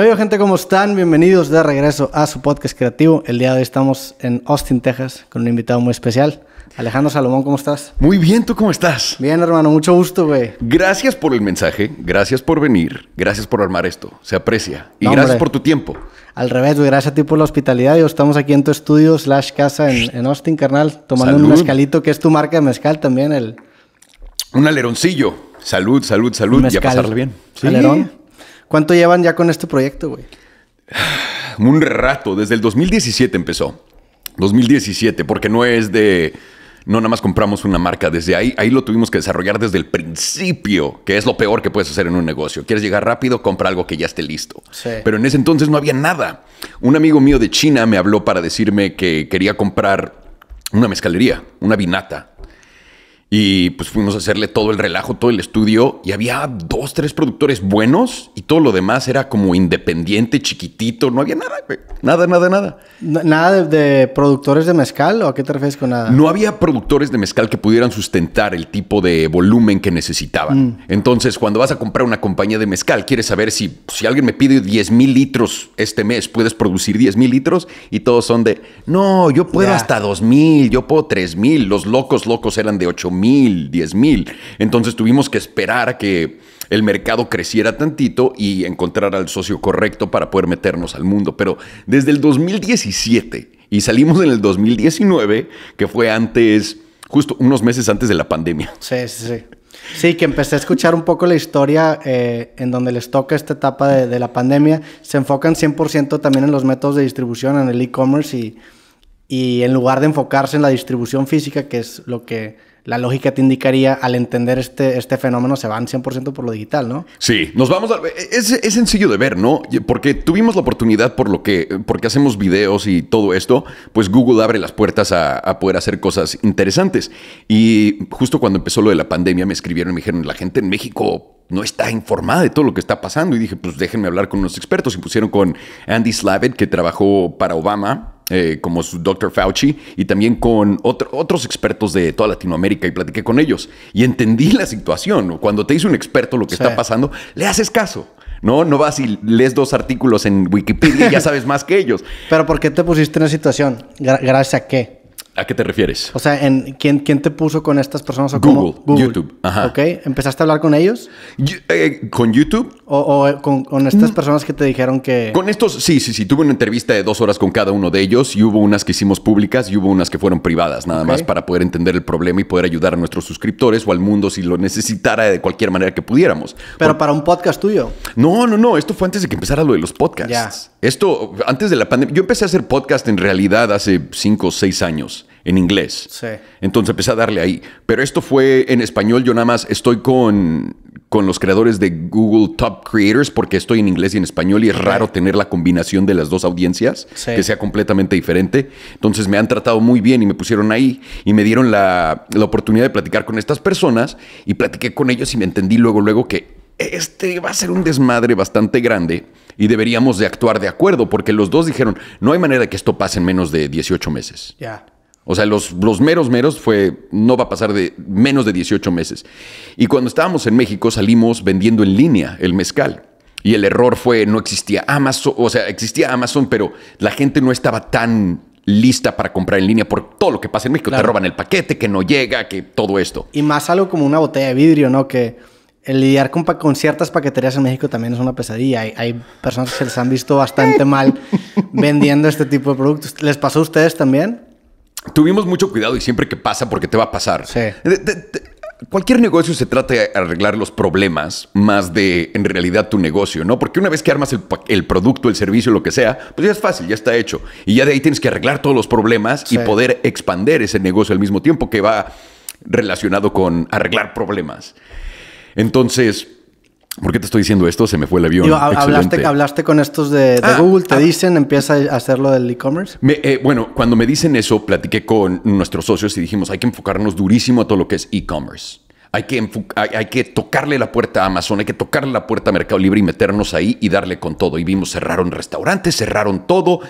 Hola gente? ¿Cómo están? Bienvenidos de regreso a su podcast creativo. El día de hoy estamos en Austin, Texas, con un invitado muy especial. Alejandro Salomón, ¿cómo estás? Muy bien, ¿tú cómo estás? Bien, hermano, mucho gusto, güey. Gracias por el mensaje, gracias por venir, gracias por armar esto, se aprecia. Y gracias por tu tiempo. Al revés, güey, gracias a ti por la hospitalidad. estamos aquí en tu estudio slash casa en, Austin, carnal, tomando un mezcalito que es tu marca de mezcal también, el... Un aleroncillo. Salud, salud, salud. Y a pasarle bien. ¿Alerón? ¿Cuánto llevan ya con este proyecto, güey? Un rato, desde el 2017 empezó. 2017, porque no es de... No nada más compramos una marca, desde ahí, ahí lo tuvimos que desarrollar desde el principio, que es lo peor que puedes hacer en un negocio. Quieres llegar rápido, compra algo que ya esté listo. Pero en ese entonces no había nada. Un amigo mío de China me habló para decirme que quería comprar una mezcalería, una vinata. Y pues fuimos a hacerle todo el relajo, todo el estudio. Y había dos, tres productores buenos y todo lo demás era como independiente, chiquitito. No había nada, güey. Nada, nada, nada. ¿Nada de, productores de mezcal o a qué te refieres con nada? No había productores de mezcal que pudieran sustentar el tipo de volumen que necesitaban. Mm. Entonces, cuando vas a comprar una compañía de mezcal, quieres saber si, pues, si alguien me pide 10 mil litros este mes, puedes producir 10 mil litros y todos son de, no, yo puedo hasta dos mil, yo puedo tres mil. Los locos, locos eran de 8 mil mil, diez mil. Entonces tuvimos que esperar a que el mercado creciera tantito y encontrar al socio correcto para poder meternos al mundo. Pero desde el 2017 y salimos en el 2019, que fue antes, justo unos meses antes de la pandemia. Sí, sí, sí. Sí, que empecé a escuchar un poco la historia eh, en donde les toca esta etapa de, la pandemia. Se enfocan 100% también en los métodos de distribución, en el e-commerce y, y en lugar de enfocarse en la distribución física, que es lo que la lógica te indicaría, al entender este, este fenómeno, se van 100% por lo digital, ¿no? Sí, nos vamos a... Es, es, sencillo de ver, ¿no? Porque tuvimos la oportunidad por lo que... Porque hacemos videos y todo esto, pues Google abre las puertas a, a poder hacer cosas interesantes. Y justo cuando empezó lo de la pandemia, me escribieron y me dijeron, la gente en México no está informada de todo lo que está pasando. Y dije, pues déjenme hablar con unos expertos. Y pusieron con Andy Slavitt, que trabajó para Obama eh, como su doctor Fauci, y también con otros expertos de toda Latinoamérica y platiqué con ellos. Y entendí la situación. Cuando te dice un experto lo que está pasando, le haces caso. No, no vas y lees dos artículos en Wikipedia y ya sabes más que ellos. Pero ¿por qué te pusiste en esa situación? ¿Gracias a qué? ¿A qué te refieres? O sea, quién, quién te puso con estas personas? O Google, Google, YouTube. Ajá. ¿Ok? ¿Empezaste a hablar con ellos? Eh, ¿Con YouTube? O, eh, con, estas mm. personas que te dijeron que... Con estos, sí, sí, sí. Tuve una entrevista de dos horas con cada uno de ellos y hubo unas que hicimos públicas y hubo unas que fueron privadas, nada más para poder entender el problema y poder ayudar a nuestros suscriptores o al mundo si lo necesitara de cualquier manera que pudiéramos. Pero para un podcast tuyo. No, no, no. Esto fue antes de que empezara lo de los podcasts. Esto, antes de la pandemia, yo empecé a hacer podcast en realidad hace cinco o seis años en inglés. Sí. Entonces empecé a darle ahí. Pero esto fue en español, yo nada más estoy con, con los creadores de Google Top Creators porque estoy en inglés y en español y es raro tener la combinación de las dos audiencias que sea completamente diferente. Entonces me han tratado muy bien y me pusieron ahí y me dieron la, oportunidad de platicar con estas personas y platiqué con ellos y me entendí luego, luego que este va a ser un desmadre bastante grande y deberíamos de actuar de acuerdo porque los dos dijeron, no hay manera de que esto pase en menos de 18 meses. Ya. O sea, los, meros meros fue, no va a pasar de menos de 18 meses. Y cuando estábamos en México salimos vendiendo en línea el mezcal. Y el error fue, no existía Amazon, o sea, existía Amazon, pero la gente no estaba tan lista para comprar en línea por todo lo que pasa en México. Te roban el paquete, que no llega, que todo esto. Y más algo como una botella de vidrio, ¿no? Que el lidiar con, con ciertas paqueterías en México también es una pesadilla. Hay, hay personas que se les han visto bastante mal vendiendo este tipo de productos. ¿Les pasó a ustedes también? tuvimos mucho cuidado y siempre que pasa, porque te va a pasar. cualquier negocio se trata de arreglar los problemas más de en realidad tu negocio, ¿no? Porque una vez que armas el, producto, el servicio, lo que sea, pues ya es fácil, ya está hecho. Y ya de ahí tienes que arreglar todos los problemas y poder expander ese negocio al mismo tiempo que va relacionado con arreglar problemas. Entonces, ¿Por qué te estoy diciendo esto? Se me fue el avión. hablaste, con estos de, ah, Google, te ah. dicen, empieza a hacer lo del e-commerce. Eh, bueno, cuando me dicen eso, platiqué con nuestros socios y dijimos, hay que enfocarnos durísimo a todo lo que es e-commerce. Hay que, hay que tocarle la puerta a Amazon, hay que tocarle la puerta a Mercado Libre y meternos ahí y darle con todo. Y vimos, cerraron restaurantes, cerraron todo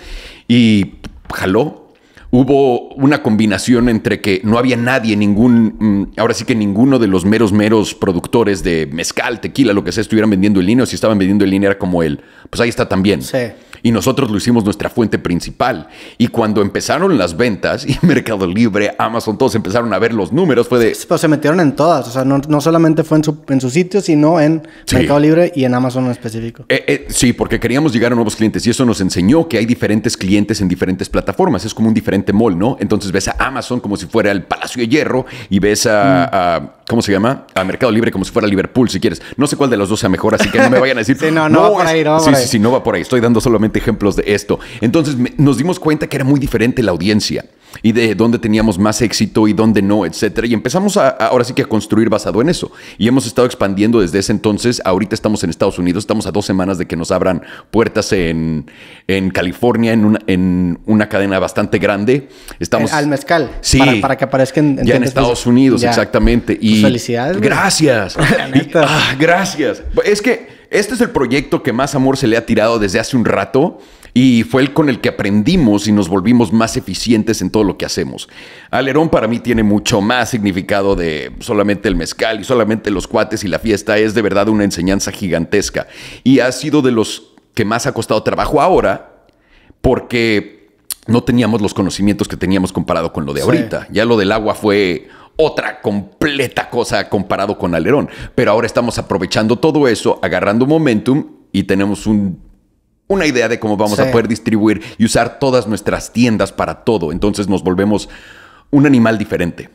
y jaló hubo una combinación entre que no había nadie, ningún, mm, ahora sí que ninguno de los meros, meros productores de mezcal, tequila, lo que sea, estuvieran vendiendo el línea si estaban vendiendo el línea era como él, pues ahí está también. Sí y nosotros lo hicimos nuestra fuente principal. Y cuando empezaron las ventas y Mercado Libre, Amazon, todos empezaron a ver los números, fue de... Pues se metieron en todas, o sea, no, no solamente fue en su, sitio, sino en Mercado Libre y en Amazon en específico. Eh, eh, sí, porque queríamos llegar a nuevos clientes y eso nos enseñó que hay diferentes clientes en diferentes plataformas, es como un diferente mall, ¿no? Entonces ves a Amazon como si fuera el Palacio de Hierro y ves a mm. ¿cómo se llama? A Mercado Libre como si fuera Liverpool, si quieres. No sé cuál de los dos sea mejor, así que no me vayan a decir. sí, no, no, va por ahí, no. sí, sí, no va por ahí. Estoy dando solamente ejemplos de esto. Entonces nos dimos cuenta que era muy diferente la audiencia y de dónde teníamos más éxito y dónde no, etcétera. Y empezamos ahora sí que a construir basado en eso. Y hemos estado expandiendo desde ese entonces. Ahorita estamos en Estados Unidos, estamos a dos semanas de que nos abran puertas en, California, en una, en una cadena bastante grande. Estamos, eh, al mezcal, sí, para, que aparezcan en, ya en Estados Unidos, exactamente. Y felicidades. Gracias. Ah, gracias. Es que este es el proyecto que más amor se le ha tirado desde hace un rato y fue el con el que aprendimos y nos volvimos más eficientes en todo lo que hacemos. Alerón para mí tiene mucho más significado de solamente el mezcal y solamente los cuates y la fiesta. Es de verdad una enseñanza gigantesca y ha sido de los que más ha costado trabajo ahora porque no teníamos los conocimientos que teníamos comparado con lo de ahorita. Ya lo del agua fue otra completa cosa comparado con Alerón. Pero ahora estamos aprovechando todo eso, agarrando momentum y tenemos una idea de cómo vamos a poder distribuir y usar todas nuestras tiendas para todo. Entonces nos volvemos un animal diferente.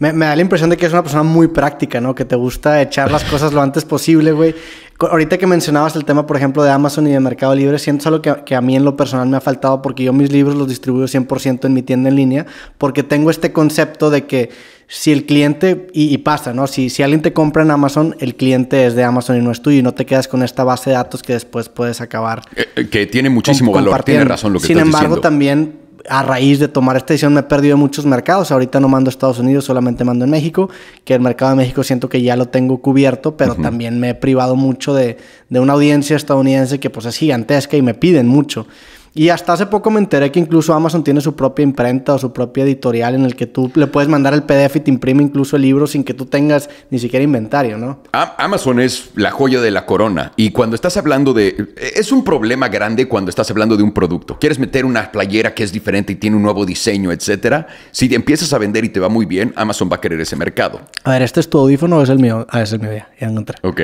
Me, da la impresión de que es una persona muy práctica, ¿no? Que te gusta echar las cosas lo antes posible, güey. Ahorita que mencionabas el tema, por ejemplo, de Amazon y de Mercado Libre, siento algo que, a mí en lo personal me ha faltado porque yo mis libros los distribuyo 100% en mi tienda en línea porque tengo este concepto de que si el cliente, y, y, pasa, ¿no? Si, si alguien te compra en Amazon, el cliente es de Amazon y no es tuyo y no te quedas con esta base de datos que después puedes acabar. Eh, eh, que tiene muchísimo valor, tiene razón lo que Sin embargo, también a raíz de tomar esta decisión me he perdido en muchos mercados. Ahorita no mando a Estados Unidos, solamente mando en México, que el mercado de México siento que ya lo tengo cubierto, pero también me he privado mucho de, de una audiencia estadounidense que pues es gigantesca y me piden mucho. Y hasta hace poco me enteré que incluso Amazon tiene su propia imprenta o su propia editorial en el que tú le puedes mandar el PDF y te imprime incluso el libro sin que tú tengas ni siquiera inventario, ¿no? Amazon es la joya de la corona. Y cuando estás hablando de... Es un problema grande cuando estás hablando de un producto. Quieres meter una playera que es diferente y tiene un nuevo diseño, etcétera. Si te empiezas a vender y te va muy bien, Amazon va a querer ese mercado. A ver, ¿este es tu audífono o es el mío? Ah, es el mío, ya, ya encontré. Ok.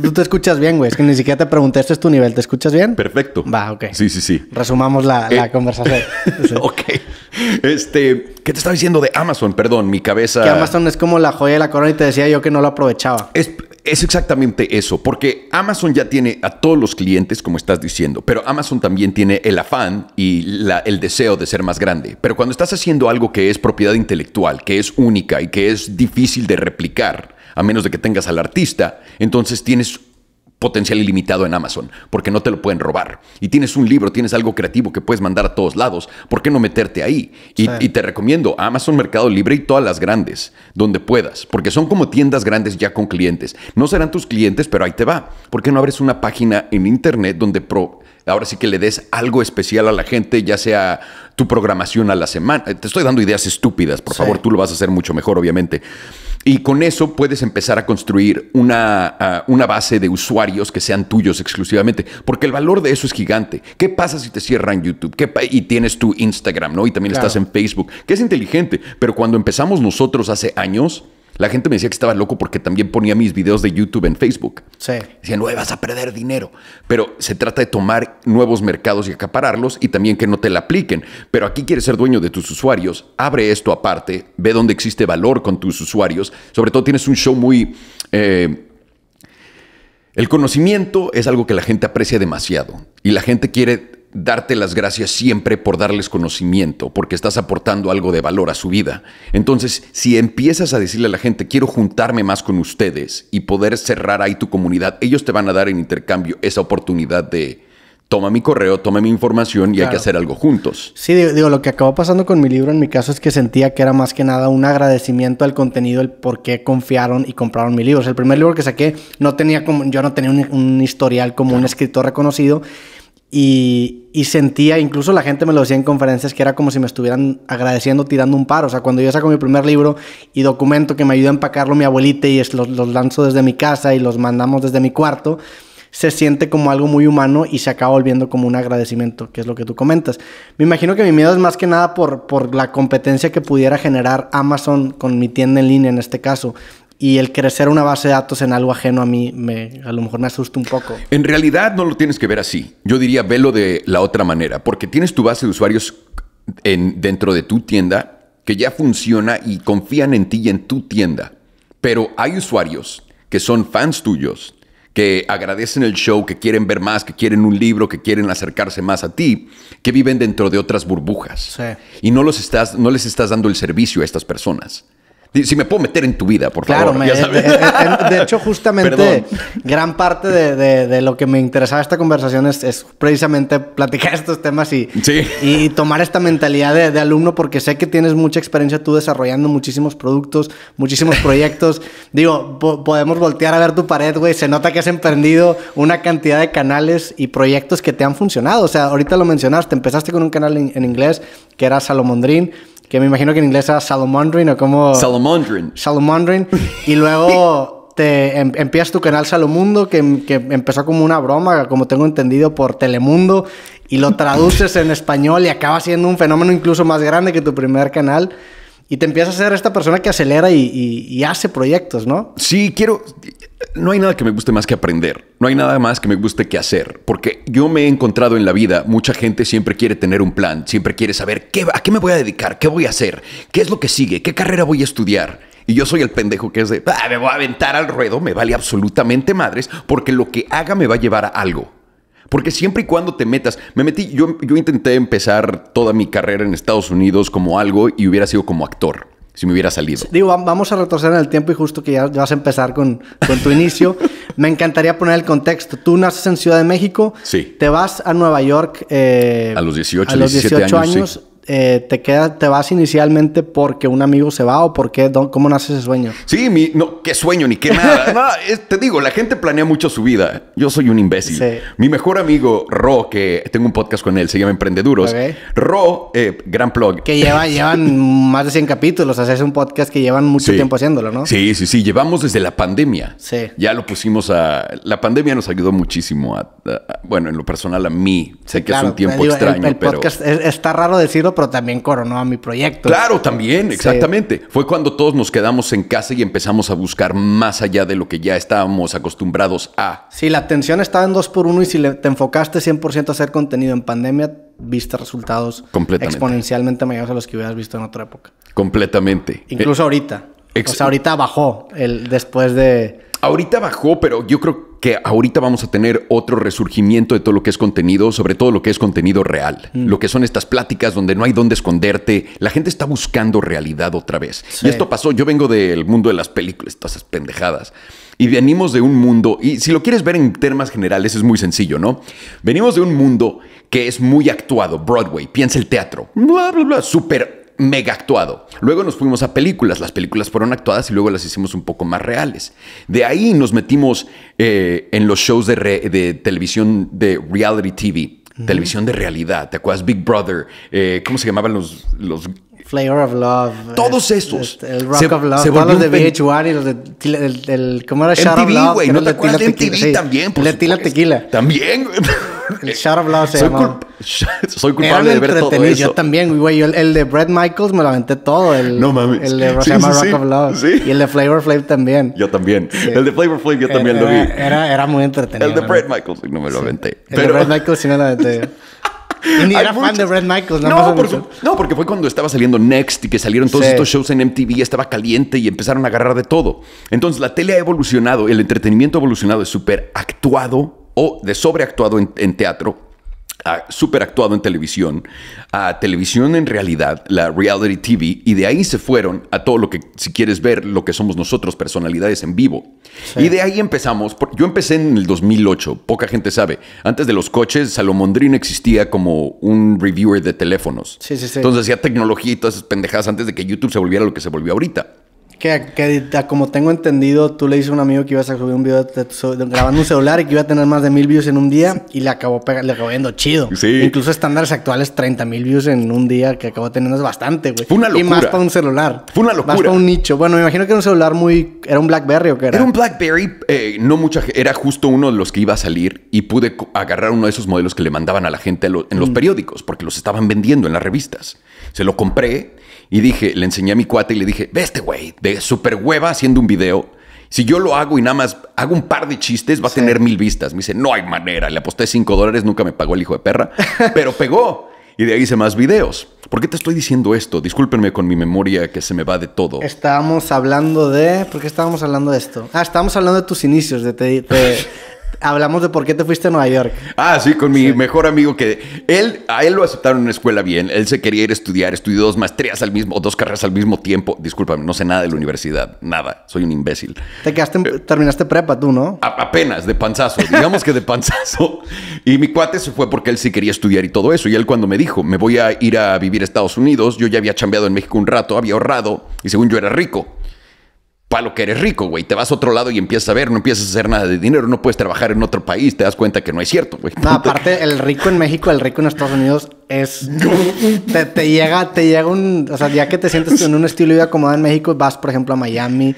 tú te escuchas bien, güey. Es que ni siquiera te pregunté, ¿este es tu nivel? ¿Te escuchas bien? Perfecto. Va, ok. Sí, sí, sí. Resumamos la, eh, conversación. ok. Este, ¿Qué te estaba diciendo de Amazon? Perdón, mi cabeza. Que Amazon es como la joya de la corona y te decía yo que no lo aprovechaba. Es, exactamente eso, porque Amazon ya tiene a todos los clientes, como estás diciendo, pero Amazon también tiene el afán y el deseo de ser más grande. Pero cuando estás haciendo algo que es propiedad intelectual, que es única y que es difícil de replicar, a menos de que tengas al artista, entonces tienes potencial ilimitado en Amazon, porque no te lo pueden robar. Y tienes un libro, tienes algo creativo que puedes mandar a todos lados, ¿por qué no meterte ahí? Y, te recomiendo Amazon Mercado Libre y todas las grandes, donde puedas, porque son como tiendas grandes ya con clientes. No serán tus clientes, pero ahí te va. ¿Por qué no abres una página en Internet donde pro ahora sí que le des algo especial a la gente, ya sea tu programación a la semana? Te estoy dando ideas estúpidas, por favor, tú lo vas a hacer mucho mejor, obviamente. Y con eso puedes empezar a construir una, ah, una, base de usuarios que sean tuyos exclusivamente, porque el valor de eso es gigante. ¿Qué pasa si te cierran YouTube? ¿Qué y tienes tu Instagram, ¿no? Y también estás en Facebook, que es inteligente, pero cuando empezamos nosotros hace años, la gente me decía que estaba loco porque también ponía mis videos de YouTube en Facebook. Sí. Decían, no, vas a perder dinero. Pero se trata de tomar nuevos mercados y acapararlos y también que no te la apliquen. Pero aquí quieres ser dueño de tus usuarios. Abre esto aparte. Ve dónde existe valor con tus usuarios. Sobre todo tienes un show muy... Eh, el conocimiento es algo que la gente aprecia demasiado y la gente quiere darte las gracias siempre por darles conocimiento, porque estás aportando algo de valor a su vida. Entonces, si empiezas a decirle a la gente, quiero juntarme más con ustedes y poder cerrar ahí tu comunidad, ellos te van a dar en intercambio esa oportunidad de, toma mi correo, toma mi información y hay que hacer algo juntos. Sí, digo, lo que acabó pasando con mi libro en mi caso es que sentía que era más que nada un agradecimiento al contenido, el por qué confiaron y compraron mi libro. el primer libro que saqué no tenía como, yo no tenía un, historial como un escritor reconocido y, sentía, incluso la gente me lo decía en conferencias, que era como si me estuvieran agradeciendo tirando un par. O sea, cuando yo saco mi primer libro y documento que me ayuda a empacarlo mi abuelita y los, los lanzo desde mi casa y los mandamos desde mi cuarto, se siente como algo muy humano y se acaba volviendo como un agradecimiento, que es lo que tú comentas. Me imagino que mi miedo es más que nada por la competencia que pudiera generar Amazon con mi tienda en línea en este caso y el crecer una base de datos en algo ajeno a mí me, a lo mejor me asusta un poco. En realidad no lo tienes que ver así. Yo diría velo de la otra manera, porque tienes tu base de usuarios dentro de tu tienda que ya funciona y confían en ti y en tu tienda. Pero hay usuarios que son fans tuyos, que agradecen el show, que quieren ver más, que quieren un libro, que quieren acercarse más a ti, que viven dentro de otras burbujas. Y no, los estás, no les estás dando el servicio a estas personas. Si me puedo meter en tu vida, por claro, favor. De, hecho, justamente gran parte de, de, lo que me interesaba esta conversación es, precisamente platicar estos temas y, y tomar esta mentalidad de, alumno, porque sé que tienes mucha experiencia tú desarrollando muchísimos productos, muchísimos proyectos. Digo, podemos voltear a ver tu pared, güey. Se nota que has emprendido una cantidad de canales y proyectos que te han funcionado. O sea, ahorita lo mencionaste, empezaste con un canal en, en inglés que era Salomondrín que me imagino que en inglés es salomondrin o como... Salomondrin. Salomondrin. Y luego te em, empiezas tu canal Salomundo, que, que, empezó como una broma, como tengo entendido, por Telemundo, y lo traduces en español y acaba siendo un fenómeno incluso más grande que tu primer canal. Y te empiezas a ser esta persona que acelera y, hace proyectos, ¿no? Sí, quiero... No hay nada que me guste más que aprender. No hay nada más que me guste que hacer. Porque yo me he encontrado en la vida, mucha gente siempre quiere tener un plan, siempre quiere saber qué, a qué me voy a dedicar, qué voy a hacer, qué es lo que sigue, qué carrera voy a estudiar. Y yo soy el pendejo que es de, ah, me voy a aventar al ruedo, me vale absolutamente madres, porque lo que haga me va a llevar a algo. Porque siempre y cuando te metas, me metí, yo, intenté empezar toda mi carrera en Estados Unidos como algo y hubiera sido como actor si me hubiera salido. Digo, vamos a retroceder en el tiempo y justo que ya vas a empezar con, tu inicio. me encantaría poner el contexto. Tú naces en Ciudad de México. Sí. Te vas a Nueva York. Eh, a los 18, a los años. Eh, te queda, te vas inicialmente porque un amigo se va o porque cómo nace ese sueño. Sí, mi, no, qué sueño ni qué nada. te digo, la gente planea mucho su vida. Yo soy un imbécil. Mi mejor amigo Ro, que tengo un podcast con él, se llama Emprendeduros. Ro, eh, gran plug. Que lleva, llevan más de 100 capítulos. O un podcast que llevan mucho tiempo haciéndolo, ¿no? Sí, sí, sí. Llevamos desde la pandemia. Sí. Ya lo pusimos a. La pandemia nos ayudó muchísimo a, bueno, en lo personal a mí. Sé que es un tiempo extraño, el, Podcast está raro decirlo pero también coronó a mi proyecto. Claro, también, exactamente. Fue cuando todos nos quedamos en casa y empezamos a buscar más allá de lo que ya estábamos acostumbrados a. Si la atención estaba en dos por uno y si te enfocaste 100% a hacer contenido en pandemia, viste resultados exponencialmente mayores a los que hubieras visto en otra época. Completamente. Incluso eh, ahorita. O sea, ahorita bajó el, después de ahorita bajó, pero yo creo que ahorita vamos a tener otro resurgimiento de todo lo que es contenido, sobre todo lo que es contenido real. Mm. Lo que son estas pláticas donde no hay dónde esconderte. La gente está buscando realidad otra vez. Y esto pasó. Yo vengo del mundo de las películas, todas esas pendejadas. Y venimos de un mundo, y si lo quieres ver en temas generales, es muy sencillo, ¿no? Venimos de un mundo que es muy actuado, Broadway, piensa el teatro, bla, bla, bla, súper mega actuado. Luego nos fuimos a películas, las películas fueron actuadas y luego las hicimos un poco más reales. De ahí nos metimos eh, en los shows de, televisión de reality TV. Televisión de realidad, ¿te acuerdas? Big Brother, eh, ¿cómo se llamaban los, los Flavor of Love. Todos eh, estos. El, Rock se, of Love. los de VH1 y los de. El, el, ¿Cómo era? güey. ¿No te acuerdas de también? Por la Tequila. También, el Shot of Love se soy, soy culpable de ver todo eso. Yo también, güey. Yo el, de Brad Michaels me lo aventé todo. El, no mames. El de Rock of Love. Y el de Flavor Flav también. Yo también. El de Flavor Flav yo también lo vi. Era, era, muy entretenido. El de Brad Michaels no me lo aventé. Pero... El de Brad Michaels sí me lo aventé. ni era fan de Brad Michaels, ¿no? No porque, no, porque, fue cuando estaba saliendo Next y que salieron todos estos shows en MTV, estaba caliente y empezaron a agarrar de todo. Entonces la tele ha evolucionado, el entretenimiento ha evolucionado, es súper actuado o de sobreactuado en, teatro a ah, superactuado en televisión, a televisión en realidad, la reality TV, y de ahí se fueron a todo lo que, si quieres ver lo que somos nosotros, personalidades en vivo. Y de ahí empezamos, yo empecé en el 2008, poca gente sabe, antes de los coches, Salomondrino existía como un reviewer de teléfonos. Entonces hacía tecnología y todas esas pendejadas antes de que YouTube se volviera lo que se volvió ahorita. Que, como tengo entendido, tú le dices a un amigo que ibas a subir un video grabando un celular y que iba a tener más de mil views en un día y le acabó, le yendo chido. Incluso estándares actuales, 30 mil views en un día que acabó teniendo es bastante, güey. Fue una locura. Y más para un celular. Fue una locura. Más para un nicho. Bueno, me imagino que era un celular muy... ¿Era un BlackBerry o qué era? Era un BlackBerry, eh, no mucha... Era justo uno de los que iba a salir y pude agarrar uno de esos modelos que le mandaban a la gente en los mm. periódicos porque los estaban vendiendo en las revistas. Se lo compré y dije, le enseñé a mi cuate y le dije, ve este güey de super hueva haciendo un video. Si yo lo hago y nada más hago un par de chistes, va a tener mil vistas. Me dice, no hay manera. Le aposté cinco dólares, nunca me pagó el hijo de perra, pero pegó. Y de ahí hice más videos. ¿Por qué te estoy diciendo esto? Discúlpenme con mi memoria que se me va de todo. Estábamos hablando de... ¿Por qué estábamos hablando de esto? Ah, estábamos hablando de tus inicios, de, te, de, hablamos de por qué te fuiste a Nueva York. Ah, sí, con mi mejor amigo que él, a él lo aceptaron en una escuela bien. Él se quería ir a estudiar, estudió dos maestrías al mismo, dos carreras al mismo tiempo. Discúlpame, no sé nada de la universidad, nada. Soy un imbécil. Te quedaste, eh, terminaste prepa tú, ¿no? apenas, de panzazo. Digamos que de panzazo. Y mi cuate se fue porque él sí quería estudiar y todo eso. Y él cuando me dijo, me voy a ir a vivir a Estados Unidos, yo ya había chambeado en México un rato, había ahorrado y según yo era rico para lo que eres rico, güey. Te vas a otro lado y empiezas a ver, no empiezas a hacer nada de dinero, no puedes trabajar en otro país, te das cuenta que no es cierto, güey. No, aparte, el rico en México, el rico en Estados Unidos es. te, llega, te llega un. O sea, ya que te sientes en un estilo de vida acomodado en México, vas, por ejemplo, a Miami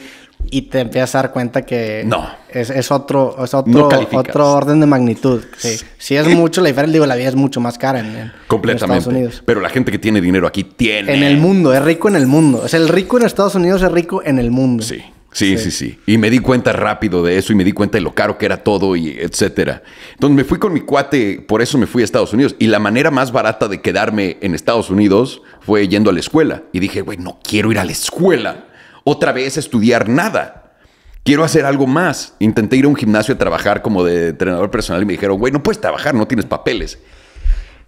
y te empiezas a dar cuenta que no. es, otro, otro, orden de magnitud. Sí. Si es mucho la diferencia, digo, la vida es mucho más cara en, Estados Unidos. Pero la gente que tiene dinero aquí tiene. En el mundo, es rico en el mundo. O el rico en Estados Unidos es rico en el mundo. Sí. Sí, sí, sí, sí, Y me di cuenta rápido de eso y me di cuenta de lo caro que era todo y etcétera. Entonces me fui con mi cuate, por eso me fui a Estados Unidos. Y la manera más barata de quedarme en Estados Unidos fue yendo a la escuela. Y dije, güey, no quiero ir a la escuela otra vez estudiar nada. Quiero hacer algo más. Intenté ir a un gimnasio a trabajar como de entrenador personal y me dijeron, güey, no puedes trabajar, no tienes papeles.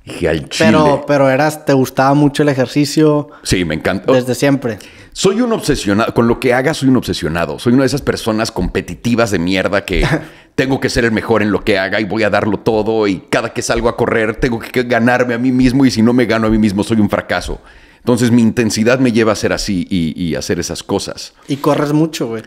Dije, al Pero, pero eras, te gustaba mucho el ejercicio. Sí, me encantó. Oh, desde siempre. Soy un obsesionado, con lo que haga soy un obsesionado. Soy una de esas personas competitivas de mierda que tengo que ser el mejor en lo que haga y voy a darlo todo y cada que salgo a correr tengo que ganarme a mí mismo y si no me gano a mí mismo soy un fracaso. Entonces mi intensidad me lleva a ser así y, hacer esas cosas. Y corres mucho, güey.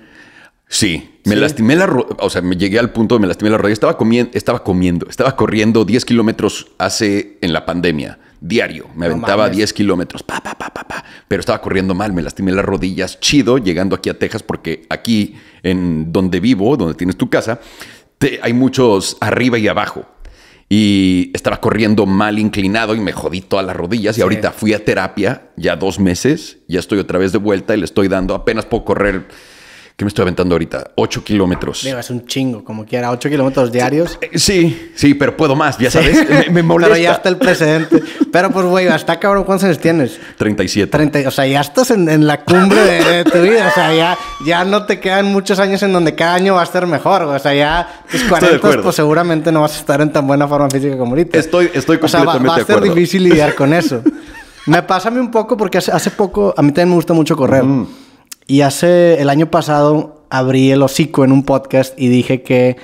Sí, me lastimé la o sea, me llegué al punto de me lastimé la rodilla. Estaba comiendo, estaba comiendo, estaba corriendo 10 kilómetros hace en la pandemia, diario. Me aventaba 10 kilómetros, pa, pa, pa, pa, pa. Pero estaba corriendo mal, me lastimé las rodillas, chido, llegando aquí a Texas, porque aquí en donde vivo, donde tienes tu casa, te, hay muchos arriba y abajo y estaba corriendo mal inclinado y me jodí todas las rodillas. Y ahorita fui a terapia ya dos meses, ya estoy otra vez de vuelta y le estoy dando, apenas puedo correr ¿Qué me estoy aventando ahorita? 8 kilómetros. Es un chingo, como quiera. 8 kilómetros diarios. Eh, sí, sí, pero puedo más, ya sabes. Me, me, Pero ya está el precedente. Pero pues, güey, hasta cabrón, ¿cuántos años tienes? 37. 30, o sea, ya estás en, la cumbre de, tu vida. O sea, ya, ya no te quedan muchos años en donde cada año va a ser mejor. O sea, ya tus 40, pues seguramente no vas a estar en tan buena forma física como ahorita. Estoy, estoy completamente o sea, va, a ser difícil lidiar con eso. Me pasa a mí un poco porque hace, hace, poco, a mí también me gusta mucho correr. Y hace el año pasado abrí el hocico en un podcast y dije que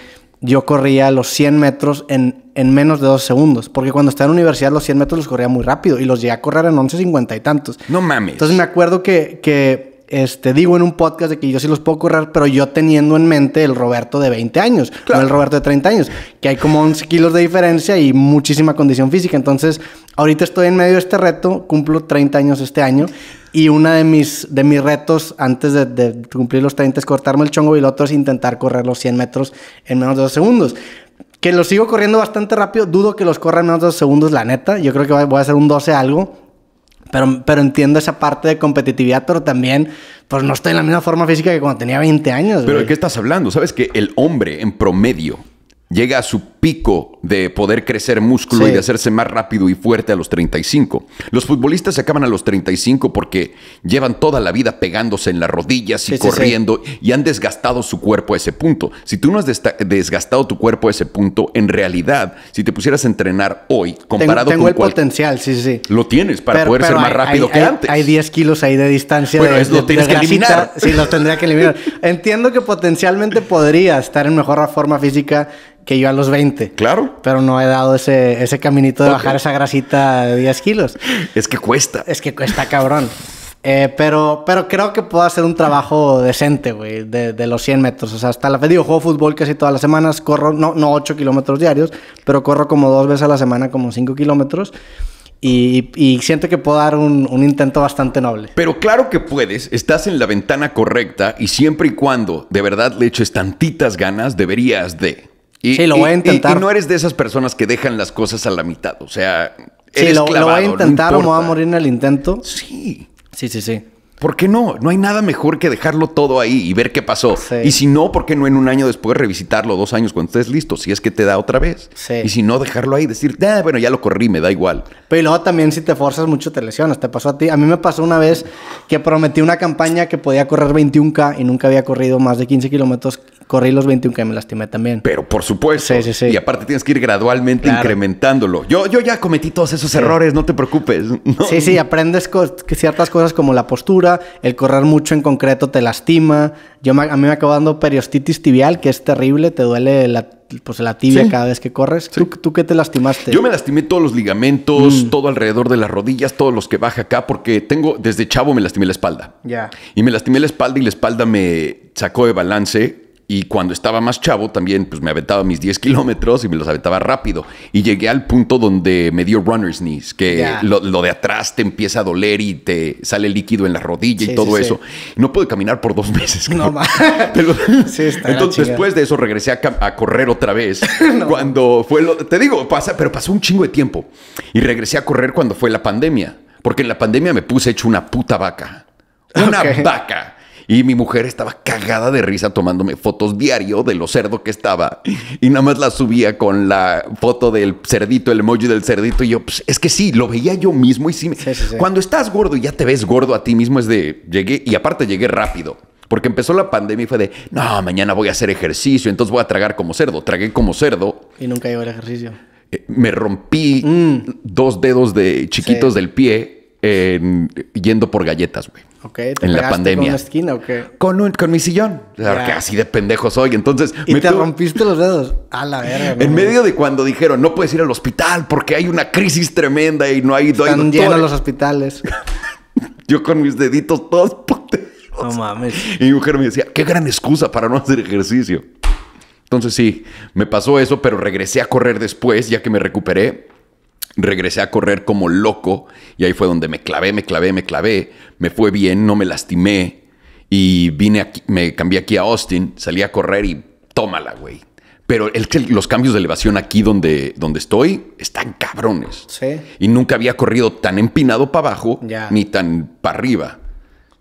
yo corría los 100 metros en, en menos de dos segundos. Porque cuando estaba en la universidad, los 100 metros los corría muy rápido y los llegué a correr en 11.50 y tantos. No mames. Entonces me acuerdo que, que este, digo en un podcast de que yo sí los puedo correr, pero yo teniendo en mente el Roberto de 20 años, no el Roberto de 30 años, que hay como 11 kilos de diferencia y muchísima condición física. Entonces, ahorita estoy en medio de este reto, cumplo 30 años este año. Y uno de mis, de mis retos antes de, cumplir los 30 es cortarme el chongo y el otro es intentar correr los 100 metros en menos de dos segundos. Que los sigo corriendo bastante rápido, dudo que los corra en menos de dos segundos, la neta. Yo creo que voy a hacer un 12 algo pero, entiendo esa parte de competitividad, pero también, pues no estoy en la misma forma física que cuando tenía 20 años. Pero ¿de qué estás hablando? ¿Sabes que el hombre en promedio llega a su pico de poder crecer músculo y de hacerse más rápido y fuerte a los 35. Los futbolistas se acaban a los 35 porque llevan toda la vida pegándose en las rodillas y corriendo y han desgastado su cuerpo a ese punto. Si tú no has desgastado tu cuerpo a ese punto, en realidad, si te pusieras a entrenar hoy, comparado tengo con el potencial, sí, sí. Lo tienes para poder ser más rápido que hay, antes. Hay 10 kilos ahí de distancia. Pero lo que eliminar. Sí, lo tendría que eliminar. Entiendo que potencialmente podría estar en mejor forma física que yo a los 20 Claro. Pero no he dado ese, ese caminito de bajar esa grasita de 10 kilos. Es que cuesta. Es que cuesta, cabrón. Eh, pero, pero creo que puedo hacer un trabajo decente, güey, de, los 100 metros. O sea, hasta la fe, digo, juego fútbol casi todas las semanas, corro, no, no 8 kilómetros diarios, pero corro como dos veces a la semana, como 5 kilómetros. Y, siento que puedo dar un, un, intento bastante noble. Pero claro que puedes, estás en la ventana correcta y siempre y cuando de verdad le eches tantitas ganas, deberías de. Y, lo a intentar. Y, no eres de esas personas que dejan las cosas a la mitad. O sea, eres lo, voy a intentar o me voy a morir en el intento. Sí. Sí, sí, sí. ¿Por qué no? No hay nada mejor que dejarlo todo ahí y ver qué pasó. Y si no, ¿por qué no en un año después revisitarlo, dos años cuando estés listo, si es que te da otra vez? Y si no, dejarlo ahí, decir, ah, bueno, ya lo corrí, me da igual. Pero y luego también si te forzas mucho te lesionas, te pasó a ti. A mí me pasó una vez que prometí una campaña que podía correr 21K y nunca había corrido más de 15 kilómetros corrí los 21 que me lastimé también. Pero por supuesto. Sí, sí, sí. Y aparte tienes que ir gradualmente incrementándolo. Yo, yo ya cometí todos esos errores, no te preocupes. Sí, sí, aprendes ciertas cosas como la postura, el correr mucho en concreto te lastima. Yo a mí me acabo dando periostitis tibial, que es terrible, te duele la pues la tibia cada vez que corres. ¿Tú, qué te lastimaste? Yo me lastimé todos los ligamentos, mm. todo alrededor de las rodillas, todos los que baja acá, porque tengo, desde chavo me lastimé la espalda. Ya. Y me lastimé la espalda y la espalda me sacó de balance y cuando estaba más chavo también, pues me aventaba mis 10 kilómetros y me los aventaba rápido. Y llegué al punto donde me dio runner's knees, que lo, de atrás te empieza a doler y te sale líquido en la rodilla y todo eso. No pude caminar por dos meses. No, Entonces después de eso regresé a, correr otra vez. Cuando fue lo... Te digo, pasa, pero pasó un chingo de tiempo. Y regresé a correr cuando fue la pandemia. Porque en la pandemia me puse hecho una puta vaca. Una vaca. Y mi mujer estaba cagada de risa tomándome fotos diario de lo cerdo que estaba. Y nada más la subía con la foto del cerdito, el emoji del cerdito. Y yo, pues, es que sí, lo veía yo mismo. Y sí, cuando estás gordo y ya te ves gordo a ti mismo, es de, llegué, y aparte llegué rápido. Porque empezó la pandemia y fue de, no, mañana voy a hacer ejercicio, entonces voy a tragar como cerdo. Tragué como cerdo. Y nunca llegó el ejercicio. Eh, me rompí mm. dos dedos de chiquitos del pie yendo por galletas, güey. Ok, ¿te en la pandemia. ¿Con esquina o qué? Con, mi sillón. que así de pendejo soy. Entonces. Y te rompiste los dedos. A la verga. en medio de cuando dijeron, no puedes ir al hospital porque hay una crisis tremenda y no hay. Están los hospitales. Yo con mis deditos todos No mames. Y mi mujer me decía, qué gran excusa para no hacer ejercicio. Entonces sí, me pasó eso, pero regresé a correr después, ya que me recuperé regresé a correr como loco y ahí fue donde me clavé, me clavé, me clavé, me fue bien, no me lastimé y vine aquí, me cambié aquí a Austin, salí a correr y tómala, güey. Pero el, los cambios de elevación aquí donde, donde estoy están cabrones. Sí. Y nunca había corrido tan empinado para abajo ni tan para arriba.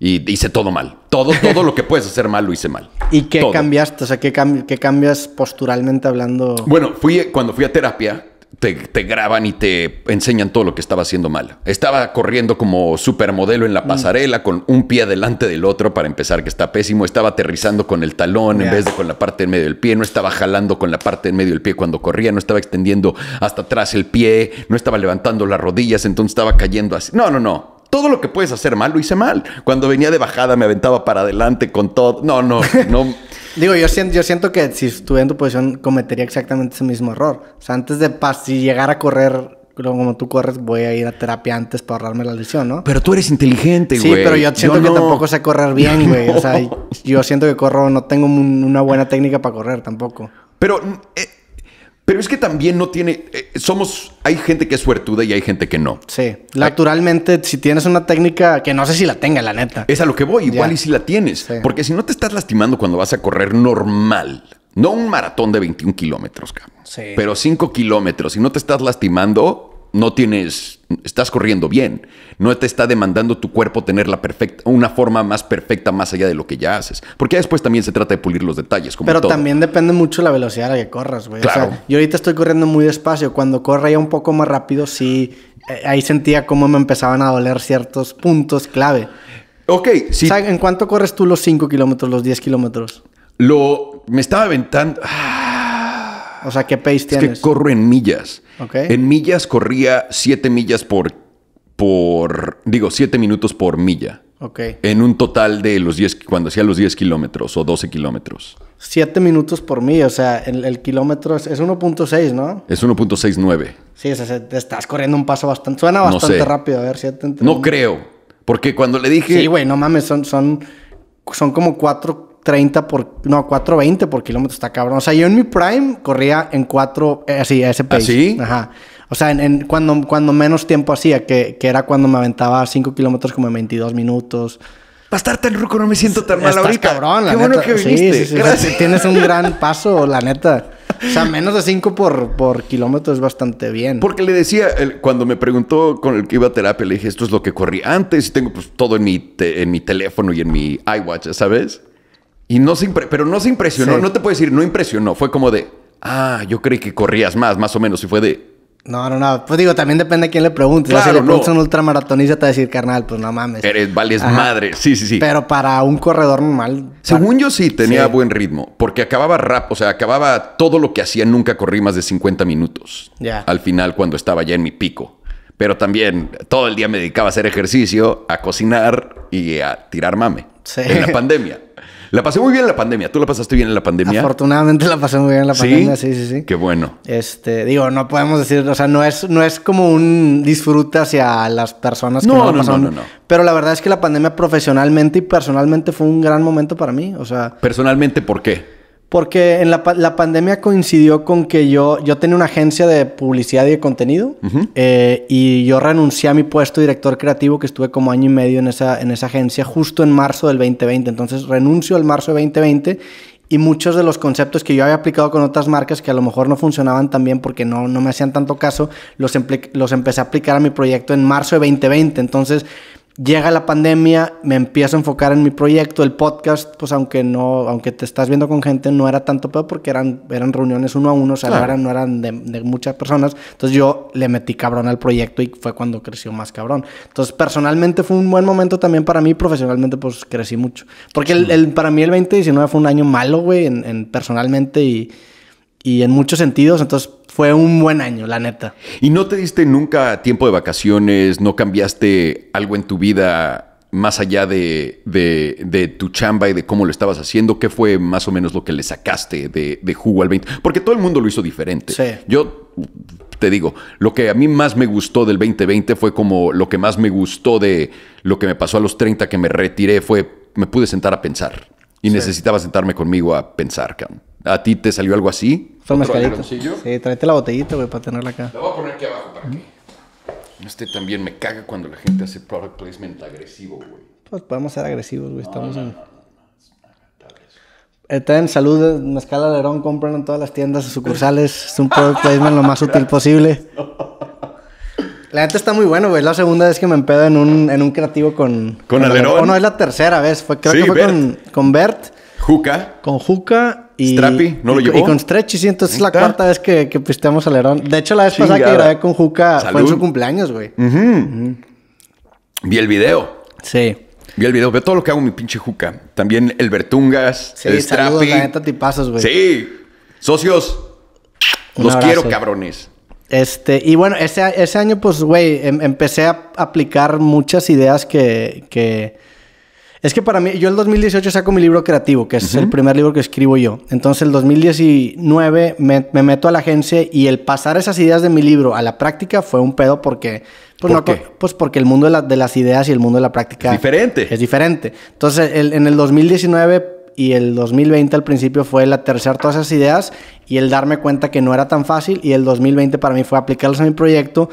Y hice todo mal. Todo, todo lo que puedes hacer mal lo hice mal. ¿Y qué cambiaste? O sea, ¿qué, cambias posturalmente hablando? Bueno, fui, cuando fui a terapia, te, graban y te enseñan todo lo que estaba haciendo mal. Estaba corriendo como supermodelo en la mm. pasarela, con un pie delante del otro para empezar, que está pésimo. Estaba aterrizando con el talón en vez de con la parte en medio del pie. No estaba jalando con la parte en medio del pie cuando corría. No estaba extendiendo hasta atrás el pie. No estaba levantando las rodillas. Entonces estaba cayendo así. No, no, no todo lo que puedes hacer mal lo hice mal. Cuando venía de bajada me aventaba para adelante con todo. No, no, no, Digo, yo siento, yo siento que si estuviera en tu posición cometería exactamente ese mismo error. O sea, antes de si llegar a correr como tú corres, voy a ir a terapia antes para ahorrarme la lesión, ¿no? Pero tú eres inteligente, güey. Sí, pero yo siento que tampoco sé correr bien, güey. O sea, yo siento que corro, no tengo una buena técnica para correr tampoco. Pero eh, pero es que también no tiene. Eh, somos. Hay gente que es suertuda y hay gente que no. Sí. Naturalmente, si tienes una técnica que no sé si la tenga, la neta. Es a lo que voy, igual y si la tienes. Porque si no te estás lastimando cuando vas a correr normal. No un maratón de 21 kilómetros, cabrón. Pero 5 kilómetros. Si no te estás lastimando, no tienes, estás corriendo bien. No te está demandando tu cuerpo tener la perfecta, una forma más perfecta más allá de lo que ya haces. Porque después también se trata de pulir los detalles. Pero también depende mucho la velocidad a la que corras, güey. Claro. yo ahorita estoy corriendo muy despacio. Cuando corra ya un poco más rápido, sí, eh, ahí sentía cómo me empezaban a doler ciertos puntos clave. Ok, sí. ¿en cuánto corres tú los 5 kilómetros, los 10 kilómetros? Lo. Me estaba aventando. Ah, o sea, ¿qué pace tienes? Es que corro en millas. En millas corría 7 millas por, por. Digo, 7 minutos por milla. Ok. En un total de los 10. Cuando hacía los 10 kilómetros o 12 kilómetros. 7 minutos por milla. O sea, el, el kilómetro es, 1.6, ¿no? Es 1.69. Sí, o sea, te estás corriendo un paso bastante. Suena bastante rápido. A ver, 7. No creo. Porque cuando le dije. Sí, güey, no mames, son. son... Son como 4. 30 por... No, 4.20 por kilómetro. Está cabrón. O sea, yo en mi prime corría en 4... Eh, así, a ese ¿Ah, pace. Ajá. O sea, en, cuando, cuando menos tiempo hacía, que, que era cuando me aventaba 5 kilómetros como en 22 minutos. Va a estar tan ruco, no me siento tan mal ahorita. cabrón, la Qué bueno que viniste. Sí, sí, Tienes un gran paso, la neta. O sea, menos de 5 por, por kilómetro es bastante bien. Porque le decía, cuando me preguntó con el que iba a terapia, le dije, esto es lo que corrí antes y tengo pues todo en mi, en mi teléfono y en mi iWatch, ¿sabes? Y no se pero no se impresionó, no te puedo decir, no impresionó. Fue como de, ah, yo creí que corrías más, más o menos. Y fue de, no, no, no. Pues digo, también depende a quién le preguntes. Claro, o si le preguntas a un ultramaratonista te va a decir, carnal, pues no mames. Eres, vales madre. Sí, sí, sí. Pero para un corredor normal. Según yo sí tenía buen ritmo. Porque acababa rap, o sea, acababa todo lo que hacía. Nunca corrí más de 50 minutos. Ya. Al final, cuando estaba ya en mi pico. Pero también todo el día me dedicaba a hacer ejercicio, a cocinar y a tirar mame. Sí. En la pandemia. La pasé muy bien en la pandemia. ¿Tú la pasaste bien en la pandemia? Afortunadamente la pasé muy bien en la pandemia, sí, sí, sí. Qué bueno. Este, digo, no podemos decir, o sea, no es, no es como un disfrute hacia las personas que no, pasaron, no, no, no, Pero la verdad es que la pandemia profesionalmente y personalmente fue un gran momento para mí. O sea. Personalmente, ¿por qué? Porque en la, la, pandemia coincidió con que yo, yo tenía una agencia de publicidad y de contenido eh, y yo renuncié a mi puesto de director creativo que estuve como año y medio en esa, en esa agencia justo en marzo del 2020. Entonces renuncio al marzo del 2020 y muchos de los conceptos que yo había aplicado con otras marcas que a lo mejor no funcionaban tan bien porque no, no me hacían tanto caso, los, los empecé a aplicar a mi proyecto en marzo de 2020. Entonces llega la pandemia, me empiezo a enfocar en mi proyecto, el podcast, pues aunque no, aunque te estás viendo con gente, no era tanto peor porque eran, eran reuniones uno a uno, o sea, no eran, no eran de, muchas personas. Entonces yo le metí cabrón al proyecto y fue cuando creció más cabrón. Entonces personalmente fue un buen momento también para mí, profesionalmente pues crecí mucho. Porque el, para mí el 2019 fue un año malo, güey, en personalmente y y en muchos sentidos, entonces fue un buen año, la neta. ¿Y no te diste nunca tiempo de vacaciones? ¿No cambiaste algo en tu vida más allá de, tu chamba y de cómo lo estabas haciendo? ¿Qué fue más o menos lo que le sacaste de, jugo al 20? Porque todo el mundo lo hizo diferente. Yo te digo, lo que a mí más me gustó del 2020 fue como lo que más me gustó de lo que me pasó a los 30 que me retiré fue me pude sentar a pensar y necesitaba sentarme conmigo a pensar, cabrón. ¿A ti te salió algo así? Son Sí, tráete la botellita, güey, para tenerla acá. La voy a poner aquí abajo para que. Este también me caga cuando la gente hace product placement agresivo, güey. Pues podemos ser agresivos, güey. Estamos en. Está en salud, mezcala Lerón, compran en todas las tiendas sucursales. Es un product placement lo más útil posible. La neta está muy bueno, güey. Es La segunda vez que me empedo en un, en un creativo con. Con, Alerón. O no, es la tercera vez. Fue, creo que fue Con, con Bert. Juca. Con Juca y. Strappy, no lo llevó. Y con Stretchy, sí, entonces es la cuarta vez que, que pisteamos alerón. De hecho, la vez pasada que grabé con Juca fue en su cumpleaños, güey. Vi el video. Sí. Vi el video, veo todo lo que hago mi pinche Juca. También el Bertungas, sí, el Strappy. la neta, tipazos, güey. Sí. Socios, los quiero, cabrones. Este, y bueno, ese, ese año, pues, güey, em, empecé a aplicar muchas ideas que, que, Es que para mí, yo el 2018 saco mi libro creativo, que es el primer libro que escribo yo. Entonces, el 2019 me, meto a la agencia y el pasar esas ideas de mi libro a la práctica fue un pedo porque... Pues, ¿Por no, pues porque el mundo de, de, las ideas y el mundo de la práctica... Es diferente. Es diferente. Entonces, el, en el 2019 y el 2020 al principio fue el aterrizar todas esas ideas y el darme cuenta que no era tan fácil y el 2020 para mí fue aplicarlas a mi proyecto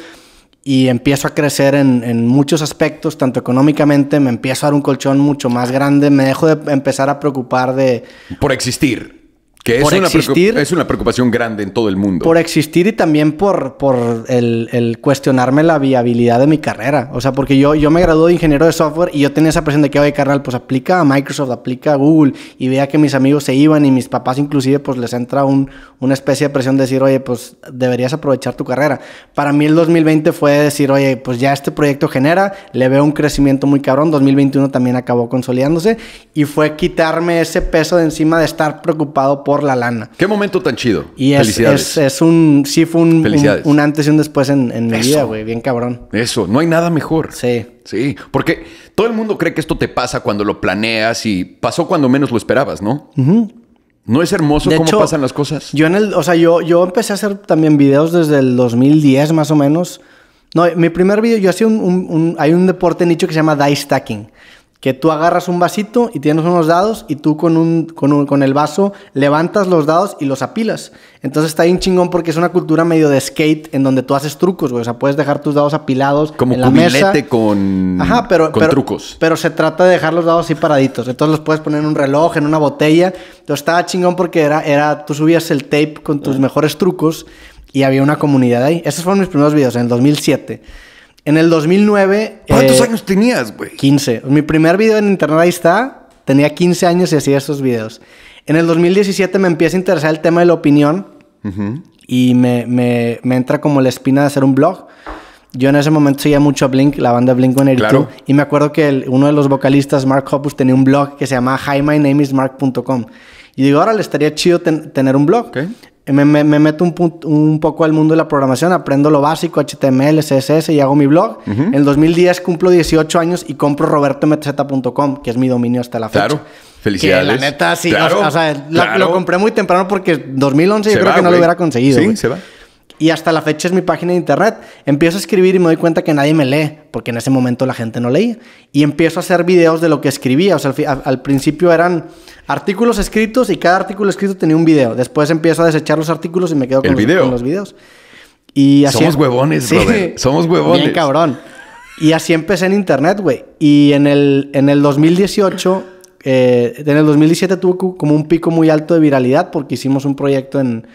y empiezo a crecer en, en, muchos aspectos, tanto económicamente, me empiezo a dar un colchón mucho más grande, me dejo de empezar a preocupar de... Por existir. Que es, una es una preocupación grande en todo el mundo. Por existir y también por, por el, cuestionarme la viabilidad de mi carrera. O sea, porque yo, yo me gradué de ingeniero de software y yo tenía esa presión de que, oye, carnal, pues aplica a Microsoft, aplica a Google y veía que mis amigos se iban y mis papás inclusive pues les entra una especie de presión de decir, oye, pues deberías aprovechar tu carrera. Para mí el 2020 fue decir, oye, pues ya este proyecto genera, le veo un crecimiento muy cabrón, 2021 también acabó consolidándose y fue quitarme ese peso de encima de estar preocupado por la lana. Qué momento tan chido. Y es, Felicidades. Es, un, sí fue un, antes y un después en, mi vida, güey, bien cabrón. Eso, no hay nada mejor. Sí. Sí, porque todo el mundo cree que esto te pasa cuando lo planeas y pasó cuando menos lo esperabas, ¿no? ¿No es hermoso cómo pasan las cosas? Yo en el, o sea, yo, yo empecé a hacer también videos desde el 2010 más o menos. No, mi primer video, yo hacía un, hay un deporte nicho que se llama dice stacking que tú agarras un vasito y tienes unos dados y tú con, un, con, un, con el vaso levantas los dados y los apilas. Entonces está bien chingón porque es una cultura medio de skate en donde tú haces trucos, O sea, puedes dejar tus dados apilados Como en la mesa. con, Ajá, pero, trucos. Pero se trata de dejar los dados así paraditos. Entonces los puedes poner en un reloj, en una botella. Entonces estaba chingón porque era, era tú subías el tape con tus ah. mejores trucos y había una comunidad ahí. Esos fueron mis primeros videos en el 2007. En el 2009... ¿Cuántos eh, años tenías, güey? 15. Mi primer video en internet ahí está. Tenía 15 años y hacía esos videos. En el 2017 me empieza a interesar el tema de la opinión. Y me, me, me, entra como la espina de hacer un blog. Yo en ese momento seguía mucho a Blink, la banda Blink en claro. Y me acuerdo que uno de los vocalistas, Mark Hoppus, tenía un blog que se llamaba HiMyNameIsMark.com. Y digo, ahora le estaría chido tener un blog. Okay me, meto un, un, poco al mundo de la programación, aprendo lo básico, HTML, CSS y hago mi blog. En 2010 cumplo 18 años y compro robertomtz.com, que es mi dominio hasta la fecha. Claro. Felicidades. la neta, sí. o, sea, lo, compré muy temprano porque 2011 yo creo que no lo hubiera conseguido. Sí, se va. Y hasta la fecha es mi página de internet. Empiezo a escribir y me doy cuenta que nadie me lee, porque en ese momento la gente no leía. Y empiezo a hacer videos de lo que escribía. O sea, al, principio eran artículos escritos y cada artículo escrito tenía un video. Después empiezo a desechar los artículos y me quedo con, los, los, videos. Y así Somos em- huevones, sí. Somos huevones. Bien cabrón. Y así empecé en internet, güey. Y en el, en el 2018, eh, en el 2017 tuve como un pico muy alto de viralidad porque hicimos un proyecto en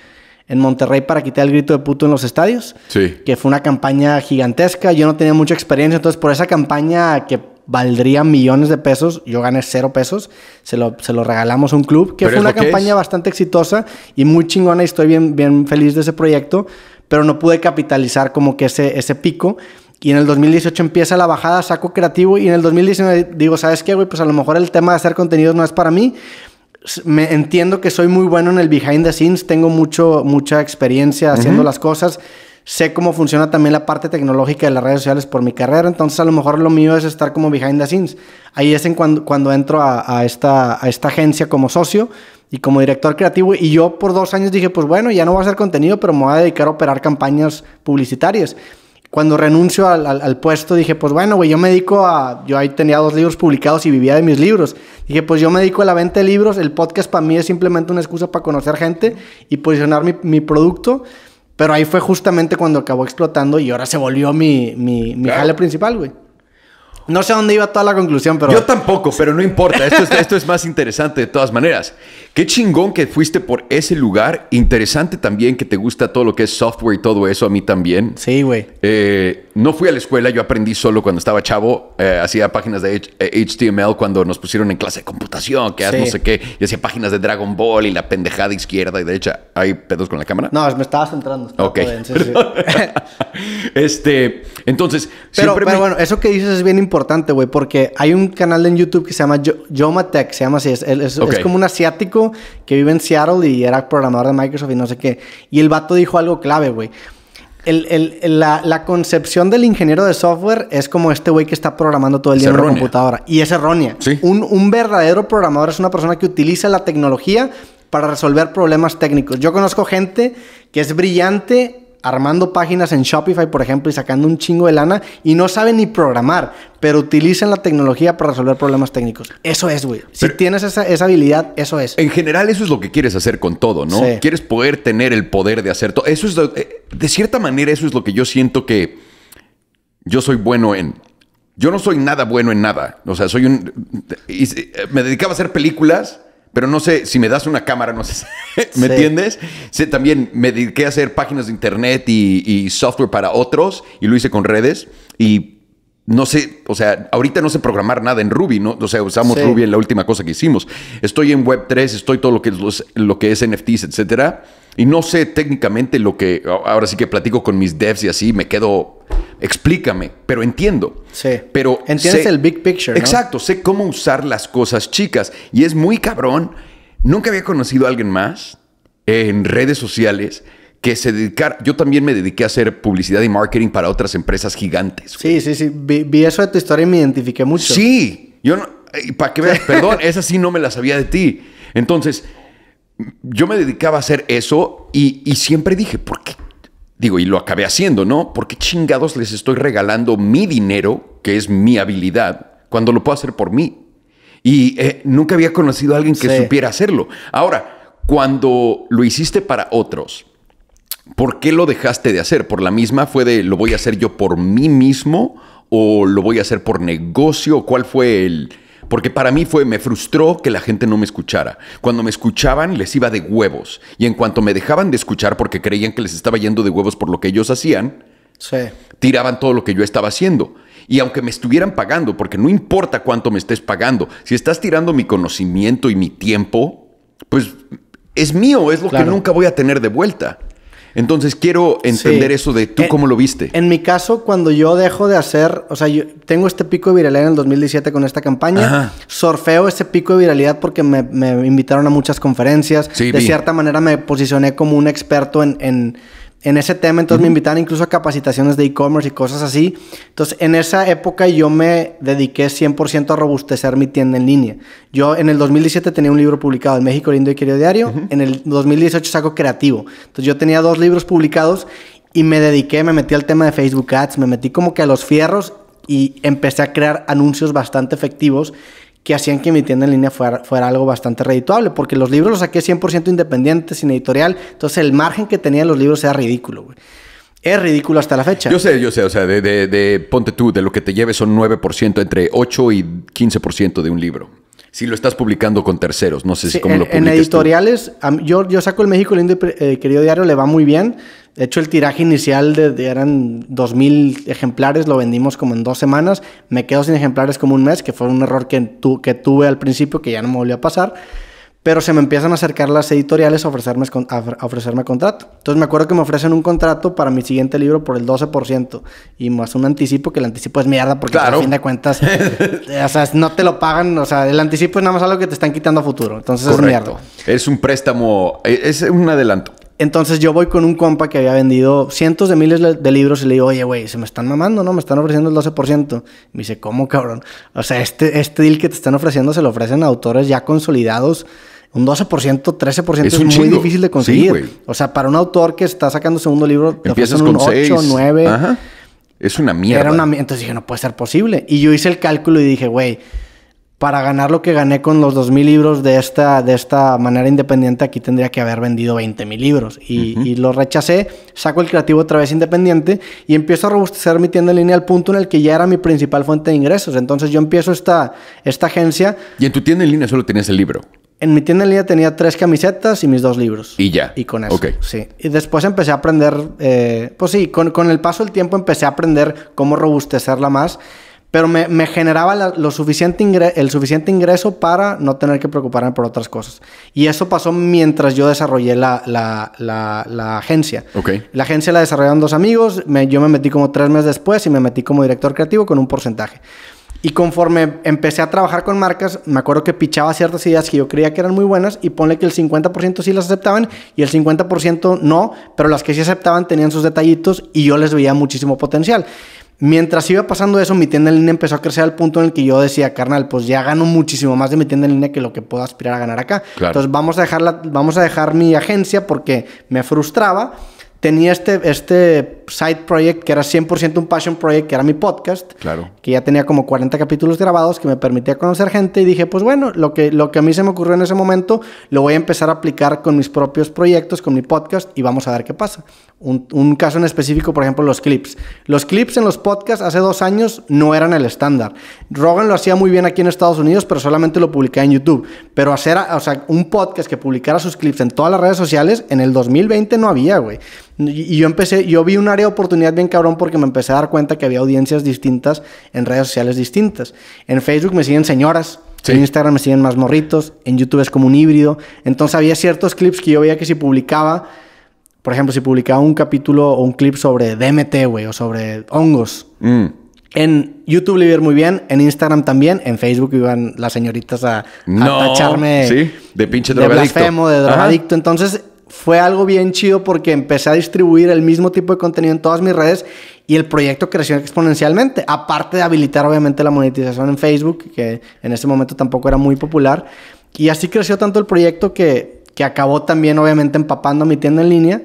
en Monterrey para quitar el grito de puto en los estadios. Sí. Que fue una campaña gigantesca. Yo no tenía mucha experiencia, entonces por esa campaña que valdría millones de pesos, yo gané cero pesos, se lo, se lo regalamos a un club, que fue una campaña bastante exitosa y muy chingona y estoy bien, bien feliz de ese proyecto. Pero no pude capitalizar como que ese, ese pico. Y en el 2018 empieza la bajada, saco creativo. Y en el 2019 digo, ¿sabes qué, güey? Pues a lo mejor el tema de hacer contenidos no es para mí me entiendo que soy muy bueno en el behind the scenes, tengo mucho, mucha experiencia haciendo las cosas, sé cómo funciona también la parte tecnológica de las redes sociales por mi carrera, entonces a lo mejor lo mío es estar como behind the scenes. Ahí es en cuando, cuando entro a, esta, a esta agencia como socio y como director creativo y yo por dos años dije, pues bueno, ya no voy a hacer contenido, pero me voy a dedicar a operar campañas publicitarias cuando renuncio al, al, puesto, dije, pues bueno, güey, yo me dedico a. Yo ahí tenía dos libros publicados y vivía de mis libros. Dije, pues yo me dedico a la venta de libros. El podcast para mí es simplemente una excusa para conocer gente y posicionar mi, mi producto. Pero ahí fue justamente cuando acabó explotando y ahora se volvió mi, mi, mi jale principal, güey. No sé dónde iba toda la conclusión, pero. Yo tampoco, pero no importa. Esto esto es más interesante de todas maneras. Qué chingón que fuiste por ese lugar. Interesante también que te gusta todo lo que es software y todo eso. A mí también. Sí, güey. Eh, no fui a la escuela. Yo aprendí solo cuando estaba chavo. Eh, hacía páginas de HTML eh, cuando nos pusieron en clase de computación, que haz no sé qué. Y hacía páginas de Dragon Ball y la pendejada izquierda y derecha. ¿Hay pedos con la cámara? No, me estabas entrando. ok. este, entonces. Pero, bueno, eso que dices es bien importante, güey, porque hay un canal en YouTube que se llama Jomatech. Se llama así. es como un asiático que vive en Seattle y era programador de Microsoft y no sé qué. Y el vato dijo algo clave, güey. la, concepción del ingeniero de software es como este güey que está programando todo el día en una computadora. Y es errónea. Un, un verdadero programador es una persona que utiliza la tecnología para resolver problemas técnicos. Yo conozco gente que es brillante armando páginas en Shopify, por ejemplo, y sacando un chingo de lana y no saben ni programar, pero utilizan la tecnología para resolver problemas técnicos. Eso es, güey. Si tienes esa, habilidad, eso es. En general, eso es lo que quieres hacer con todo, ¿no? Quieres poder tener el poder de hacer todo. Eso es, eh, de cierta manera, eso es lo que yo siento que yo soy bueno en. Yo no soy nada bueno en nada. O sea, soy un... Eh, me dedicaba a hacer películas pero no sé, si me das una cámara, no sé, ¿me entiendes? Sí, también me dediqué a hacer páginas de internet y, y software para otros y lo hice con redes y no sé, o sea, ahorita no sé programar nada en Ruby, ¿no? O sea, usamos Ruby en la última cosa que hicimos. Estoy en Web3, estoy todo lo que, lo que es NFTs, etcétera. Y no sé técnicamente lo que. Ahora sí que platico con mis devs y así, me quedo. Explícame, pero entiendo. Sí. Pero. Entiendes el big picture. Exacto, sé cómo usar las cosas chicas. Y es muy cabrón. Nunca había conocido a alguien más en redes sociales que se dedicar. Yo también me dediqué a hacer publicidad y marketing para otras empresas gigantes. Sí, sí, sí. Vi, eso de tu historia y me identifiqué mucho. Sí, yo no. Eh, para que veas, perdón, esa sí no me la sabía de ti. Entonces, yo me dedicaba a hacer eso y, siempre dije, ¿por qué? Digo, y lo acabé haciendo, ¿no? ¿Por qué chingados les estoy regalando mi dinero, que es mi habilidad, cuando lo puedo hacer por mí? Y eh, nunca había conocido a alguien que supiera hacerlo. Ahora, cuando lo hiciste para otros, ¿Por qué lo dejaste de hacer? ¿Por la misma? ¿Fue de lo voy a hacer yo por mí mismo? ¿O lo voy a hacer por negocio? ¿Cuál fue el...? Porque para mí fue, me frustró que la gente no me escuchara. Cuando me escuchaban les iba de huevos. Y en cuanto me dejaban de escuchar porque creían que les estaba yendo de huevos por lo que ellos hacían, tiraban todo lo que yo estaba haciendo. Y aunque me estuvieran pagando, porque no importa cuánto me estés pagando, si estás tirando mi conocimiento y mi tiempo, pues es mío, es lo que nunca voy a tener de vuelta. Entonces quiero entender eso de tú cómo lo viste. En mi caso, cuando yo dejo de hacer, o sea, yo tengo este pico de viralidad en el 2017 con esta campaña, sorfeo ese pico de viralidad porque me, invitaron a muchas conferencias, de cierta manera me posicioné como un experto en en ese tema, entonces me invitaban incluso a capacitaciones de e-commerce y cosas así. Entonces, en esa época yo me dediqué 100% a robustecer mi tienda en línea. Yo en el 2017 tenía un libro publicado, en México Lindo y Querido Diario. En el 2018 saco Creativo. Entonces, yo tenía dos libros publicados y me dediqué, me metí al tema de Facebook Ads, me metí como que a los fierros y empecé a crear anuncios bastante efectivos que hacían que mi tienda en línea fuera, fuera algo bastante redituable, porque los libros los saqué 100% independientes, sin editorial, entonces el margen que tenían los libros era ridículo, Es ridículo hasta la fecha. Yo sé, yo sé, o sea, de, de, de ponte tú, de lo que te lleves son 9%, entre 8 y 15% de un libro si lo estás publicando con terceros, no sé si cómo lo publicas. En editoriales, yo, saco el México Lindo y eh, Querido Diario, le va muy bien. De hecho, el tiraje inicial de, eran 2.000 ejemplares, lo vendimos como en dos semanas. Me quedo sin ejemplares como un mes, que fue un error que, tu, que tuve al principio, que ya no me volvió a pasar pero se me empiezan a acercar las editoriales a ofrecerme, a ofrecerme contrato. Entonces me acuerdo que me ofrecen un contrato para mi siguiente libro por el 12% y más un anticipo, que el anticipo es mierda porque pues, claro. a fin de cuentas, no te lo pagan, o sea, el anticipo es nada más algo que te están quitando a futuro, entonces es mierda. Es un préstamo, e, es un adelanto. Entonces yo voy con un compa que había vendido cientos de miles de libros y le digo, oye, güey, se me están mamando, ¿no? Me están ofreciendo el 12%. Me dice, ¿cómo, cabrón? O sea, este, este deal que te están ofreciendo se lo ofrecen a autores ya consolidados un 12%, 13% es, muy difícil de conseguir. o sea, para un autor que está sacando segundo libro, empiezas con un 8, 9. Es una mierda. Era entonces dije, no puede ser posible. Y yo hice el cálculo y dije, güey, para ganar lo que gané con los 2.000 libros de esta, de esta manera independiente, aquí tendría que haber vendido 20.000 libros. Y, lo rechacé, saco el creativo otra vez independiente y empiezo a robustecer mi tienda en línea al punto en el que ya era mi principal fuente de ingresos. Entonces yo empiezo esta, esta agencia. ¿Y en tu tienda en línea solo tienes el libro? En mi tienda en línea tenía tres camisetas y mis dos libros. Y ya. Y con eso. Sí. Y después empecé a aprender, eh, pues sí, con, el paso del tiempo empecé a aprender cómo robustecerla más, pero me, generaba lo suficiente el suficiente ingreso para no tener que preocuparme por otras cosas. Y eso pasó mientras yo desarrollé la, agencia. La agencia la desarrollaron dos amigos, yo me metí como tres meses después y me metí como director creativo con un porcentaje. Y conforme empecé a trabajar con marcas, me acuerdo que pichaba ciertas ideas que yo creía que eran muy buenas y ponle que el 50% sí las aceptaban y el 50% no, pero las que sí aceptaban tenían sus detallitos y yo les veía muchísimo potencial. Mientras iba pasando eso, mi tienda en línea empezó a crecer al punto en el que yo decía, carnal, pues ya gano muchísimo más de mi tienda en línea que lo que puedo aspirar a ganar acá. Entonces vamos a, dejar vamos a dejar mi agencia porque me frustraba tenía este, este side project que era 100% un passion project, que era mi podcast. Claro. Que ya tenía como 40 capítulos grabados que me permitía conocer gente y dije, pues bueno, lo que, lo que a mí se me ocurrió en ese momento lo voy a empezar a aplicar con mis propios proyectos, con mi podcast y vamos a ver qué pasa. Un, un caso en específico, por ejemplo, los clips. Los clips en los podcasts hace dos años no eran el estándar. Rogan lo hacía muy bien aquí en Estados Unidos, pero solamente lo publicaba en YouTube. Pero hacer, o sea, un podcast que publicara sus clips en todas las redes sociales, en el 2020 no había, güey. Y yo empecé, yo vi un área de oportunidad bien cabrón porque me empecé a dar cuenta que había audiencias distintas en redes sociales distintas. En Facebook me siguen señoras, En Instagram me siguen más morritos, en YouTube es como un híbrido. Entonces había ciertos clips que yo veía que si publicaba, por ejemplo, si publicaba un capítulo o un clip sobre DMT, güey, o sobre hongos. Mm. En YouTube le iba muy bien, en Instagram también, en Facebook iban las señoritas a, no. de pinche drogadicto. blasfemo, de drogadicto. Entonces fue algo bien chido porque empecé a distribuir el mismo tipo de contenido en todas mis redes y el proyecto creció exponencialmente. Aparte de habilitar obviamente la monetización en Facebook, que en ese momento tampoco era muy popular. Y así creció tanto el proyecto que, acabó también obviamente empapando mi tienda en línea.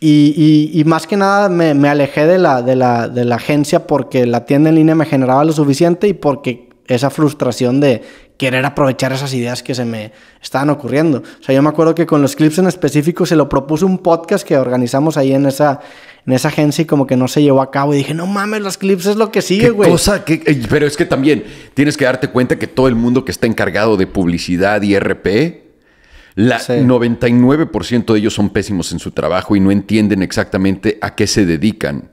Y, más que nada me, alejé de la, de, la, de la agencia porque la tienda en línea me generaba lo suficiente y porque esa frustración de querer aprovechar esas ideas que se me estaban ocurriendo. O sea, yo me acuerdo que con los clips en específico se lo propuso un podcast que organizamos ahí en esa, en esa agencia y como que no se llevó a cabo. Y dije, no mames, los clips es lo que sigue, güey. cosa que, eh, pero es que también tienes que darte cuenta que todo el mundo que está encargado de publicidad y RP la 99% de ellos son pésimos en su trabajo y no entienden exactamente a qué se dedican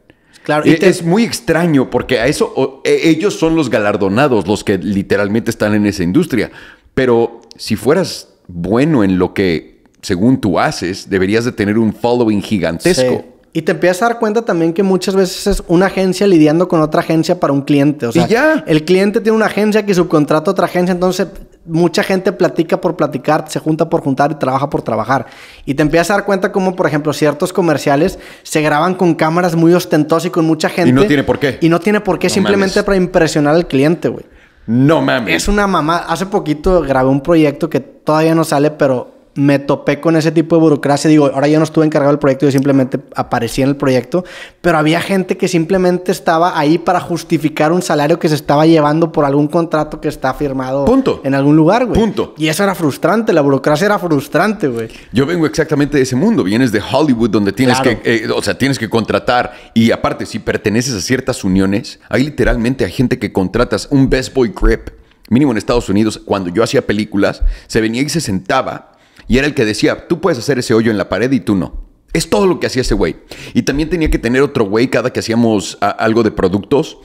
es muy extraño porque a eso e, ellos son los galardonados, los que literalmente están en esa industria. Pero si fueras bueno en lo que según tú haces, deberías de tener un following gigantesco. Y te empiezas a dar cuenta también que muchas veces es una agencia lidiando con otra agencia para un cliente. O sea, ya. el cliente tiene una agencia que subcontrata a otra agencia, entonces mucha gente platica por platicar, se junta por juntar y trabaja por trabajar. Y te empiezas a dar cuenta como, por ejemplo, ciertos comerciales se graban con cámaras muy ostentosas y con mucha gente. Y no tiene por qué. Y no tiene por qué, simplemente para impresionar al cliente, güey. No mames. Es una mamá. Hace poquito grabé un proyecto que todavía no sale, pero me topé con ese tipo de burocracia. Digo, ahora yo no estuve encargado del proyecto, yo simplemente aparecí en el proyecto, pero había gente que simplemente estaba ahí para justificar un salario que se estaba llevando por algún contrato que está firmado en algún lugar, güey. Punto. Y eso era frustrante, la burocracia era frustrante, güey. Yo vengo exactamente de ese mundo, vienes de Hollywood donde tienes que, eh, o sea, tienes que contratar y aparte si perteneces a ciertas uniones, hay literalmente a gente que contratas un best boy grip. Mínimo en Estados Unidos, cuando yo hacía películas, se venía y se sentaba y era el que decía, tú puedes hacer ese hoyo en la pared y tú no. Es todo lo que hacía ese güey. Y también tenía que tener otro güey cada que hacíamos ah, algo de productos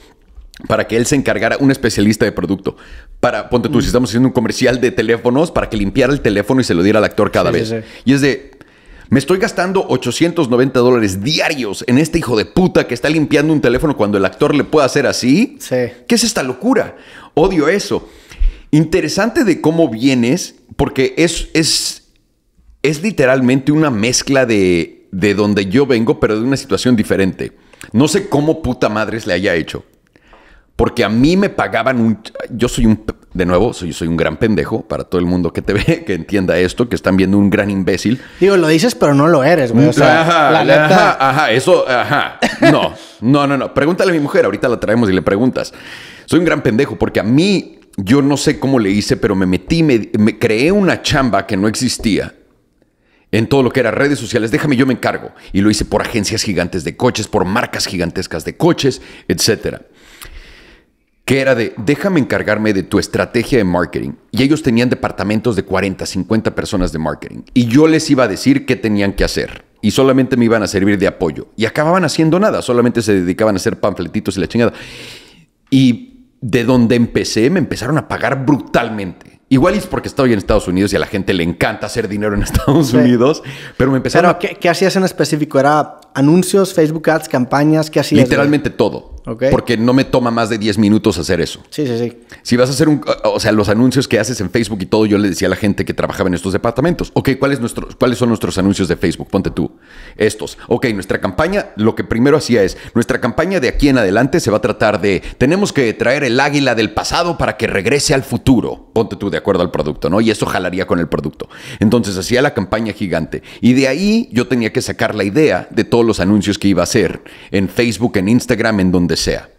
para que él se encargara, un especialista de producto. Para, ponte tú, si mm. estamos haciendo un comercial de teléfonos, para que limpiara el teléfono y se lo diera al actor cada vez. Y es de, me estoy gastando 890 dólares diarios en este hijo de puta que está limpiando un teléfono cuando el actor le puede hacer así. ¿Qué es esta locura? Odio eso. Interesante de cómo vienes, porque es, es literalmente una mezcla de, de donde yo vengo, pero de una situación diferente. No sé cómo puta madres le haya hecho. Porque a mí me pagaban un... Yo soy un... De nuevo, soy, soy un gran pendejo para todo el mundo que te ve, que entienda esto, que están viendo un gran imbécil. Digo, lo dices, pero no lo eres, güey. ajá, ajá, eso, ajá. No, no, no, no. Pregúntale a mi mujer, ahorita la traemos y le preguntas. Soy un gran pendejo porque a mí, yo no sé cómo le hice, pero me metí, me creé una chamba que no existía en todo lo que era redes sociales, déjame yo me encargo. Y lo hice por agencias gigantes de coches, por marcas gigantescas de coches, etc. que era de déjame encargarme de tu estrategia de marketing. Y ellos tenían departamentos de 40, 50 personas de marketing. Y yo les iba a decir qué tenían que hacer. Y solamente me iban a servir de apoyo. Y acababan haciendo nada, solamente se dedicaban a hacer panfletitos y la chingada. Y de donde empecé, me empezaron a pagar brutalmente. Igual es porque estoy en Estados Unidos y a la gente le encanta hacer dinero en Estados Unidos, pero me empezaron. a... ¿qué, hacías en específico? ¿Era anuncios, Facebook Ads, campañas? ¿Qué hacías? Literalmente todo. Porque no me toma más de 10 minutos hacer eso. Sí, sí, sí. Si vas a hacer un. O sea, los anuncios que haces en Facebook y todo, yo le decía a la gente que trabajaba en estos departamentos. Ok, ¿cuáles son nuestros anuncios de Facebook? Ponte tú. Estos. Ok, nuestra campaña, lo que primero hacía es: nuestra campaña de aquí en adelante se va a tratar de. Tenemos que traer el águila del pasado para que regrese al futuro. Ponte tú de acuerdo al producto, ¿no? Y eso jalaría con el producto. Entonces hacía la campaña gigante. Y de ahí yo tenía que sacar la idea de todos los anuncios que iba a hacer en Facebook, en Instagram, en donde sea.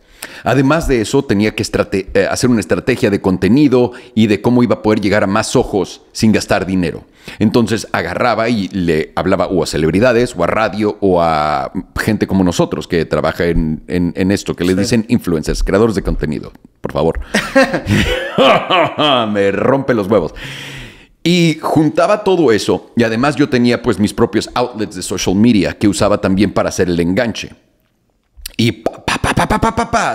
Además de eso, tenía que eh, hacer una estrategia de contenido y de cómo iba a poder llegar a más ojos sin gastar dinero. Entonces agarraba y le hablaba o a celebridades, o a radio, o a gente como nosotros que trabaja en, esto, que le dicen influencers, creadores de contenido, por favor. Me rompe los huevos. Y juntaba todo eso y además yo tenía pues mis propios outlets de social media que usaba también para hacer el enganche. Y pa,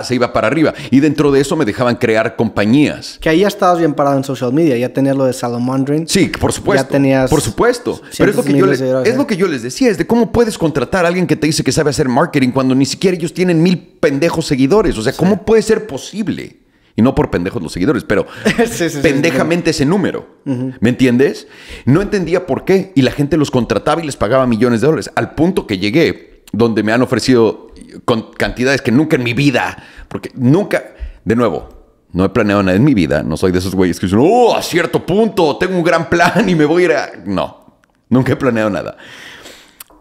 se iba para arriba. Y dentro de eso me dejaban crear compañías. Que ahí ya estabas bien parado en social media, ya tenías lo de Salamandrin. Sí, por supuesto. Por supuesto. Pero es lo, que yo les, es lo ¿eh? que yo les decía, es de cómo puedes contratar a alguien que te dice que sabe hacer marketing cuando ni siquiera ellos tienen mil pendejos seguidores. O sea, ¿cómo puede ser posible? Y no por pendejos los seguidores, pero pendejamente ese número. ¿Me entiendes? No entendía por qué. Y la gente los contrataba y les pagaba millones de dólares. Al punto que llegué, donde me han ofrecido con cantidades que nunca en mi vida, porque nunca, de nuevo, no he planeado nada en mi vida, no soy de esos güeyes que dicen, oh, a cierto punto, tengo un gran plan y me voy a ir a... No, nunca he planeado nada.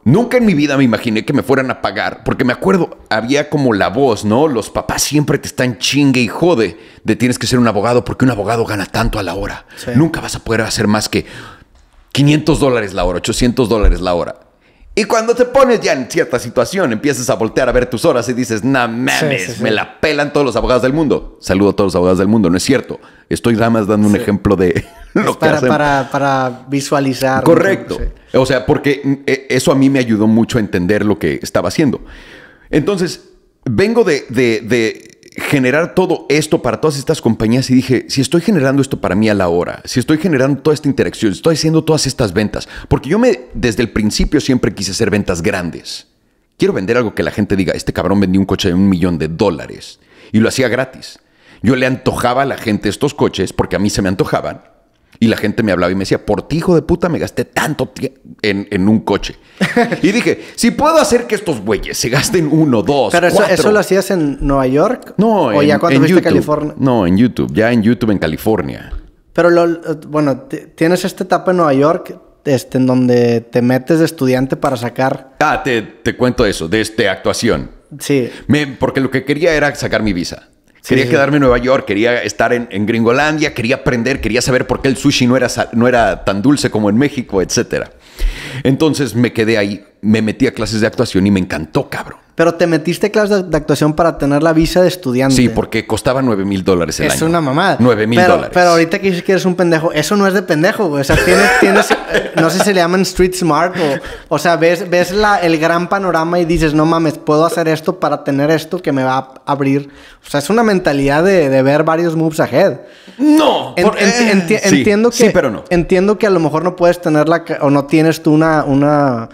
Nunca en mi vida me imaginé que me fueran a pagar, porque me acuerdo, había como la voz, ¿no? Los papás siempre te están chingue y jode de tienes que ser un abogado porque un abogado gana tanto a la hora. Nunca vas a poder hacer más que 500 dólares la hora, 800 dólares la hora. Y cuando te pones ya en cierta situación, empiezas a voltear a ver tus horas y dices, no mames, me la pelan todos los abogados del mundo. Saludo a todos los abogados del mundo, no es cierto. Estoy nada más dando un ejemplo de lo para, que Para, para visualizar. Correcto. O sea, porque mm, eh, eso a mí me ayudó mucho a entender lo que estaba haciendo. Entonces, vengo de, de generar todo esto para todas estas compañías y dije, si estoy generando esto para mí a la hora, si estoy generando toda esta interacción, estoy haciendo todas estas ventas, porque yo me desde el principio siempre quise hacer ventas grandes. Quiero vender algo que la gente diga, este cabrón vendió un coche de un millón de dólares y lo hacía gratis. Yo le antojaba a la gente estos coches porque a mí se me antojaban y la gente me hablaba y me decía, por ti, hijo de puta, me gasté tanto en, en un coche. y dije, si puedo hacer que estos güeyes se gasten uno, dos, Pero eso, lo hacías en Nueva York? No, ¿O en, ya cuando California? No, en YouTube. Ya en YouTube en California. Pero, bueno, tienes esta etapa en Nueva York este, en donde te metes de estudiante para sacar... Ah, te, cuento eso, de este, actuación. Sí. porque lo que quería era sacar mi visa. Quería quedarme en Nueva York, quería estar en, Gringolandia, quería aprender, quería saber por qué el sushi no era, no era tan dulce como en México, etc. Entonces me quedé ahí, me metí a clases de actuación y me encantó, cabrón. Pero te metiste clases de, actuación para tener la visa de estudiante. Sí, porque costaba 9 mil dólares el es año. Es una mamada. 9 mil dólares. Pero ahorita que dices que eres un pendejo, eso no es de pendejo, O sea, tienes, eh, no sé si le llaman street smart o, o sea, ves, la, el gran panorama y dices, no mames, puedo hacer esto para tener esto que me va a abrir. O sea, es una mentalidad de, de ver varios moves ahead. No. Eh. entiendo que, sí, pero no. Entiendo que a lo mejor no puedes tener la, o no tienes tú una, una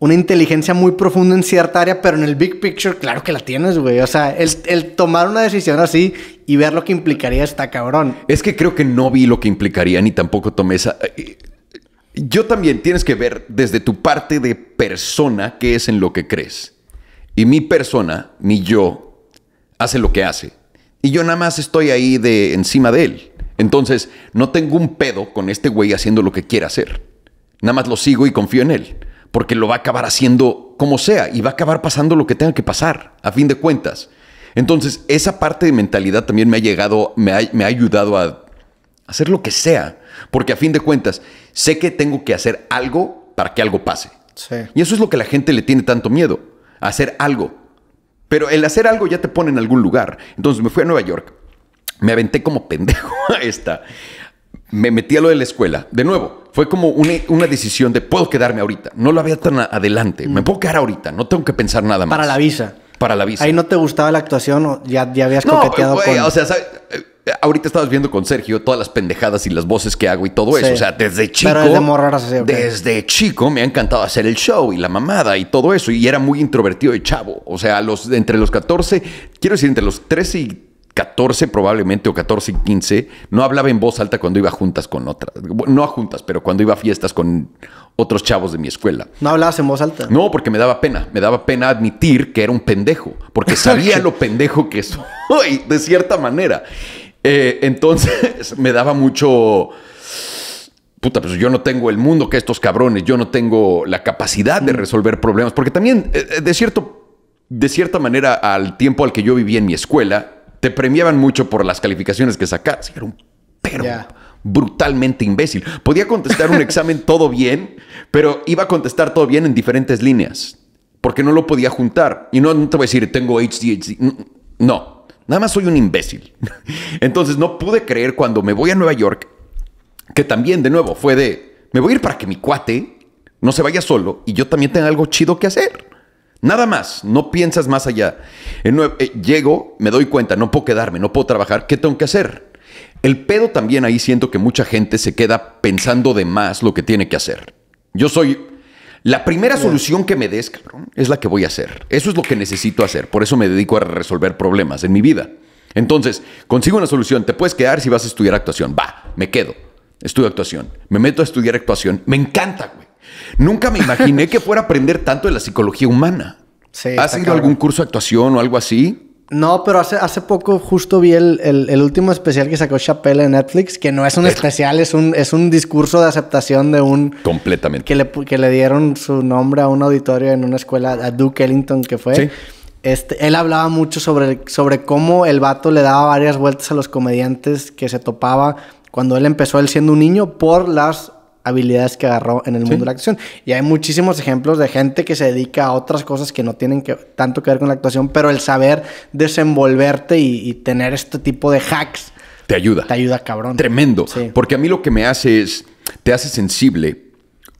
una inteligencia muy profunda en cierta área, pero en el big picture, claro que la tienes, güey. O sea, el, tomar una decisión así y ver lo que implicaría está cabrón. Es que creo que no vi lo que implicaría ni tampoco tomé esa. Eh, yo también tienes que ver desde tu parte de persona qué es en lo que crees. Y mi persona, mi yo, hace lo que hace. Y yo nada más estoy ahí de encima de él. Entonces, no tengo un pedo con este güey haciendo lo que quiera hacer. Nada más lo sigo y confío en él porque lo va a acabar haciendo como sea y va a acabar pasando lo que tenga que pasar, a fin de cuentas. Entonces, esa parte de mentalidad también me ha llegado, me ha, ayudado a hacer lo que sea, porque a fin de cuentas, sé que tengo que hacer algo para que algo pase. Y eso es lo que la gente le tiene tanto miedo, hacer algo. Pero el hacer algo ya te pone en algún lugar. Entonces me fui a Nueva York, me aventé como pendejo a esta, me metí a lo de la escuela. De nuevo, fue como una, decisión de puedo quedarme ahorita. No lo había tan adelante. Me mm. puedo quedar ahorita. No tengo que pensar nada más. Para la visa. Para la visa. ¿Ahí no te gustaba la actuación o ya, ya habías no, con... o sea, eh, ahorita estabas viendo con Sergio todas las pendejadas y las voces que hago y todo eso. O sea, desde chico... Pero desde morrar Desde chico me ha encantado hacer el show y la mamada y todo eso. Y era muy introvertido de chavo. O sea, los, entre los 14... Quiero decir, entre los 13 y 14 probablemente o 14 y 15, no hablaba en voz alta cuando iba juntas con otras, no a juntas, pero cuando iba a fiestas con otros chavos de mi escuela. ¿No hablabas en voz alta? No, porque me daba pena, me daba pena admitir que era un pendejo, porque sabía lo pendejo que soy, de cierta manera. Eh, entonces me daba mucho... Puta, pues yo no tengo el mundo que estos cabrones, yo no tengo la capacidad de mm. resolver problemas, porque también, eh, eh, de, cierto, de cierta manera, al tiempo al que yo vivía en mi escuela, te premiaban mucho por las calificaciones que sacabas. Era un perro. Brutalmente imbécil. Podía contestar un examen todo bien, pero iba a contestar todo bien en diferentes líneas, porque no lo podía juntar. Y no, te voy a decir, tengo HDHD. No, nada más soy un imbécil. Entonces no pude creer cuando me voy a Nueva York, que también de nuevo fue de, me voy a ir para que mi cuate no se vaya solo y yo también tenga algo chido que hacer. Nada más, no piensas más allá. Eh, llego, me doy cuenta, no puedo quedarme, no puedo trabajar, ¿qué tengo que hacer? El pedo también ahí siento que mucha gente se queda pensando de más lo que tiene que hacer. Yo soy... La primera solución que me des, cabrón, es la que voy a hacer. Eso es lo que necesito hacer. Por eso me dedico a resolver problemas en mi vida. Entonces, consigo una solución. Te puedes quedar si vas a estudiar actuación. Va, me quedo. Estudio actuación. Me meto a estudiar actuación. Me encanta, güey. Nunca me imaginé que fuera a aprender tanto de la psicología humana. se ¿Has algún curso de actuación o algo así? No, pero hace, hace poco justo vi el, último especial que sacó Chapelle en Netflix, que no es un eh. especial, es un, es un discurso de aceptación de un... Completamente. Que le, dieron su nombre a un auditorio en una escuela, a Duke Ellington que fue. Este, él hablaba mucho sobre, sobre cómo el vato le daba varias vueltas a los comediantes que se topaba cuando él empezó él siendo un niño por las habilidades que agarró en el mundo de la actuación. Y hay muchísimos ejemplos de gente que se dedica a otras cosas que no tienen tanto que ver con la actuación, pero el saber desenvolverte y, tener este tipo de hacks. Te ayuda. Te ayuda, cabrón. Tremendo. Porque a mí lo que me hace es, te hace sensible.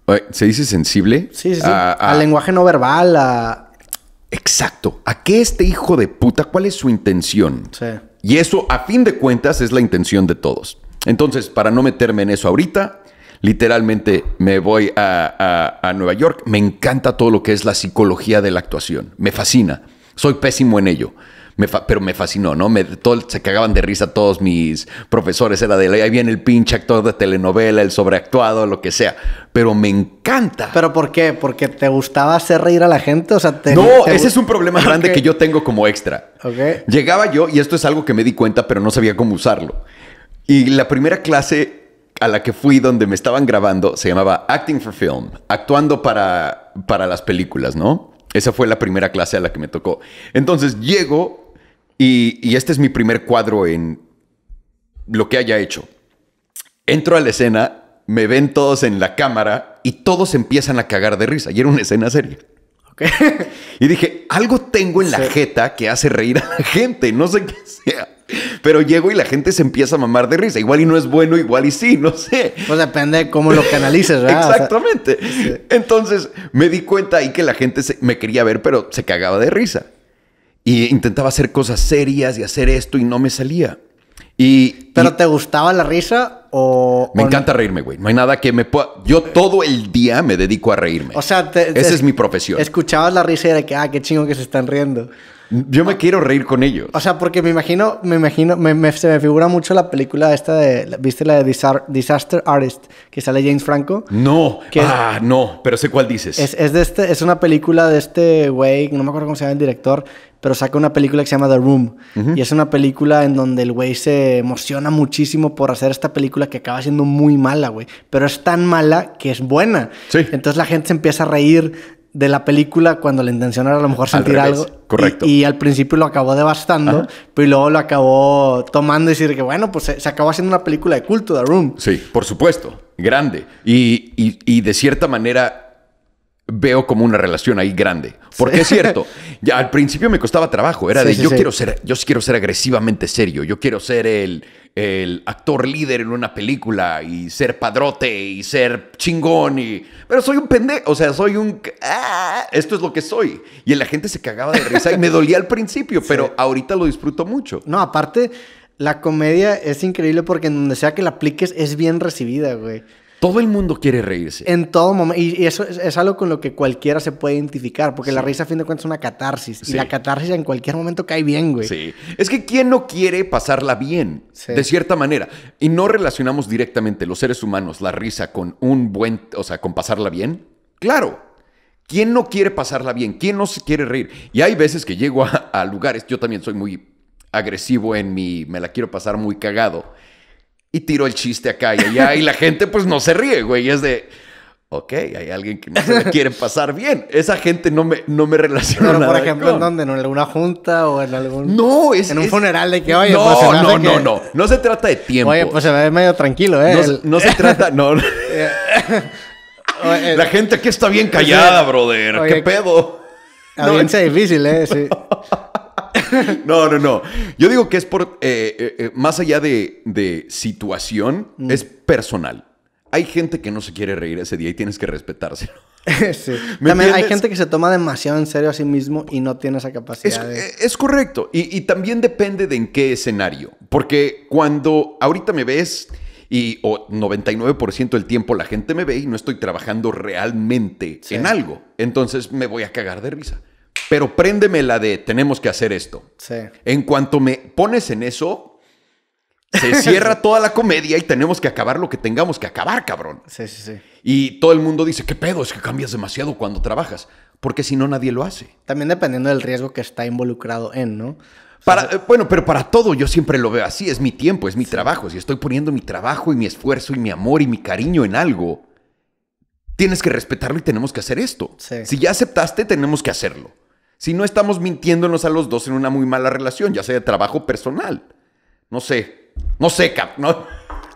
Eh, ¿Se dice sensible? Sí, sí, sí. Al lenguaje no verbal, a... Exacto. ¿A qué este hijo de puta? ¿Cuál es su intención? Sí. Y eso, a fin de cuentas, es la intención de todos. Entonces, para no meterme en eso ahorita, literalmente me voy a, Nueva York. Me encanta todo lo que es la psicología de la actuación. Me fascina. Soy pésimo en ello. pero me fascinó, ¿no? Me, se cagaban de risa todos mis profesores. Era de ahí viene el pinche actor de telenovela, el sobreactuado, lo que sea. Pero me encanta. ¿Pero por qué? ¿Porque te gustaba hacer reír a la gente? O sea, no, ese es un problema grande que yo tengo como extra. Llegaba yo, y esto es algo que me di cuenta, pero no sabía cómo usarlo. Y la primera clase a la que fui donde me estaban grabando se llamaba Acting for Film, actuando para, para las películas, ¿no? Esa fue la primera clase a la que me tocó. Entonces llego y, este es mi primer cuadro en lo que haya hecho. Entro a la escena, me ven todos en la cámara y todos empiezan a cagar de risa. Y era una escena seria. Y dije, algo tengo en la jeta que hace reír a la gente, no sé qué sea. Pero llego y la gente se empieza a mamar de risa. Igual y no es bueno, igual y sí, no sé. Pues depende de cómo lo canalices, Exactamente. Entonces me di cuenta ahí que la gente me quería ver, pero se cagaba de risa. Y intentaba hacer cosas serias y hacer esto y no me salía. Y, ¿Pero te gustaba la risa o...? Me encanta reírme, güey. No hay nada que me pueda... Yo todo el día me dedico a reírme. O Esa es mi profesión. Escuchabas la risa y era que, ah, qué chingo que se están riendo. Yo me quiero reír con ellos. O sea, porque me imagino, me imagino, se me figura mucho la película esta de, ¿viste la de Disaster Artist? Que sale James Franco. No, que ah, no, pero sé cuál dices. Es, de este, es una película de este güey, no me acuerdo cómo se llama el director, pero saca una película que se llama The Room. Y es una película en donde el güey se emociona muchísimo por hacer esta película que acaba siendo muy mala, güey. Pero es tan mala que es buena. Sí. Entonces la gente se empieza a reír de la película cuando la intención era a lo mejor sentir algo. Correcto. Y, al principio lo acabó devastando, pero luego lo acabó tomando y decir que, bueno, pues se, acabó haciendo una película de culto, de Room. Sí, por supuesto, grande. Y, y, y de cierta manera veo como una relación ahí grande. Porque es cierto, ya al principio me costaba trabajo. Era de yo quiero ser, yo quiero ser agresivamente serio, yo quiero ser el, actor líder en una película y ser padrote y ser chingón y. Pero soy un pendejo. O sea, soy un ah, esto es lo que soy. Y la gente se cagaba de risa y me dolía al principio, pero ahorita lo disfruto mucho. No, aparte. La comedia es increíble porque en donde sea que la apliques es bien recibida, güey. Todo el mundo quiere reírse. En todo momento. Y eso es algo con lo que cualquiera se puede identificar, porque la risa a fin de cuentas es una catarsis. Y la catarsis en cualquier momento cae bien, güey. Sí. Es que ¿quién no quiere pasarla bien? De cierta manera. Y no relacionamos directamente los seres humanos la risa con un buen, o sea, con pasarla bien. Claro. ¿Quién no quiere pasarla bien? ¿Quién no se quiere reír? Y hay veces que llego a lugares, yo también soy muy agresivo en mi, me la quiero pasar muy cagado y tiro el chiste acá y allá y la gente pues no se ríe, güey. Y es de, ok, hay alguien que no se le quiere pasar bien. Esa gente no me, no me relaciona Pero, por ejemplo, ¿en dónde? ¿En alguna junta o en algún...? No, En un funeral de que, oye, no, pues, no, no, no, no. se trata de tiempo. Oye, pues se ve medio tranquilo, ¿eh? No, se trata... No. la gente aquí está bien callada, brother. ¿Qué pedo? Audiencia es difícil, ¿eh? Sí. no, no, no. Yo digo que es por, eh, eh, eh, más allá de, situación, mm. es personal. Hay gente que no se quiere reír ese día y tienes que respetárselo. sí. También hay gente que se toma demasiado en serio a sí mismo y no tiene esa capacidad. Es, correcto. Y, también depende de en qué escenario. Porque cuando ahorita me ves y 99% del tiempo la gente me ve y no estoy trabajando realmente en algo, entonces me voy a cagar de risa. Pero préndeme la de tenemos que hacer esto. Sí. En cuanto me pones en eso, se cierra toda la comedia y tenemos que acabar lo que tengamos que acabar, cabrón. Sí, sí, sí. Y todo el mundo dice, ¿qué pedo? Es que cambias demasiado cuando trabajas. Porque si no, nadie lo hace. También dependiendo del riesgo que está involucrado en, ¿no? Eh, bueno, pero para todo yo siempre lo veo así. Es mi tiempo, es mi trabajo. Si estoy poniendo mi trabajo y mi esfuerzo y mi amor y mi cariño en algo, tienes que respetarlo y tenemos que hacer esto. Sí. Si ya aceptaste, tenemos que hacerlo. Si no estamos mintiéndonos a los dos en una muy mala relación, ya sea de trabajo personal. No sé, no sé, cap, ¿no?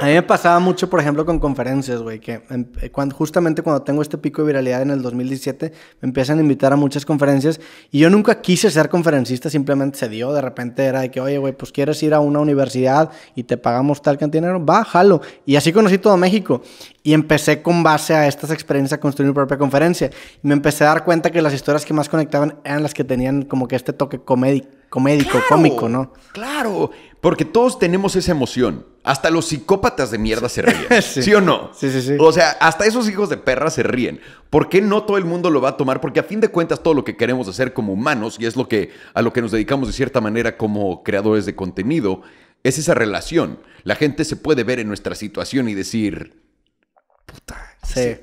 A mí me pasaba mucho, por ejemplo, con conferencias, güey, que em, eh, justamente cuando tengo este pico de viralidad en el 2017, me empiezan a invitar a muchas conferencias y yo nunca quise ser conferencista, simplemente se dio, de repente era de que, oye, güey, pues quieres ir a una universidad y te pagamos tal cantidad de dinero, va, Y así conocí todo México y empecé con base a estas experiencias a construir mi propia conferencia y me empecé a dar cuenta que las historias que más conectaban eran las que tenían como que este toque comédico comédico, cómico, ¿no? Claro, porque todos tenemos esa emoción. Hasta los psicópatas de mierda se ríen. sí. o no? Sí, sí, sí. O sea, hasta esos hijos de perra se ríen. ¿Por qué no todo el mundo lo va a tomar? Porque a fin de cuentas todo lo que queremos hacer como humanos, y es lo que a lo que nos dedicamos de cierta manera como creadores de contenido, es esa relación. La gente se puede ver en nuestra situación y decir, puta, sí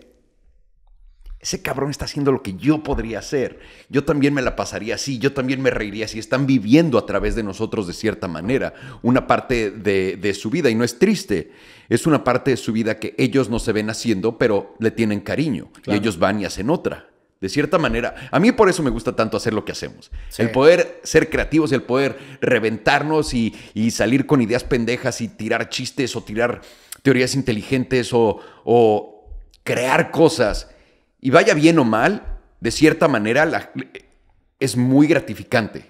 ese cabrón está haciendo lo que yo podría hacer. Yo también me la pasaría así, yo también me reiría Si Están viviendo a través de nosotros de cierta manera una parte de, su vida y no es triste. Es una parte de su vida que ellos no se ven haciendo, pero le tienen cariño y ellos van y hacen otra. De cierta manera, a mí por eso me gusta tanto hacer lo que hacemos. El poder ser creativos, el poder reventarnos y, salir con ideas pendejas y tirar chistes o tirar teorías inteligentes o crear cosas y vaya bien o mal, de cierta manera es muy gratificante.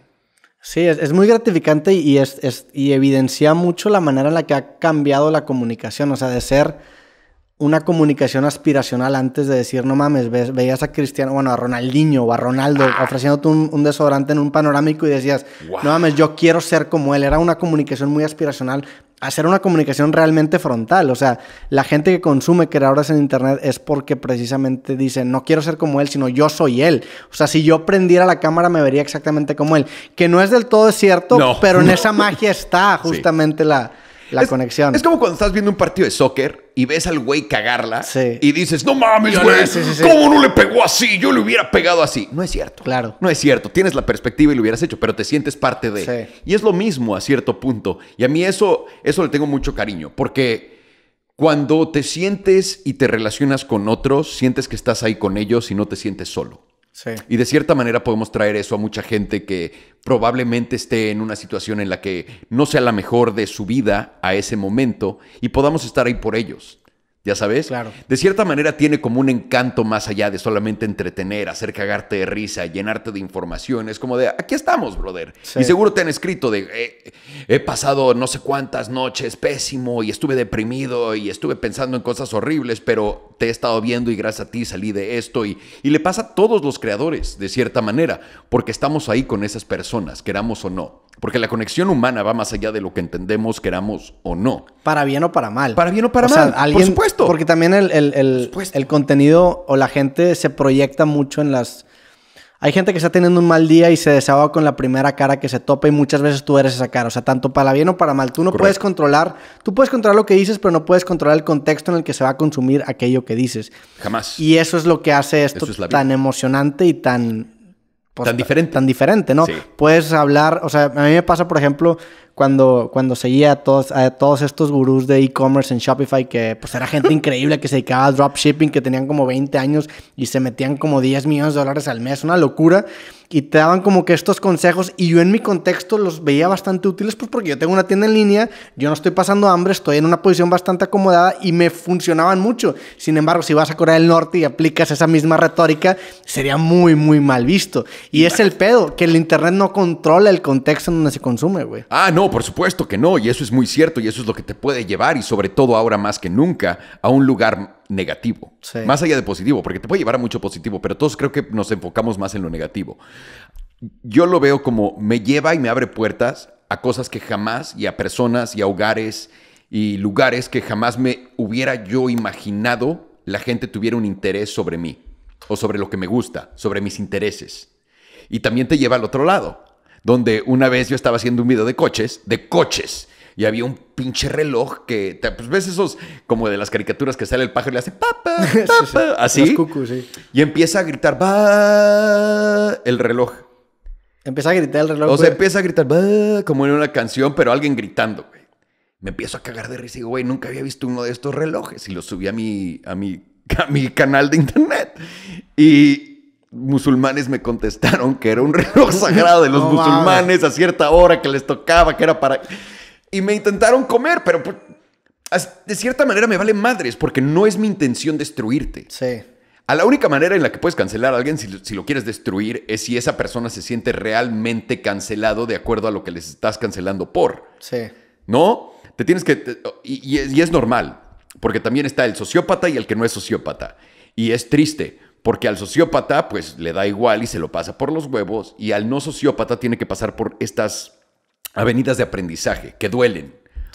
Sí, es, muy gratificante y, evidencia mucho la manera en la que ha cambiado la comunicación, o sea, de ser una comunicación aspiracional antes de decir, no mames, veías a Cristiano, bueno, a Ronaldinho o a Ronaldo ah. ofreciéndote un, desodorante en un panorámico y decías, no mames, yo quiero ser como él. Era una comunicación muy aspiracional, hacer una comunicación realmente frontal. O sea, la gente que consume creadores en Internet es porque precisamente dice, no quiero ser como él, sino yo soy él. O sea, si yo prendiera la cámara me vería exactamente como él. Que no es del todo cierto, pero en esa magia está justamente la la conexión. Es como cuando estás viendo un partido de soccer y ves al güey cagarla y dices, no mames, güey, ¿cómo no le pegó así? Yo le hubiera pegado así. No es cierto. Claro. No es cierto. Tienes la perspectiva y lo hubieras hecho, pero te sientes parte de. Y es lo mismo a cierto punto. Y a mí eso, eso le tengo mucho cariño, porque cuando te sientes y te relacionas con otros, sientes que estás ahí con ellos y no te sientes solo. Y de cierta manera podemos traer eso a mucha gente que probablemente esté en una situación en la que no sea la mejor de su vida a ese momento y podamos estar ahí por ellos. ¿Ya sabes? De cierta manera tiene como un encanto más allá de solamente entretener, hacer cagarte de risa, llenarte de información. Es como de, aquí estamos, brother. Y seguro te han escrito de, eh, he pasado no sé cuántas noches pésimo y estuve deprimido y estuve pensando en cosas horribles, pero te he estado viendo y gracias a ti salí de esto. y le pasa a todos los creadores, de cierta manera, porque estamos ahí con esas personas, queramos o no. Porque la conexión humana va más allá de lo que entendemos, queramos o no. Para bien o para mal. Para bien o para mal. alguien, por supuesto. Porque también el, el, contenido o la gente se proyecta mucho en las. Hay gente que está teniendo un mal día y se desahoga con la primera cara que se topa y muchas veces tú eres esa cara. O sea, tanto para bien o para mal. Tú no puedes controlar. Tú puedes controlar lo que dices, pero no puedes controlar el contexto en el que se va a consumir aquello que dices. Jamás. Y eso es lo que hace esto tan emocionante y tan tan diferente. Tan diferente, ¿no? Puedes hablar, o sea, a mí me pasa, por ejemplo, cuando, cuando seguía todos, a todos estos gurús de e-commerce en Shopify, que pues era gente increíble que se dedicaba a dropshipping, que tenían como 20 años y se metían como 10 millones de dólares al mes, una locura y te daban como que estos consejos y yo en mi contexto los veía bastante útiles pues porque yo tengo una tienda en línea, yo no estoy pasando hambre, estoy en una posición bastante acomodada y me funcionaban mucho. Sin embargo, si vas a Corea del Norte y aplicas esa misma retórica, sería muy, muy mal visto. Y es el pedo, que el Internet no controla el contexto en donde se consume, güey. Ah, no, por supuesto que no, y eso es muy cierto, y eso es lo que te puede llevar, y sobre todo ahora más que nunca, a un lugar negativo. Más allá de positivo, porque te puede llevar a mucho positivo, pero todos creo que nos enfocamos más en lo negativo. Yo lo veo como me lleva y me abre puertas a cosas que jamás, y a personas, y a hogares, y lugares que jamás me hubiera yo imaginado la gente tuviera un interés sobre mí, o sobre lo que me gusta, sobre mis intereses. Y también te lleva al otro lado, donde una vez yo estaba haciendo un video de coches, de coches, y había un pinche reloj que, pues ves esos como de las caricaturas que sale el pájaro y le hace papá, papá, así. Y empieza a gritar, va el reloj. Empieza a gritar el reloj. O sea, empieza a gritar, va como en una canción, pero alguien gritando, Me empiezo a cagar de risa y digo, güey, nunca había visto uno de estos relojes. Y lo subí a mi, a mi, canal de internet. Y, musulmanes me contestaron que era un reloj sagrado de los musulmanes a cierta hora que les tocaba, que era para y me intentaron comer, pero pues, de cierta manera me vale madres porque no es mi intención destruirte. Sí. A la única manera en la que puedes cancelar a alguien si, lo quieres destruir es si esa persona se siente realmente cancelado de acuerdo a lo que les estás cancelando por. Sí. ¿No? Te tienes que... y, es, y es normal, porque también está el sociópata y el que no es sociópata. Y es triste, porque al sociópata pues le da igual y se lo pasa por los huevos, y al no sociópata tiene que pasar por estas avenidas de aprendizaje que duelen.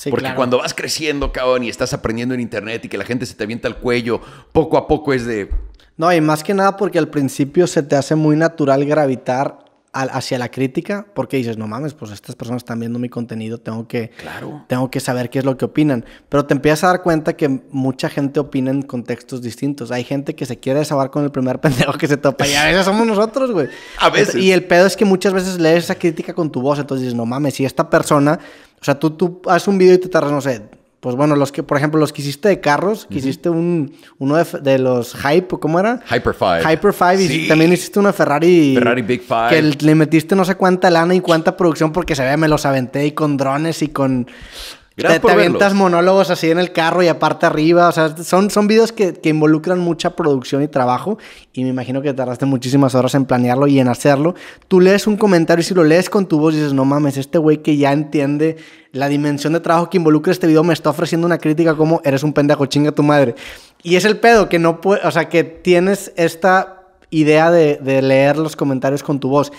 Porque cuando vas creciendo, cabrón, y estás aprendiendo en internet y que la gente se te avienta al cuello, poco a poco es de... No, y más que nada porque al principio se te hace muy natural gravitar hacia la crítica, porque dices, no mames, pues estas personas están viendo mi contenido, tengo que, claro. tengo que saber qué es lo que opinan. Pero te empiezas a dar cuenta que mucha gente opina en contextos distintos. Hay gente que se quiere desabar con el primer pendejo que se topa y a veces somos nosotros, güey. A veces. Y el pedo es que muchas veces lees esa crítica con tu voz, entonces dices, no mames, si esta persona, o sea, tú, tú haces un video y te tardas, no sé, pues bueno, los que, por ejemplo, los que hiciste de carros, que hiciste un, uno de, los Hype, ¿cómo era? Hyper Five. Hyper Five, y también hiciste una Ferrari. Ferrari Big Five. Que le metiste no sé cuánta lana y cuánta producción porque se ve, me los aventé y con drones y con. te, te avientas monólogos así en el carro y aparte arriba. O sea, son, son videos que, que, involucran mucha producción y trabajo. Y me imagino que tardaste muchísimas horas en planearlo y en hacerlo. Tú lees un comentario y si lo lees con tu voz dices, no mames, este güey que ya entiende la dimensión de trabajo que involucra este video me está ofreciendo una crítica como eres un pendejo, chinga tu madre. Y es el pedo que no puede, o sea, que tienes esta idea de, leer los comentarios con tu voz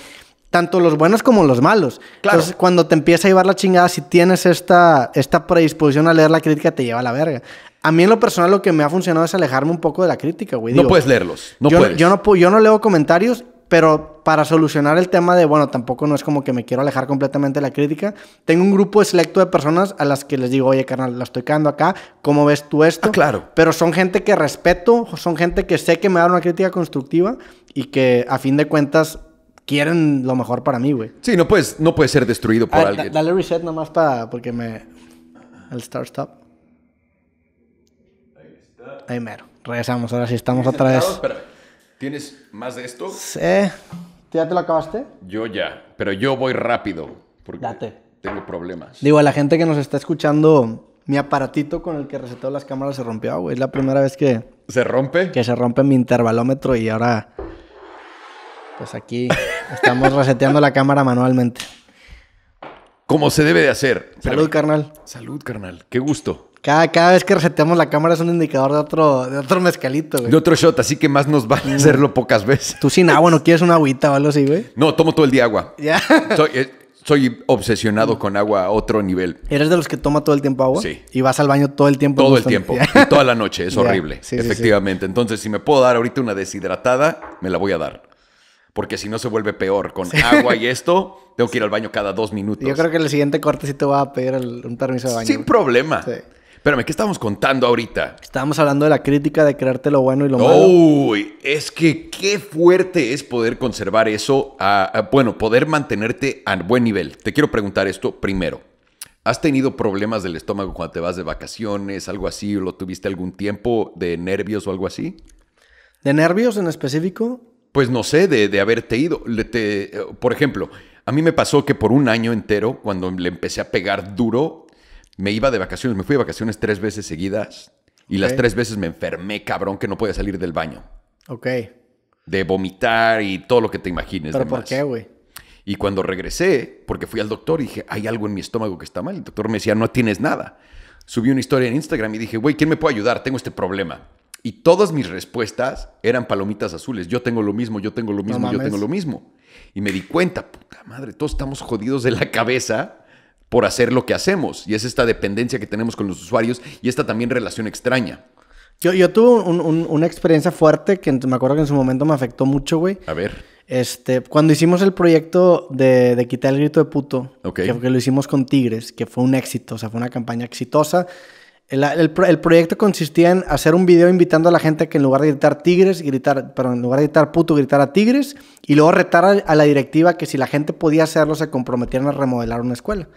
tanto los buenos como los malos. Entonces, cuando te empieza a llevar la chingada, si tienes esta, esta predisposición a leer la crítica, te lleva a la verga. A mí en lo personal lo que me ha funcionado es alejarme un poco de la crítica, güey. no puedes leerlos. No puedes. yo no leo comentarios pero para solucionar el tema de, bueno, tampoco no es como que me quiero alejar completamente de la crítica, tengo un grupo selecto de personas a las que les digo, oye, carnal, la estoy cagando acá, ¿cómo ves tú esto? Ah, claro. Pero son gente que respeto, son gente que sé que me dan una crítica constructiva y que a fin de cuentas quieren lo mejor para mí, güey. Sí, no puedes, no puedes ser destruido por ah, alguien. Dale reset nomás para, porque me... El start stop. Ahí está. mero. Regresamos, ahora sí, estamos otra vez. ¿Tienes más de esto? Sí. ¿Ya te lo acabaste? Yo ya, pero yo voy rápido porque Date. tengo problemas. Digo, a la gente que nos está escuchando, mi aparatito con el que reseteo las cámaras se rompió, güey. Es la primera vez que... ¿Se rompe? Que se rompe mi intervalómetro y ahora... Pues aquí estamos reseteando la cámara manualmente. Como se debe de hacer. Salud, carnal. Salud, carnal. Qué gusto. Cada, vez que reseteamos la cámara es un indicador de otro, de otro mezcalito, güey. De otro shot, así que más nos a hacerlo pocas veces. Tú sin agua, ¿no quieres una agüita o algo así, güey? No, tomo todo el día agua. Ya. Eh, soy, obsesionado con agua a otro nivel. ¿Eres de los que toma todo el tiempo agua? Sí. Y vas al baño todo el tiempo. Todo el tiempo. Y toda la noche. Es horrible. Sí, efectivamente. Entonces, si me puedo dar ahorita una deshidratada, me la voy a dar. Porque si no se vuelve peor. Con agua y esto, tengo que ir al baño cada dos minutos. Yo creo que el siguiente corte sí te va a pedir un permiso de baño. Sin problema. Sí. Espérame, ¿qué estamos contando ahorita? Estábamos hablando de la crítica de crearte lo bueno y lo malo. Uy, es que qué fuerte es poder conservar eso, a, bueno, poder mantenerte a buen nivel. Te quiero preguntar esto primero. ¿Has tenido problemas del estómago cuando te vas de vacaciones, algo así, o lo tuviste algún tiempo de nervios o algo así? ¿De nervios en específico? Pues no sé, de, de haberte ido. Eh, por ejemplo, a mí me pasó que por un año entero, cuando le empecé a pegar duro, me iba de vacaciones, me fui de vacaciones tres veces seguidas y las tres veces me enfermé, cabrón, que no podía salir del baño. Ok. De vomitar y todo lo que te imagines. ¿Pero por qué, güey? Y cuando regresé, porque fui al doctor y dije, hay algo en mi estómago que está mal. El doctor me decía, no tienes nada. Subí una historia en Instagram y dije, güey, ¿quién me puede ayudar? Tengo este problema. Y todas mis respuestas eran palomitas azules. Yo tengo lo mismo, yo tengo lo mismo, yo tengo lo mismo. Y me di cuenta, puta madre, todos estamos jodidos de la cabeza por hacer lo que hacemos. Y es esta dependencia que tenemos con los usuarios y esta también relación extraña. Yo, yo tuve una experiencia fuerte que me acuerdo que en su momento me afectó mucho, güey. A ver. Este, cuando hicimos el proyecto de, quitar el grito de puto, que, lo hicimos con Tigres, que fue un éxito, o sea, fue una campaña exitosa. El, proyecto consistía en hacer un video invitando a la gente que en lugar de gritar tigres, gritar, Pero en lugar de gritar puto, a tigres y luego retar a, la directiva que si la gente podía hacerlo se comprometieran a remodelar una escuela.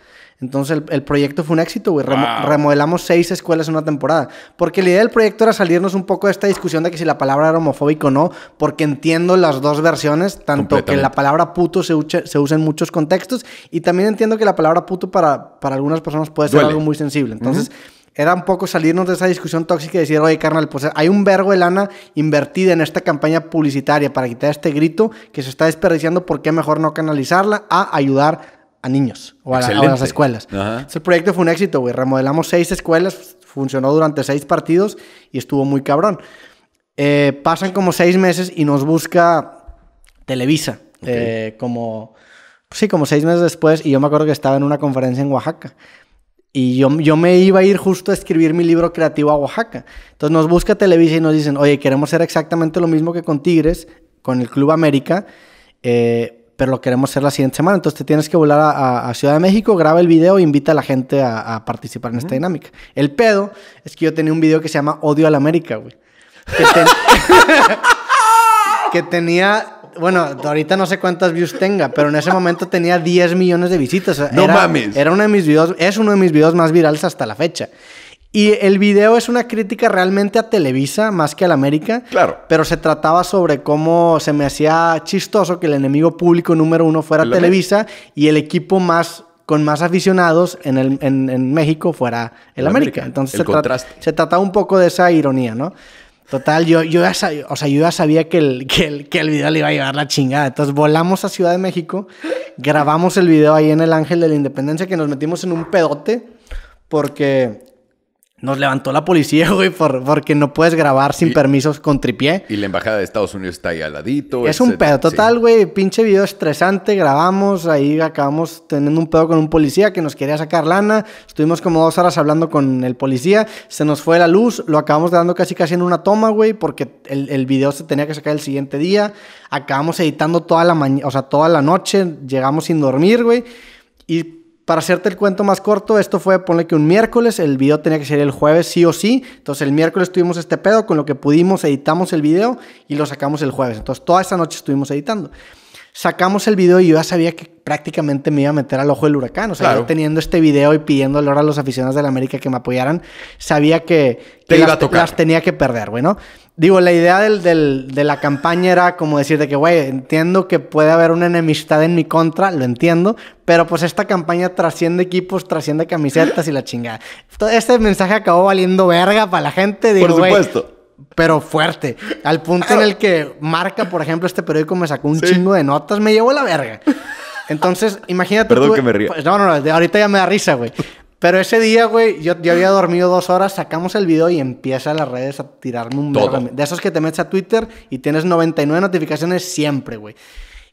Entonces el, proyecto fue un éxito, güey. Remodelamos seis escuelas en una temporada. Porque la idea del proyecto era salirnos un poco de esta discusión de que si la palabra era homofóbica o no, porque entiendo las dos versiones, tanto que la palabra puto se, se, usa en muchos contextos y también entiendo que la palabra puto para, para algunas personas puede ser algo muy sensible. Entonces era un poco salirnos de esa discusión tóxica y decir, oye, carnal, pues hay un vergo de lana invertida en esta campaña publicitaria para quitar este grito que se está desperdiciando, ¿por qué mejor no canalizarla a ayudar a niños o a, las escuelas? Ese proyecto fue un éxito, güey. Remodelamos seis escuelas, funcionó durante seis partidos y estuvo muy cabrón. Eh, pasan como seis meses y nos busca Televisa, eh, como, sí, como seis meses después, y yo me acuerdo que estaba en una conferencia en Oaxaca y yo, me iba a ir justo a escribir mi libro creativo a Oaxaca. Entonces nos busca Televisa y nos dicen, oye, queremos ser exactamente lo mismo que con Tigres, con el Club América, eh, pero lo queremos hacer la siguiente semana. Entonces te tienes que volar a, Ciudad de México, graba el video e invita a la gente a, participar en esta dinámica. El pedo es que yo tenía un video que se llama Odio al América, güey. que tenía bueno, ahorita no sé cuántas views tenga, pero en ese momento tenía 10 millones de visitas. no era, mames. Era uno de mis videos, es uno de mis videos más virales hasta la fecha. Y el video es una crítica realmente a Televisa más que a la América. Claro. Pero se trataba sobre cómo se me hacía chistoso que el enemigo público número uno fuera Televisa y el equipo más con más aficionados en, el, en, México fuera el, América. Entonces se, se trataba un poco de esa ironía, ¿no? Total, yo, yo, ya, sabía, sabía que el, que, el, que el video le iba a llevar la chingada. Entonces volamos a Ciudad de México, grabamos el video ahí en el Ángel de la Independencia, que nos metimos en un pedote porque nos levantó la policía, güey, porque no puedes grabar sin permisos con tripié. Y la embajada de Estados Unidos está ahí al ladito. Es un pedo total, güey. Pinche video estresante. Grabamos, ahí acabamos teniendo un pedo con un policía que nos quería sacar lana. Estuvimos como dos horas hablando con el policía. Se nos fue la luz. Lo acabamos dando casi casi en una toma, güey, porque el, el video se tenía que sacar el siguiente día. Acabamos editando toda la mañana, o sea, toda la noche. Llegamos sin dormir, güey. Y para hacerte el cuento más corto, esto fue, ponle que un miércoles, el video tenía que ser el jueves sí o sí, entonces el miércoles tuvimos este pedo, con lo que pudimos editamos el video y lo sacamos el jueves, entonces toda esa noche estuvimos editando sacamos el video y yo ya sabía que prácticamente me iba a meter al ojo del huracán. O sea, yo teniendo este video y pidiéndole ahora a los aficionados de la América que me apoyaran, sabía que, las, tenía que perder, bueno. Digo, la idea del, de la campaña era como decir de que, güey, entiendo que puede haber una enemistad en mi contra, lo entiendo, pero pues esta campaña trasciende equipos, trasciende camisetas y la chingada. Todo este mensaje acabó valiendo verga para la gente. Digo, Por supuesto pero fuerte. Al punto en el que marca, por ejemplo, este periódico me sacó un chingo de notas, me llevó la verga. Entonces, imagínate. Perdón que me ría. Pues, no, no, ahorita ya me da risa, güey. Pero ese día, güey, yo, yo, había dormido dos horas, sacamos el video y empieza las redes a tirarme un De esos que te metes a Twitter y tienes 99 notificaciones siempre, güey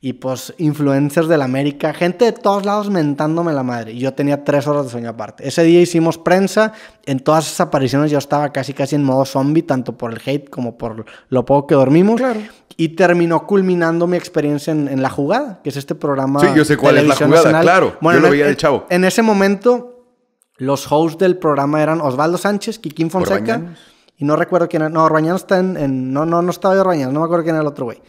y pues influencers de la América, gente de todos lados mentándome la madre. Y yo tenía tres horas de sueño aparte. Ese día hicimos prensa, en todas esas apariciones yo estaba casi casi en modo zombie, tanto por el hate como por lo poco que dormimos. Y terminó culminando mi experiencia en, La Jugada, que es este programa. Sí, yo sé cuál es La Jugada, claro. yo lo veía de e-, chavo. En ese momento, los hosts del programa eran Osvaldo Sánchez, Kikín Fonseca. Y no recuerdo quién era. No, está en, no, no, no estaba yo no me acuerdo quién era el otro güey.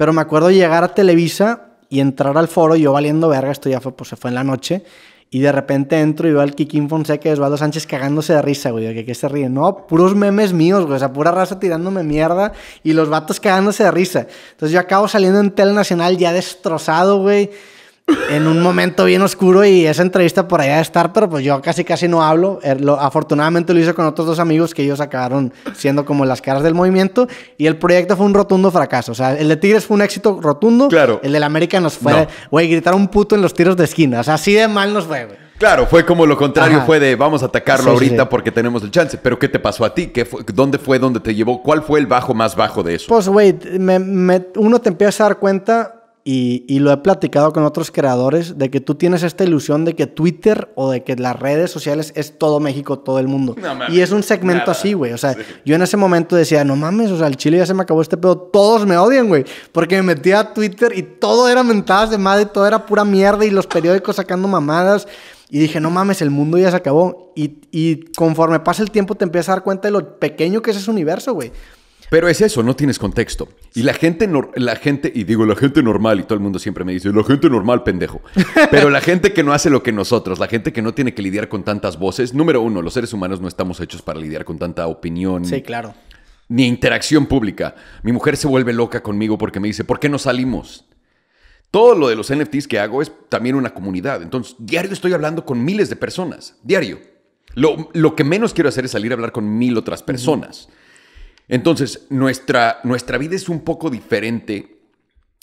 Pero me acuerdo llegar a Televisa y entrar al foro, yo valiendo verga, esto ya pues se fue en la noche. Y de repente entro y veo al Kikín Fonseca y Osvaldo Sánchez cagándose de risa, güey. Que, que se ríen. No, puros memes míos, güey. O sea, pura raza tirándome mierda y los vatos cagándose de risa. Entonces yo acabo saliendo en tel Nacional ya destrozado, güey en un momento bien oscuro y esa entrevista por allá de estar, pero pues yo casi casi no hablo. Eh, afortunadamente lo hice con otros dos amigos que ellos acabaron siendo como las caras del movimiento y el proyecto fue un rotundo fracaso. O sea, el de Tigres fue un éxito rotundo. Claro. El del América nos fue, güey, gritar un puto en los tiros de esquina. O sea, así de mal nos fue, Claro, fue como lo contrario, fue de vamos a atacarlo ahorita porque tenemos el chance. Pero ¿qué te pasó a ti? ¿Qué ¿Dónde fue, dónde te llevó? ¿Cuál fue el bajo más bajo de eso? Pues, güey, uno te empieza a dar cuenta y, lo he platicado con otros creadores, de que tú tienes esta ilusión de que Twitter o de que las redes sociales es todo México, todo el mundo. y es un segmento así, güey. O sea, yo en ese momento decía, no mames, o sea, el chile ya se me acabó este pedo, todos me odian, güey. Porque me metí a Twitter y todo era mentadas de madre, todo era pura mierda y los periódicos sacando mamadas. Y dije, no mames, el mundo ya se acabó. Y, y conforme pasa el tiempo te empiezas a dar cuenta de lo pequeño que es ese universo, güey. Pero es eso, no tienes contexto. Y la gente, la gente, y digo la gente normal, y todo el mundo siempre me dice, la gente normal, pendejo. Pero la gente que no hace lo que nosotros, la gente que no tiene que lidiar con tantas voces, número uno, los seres humanos no estamos hechos para lidiar con tanta opinión. Sí, claro. Ni interacción pública. Mi mujer se vuelve loca conmigo porque me dice, ¿por qué no salimos? Todo lo de los NFTs que hago es también una comunidad. Entonces, diario estoy hablando con miles de personas. Diario. Lo, que menos quiero hacer es salir a hablar con mil otras personas. Entonces, nuestra, nuestra vida es un poco diferente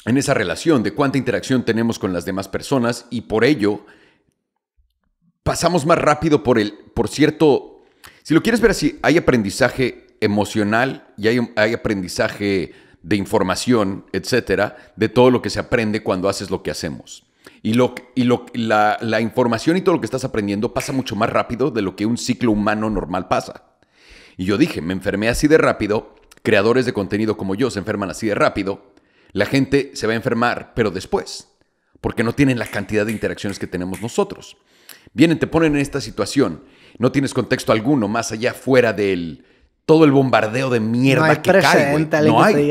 en esa relación de cuánta interacción tenemos con las demás personas y por ello pasamos más rápido por el, por cierto, si lo quieres ver así, hay aprendizaje emocional y hay, aprendizaje de información, etcétera, de todo lo que se aprende cuando haces lo que hacemos. Y, lo, y lo, la, la información y todo lo que estás aprendiendo pasa mucho más rápido de lo que un ciclo humano normal pasa. Y yo dije, me enfermé así de rápido, creadores de contenido como yo se enferman así de rápido, la gente se va a enfermar, pero después, porque no tienen la cantidad de interacciones que tenemos nosotros. Vienen, te ponen en esta situación, no tienes contexto alguno más allá fuera del todo el bombardeo de mierda que cae, No hay.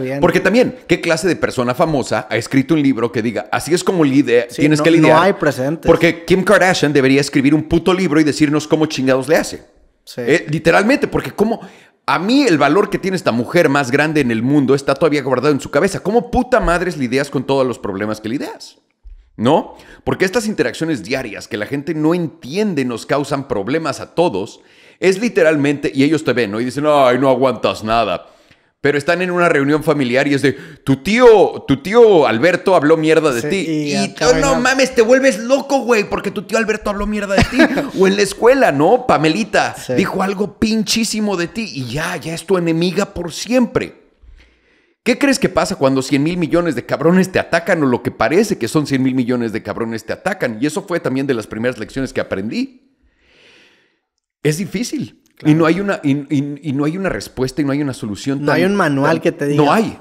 bien. Porque también, ¿qué clase de persona famosa ha escrito un libro que diga, así es como lidia, tienes que lidiar? No hay presente. Porque Kim Kardashian debería escribir un puto libro y decirnos cómo chingados le hace. Eh, literalmente, porque como a mí el valor que tiene esta mujer más grande en el mundo está todavía guardado en su cabeza. ¿Cómo puta madres lidias con todos los problemas que lidias? ¿No? Porque estas interacciones diarias que la gente no entiende nos causan problemas a todos, es literalmente, y ellos te ven, ¿no? Y dicen, ay, no aguantas nada pero están en una reunión familiar y es de tu tío, tu tío Alberto habló mierda de ti. Y, no mames, te vuelves loco, güey, porque tu tío Alberto habló mierda de ti. o en la escuela, ¿no? Pamelita dijo algo pinchísimo de ti y ya, ya es tu enemiga por siempre. ¿Qué crees que pasa cuando 100 mil millones de cabrones te atacan o lo que parece que son 100 mil millones de cabrones te atacan? Y eso fue también de las primeras lecciones que aprendí. Es difícil. Y, no hay una, y, no hay una respuesta y no hay una solución. No hay un manual que te diga. No hay.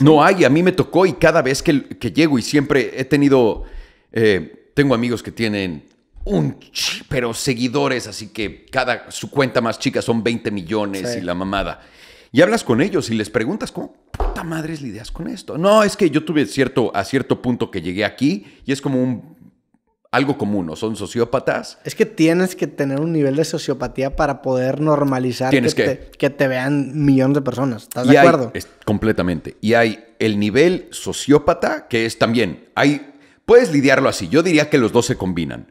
No hay. A mí me tocó y cada vez que, que llego y siempre he tenido... Eh, tengo amigos que tienen un pero seguidores, así que cada su cuenta más chica son 20 millones y la mamada. Y hablas con ellos y les preguntas cómo puta madre lidias con esto. No, es que yo tuve cierto a cierto punto que llegué aquí y es como un algo común, ¿no? son sociópatas. Es que tienes que tener un nivel de sociopatía para poder normalizar que, Te, vean millones de personas. ¿Estás de acuerdo? es, completamente. Y hay el nivel sociópata, que es también, hay, puedes lidiarlo así. Yo diría que los dos se combinan.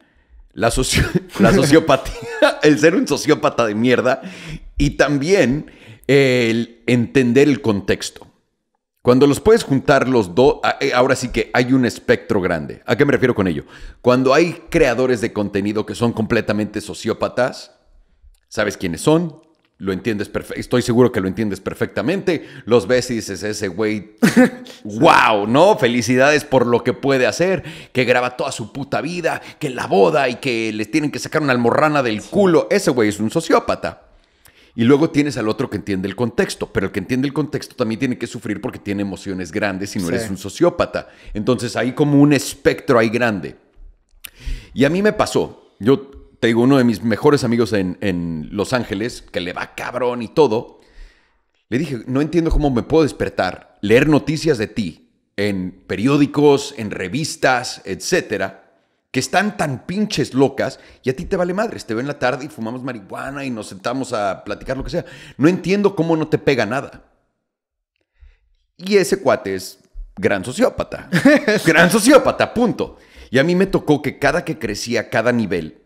la sociopatía, el ser un sociópata de mierda y también el entender el contexto. Cuando los puedes juntar los dos, ah, eh, ahora sí que hay un espectro grande. ¿A qué me refiero con ello? Cuando hay creadores de contenido que son completamente sociópatas, sabes quiénes son, lo entiendes perfecto, estoy seguro que lo entiendes perfectamente, los ves y dices, ese güey, wow, ¿no? Felicidades por lo que puede hacer, que graba toda su puta vida, que la boda y que les tienen que sacar una almorrana del culo. Ese güey es un sociópata. Y luego tienes al otro que entiende el contexto, pero el que entiende el contexto también tiene que sufrir porque tiene emociones grandes y no eres un sociópata. Entonces hay como un espectro ahí grande. Y a mí me pasó, yo te digo, uno de mis mejores amigos en, en Los Ángeles, que le va cabrón y todo, le dije, no entiendo cómo me puedo despertar, leer noticias de ti en periódicos, en revistas, etcétera que están tan pinches locas y a ti te vale madre. Te veo en la tarde y fumamos marihuana y nos sentamos a platicar lo que sea. No entiendo cómo no te pega nada. Y ese cuate es gran sociópata. gran sociópata, punto. Y a mí me tocó que cada que crecía, cada nivel,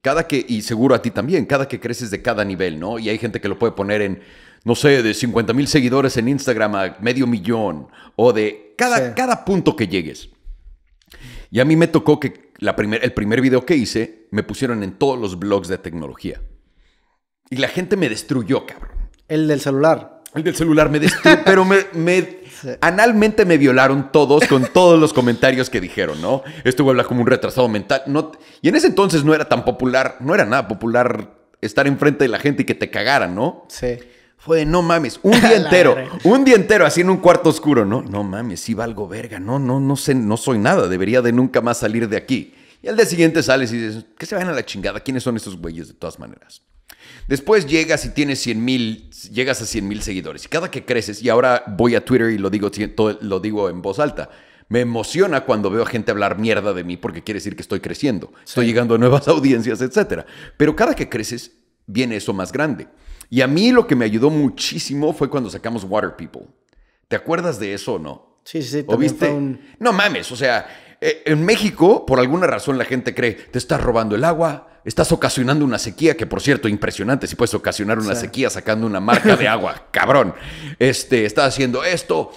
cada que, y seguro a ti también, cada que creces de cada nivel, ¿no? Y hay gente que lo puede poner en, no sé, de 50 mil seguidores en Instagram a medio millón, o de cada, cada punto que llegues. Y a mí me tocó que el primer video que hice, me pusieron en todos los blogs de tecnología. Y la gente me destruyó, cabrón. El del celular. El del celular me destruyó, pero me, me analmente me violaron todos con todos los comentarios que dijeron, ¿no? Esto güey como un retrasado mental. No, y en ese entonces no era tan popular, no era nada popular estar enfrente de la gente y que te cagaran, ¿no? Sí. Fue no mames, un día entero, un día entero así en un cuarto oscuro, ¿no? No mames, sí valgo verga, no, no, no sé, no soy nada, debería de nunca más salir de aquí. Y al día siguiente sales y dices, que se vayan a la chingada, ¿quiénes son esos güeyes de todas maneras? Después llegas y tienes 100 mil, llegas a 100 mil seguidores. Y cada que creces, y ahora voy a Twitter y lo digo, lo digo en voz alta, me emociona cuando veo a gente hablar mierda de mí porque quiere decir que estoy creciendo, estoy llegando a nuevas audiencias, etc. Pero cada que creces, viene eso más grande. Y a mí lo que me ayudó muchísimo fue cuando sacamos Water People. ¿Te acuerdas de eso o no? Sí, sí, ¿O viste? No mames, o sea, eh, en México, por alguna razón, la gente cree, te estás robando el agua, estás ocasionando una sequía, que por cierto, impresionante, si puedes ocasionar una sequía sacando una marca de agua, cabrón. Este, estás haciendo esto.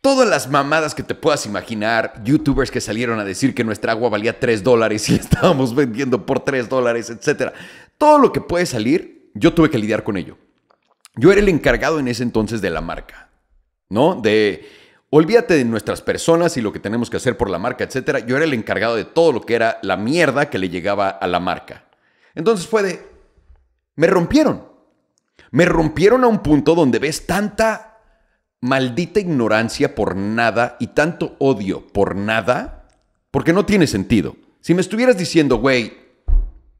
Todas las mamadas que te puedas imaginar, youtubers que salieron a decir que nuestra agua valía 3 dólares y estábamos vendiendo por 3 dólares, etc. Todo lo que puede salir yo tuve que lidiar con ello. Yo era el encargado en ese entonces de la marca, ¿no? De olvídate de nuestras personas y lo que tenemos que hacer por la marca, etcétera. Yo era el encargado de todo lo que era la mierda que le llegaba a la marca. Entonces fue de me rompieron. Me rompieron a un punto donde ves tanta maldita ignorancia por nada y tanto odio por nada, porque no tiene sentido. Si me estuvieras diciendo, güey,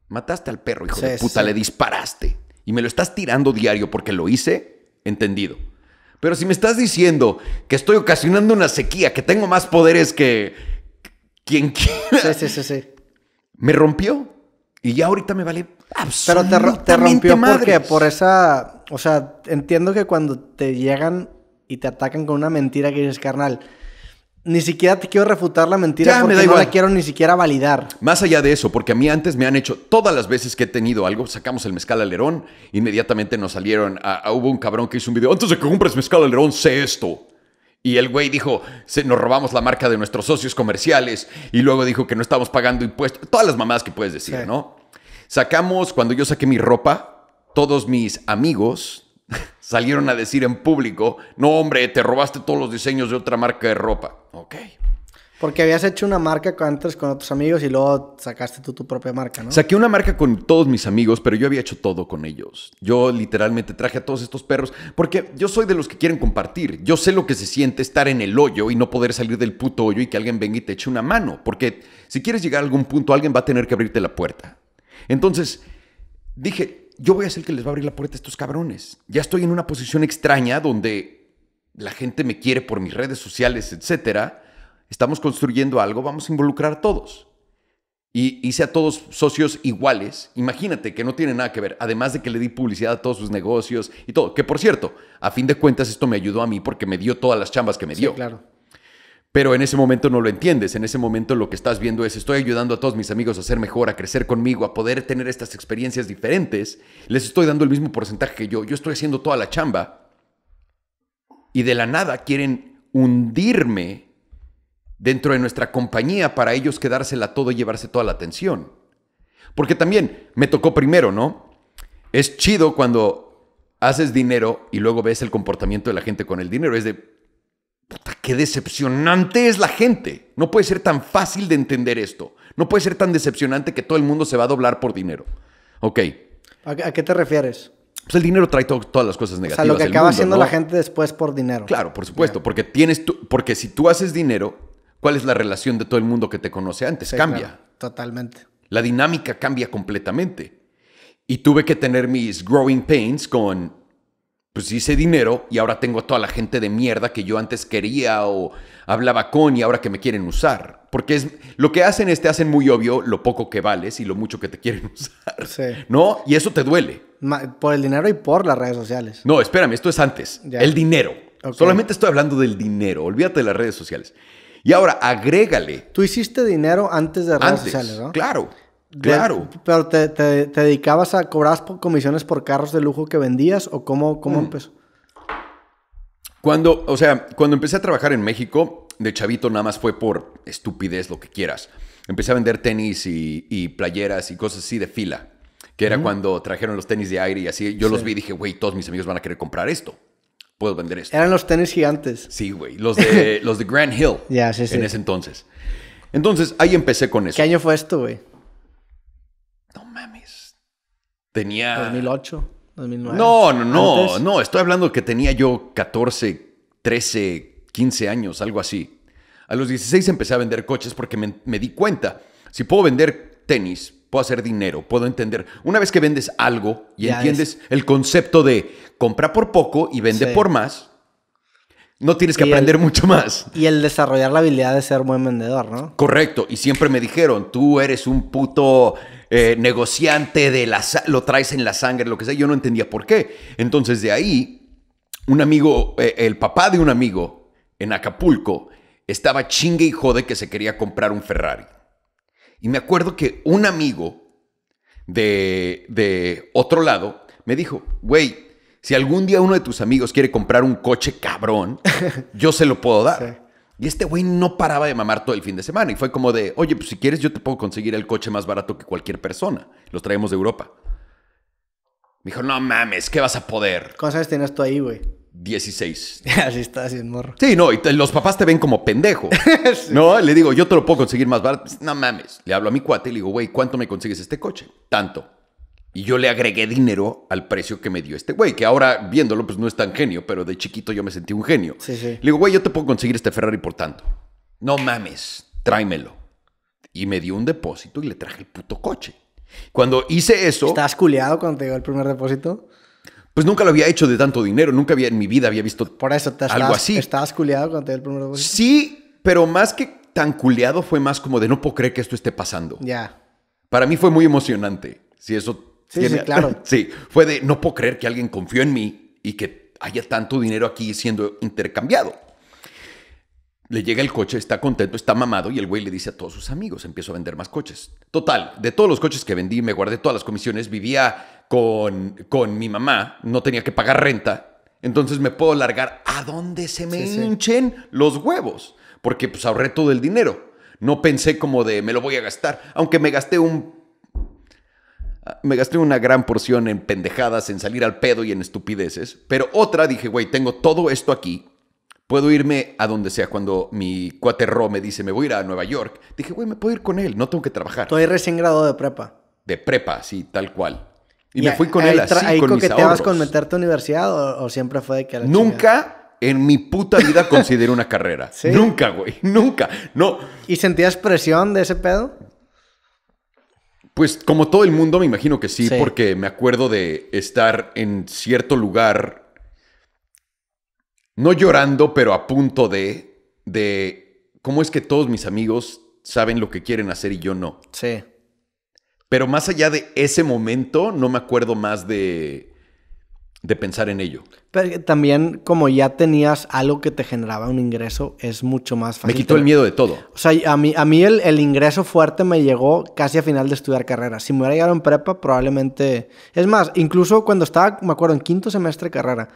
mataste al perro, hijo de puta, le disparaste y me lo estás tirando diario porque lo hice, entendido. Pero si me estás diciendo que estoy ocasionando una sequía, que tengo más poderes que quien quiera. Sí, sí, sí, sí. Me rompió. Y ya ahorita me vale Pero te, rompió madre por esa. O sea, entiendo que cuando te llegan y te atacan con una mentira que dices, carnal, ni siquiera te quiero refutar la mentira porque no la quiero ni siquiera validar. Más allá de eso, porque a mí antes me han hecho todas las veces que he tenido algo, sacamos el mezcal alerón, inmediatamente nos salieron, a, hubo un cabrón que hizo un video, antes de que compres mezcal alerón, sé esto. Y el güey dijo, se, nos robamos la marca de nuestros socios comerciales y luego dijo que no estamos pagando impuestos, todas las mamadas que puedes decir, ¿no? Sacamos, cuando yo saqué mi ropa, todos mis amigos salieron a decir en público, no hombre, te robaste todos los diseños de otra marca de ropa. Ok. Porque habías hecho una marca antes con otros amigos y luego sacaste tú tu propia marca, ¿no? Saqué una marca con todos mis amigos, pero yo había hecho todo con ellos. Yo literalmente traje a todos estos perros porque yo soy de los que quieren compartir. Yo sé lo que se siente estar en el hoyo y no poder salir del puto hoyo y que alguien venga y te eche una mano. Porque si quieres llegar a algún punto, alguien va a tener que abrirte la puerta. Entonces, dije, yo voy a ser el que les va a abrir la puerta a estos cabrones. Ya estoy en una posición extraña donde la gente me quiere por mis redes sociales, etcétera. Estamos construyendo algo, vamos a involucrar a todos. Y hice a todos socios iguales. Imagínate que no tiene nada que ver. Además de que le di publicidad a todos sus negocios y todo. Que por cierto, a fin de cuentas esto me ayudó a mí porque me dio todas las chambas que me sí, dio. Claro. Pero en ese momento no lo entiendes, en ese momento lo que estás viendo es estoy ayudando a todos mis amigos a ser mejor, a crecer conmigo, a poder tener estas experiencias diferentes, les estoy dando el mismo porcentaje que yo, yo estoy haciendo toda la chamba y de la nada quieren hundirme dentro de nuestra compañía para ellos quedársela todo y llevarse toda la atención. Porque también me tocó primero, ¿no? Es chido cuando haces dinero y luego ves el comportamiento de la gente con el dinero. Es de, qué decepcionante es la gente. No puede ser tan fácil de entender esto. No puede ser tan decepcionante que todo el mundo se va a doblar por dinero. Ok. ¿A qué te refieres? Pues el dinero trae todas las cosas negativas. O sea, lo que acaba haciendo la gente después por dinero. Claro, por supuesto. Porque tienes porque si tú haces dinero, ¿cuál es la relación de todo el mundo que te conoce antes? cambia. Totalmente. La dinámica cambia completamente. Y tuve que tener mis growing pains con pues hice dinero y ahora tengo a toda la gente de mierda que yo antes quería o hablaba con y ahora que me quieren usar. Porque es, lo que hacen es te hacen muy obvio lo poco que vales y lo mucho que te quieren usar. Sí. ¿No? Y eso te duele. por el dinero y por las redes sociales. No, espérame, esto es antes. El dinero. Solamente estoy hablando del dinero. Olvídate de las redes sociales. Y ahora agrégale. Tú hiciste dinero antes de redes sociales, ¿no? Claro. Claro. pero te, dedicabas a cobrar comisiones por carros de lujo que vendías o cómo, cómo mm. empezó. Cuando, o sea, cuando empecé a trabajar en México, de chavito nada más fue por estupidez, lo que quieras. Empecé a vender tenis y, playeras y cosas así de fila, que era cuando trajeron los tenis de aire y así. Yo los vi y dije, güey, todos mis amigos van a querer comprar esto. Puedo vender esto. Eran los tenis gigantes. Sí, güey, los de, los de Grand Hill. Ya, sí, sí. En ese entonces. Entonces, ahí empecé con eso. ¿Qué año fue esto, güey? tenía... 2008, 2009. No, no, no, no, estoy hablando que tenía yo 14, 13, 15 años, algo así. A los 16 empecé a vender coches porque me, di cuenta, si puedo vender tenis, puedo hacer dinero, puedo entender. Una vez que vendes algo y entiendes el concepto de compra por poco y vende por más, no tienes que aprender mucho más. Y el desarrollar la habilidad de ser buen vendedor, ¿no? Correcto. Y siempre me dijeron, tú eres un puto eh, negociante, de la, lo traes en la sangre, lo que sea. Yo no entendía por qué. Entonces de ahí, un amigo, eh, el papá de un amigo en Acapulco, estaba chingue y jode que se quería comprar un Ferrari. Y me acuerdo que un amigo de, de otro lado me dijo, güey, si algún día uno de tus amigos quiere comprar un coche cabrón, yo se lo puedo dar. Y este güey no paraba de mamar todo el fin de semana. Y fue como de, oye, pues si quieres yo te puedo conseguir el coche más barato que cualquier persona. Los traemos de Europa. Me dijo, no mames, ¿qué vas a poder? ¿Cuántos años tienes tú ahí, güey? 16. Así está, así morro. Sí, no, y los papás te ven como pendejo. No, le digo, yo te lo puedo conseguir más barato. No mames. Le hablo a mi cuate y le digo, güey, ¿cuánto me consigues este coche? Tanto. Y yo le agregué dinero al precio que me dio este güey, que ahora viéndolo, pues no es tan genio, pero de chiquito yo me sentí un genio. Sí, sí. Le digo, güey, yo te puedo conseguir este Ferrari por tanto. No mames, tráemelo. Y me dio un depósito y le traje el puto coche. Cuando hice eso. ¿Estás culeado cuando te dio el primer depósito? Pues nunca lo había hecho de tanto dinero, nunca había en mi vida había visto Por eso te algo así. ¿Estabas culeado cuando te dio el primer depósito? Sí, pero más que tan culeado fue más como de no puedo creer que esto esté pasando. Ya. Para mí fue muy emocionante. Si eso Sí, claro. sí, fue de, no puedo creer que alguien confió en mí y que haya tanto dinero aquí siendo intercambiado. Le llega el coche, está contento, está mamado y el güey le dice a todos sus amigos, empiezo a vender más coches. Total, de todos los coches que vendí, me guardé todas las comisiones, vivía con, con mi mamá, no tenía que pagar renta, entonces me puedo largar a donde se me hinchen los huevos, porque pues ahorré todo el dinero. No pensé como de me lo voy a gastar, aunque me gasté un me gasté una gran porción en pendejadas, en salir al pedo y en estupideces. Pero otra dije, güey, tengo todo esto aquí. Puedo irme a donde sea. Cuando mi cuate me dice, me voy a ir a Nueva York, dije, güey, me puedo ir con él, no tengo que trabajar. Estoy recién graduado de prepa. De prepa, sí, tal cual. Y, me fui con él así, con mis te vas con meterte a universidad o, siempre fue de que... Nunca... En mi puta vida consideré una carrera. Nunca, güey. Nunca. No. ¿Y sentías presión de ese pedo? Pues como todo el mundo, me imagino que sí, porque me acuerdo de estar en cierto lugar, no llorando, pero a punto de, de cómo es que todos mis amigos saben lo que quieren hacer y yo no. Sí. Pero más allá de ese momento, no me acuerdo más de, de pensar en ello. Pero también, como ya tenías algo que te generaba un ingreso, es mucho más fácil. Me quitó el miedo de todo. O sea, a mí, a mí el, el, ingreso fuerte me llegó casi a final de estudiar carrera. Si me hubiera llegado en prepa, probablemente. Es más, incluso cuando estaba, me acuerdo, en quinto semestre de carrera,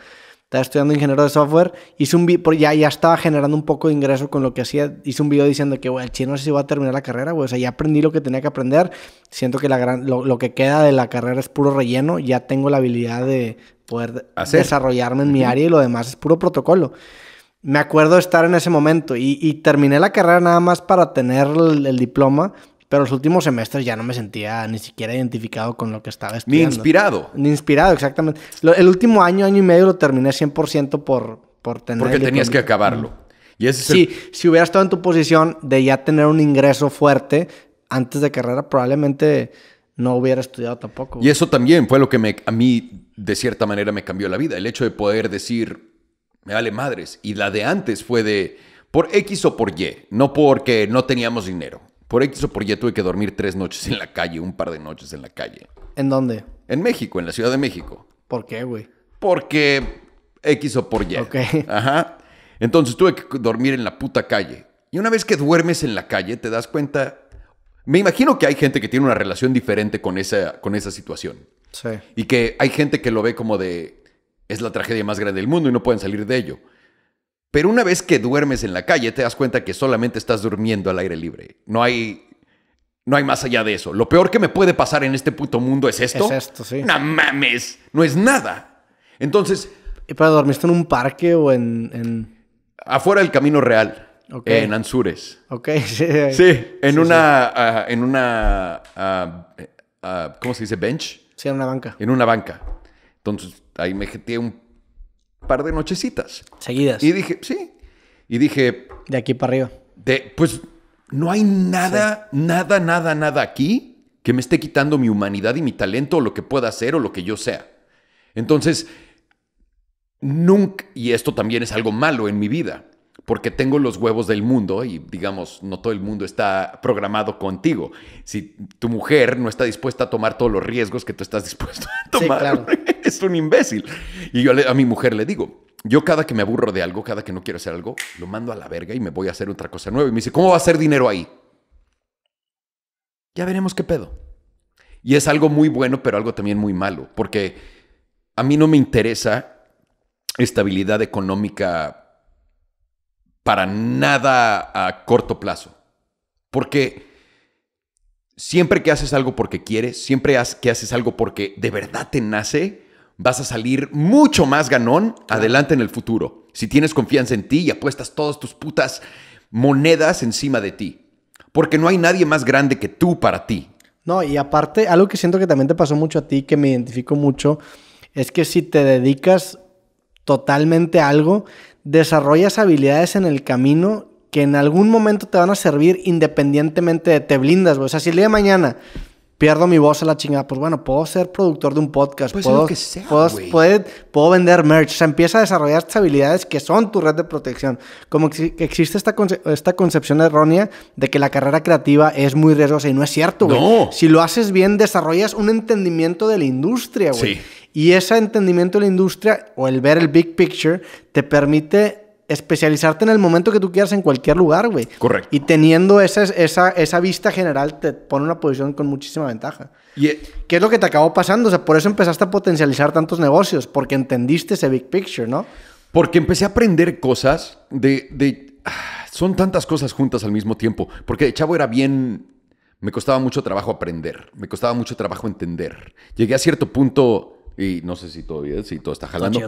estaba estudiando ingeniero de software, hice un ya, ya estaba generando un poco de ingreso con lo que hacía. Hice un video diciendo que, güey, el chino no sé si va a terminar la carrera, güey. O sea, ya aprendí lo que tenía que aprender. Siento que la gran, lo, que queda de la carrera es puro relleno. Ya tengo la habilidad de poder desarrollarme en mi área y lo demás es puro protocolo. Me acuerdo estar en ese momento y, terminé la carrera nada más para tener el, diploma, pero los últimos semestres ya no me sentía ni siquiera identificado con lo que estaba estudiando. Ni inspirado. Ni inspirado, exactamente. el último año, año y medio lo terminé 100% por, por tener... Porque tenías que acabarlo. Y sí, si hubiera estado en tu posición de ya tener un ingreso fuerte antes de carrera, probablemente no hubiera estudiado tampoco. Y eso también fue lo que me, a mí, de cierta manera, me cambió la vida. El hecho de poder decir, me vale madres. Y la de antes fue de, por X o por Y, no porque no teníamos dinero. Por X o por Y tuve que dormir tres noches en la calle, un par de noches en la calle. ¿En dónde? En México, en la Ciudad de México. ¿Por qué, güey? Porque X o por Y. Ok. Ajá. Entonces tuve que dormir en la puta calle. Y una vez que duermes en la calle, te das cuenta me imagino que hay gente que tiene una relación diferente con esa, con esa situación. Sí. Y que hay gente que lo ve como de, es la tragedia más grande del mundo y no pueden salir de ello. Pero una vez que duermes en la calle, te das cuenta que solamente estás durmiendo al aire libre. No hay, no hay más allá de eso. Lo peor que me puede pasar en este puto mundo es esto. Es esto, sí. No mames, no es nada. Entonces... ¿Y para dormiste en un parque o en... en... Afuera del camino real en Ansures. Ok, sí. en una, ah, en una ah, ah, ¿cómo se dice? Bench. Sí, en una banca. En una banca. Entonces ahí me jeteé un par de nochecitas. Seguidas. Y dije, sí. Y dije... De aquí para arriba. De, pues no hay nada, nada, nada, nada aquí que me esté quitando mi humanidad y mi talento o lo que pueda hacer o lo que yo sea. Entonces, nunca, y esto también es algo malo en mi vida, porque tengo los huevos del mundo y digamos, no todo el mundo está programado contigo. Si tu mujer no está dispuesta a tomar todos los riesgos que tú estás dispuesto a tomar, es un imbécil. Y yo a mi mujer le digo, yo cada que me aburro de algo, cada que no quiero hacer algo, lo mando a la verga y me voy a hacer otra cosa nueva. Y me dice, ¿cómo va a hacer dinero ahí? Ya veremos qué pedo. Y es algo muy bueno, pero algo también muy malo, porque a mí no me interesa estabilidad económica para nada a corto plazo. Porque siempre que haces algo porque quieres, siempre que haces algo porque de verdad te nace, vas a salir mucho más ganón adelante en el futuro. Si tienes confianza en ti y apuestas todas tus putas monedas encima de ti. Porque no hay nadie más grande que tú para ti. No, y aparte, algo que siento que también te pasó mucho a ti, que me identifico mucho, es que si te dedicas totalmente a algo, desarrollas habilidades en el camino que en algún momento te van a servir independientemente de te blindas, O sea, si el día mañana pierdo mi voz a la chingada, pues bueno, puedo ser productor de un podcast, pues puedo, puedo, vender merch, o sea, empieza a desarrollar estas habilidades que son tu red de protección. Como que existe esta, esta concepción errónea de que la carrera creativa es muy riesgosa y no es cierto, güey. No. Si lo haces bien, desarrollas un entendimiento de la industria, güey. Y ese entendimiento de la industria o el ver el big picture te permite especializarte en el momento que tú quieras en cualquier lugar, güey. Correcto. Y teniendo esa, esa, esa vista general te pone una posición con muchísima ventaja. Y, e- ¿Qué es lo que te acabó pasando? O sea, por eso empezaste a potencializar tantos negocios, porque entendiste ese big picture, ¿no? Porque empecé a aprender cosas de... son tantas cosas juntas al mismo tiempo, porque de chavo era bien... Me costaba mucho trabajo aprender, me costaba mucho trabajo entender. Llegué a cierto punto y no sé si todavía, si todo está jalando.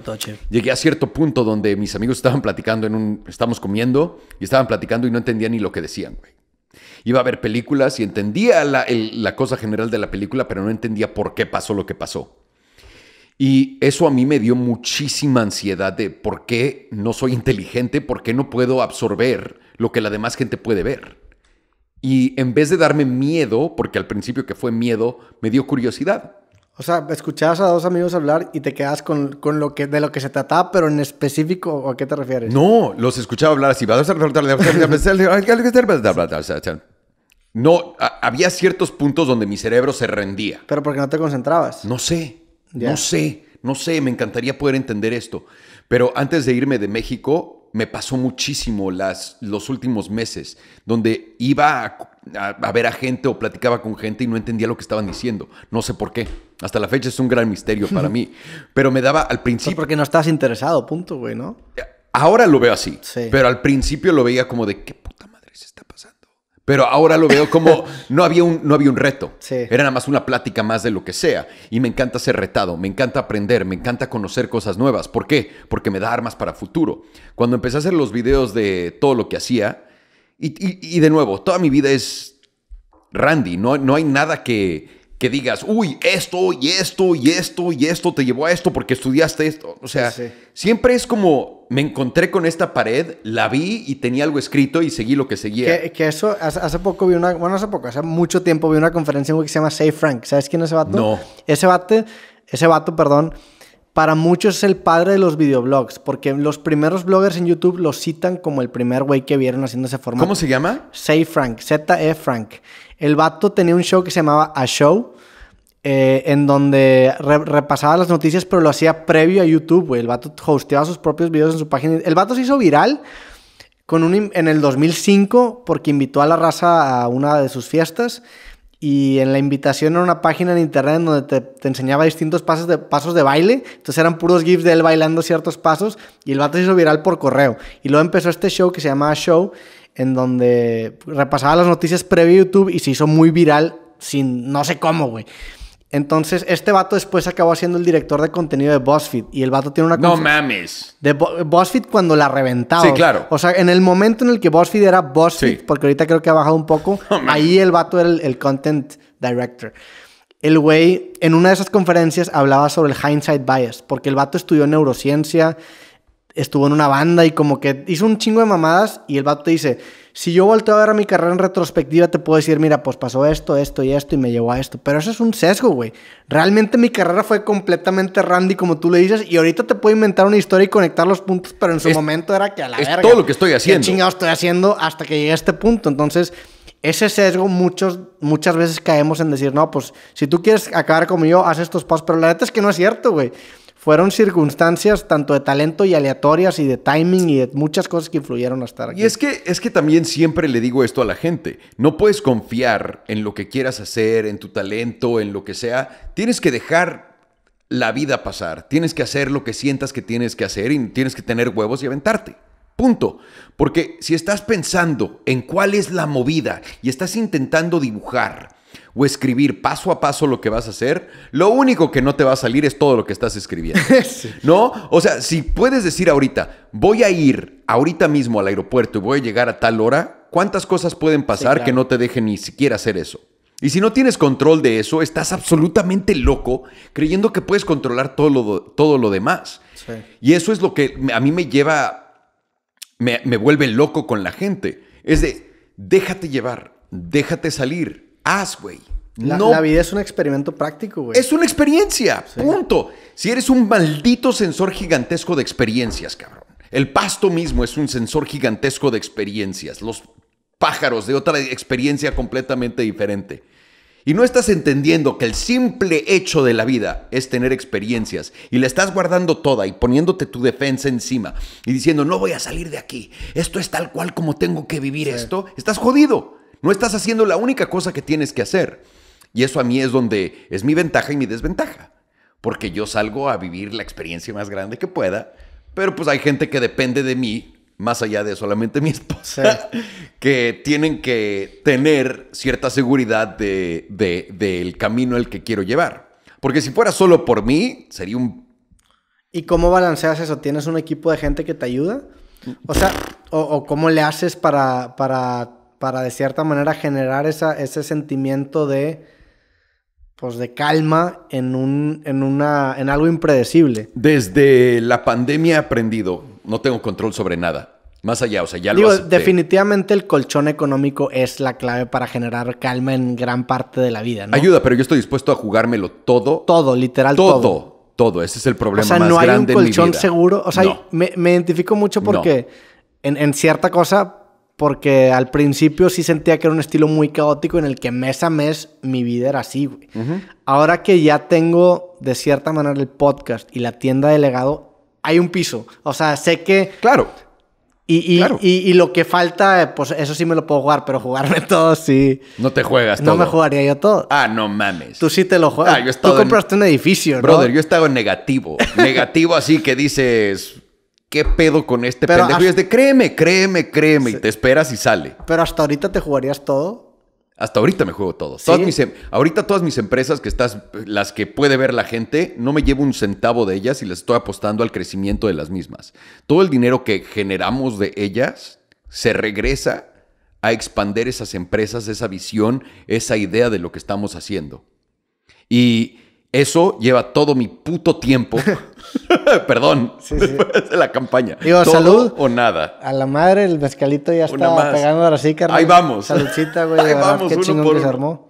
Llegué a cierto punto donde mis amigos estaban platicando en un. Estamos comiendo y estaban platicando y no entendía ni lo que decían, Iba a ver películas y entendía la, la cosa general de la película, pero no entendía por qué pasó lo que pasó. Y eso a mí me dio muchísima ansiedad de por qué no soy inteligente, por qué no puedo absorber lo que la demás gente puede ver. Y en vez de darme miedo, porque al principio que fue miedo, me dio curiosidad. O sea, escuchabas a dos amigos hablar y te quedas con, lo que, de lo que se trataba, pero en específico, ¿a qué te refieres? No, los escuchaba hablar así. No, había ciertos puntos donde mi cerebro se rendía. ¿Pero porque no te concentrabas? No sé, no sé, no sé. Me encantaría poder entender esto. Pero antes de irme de México, me pasó muchísimo las, los últimos meses, donde iba a ver a gente o platicaba con gente y no entendía lo que estaban diciendo. No sé por qué. Hasta la fecha es un gran misterio para mí. Pero me daba al pues principio. que porque no estás interesado, punto, güey, ¿no? Ahora lo veo así. Pero al principio lo veía como de qué puta madre se está pasando. Pero ahora lo veo como no había un, no había un reto. Era nada más una plática más de lo que sea. Y me encanta ser retado, me encanta aprender, me encanta conocer cosas nuevas. ¿Por qué? Porque me da armas para futuro. Cuando empecé a hacer los videos de todo lo que hacía, y, y, y de nuevo, toda mi vida es Randy, no, no hay nada que, que digas, uy, esto y esto y esto y esto te llevó a esto porque estudiaste esto. O sea, siempre es como me encontré con esta pared, la vi y tenía algo escrito y seguí lo que seguía. Que, eso, hace, poco vi una, bueno, hace poco, hace mucho tiempo vi una conferencia en que se llama Save Frank. ¿Sabes quién es ese vato? No. Ese vato, ese vato, perdón, para muchos es el padre de los videoblogs, porque los primeros bloggers en YouTube lo citan como el primer güey que vieron haciendo ese formato. ¿Cómo se llama? Say Frank, Z E Frank. El vato tenía un show que se llamaba A Show, eh, en donde repasaba las noticias, pero lo hacía previo a YouTube, güey. El vato hosteaba sus propios videos en su página. El vato se hizo viral con un, en el 2005 porque invitó a la raza a una de sus fiestas y en la invitación era una página en internet donde te, enseñaba distintos pasos de, pasos de baile. Entonces eran puros GIFs de él bailando ciertos pasos y el vato se hizo viral por correo. Y luego empezó este show que se llamaba Show, en donde repasaba las noticias previo a YouTube y se hizo muy viral sin no sé cómo, güey. Entonces, este vato después acabó siendo el director de contenido de BuzzFeed. Y el vato tiene una... No mames. De BuzzFeed cuando la reventaba. Sí, claro. O sea, en el momento en el que BuzzFeed era BuzzFeed, porque ahorita creo que ha bajado un poco, ahí el vato era el, el content director. El güey, en una de esas conferencias, hablaba sobre el hindsight bias, porque el vato estudió neurociencia, estuvo en una banda y como que hizo un chingo de mamadas y el vato te dice si yo volteo a ver a mi carrera en retrospectiva, te puedo decir, mira, pues pasó esto, esto y esto y me llevó a esto. Pero eso es un sesgo, güey. Realmente mi carrera fue completamente randy, como tú le dices, y ahorita te puedo inventar una historia y conectar los puntos, pero en su momento era que a la es todo lo que estoy haciendo. ¿Qué chingado estoy haciendo hasta que llegué a este punto? Entonces, ese sesgo muchos, muchas veces caemos en decir, no, pues si tú quieres acabar como yo, haz estos pasos. Pero la verdad es que no es cierto, güey fueron circunstancias tanto de talento y aleatorias y de timing y de muchas cosas que influyeron hasta aquí. Y es que, es que también siempre le digo esto a la gente, no puedes confiar en lo que quieras hacer, en tu talento, en lo que sea, tienes que dejar la vida pasar, tienes que hacer lo que sientas que tienes que hacer y tienes que tener huevos y aventarte. Punto. Porque si estás pensando en cuál es la movida y estás intentando dibujar o escribir paso a paso lo que vas a hacer, lo único que no te va a salir es todo lo que estás escribiendo. ¿No? O sea, si puedes decir ahorita, voy a ir ahorita mismo al aeropuerto y voy a llegar a tal hora, ¿cuántas cosas pueden pasar que no te dejen ni siquiera hacer eso? Y si no tienes control de eso, estás absolutamente loco creyendo que puedes controlar todo lo, todo lo demás. Y eso es lo que a mí me lleva, me, me vuelve loco con la gente. Es de, déjate llevar, déjate salir, haz, güey. La, no, la, vida es un experimento práctico, güey. Es una experiencia, punto. Si eres un maldito sensor gigantesco de experiencias, cabrón. El pasto mismo es un sensor gigantesco de experiencias. Los pájaros de otra experiencia completamente diferente. Y no estás entendiendo que el simple hecho de la vida es tener experiencias y la estás guardando toda y poniéndote tu defensa encima y diciendo, no voy a salir de aquí, esto es tal cual como tengo que vivir esto, estás jodido. No estás haciendo la única cosa que tienes que hacer. Y eso a mí es donde es mi ventaja y mi desventaja. Porque yo salgo a vivir la experiencia más grande que pueda, pero pues hay gente que depende de mí, más allá de solamente mi esposa, que tienen que tener cierta seguridad del de, camino el que quiero llevar. Porque si fuera solo por mí, sería un... ¿Y cómo balanceas eso? ¿Tienes un equipo de gente que te ayuda? O sea, o cómo le haces para, para para de cierta manera generar ese sentimiento de, pues de calma en, un, en, una, en algo impredecible. Desde la pandemia he aprendido, no tengo control sobre nada. Más allá, o sea, ya Definitivamente el colchón económico es la clave para generar calma en gran parte de la vida, Ayuda, pero yo estoy dispuesto a jugármelo todo. Todo, literal todo. Todo, Ese es el problema más grande O sea, no hay un colchón seguro. O sea, me, identifico mucho porque en, en, cierta cosa porque al principio sí sentía que era un estilo muy caótico en el que mes a mes mi vida era así, güey. Ahora que ya tengo de cierta manera el podcast y la tienda de legado, hay un piso. O sea, sé que... Claro. Y, y, lo que falta, pues eso sí me lo puedo jugar, pero jugarme todo sí. No te juegas todo. No me jugaría yo todo. Ah, no mames. Tú sí te lo juegas. Ah, Tú compraste un edificio, Brother, yo he estado negativo. Negativo así que dices ¿qué pedo con este pero pendejo? es de créeme, créeme, créeme. Y te esperas y sale. Pero hasta ahorita te jugarías todo. Hasta ahorita me juego todo. ¿Sí? mis, em, ahorita todas mis empresas que estás, las que puede ver la gente, no me llevo un centavo de ellas y les estoy apostando al crecimiento de las mismas. Todo el dinero que generamos de ellas se regresa a expander esas empresas, esa visión, esa idea de lo que estamos haciendo. Y eso lleva todo mi puto tiempo. Perdón, sí, sí. la campaña. Digo, todo salud. O nada. A la madre, el mezcalito ya está pegando ahora sí, carnal. Ahí vamos. Saludcita, güey. Ahí vamos, qué chingón que se armó.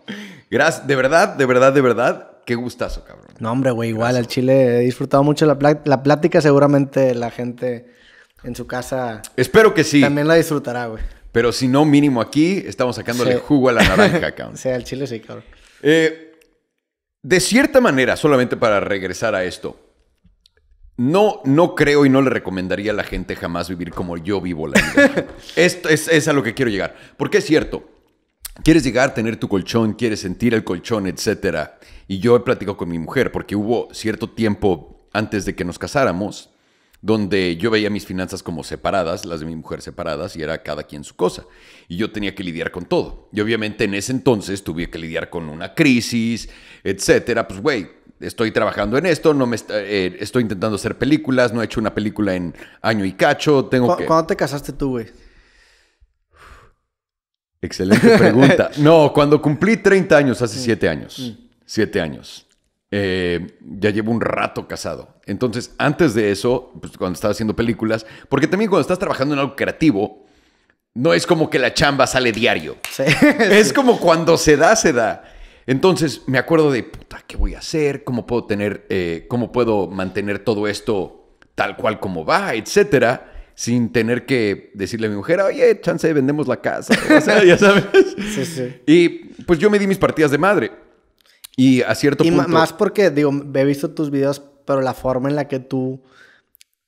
Gracias, de verdad, de verdad, de verdad. Qué gustazo, cabrón. No, hombre, güey, igual al Chile he disfrutado mucho la, la plática. Seguramente la gente en su casa. Espero que sí. También la disfrutará, güey. Pero si no, mínimo aquí estamos sacándole jugo a la naranja, cabrón. sí, al Chile sí, cabrón. Eh. De cierta manera, solamente para regresar a esto, no, no creo y no le recomendaría a la gente jamás vivir como yo vivo la vida. esto es, es a lo que quiero llegar. Porque es cierto, quieres llegar tener tu colchón, quieres sentir el colchón, etc. Y yo he platicado con mi mujer porque hubo cierto tiempo antes de que nos casáramos donde yo veía mis finanzas como separadas, las de mi mujer separadas, y era cada quien su cosa y yo tenía que lidiar con todo. Y obviamente en ese entonces tuve que lidiar con una crisis, etcétera. Pues, güey, estoy trabajando en esto, no me eh, estoy intentando hacer películas, no he hecho una película en año y cacho, tengo que... ¿Cuándo te casaste tú, güey? Excelente pregunta. no, cuando cumplí 30 años, hace 7 mm. años. 7 mm. años. Eh, ya llevo un rato casado. Entonces, antes de eso, pues, cuando estaba haciendo películas, porque también cuando estás trabajando en algo creativo, no es como que la chamba sale diario. Es como cuando se da, se da. Entonces me acuerdo de, puta, ¿qué voy a hacer? ¿Cómo puedo tener, eh, cómo puedo mantener todo esto tal cual como va, etcétera? Sin tener que decirle a mi mujer, oye, chance, vendemos la casa. ya sabes. Y pues yo me di mis partidas de madre. Y a cierto punto. Y más porque, digo, he visto tus videos, pero la forma en la que tú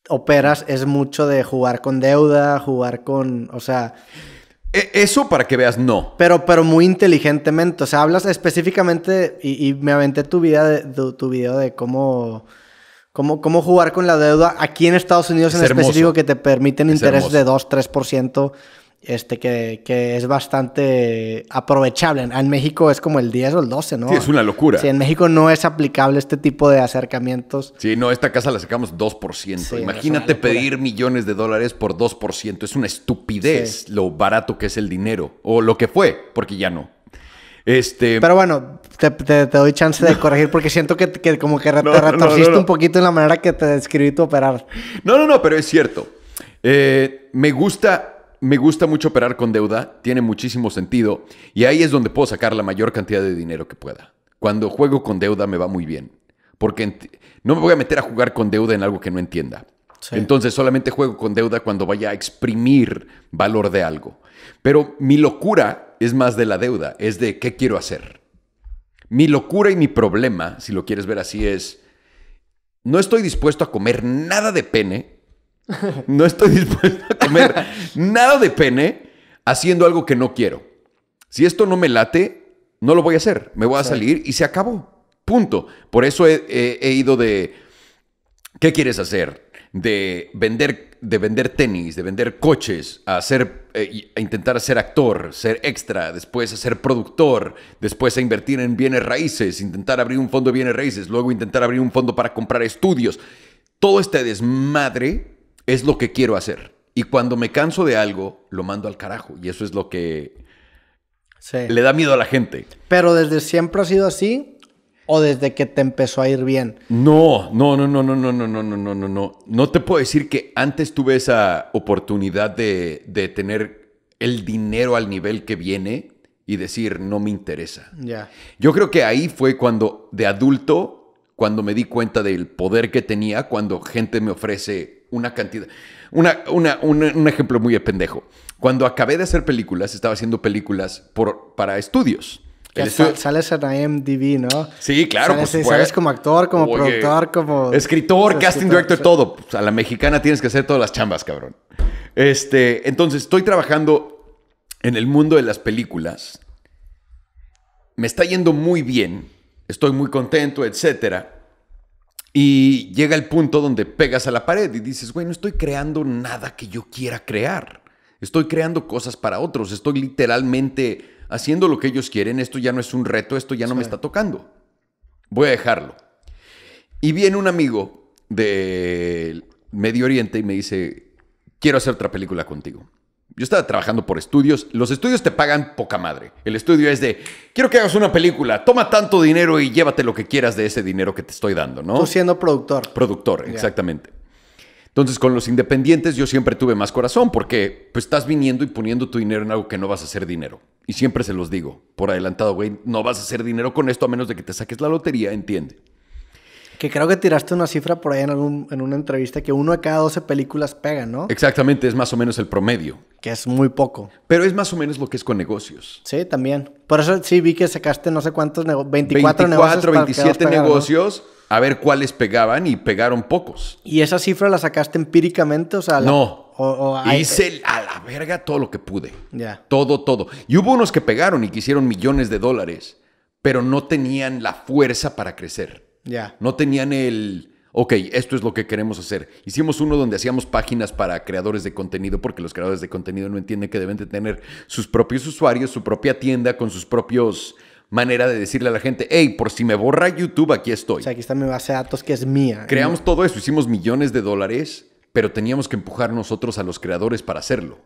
operas es mucho de jugar con deuda, jugar con, o sea... E, eso para que veas, no. Pero, pero muy inteligentemente. O sea, hablas específicamente y, me aventé tu, vida de, tu, video de cómo, cómo, cómo jugar con la deuda aquí en Estados Unidos en específico que te permiten interés intereses de 2, 3% este que, que, es bastante aprovechable. En México es como el 10 o el 12, ¿no? Sí, es una locura. Sí, en México no es aplicable este tipo de acercamientos. Sí, no, esta casa la sacamos 2%. Imagínate pedir millones de dólares por 2%. Es una estupidez lo barato que es el dinero. O lo que fue, porque ya no. Este... Pero bueno, te, doy chance de corregir porque siento que, que como que te retorciste un poquito en la manera que te describí tu operar. No, no, no, pero es cierto. Eh, me gusta me gusta mucho operar con deuda, tiene muchísimo sentido y ahí es donde puedo sacar la mayor cantidad de dinero que pueda. Cuando juego con deuda me va muy bien, porque no me voy a meter a jugar con deuda en algo que no entienda. Entonces solamente juego con deuda cuando vaya a exprimir valor de algo. Pero mi locura es más de la deuda, es de qué quiero hacer. Mi locura y mi problema, si lo quieres ver así, es no estoy dispuesto a comer nada de pene No estoy dispuesto a comer nada de pene haciendo algo que no quiero. Si esto no me late, no lo voy a hacer. Me voy a salir y se acabó. Punto. Por eso he, ido de... ¿Qué quieres hacer? De vender, de vender tenis, de vender coches, hacer, eh, a intentar ser actor, ser extra, después a ser productor, después a invertir en bienes raíces, intentar abrir un fondo de bienes raíces, luego intentar abrir un fondo para comprar estudios. Todo este desmadre es lo que quiero hacer. Y cuando me canso de algo, lo mando al carajo. Y eso es lo que sí. le da miedo a la gente. Pero desde siempre ha sido así. ¿O desde que te empezó a ir bien? No, no, no, no, no, no, no, no, no, no, no. No te puedo decir que antes tuve esa oportunidad de, tener el dinero al nivel que viene y decir, no me interesa. Ya. Yo creo que ahí fue cuando, de adulto, cuando me di cuenta del poder que tenía, cuando gente me ofrece una cantidad. un ejemplo muy pendejo. Cuando acabé de hacer películas, estaba haciendo películas por, para estudios. estudio... sales en ¿no? Sí, claro. pues, como actor, como productor, como... Escritor, pues, casting director, todo. Pues, a la mexicana tienes que hacer todas las chambas, cabrón. Este, entonces, estoy trabajando en el mundo de las películas. Me está yendo muy bien. Estoy muy contento, etcétera. Y llega el punto donde pegas a la pared y dices, güey, no estoy creando nada que yo quiera crear. Estoy creando cosas para otros. Estoy literalmente haciendo lo que ellos quieren. Esto ya no es un reto, esto ya no me está tocando. Voy a dejarlo. Y viene un amigo del Medio Oriente y me dice, quiero hacer otra película contigo. Yo estaba trabajando por estudios. Los estudios te pagan poca madre. El estudio es de, quiero que hagas una película, toma tanto dinero y llévate lo que quieras de ese dinero que te estoy dando, ¿no? Tú siendo productor. Productor, exactamente. Entonces, con los independientes yo siempre tuve más corazón porque pues, estás viniendo y poniendo tu dinero en algo que no vas a hacer dinero. Y siempre se los digo, por adelantado, güey, no vas a hacer dinero con esto a menos de que te saques la lotería, entiende. Que creo que tiraste una cifra por ahí en, algún, en una entrevista que uno de cada 12 películas pega, ¿no? Exactamente, es más o menos el promedio que es muy poco. Pero es más o menos lo que es con negocios. Sí, también. Por eso sí vi que sacaste no sé cuántos negocios, 24, 27 negocios. A ver cuáles pegaban y pegaron pocos. ¿Y esa cifra la sacaste empíricamente? O sea, no. Hice a la verga todo lo que pude. Ya. Todo, todo. Y hubo unos que pegaron y que hicieron millones de dólares, pero no tenían la fuerza para crecer. Ya. No tenían el ok, esto es lo que queremos hacer. Hicimos uno donde hacíamos páginas para creadores de contenido, porque los creadores de contenido no entienden que deben de tener sus propios usuarios, su propia tienda, con sus propios manera de decirle a la gente, hey, por si me borra YouTube, aquí estoy. O sea, aquí está mi base de datos que es mía. Creamos todo eso, hicimos millones de dólares, pero teníamos que empujar nosotros a los creadores para hacerlo.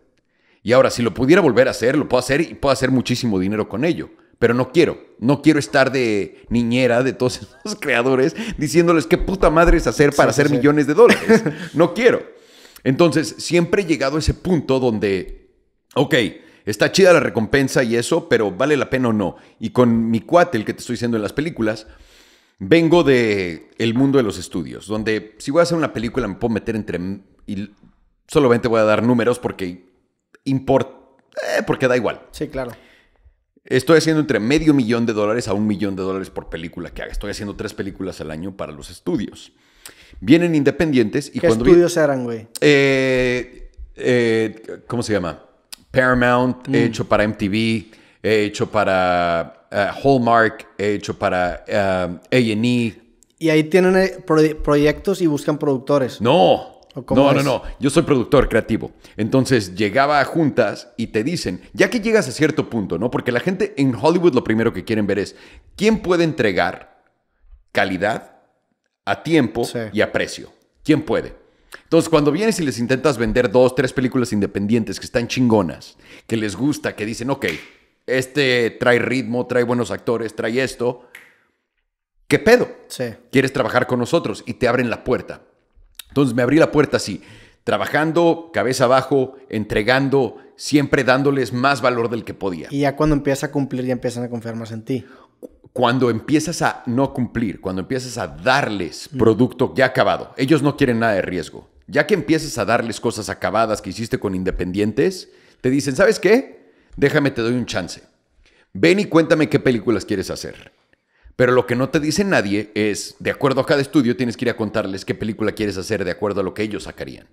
Y ahora, si lo pudiera volver a hacer, lo puedo hacer y puedo hacer muchísimo dinero con ello pero no quiero. No quiero estar de niñera de todos esos creadores diciéndoles qué puta madre es hacer para hacer millones de dólares. no quiero. Entonces, siempre he llegado a ese punto donde, ok, está chida la recompensa y eso, pero vale la pena o no. Y con mi cuate, el que te estoy diciendo en las películas, vengo de el mundo de los estudios, donde si voy a hacer una película me puedo meter entre... Y solamente voy a dar números porque importa... Eh, porque da igual. Sí, claro. Estoy haciendo entre medio millón de dólares a un millón de dólares por película que haga. Estoy haciendo tres películas al año para los estudios. Vienen independientes y cuando... estudios eran, güey? Eh, eh, ¿Cómo se llama? Paramount, he mm. hecho para MTV, he hecho para eh, Hallmark, he hecho para A&E. Y ahí tienen proyectos y buscan productores. No, no, no, no. Yo soy productor creativo. Entonces llegaba a juntas y te dicen, ya que llegas a cierto punto, ¿no? Porque la gente en Hollywood lo primero que quieren ver es quién puede entregar calidad a tiempo y a precio. ¿Quién puede? Entonces, cuando vienes y les intentas vender dos, tres películas independientes que están chingonas, que les gusta, que dicen, ok, este trae ritmo, trae buenos actores, trae esto, ¿qué pedo? ¿Quieres trabajar con nosotros? Y te abren la puerta. Entonces me abrí la puerta así, trabajando, cabeza abajo, entregando, siempre dándoles más valor del que podía. Y ya cuando empiezas a cumplir, ya empiezan a confiar más en ti. Cuando empiezas a no cumplir, cuando empiezas a darles producto ya acabado, ellos no quieren nada de riesgo. Ya que empiezas a darles cosas acabadas que hiciste con independientes, te dicen, ¿sabes qué? Déjame, te doy un chance. Ven y cuéntame qué películas quieres hacer. Pero lo que no te dice nadie es, de acuerdo a cada estudio, tienes que ir a contarles qué película quieres hacer de acuerdo a lo que ellos sacarían.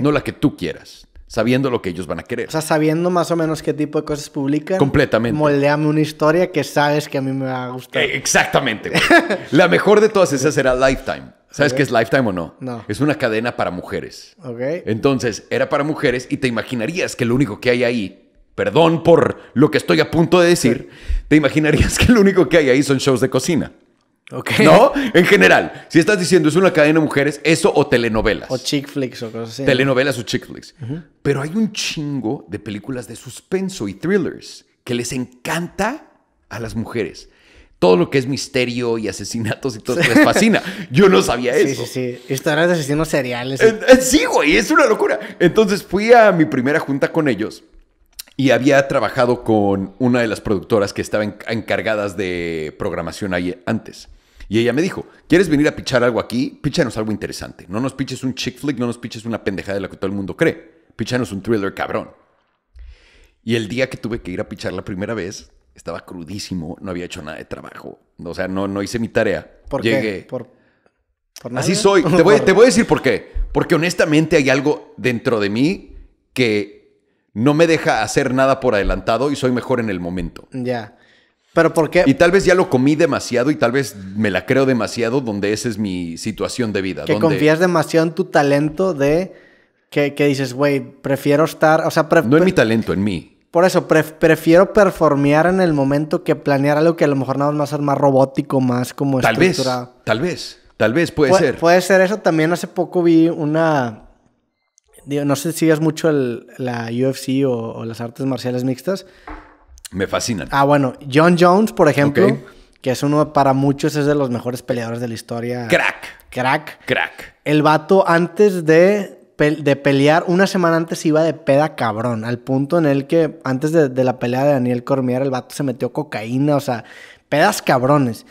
No la que tú quieras, sabiendo lo que ellos van a querer. O sea, sabiendo más o menos qué tipo de cosas publican. Completamente. Moldeame una historia que sabes que a mí me va a gustar. Eh, exactamente. la mejor de todas esas era Lifetime. ¿Sabes qué es Lifetime o no? No. Es una cadena para mujeres. Ok. Entonces, era para mujeres y te imaginarías que lo único que hay ahí perdón por lo que estoy a punto de decir, te imaginarías que lo único que hay ahí son shows de cocina. Okay. ¿No? En general, si estás diciendo es una cadena de mujeres, eso o telenovelas. O chick flicks o cosas así. Telenovelas o chick flicks. Pero hay un chingo de películas de suspenso y thrillers que les encanta a las mujeres. Todo lo que es misterio y asesinatos y todo les fascina. Yo no sabía eso. Sí, sí, Historias de asesinos seriales. Eh, sí, güey, es una locura. Entonces fui a mi primera junta con ellos y había trabajado con una de las productoras que estaban encargadas de programación ahí antes. Y ella me dijo, ¿quieres venir a pichar algo aquí? Píchanos algo interesante. No nos piches un chick flick, no nos piches una pendejada de la que todo el mundo cree. Píchanos un thriller cabrón. Y el día que tuve que ir a pichar la primera vez, estaba crudísimo, no había hecho nada de trabajo. O sea, no, no hice mi tarea. ¿Por Qué? ¿Por, por Así soy. Te te voy a decir por qué. Porque honestamente hay algo dentro de mí que no me deja hacer nada por adelantado y soy mejor en el momento. Ya. Pero ¿por qué? Y tal vez ya lo comí demasiado y tal vez me la creo demasiado donde esa es mi situación de vida. Que confías demasiado en tu talento de que, dices, güey, prefiero estar, o sea, no en mi talento, en mí. Por eso, prefiero performear en el momento que planear algo que a lo mejor nada más va más robótico, más como tal Vez, tal vez, tal vez puede ser. Puede ser eso. También hace poco vi una, no sé si es mucho la UFC o, las artes marciales mixtas. Me fascinan. Ah, bueno, John Jones, por ejemplo, que es uno para muchos es de los mejores peleadores de la historia. Crack. Crack. Crack. El vato antes de, de pelear, una semana antes iba de peda cabrón, al punto en el que antes de, de la pelea de Daniel Cormier, el vato se metió cocaína, o sea, pedas cabrones.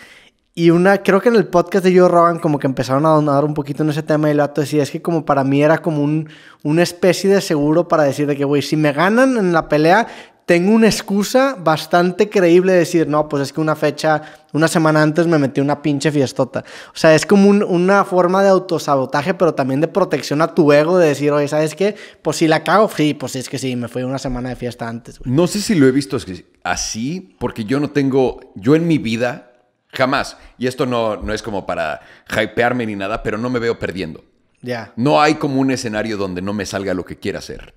Y una, creo que en el podcast de Joe Rogan como que empezaron a donar un poquito en ese tema y el vato decía, es que como para mí era como un, una especie de seguro para decir de que, güey, si me ganan en la pelea, tengo una excusa bastante creíble de decir, no, pues es que una fecha, una semana antes me metí una pinche fiestota. O sea, es como una forma de autosabotaje, pero también de protección a tu ego, de decir, oye, ¿sabes qué? Pues si la cago, sí, pues es que sí, me fui una semana de fiesta antes. Güey. No sé si lo he visto así, porque yo no tengo, yo en mi vida Jamás. Y esto no, es como para hypearme ni nada, pero no me veo perdiendo. Ya. No hay como un escenario donde no me salga lo que quiera hacer.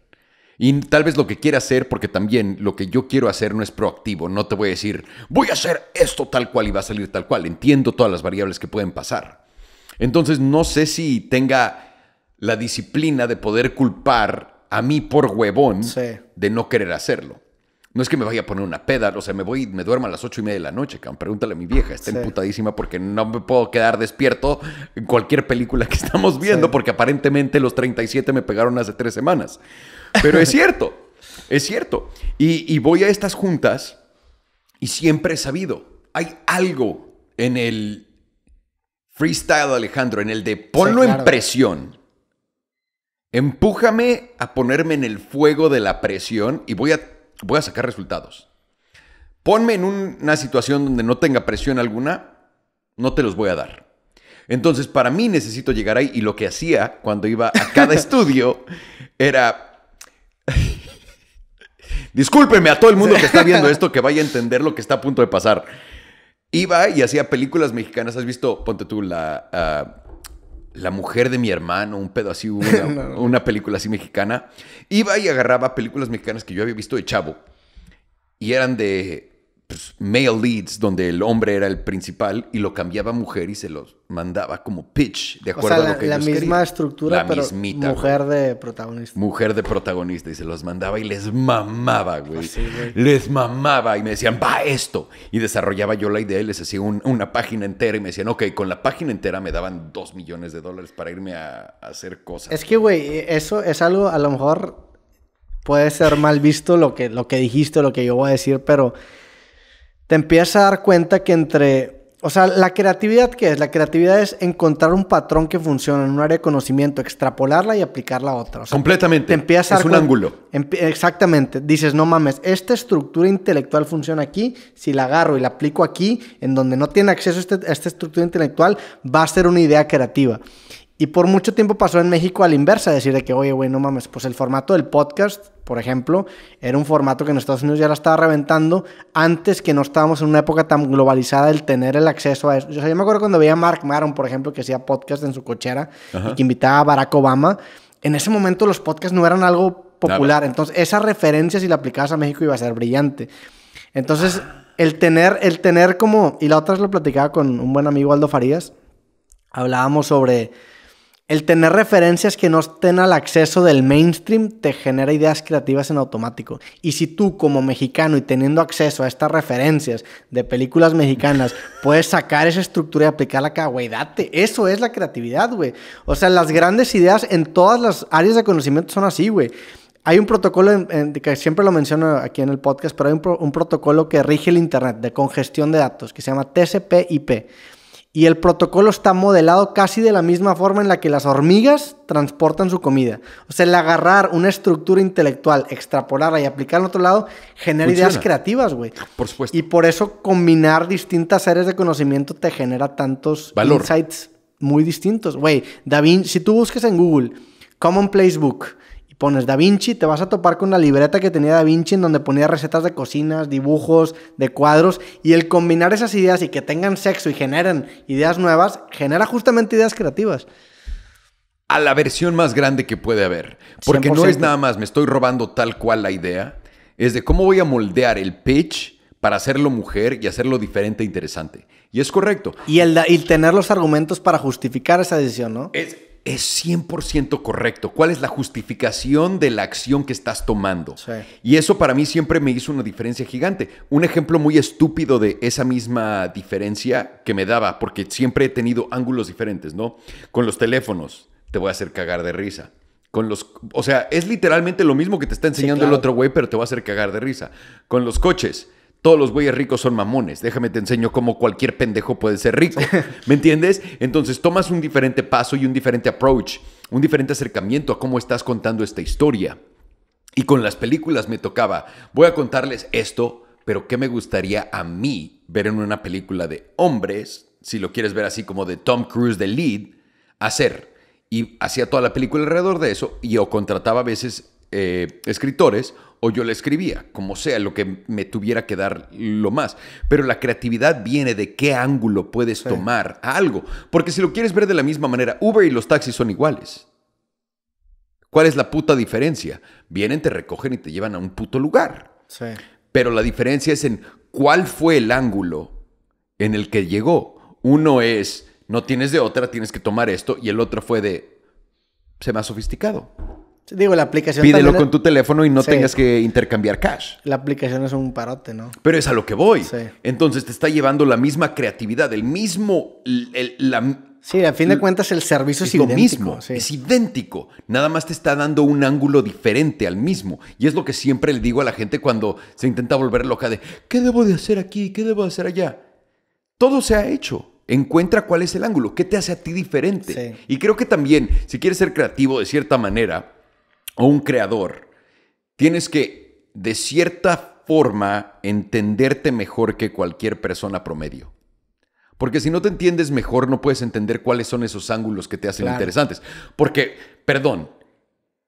Y tal vez lo que quiera hacer, porque también lo que yo quiero hacer no es proactivo. No te voy a decir, voy a hacer esto tal cual y va a salir tal cual. Entiendo todas las variables que pueden pasar. Entonces no sé si tenga la disciplina de poder culpar a mí por huevón de no querer hacerlo. No es que me vaya a poner una peda, o sea, me voy, me duermo a las ocho y media de la noche, Pregúntale a mi vieja, está emputadísima porque no me puedo quedar despierto en cualquier película que estamos viendo, porque aparentemente los 37 me pegaron hace tres semanas. Pero es cierto, es cierto. Y, voy a estas juntas y siempre he sabido, hay algo en el freestyle, Alejandro, en el de ponlo en presión. Empújame a ponerme en el fuego de la presión y voy a voy a sacar resultados. Ponme en una situación donde no tenga presión alguna, no te los voy a dar. Entonces, para mí necesito llegar ahí y lo que hacía cuando iba a cada estudio era... Discúlpeme a todo el mundo que está viendo esto que vaya a entender lo que está a punto de pasar. Iba y hacía películas mexicanas. ¿Has visto, ponte tú, la, ah, la mujer de mi hermano, un pedo así, una, película así mexicana. Iba y agarraba películas mexicanas que yo había visto de chavo. Y eran de pues, male leads, donde el hombre era el principal, y lo cambiaba a mujer y se los mandaba como pitch, de acuerdo a lo que la misma estructura, la mismita, mujer de protagonista. Mujer de protagonista, y se los mandaba y les mamaba, güey. Les mamaba y me decían, va esto. Y desarrollaba yo la idea y les hacía una página entera y me decían, ok, con la página entera me daban dos millones de dólares para irme a, hacer cosas. Es que, güey, e, eso es algo, a lo mejor puede ser mal visto lo que, lo que dijiste, lo que yo voy a decir, pero te empiezas a dar cuenta que entre... O sea, la creatividad, ¿qué es? La creatividad es encontrar un patrón que funciona en un área de conocimiento, extrapolarla y aplicarla a otra. Completamente. empiezas a es un ángulo. Exactamente. Dices, no mames, esta estructura intelectual funciona aquí. Si la agarro y la aplico aquí, en donde no tiene acceso a este, esta estructura intelectual, va a ser una idea creativa. Y por mucho tiempo pasó en México a la inversa, decir de que, oye, güey, no mames, pues el formato del podcast, por ejemplo, era un formato que en Estados Unidos ya la estaba reventando antes que no estábamos en una época tan globalizada el tener el acceso a eso. yo me acuerdo cuando veía a Mark Maron, por ejemplo, que hacía podcast en su cochera y que invitaba a Barack Obama. En ese momento los podcasts no eran algo popular, entonces esa referencia si la aplicabas a México iba a ser brillante. Entonces, ah. el tener, el tener como, y la otra vez lo platicaba con un buen amigo Aldo Farías, hablábamos sobre el tener referencias que no estén al acceso del mainstream te genera ideas creativas en automático. Y si tú como mexicano y teniendo acceso a estas referencias de películas mexicanas puedes sacar esa estructura y aplicarla acá, güey, date. Eso es la creatividad, güey. O sea, las grandes ideas en todas las áreas de conocimiento son así, güey. Hay un protocolo, que siempre lo menciono aquí en el podcast, pero hay un, un protocolo que rige el Internet de congestión de datos que se llama TCP/IP y el protocolo está modelado casi de la misma forma en la que las hormigas transportan su comida. O sea, el agarrar una estructura intelectual, extrapolarla y aplicarla en otro lado, genera ideas creativas, güey. Ah, por supuesto. Y por eso combinar distintas áreas de conocimiento te genera tantos insights muy distintos. Güey, David, si tú buscas en Google Commonplace Book, pones Da Vinci, te vas a topar con la libreta que tenía Da Vinci en donde ponía recetas de cocinas, dibujos, de cuadros, y el combinar esas ideas y que tengan sexo y generen ideas nuevas, genera justamente ideas creativas. A la versión más grande que puede haber, porque no es nada más, me estoy robando tal cual la idea, es de cómo voy a moldear el pitch para hacerlo mujer y hacerlo diferente e interesante. Y es correcto. Y el, tener los argumentos para justificar esa decisión, ¿no? Es, es 100% correcto, cuál es la justificación de la acción que estás tomando. Y eso para mí siempre me hizo una diferencia gigante. Un ejemplo muy estúpido de esa misma diferencia que me daba, porque siempre he tenido ángulos diferentes, ¿no? Con los teléfonos, te voy a hacer cagar de risa. Con los, o sea, es literalmente lo mismo que te está enseñando el otro güey, pero te voy a hacer cagar de risa. Con los coches, todos los güeyes ricos son mamones. Déjame te enseño cómo cualquier pendejo puede ser rico. ¿Me entiendes? Entonces tomas un diferente paso y un diferente approach, un diferente acercamiento a cómo estás contando esta historia. Y con las películas me tocaba, voy a contarles esto, pero ¿qué me gustaría a mí ver en una película de hombres, si lo quieres ver así como de Tom Cruise de lead, hacer? Y hacía toda la película alrededor de eso y o contrataba a veces eh, escritores o yo le escribía, como sea, lo que me tuviera que dar lo más. Pero la creatividad viene de qué ángulo puedes tomar algo. Porque si lo quieres ver de la misma manera, Uber y los taxis son iguales. ¿Cuál es la puta diferencia? Vienen, te recogen y te llevan a un puto lugar. Pero la diferencia es en cuál fue el ángulo en el que llegó. Uno es, no tienes de otra, tienes que tomar esto, y el otro fue de, se más sofisticado. Digo, la aplicación. Pídelo con tu teléfono y no tengas que intercambiar cash. La aplicación es un parote, ¿no? Pero es a lo que voy. Entonces te está llevando la misma creatividad, el mismo. El, sí, a fin de cuentas el servicio es, idéntico. Lo mismo, es idéntico. Nada más te está dando un ángulo diferente al mismo. Y es lo que siempre le digo a la gente cuando se intenta volver loca de ¿qué debo de hacer aquí? ¿Qué debo de hacer allá? Todo se ha hecho. Encuentra cuál es el ángulo, qué te hace a ti diferente. Y creo que también, si quieres ser creativo de cierta manera, o un creador, tienes que, de cierta forma, entenderte mejor que cualquier persona promedio. Porque si no te entiendes mejor, no puedes entender cuáles son esos ángulos que te hacen interesantes. Porque, perdón,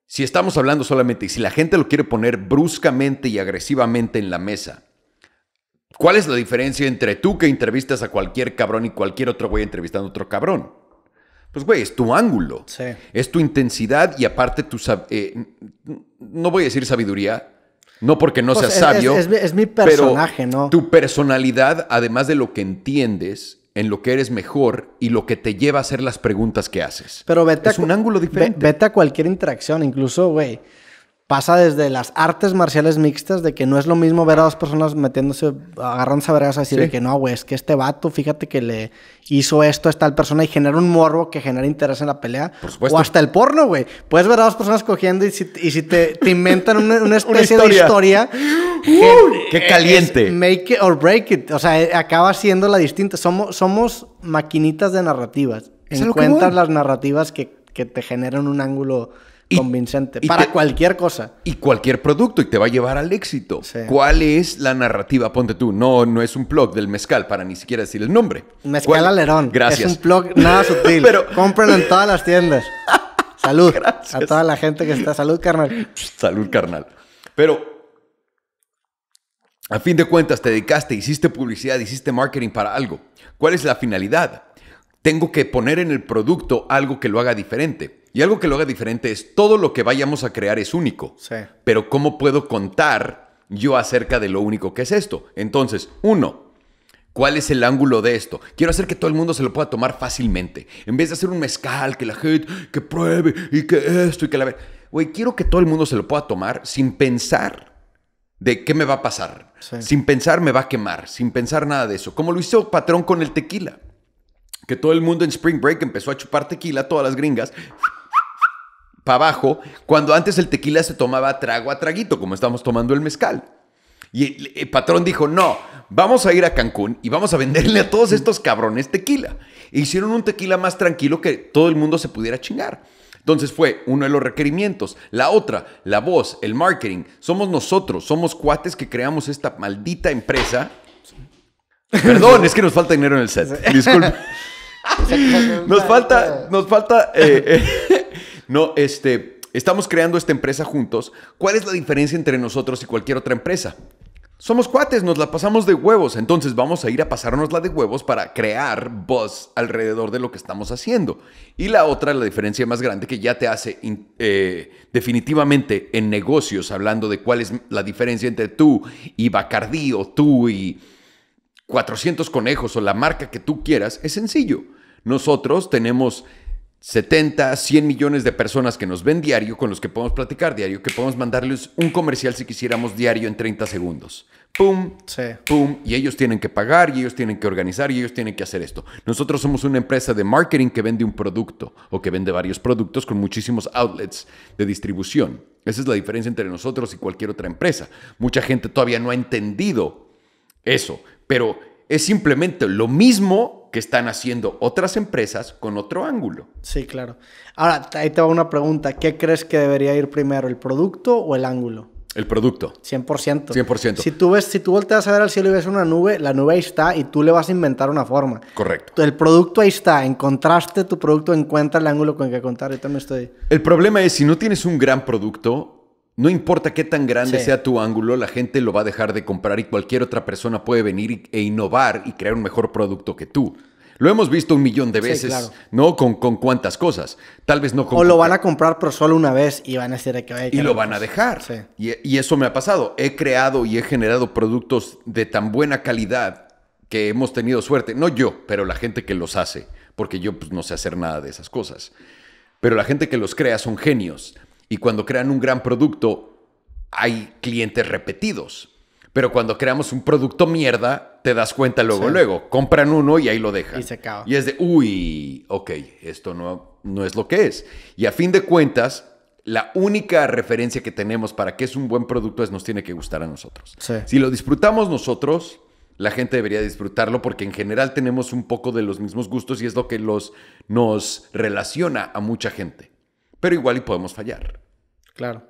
si estamos hablando solamente y si la gente lo quiere poner bruscamente y agresivamente en la mesa, ¿cuál es la diferencia entre tú que entrevistas a cualquier cabrón y cualquier otro güey entrevistando a otro cabrón? Pues, güey, es tu ángulo. Sí. Es tu intensidad y aparte tu... Eh, no voy a decir sabiduría, no porque no pues seas sabio. Es, mi personaje, ¿no? Tu personalidad, además de lo que entiendes, en lo que eres mejor y lo que te lleva a hacer las preguntas que haces. Pero vete es un ángulo diferente. Vete a cualquier interacción, incluso, güey pasa desde las artes marciales mixtas, de que no es lo mismo ver a dos personas metiéndose, agarrándose a vergas, así que no, güey, es que este vato, fíjate que le hizo esto a esta persona y genera un morbo que genera interés en la pelea. Por supuesto. O hasta el porno, güey. Puedes ver a dos personas cogiendo y si, te, inventan una, especie de historia. ¡Qué caliente! make it or break it. O sea, eh, acaba siendo la distinta. Somos, somos maquinitas de narrativas. Encuentras las narrativas que, que te generan un ángulo convincente para cualquier cosa. Y cualquier producto y te va a llevar al éxito. ¿Cuál es la narrativa? Ponte tú, no, no es un plug del mezcal para ni siquiera decir el nombre. Mezcal Alerón. Gracias. Es un plug nada sutil. Pero... en todas las tiendas. Salud. A toda la gente que está. Salud, carnal. Salud, carnal. Pero a fin de cuentas te dedicaste, hiciste publicidad, hiciste marketing para algo. ¿Cuál es la finalidad? Tengo que poner en el producto algo que lo haga diferente. Y algo que lo haga diferente es todo lo que vayamos a crear es único. Pero ¿cómo puedo contar yo acerca de lo único que es esto? Entonces, uno, ¿Cuál es el ángulo de esto? Quiero hacer que todo el mundo se lo pueda tomar fácilmente. En vez de hacer un mezcal, que la gente que pruebe y que esto y que la ver. Güey, quiero que todo el mundo se lo pueda tomar sin pensar de qué me va a pasar. Sin pensar me va a quemar, sin pensar nada de eso. Como lo hizo Patrón con el tequila. Que todo el mundo en Spring Break empezó a chupar tequila, todas las gringas abajo, cuando antes el tequila se tomaba trago a traguito, como estamos tomando el mezcal. Y el, patrón dijo, no, vamos a ir a Cancún y vamos a venderle a todos estos cabrones tequila. E hicieron un tequila más tranquilo que todo el mundo se pudiera chingar. Entonces fue uno de los requerimientos. La otra, la voz, el marketing. Somos nosotros, somos cuates que creamos esta maldita empresa. Perdón, es que nos falta dinero en el set. Disculpe. Pues. Nos falta, nos eh, falta eh, no, este, estamos creando esta empresa juntos. ¿Cuál es la diferencia entre nosotros y cualquier otra empresa? Somos cuates, nos la pasamos de huevos, entonces vamos a ir a pasarnos la de huevos para crear buzz alrededor de lo que estamos haciendo. Y la otra, la diferencia más grande que ya te hace eh, definitivamente en negocios, hablando de cuál es la diferencia entre tú y Bacardí o tú y 400 conejos o la marca que tú quieras, es sencillo. Nosotros tenemos 70, 100 millones de personas que nos ven diario, con los que podemos platicar diario, que podemos mandarles un comercial si quisiéramos diario en 30 segundos. ¡Pum! Sí. ¡Pum! Y ellos tienen que pagar, y ellos tienen que organizar, y ellos tienen que hacer esto. Nosotros somos una empresa de marketing que vende un producto o que vende varios productos con muchísimos outlets de distribución. Esa es la diferencia entre nosotros y cualquier otra empresa. Mucha gente todavía no ha entendido eso, pero es simplemente lo mismo que están haciendo otras empresas con otro ángulo. Sí, claro. Ahora, ahí te va una pregunta. ¿Qué crees que debería ir primero, el producto o el ángulo? El producto. 100%. 100%. Si tú, ves, si tú volteas a ver al cielo y ves una nube, la nube ahí está y tú le vas a inventar una forma. Correcto. El producto ahí está. Encontraste tu producto, encuentra el ángulo con el que contar. Yo también estoy. El problema es, si no tienes un gran producto, no importa qué tan grande sea tu ángulo, la gente lo va a dejar de comprar y cualquier otra persona puede venir e innovar y crear un mejor producto que tú. Lo hemos visto un millón de veces, ¿no? Con, con cuántas cosas. Tal vez no con... O lo van a comprar, pero solo una vez y van a decir que... ir. y lo van a dejar. Y, eso me ha pasado. He creado y he generado productos de tan buena calidad que hemos tenido suerte. No yo, pero la gente que los hace. Porque yo pues, no sé hacer nada de esas cosas. Pero la gente que los crea son genios y cuando crean un gran producto, hay clientes repetidos. Pero cuando creamos un producto mierda, te das cuenta luego, luego. Compran uno y ahí lo dejan. Y se cae Y es de, uy, ok, esto no, no es lo que es. Y a fin de cuentas, la única referencia que tenemos para que es un buen producto es nos tiene que gustar a nosotros. Si lo disfrutamos nosotros, la gente debería disfrutarlo porque en general tenemos un poco de los mismos gustos y es lo que los, nos relaciona a mucha gente pero igual y podemos fallar. Claro.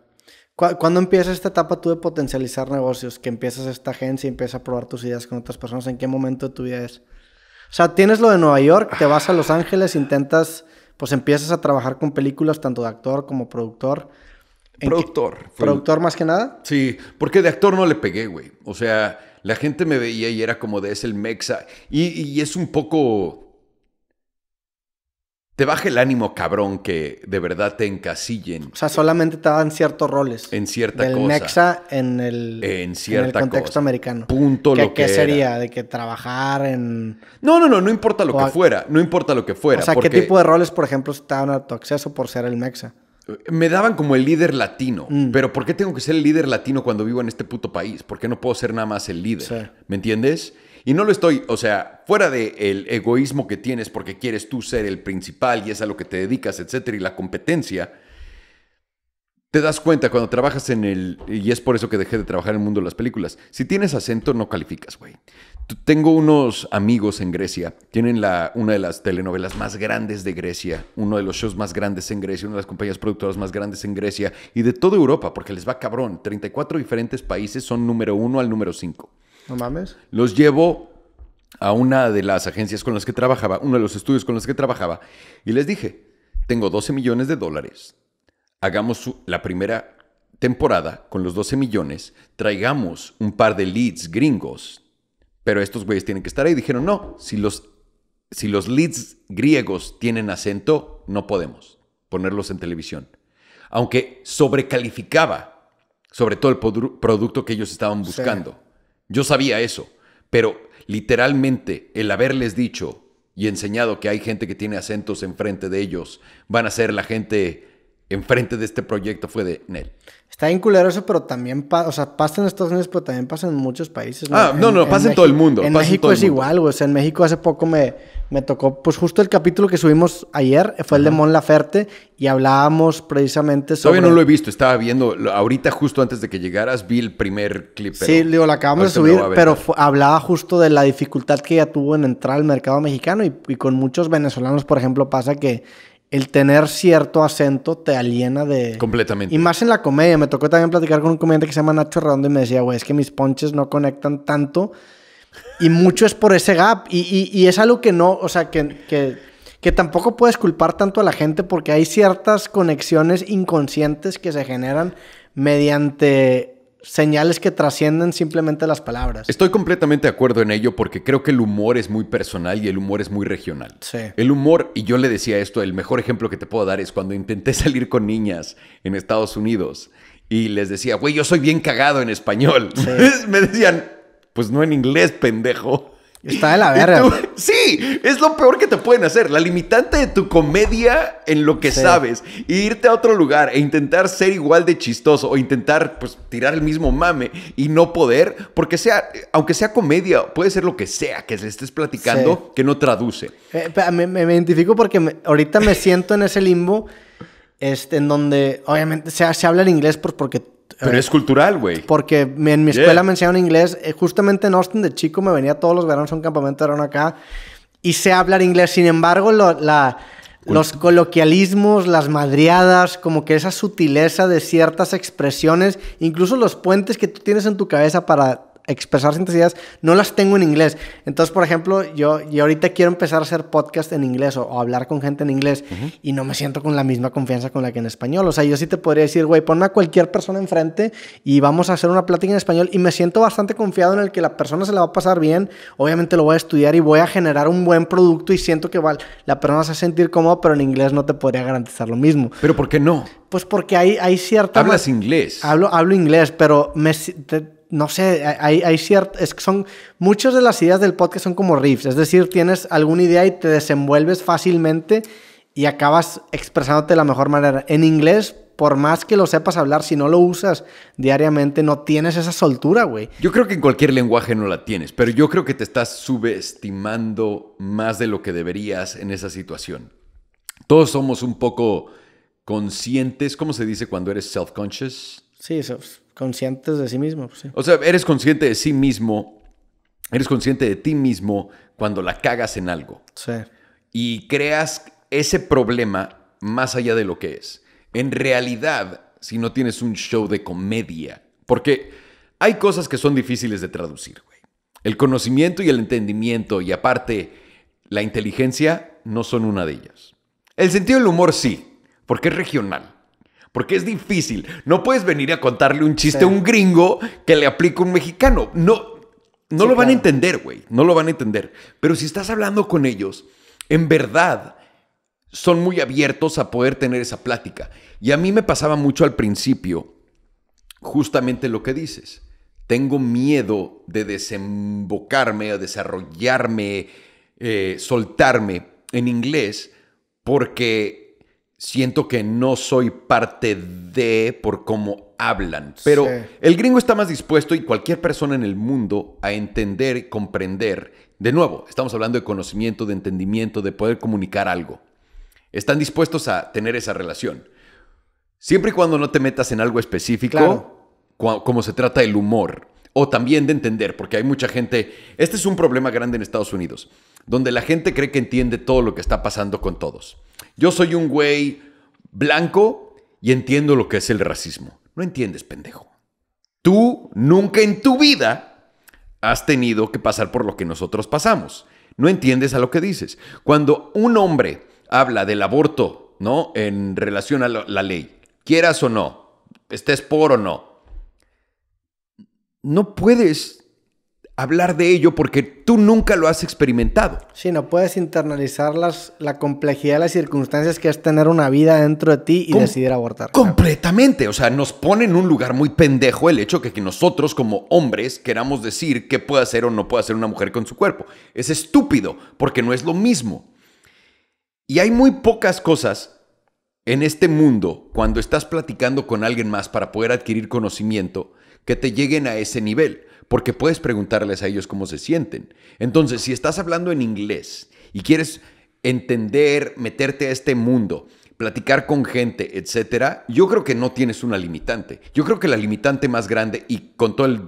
¿Cuándo empieza esta etapa tú de potencializar negocios? Que empiezas esta agencia y empiezas a probar tus ideas con otras personas. ¿En qué momento de tu vida es? O sea, tienes lo de Nueva York, te vas a Los Ángeles, intentas, pues empiezas a trabajar con películas tanto de actor como productor. Productor. ¿Productor más que nada? Sí, porque de actor no le pegué, güey. O sea, la gente me veía y era como de ese el mexa. y es un poco te baja el ánimo, cabrón, que de verdad te encasillen. O sea, solamente te dan ciertos roles. En cierta cosa. Nexa en el, en en el contexto americano. Punto lo que ¿Qué sería? ¿De que trabajar en...? No, no, no, no importa lo que fuera. No importa lo que fuera. O sea, ¿qué tipo de roles, por ejemplo, estaban a tu acceso por ser el mexa? Me daban como el líder latino, mm. pero ¿por qué tengo que ser el líder latino cuando vivo en este puto país? ¿Por qué no puedo ser nada más el líder? ¿Me entiendes? Y no lo estoy, o sea, fuera del el egoísmo que tienes porque quieres tú ser el principal y es a lo que te dedicas, etcétera, y la competencia, te das cuenta cuando trabajas en el. Y es por eso que dejé de trabajar en el mundo de las películas. Si tienes acento, no calificas, güey. Tengo unos amigos en Grecia. Tienen la, una de las telenovelas más grandes de Grecia, uno de los shows más grandes en Grecia, una de las compañías productoras más grandes en Grecia y de toda Europa, porque les va cabrón. 34 diferentes países son número uno al número 5. No mames. Los llevo a una de las agencias con las que trabajaba, uno de los estudios con los que trabajaba, y les dije, tengo 12 millones de dólares, hagamos la primera temporada con los 12 millones, traigamos un par de leads gringos, pero estos güeyes tienen que estar ahí. Dijeron, no, si los, si los leads griegos tienen acento, no podemos ponerlos en televisión. Aunque sobrecalificaba sobre todo el producto que ellos estaban buscando. Yo sabía eso, pero literalmente el haberles dicho y enseñado que hay gente que tiene acentos enfrente de ellos, van a ser la gente enfrente de este proyecto fue de Nel. Está bien eso, pero también, o sea, pasa en Estados Unidos, pero también pasa en muchos países. Ah, no, no, pasa en, todo el mundo. En México es igual, güey. O sea, en México hace poco me, me tocó, pues justo el capítulo que subimos ayer fue el de Mon Laferte y hablábamos precisamente sobre. Todavía no lo he visto, estaba viendo. Ahorita, justo antes de que llegaras, vi el primer clip. Sí, digo, lo acabamos de subir, pero hablaba justo de la dificultad que ella tuvo en entrar al mercado mexicano y, y con muchos venezolanos, por ejemplo, pasa que el tener cierto acento te aliena de... Completamente. Y más en la comedia. Me tocó también platicar con un comediante que se llama Nacho Redondo y me decía, güey, es que mis ponches no conectan tanto y mucho es por ese gap. Y, y, es algo que no, o sea, que, que, que, tampoco puedes culpar tanto a la gente porque hay ciertas conexiones inconscientes que se generan mediante señales que trascienden simplemente las palabras. Estoy completamente de acuerdo en ello porque creo que el humor es muy personal y el humor es muy regional. Sí. El humor, y yo le decía esto, el mejor ejemplo que te puedo dar es cuando intenté salir con niñas en Estados Unidos y les decía, güey, yo soy bien cagado en español. Me decían, pues no en inglés, pendejo. Está de la verga. sí, es lo peor que te pueden hacer. La limitante de tu comedia en lo que sabes. irte a otro lugar e intentar ser igual de chistoso o intentar pues, tirar el mismo mame y no poder. Porque sea, aunque sea comedia, puede ser lo que sea que le estés platicando que no traduce. Eh, me, identifico porque ahorita me siento en ese limbo este, en donde obviamente se, habla en inglés porque pero eh, es cultural, güey. Porque en mi escuela me enseñaron inglés. Eh, justamente en Austin de chico me venía todos los veranos a un campamento de verano acá y sé hablar inglés. Sin embargo, la, los coloquialismos, las madriadas, como que esa sutileza de ciertas expresiones, incluso los puentes que tú tienes en tu cabeza para expresar ciertas no las tengo en inglés. Entonces, por ejemplo, yo, ahorita quiero empezar a hacer podcast en inglés o, hablar con gente en inglés y no me siento con la misma confianza con la que en español. O sea, yo sí te podría decir, güey, ponme a cualquier persona enfrente y vamos a hacer una plática en español y me siento bastante confiado en el que la persona se la va a pasar bien. Obviamente lo voy a estudiar y voy a generar un buen producto y siento que la persona se va a sentir cómodo, pero en inglés no te podría garantizar lo mismo. ¿Pero por qué no? Pues porque hay, hay cierta... Hablas inglés. Hablo, hablo inglés, pero me, no sé, hay, hay ciertas, que son, muchas de las ideas del podcast son como riffs, es decir, tienes alguna idea y te desenvuelves fácilmente y acabas expresándote de la mejor manera. En inglés, por más que lo sepas hablar, si no lo usas diariamente, no tienes esa soltura, güey. Yo creo que en cualquier lenguaje no la tienes, pero yo creo que te estás subestimando más de lo que deberías en esa situación. Todos somos un poco conscientes, ¿cómo se dice cuando eres self-conscious? Sí, eso. Es Conscientes de sí mismo, pues, O sea, eres consciente de sí mismo, eres consciente de ti mismo cuando la cagas en algo. Sí. Y creas ese problema más allá de lo que es. En realidad, si no tienes un show de comedia, porque hay cosas que son difíciles de traducir, güey. El conocimiento y el entendimiento y aparte la inteligencia no son una de ellas. El sentido del humor sí, porque es regional porque es difícil. No puedes venir a contarle un chiste a un gringo que le aplica un mexicano. No, no lo van a entender, güey. No lo van a entender. Pero si estás hablando con ellos, en verdad son muy abiertos a poder tener esa plática. Y a mí me pasaba mucho al principio justamente lo que dices. Tengo miedo de desembocarme, a desarrollarme, eh, soltarme en inglés, porque siento que no soy parte de por cómo hablan. Pero el gringo está más dispuesto y cualquier persona en el mundo a entender, comprender. De nuevo, estamos hablando de conocimiento, de entendimiento, de poder comunicar algo. Están dispuestos a tener esa relación. Siempre y cuando no te metas en algo específico, como se trata del humor. O también de entender, porque hay mucha gente. Este es un problema grande en Estados Unidos, donde la gente cree que entiende todo lo que está pasando con todos yo soy un güey blanco y entiendo lo que es el racismo. No entiendes, pendejo. Tú nunca en tu vida has tenido que pasar por lo que nosotros pasamos. No entiendes a lo que dices. Cuando un hombre habla del aborto, ¿no? En relación a la ley, quieras o no, estés por o no, no puedes hablar de ello porque tú nunca lo has experimentado. Sí, no puedes internalizar la complejidad de las circunstancias que es tener una vida dentro de ti y decidir abortar. Completamente. O sea, nos pone en un lugar muy pendejo el hecho que, que nosotros como hombres queramos decir qué puede hacer o no puede hacer una mujer con su cuerpo. Es estúpido porque no es lo mismo. Y hay muy pocas cosas en este mundo, cuando estás platicando con alguien más para poder adquirir conocimiento, que te lleguen a ese nivel porque puedes preguntarles a ellos cómo se sienten. Entonces, si estás hablando en inglés y quieres entender, meterte a este mundo, platicar con gente, etcétera, yo creo que no tienes una limitante. Yo creo que la limitante más grande y con todo el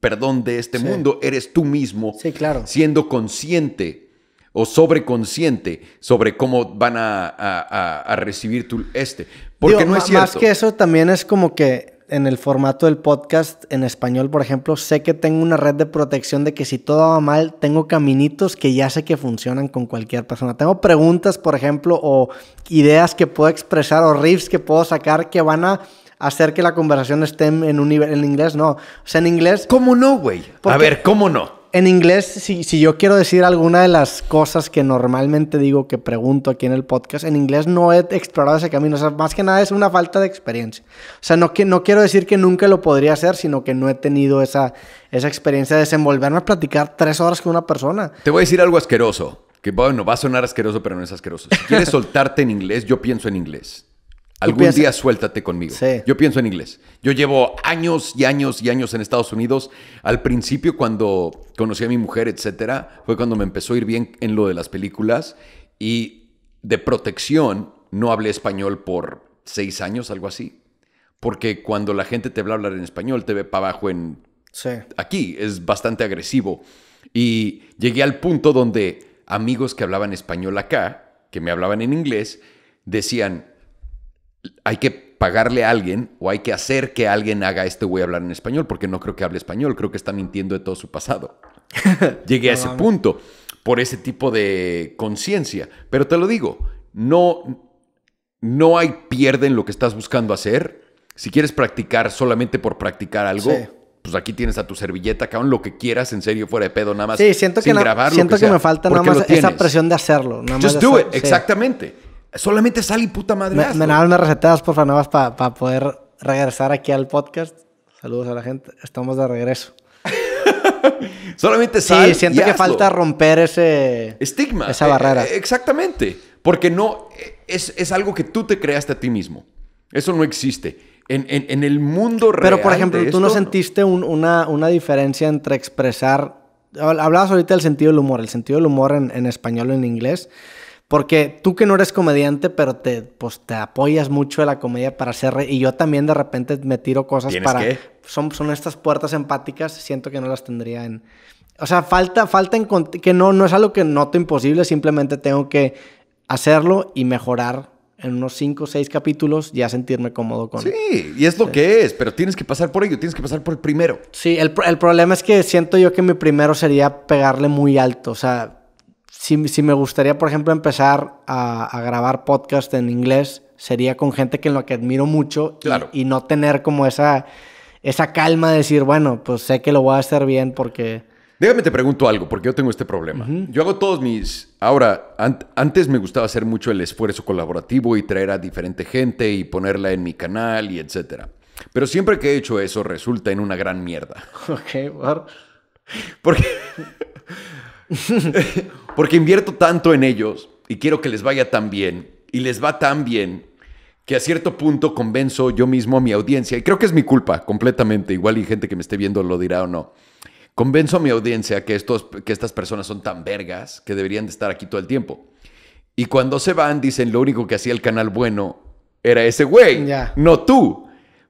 perdón de este mundo eres tú mismo, claro. siendo consciente o sobreconsciente sobre cómo van a, recibir tú este. Porque no es cierto. Más que eso también es como que en el formato del podcast en español, por ejemplo, sé que tengo una red de protección de que si todo va mal, tengo caminitos que ya sé que funcionan con cualquier persona. Tengo preguntas, por ejemplo, o ideas que puedo expresar o riffs que puedo sacar que van a hacer que la conversación esté en un nivel en inglés, no. O sea, en inglés... ¿Cómo no, güey? A ver, ¿cómo no? en inglés, si, yo quiero decir alguna de las cosas que normalmente digo que pregunto aquí en el podcast, en inglés no he explorado ese camino. O sea, más que nada es una falta de experiencia. O sea, no, no quiero decir que nunca lo podría hacer, sino que no he tenido esa, esa experiencia de desenvolverme a platicar tres horas con una persona. Te voy a decir algo asqueroso. Que bueno, va a sonar asqueroso, pero no es asqueroso. Si quieres soltarte en inglés, yo pienso en inglés. Algún día suéltate conmigo. Yo pienso en inglés. Yo llevo años y años y años en Estados Unidos. Al principio, cuando conocí a mi mujer, etcétera, fue cuando me empezó a ir bien en lo de las películas. Y de protección, no hablé español por seis años, algo así. Porque cuando la gente te habla hablar en español, te ve para abajo en. Sí. Aquí es bastante agresivo. Y llegué al punto donde amigos que hablaban español acá, que me hablaban en inglés, decían hay que pagarle a alguien o hay que hacer que alguien haga este güey hablar en español, porque no creo que hable español, creo que está mintiendo de todo su pasado. Llegué a ese punto por ese tipo de conciencia, pero te lo digo, no, no hay pierde en lo que estás buscando hacer. Si quieres practicar solamente por practicar algo, pues aquí tienes a tu servilleta, cabrón, lo que quieras, en serio, fuera de pedo, nada más. siento sin que, grabar, siento que, me falta nada más esa presión de hacerlo. Nada Just do it, exactamente. Solamente sal y puta madre. Me, me dan unas recetas, por favor, para poder regresar aquí al podcast. Saludos a la gente. Estamos de regreso. Solamente sal. Sí, siento que falta romper ese estigma. Esa barrera. Eh, eh, exactamente. Porque no eh, es, algo que tú te creaste a ti mismo. Eso no existe. En, el mundo real. Pero, por ejemplo, tú no sentiste una, una diferencia entre expresar. Hablabas ahorita del sentido del humor, el sentido del humor en español o en inglés. Porque tú que no eres comediante, pero te, pues, te apoyas mucho en la comedia para hacer... y yo también de repente me tiro cosas para... Son, son estas puertas empáticas, siento que no las tendría en... O sea, falta, falta en, que no, no es algo que noto imposible, simplemente tengo que hacerlo y mejorar en unos 5 o 6 capítulos ya sentirme cómodo con... Sí, y es lo que es, pero tienes que pasar por ello, tienes que pasar por el primero. Sí, el, el, problema es que siento yo que mi primero sería pegarle muy alto, o sea, si, si, me gustaría, por ejemplo, empezar a, grabar podcast en inglés, sería con gente que en lo que admiro mucho claro. y, no tener como esa, esa calma de decir, bueno, pues sé que lo voy a hacer bien porque... Déjame te pregunto algo, porque yo tengo este problema. Yo hago todos mis... Ahora, antes me gustaba hacer mucho el esfuerzo colaborativo y traer a diferente gente y ponerla en mi canal y etcétera. Pero siempre que he hecho eso resulta en una gran mierda. Ok, por Porque... Porque invierto tanto en ellos y quiero que les vaya tan bien. Y les va tan bien que a cierto punto convenzo yo mismo a mi audiencia, y creo que es mi culpa completamente, igual y gente que me esté viendo lo dirá o no, convenzo a mi audiencia que, estos, que estas personas son tan vergas que deberían de estar aquí todo el tiempo. Y cuando se van, dicen, lo único que hacía el canal bueno era ese güey, no tú.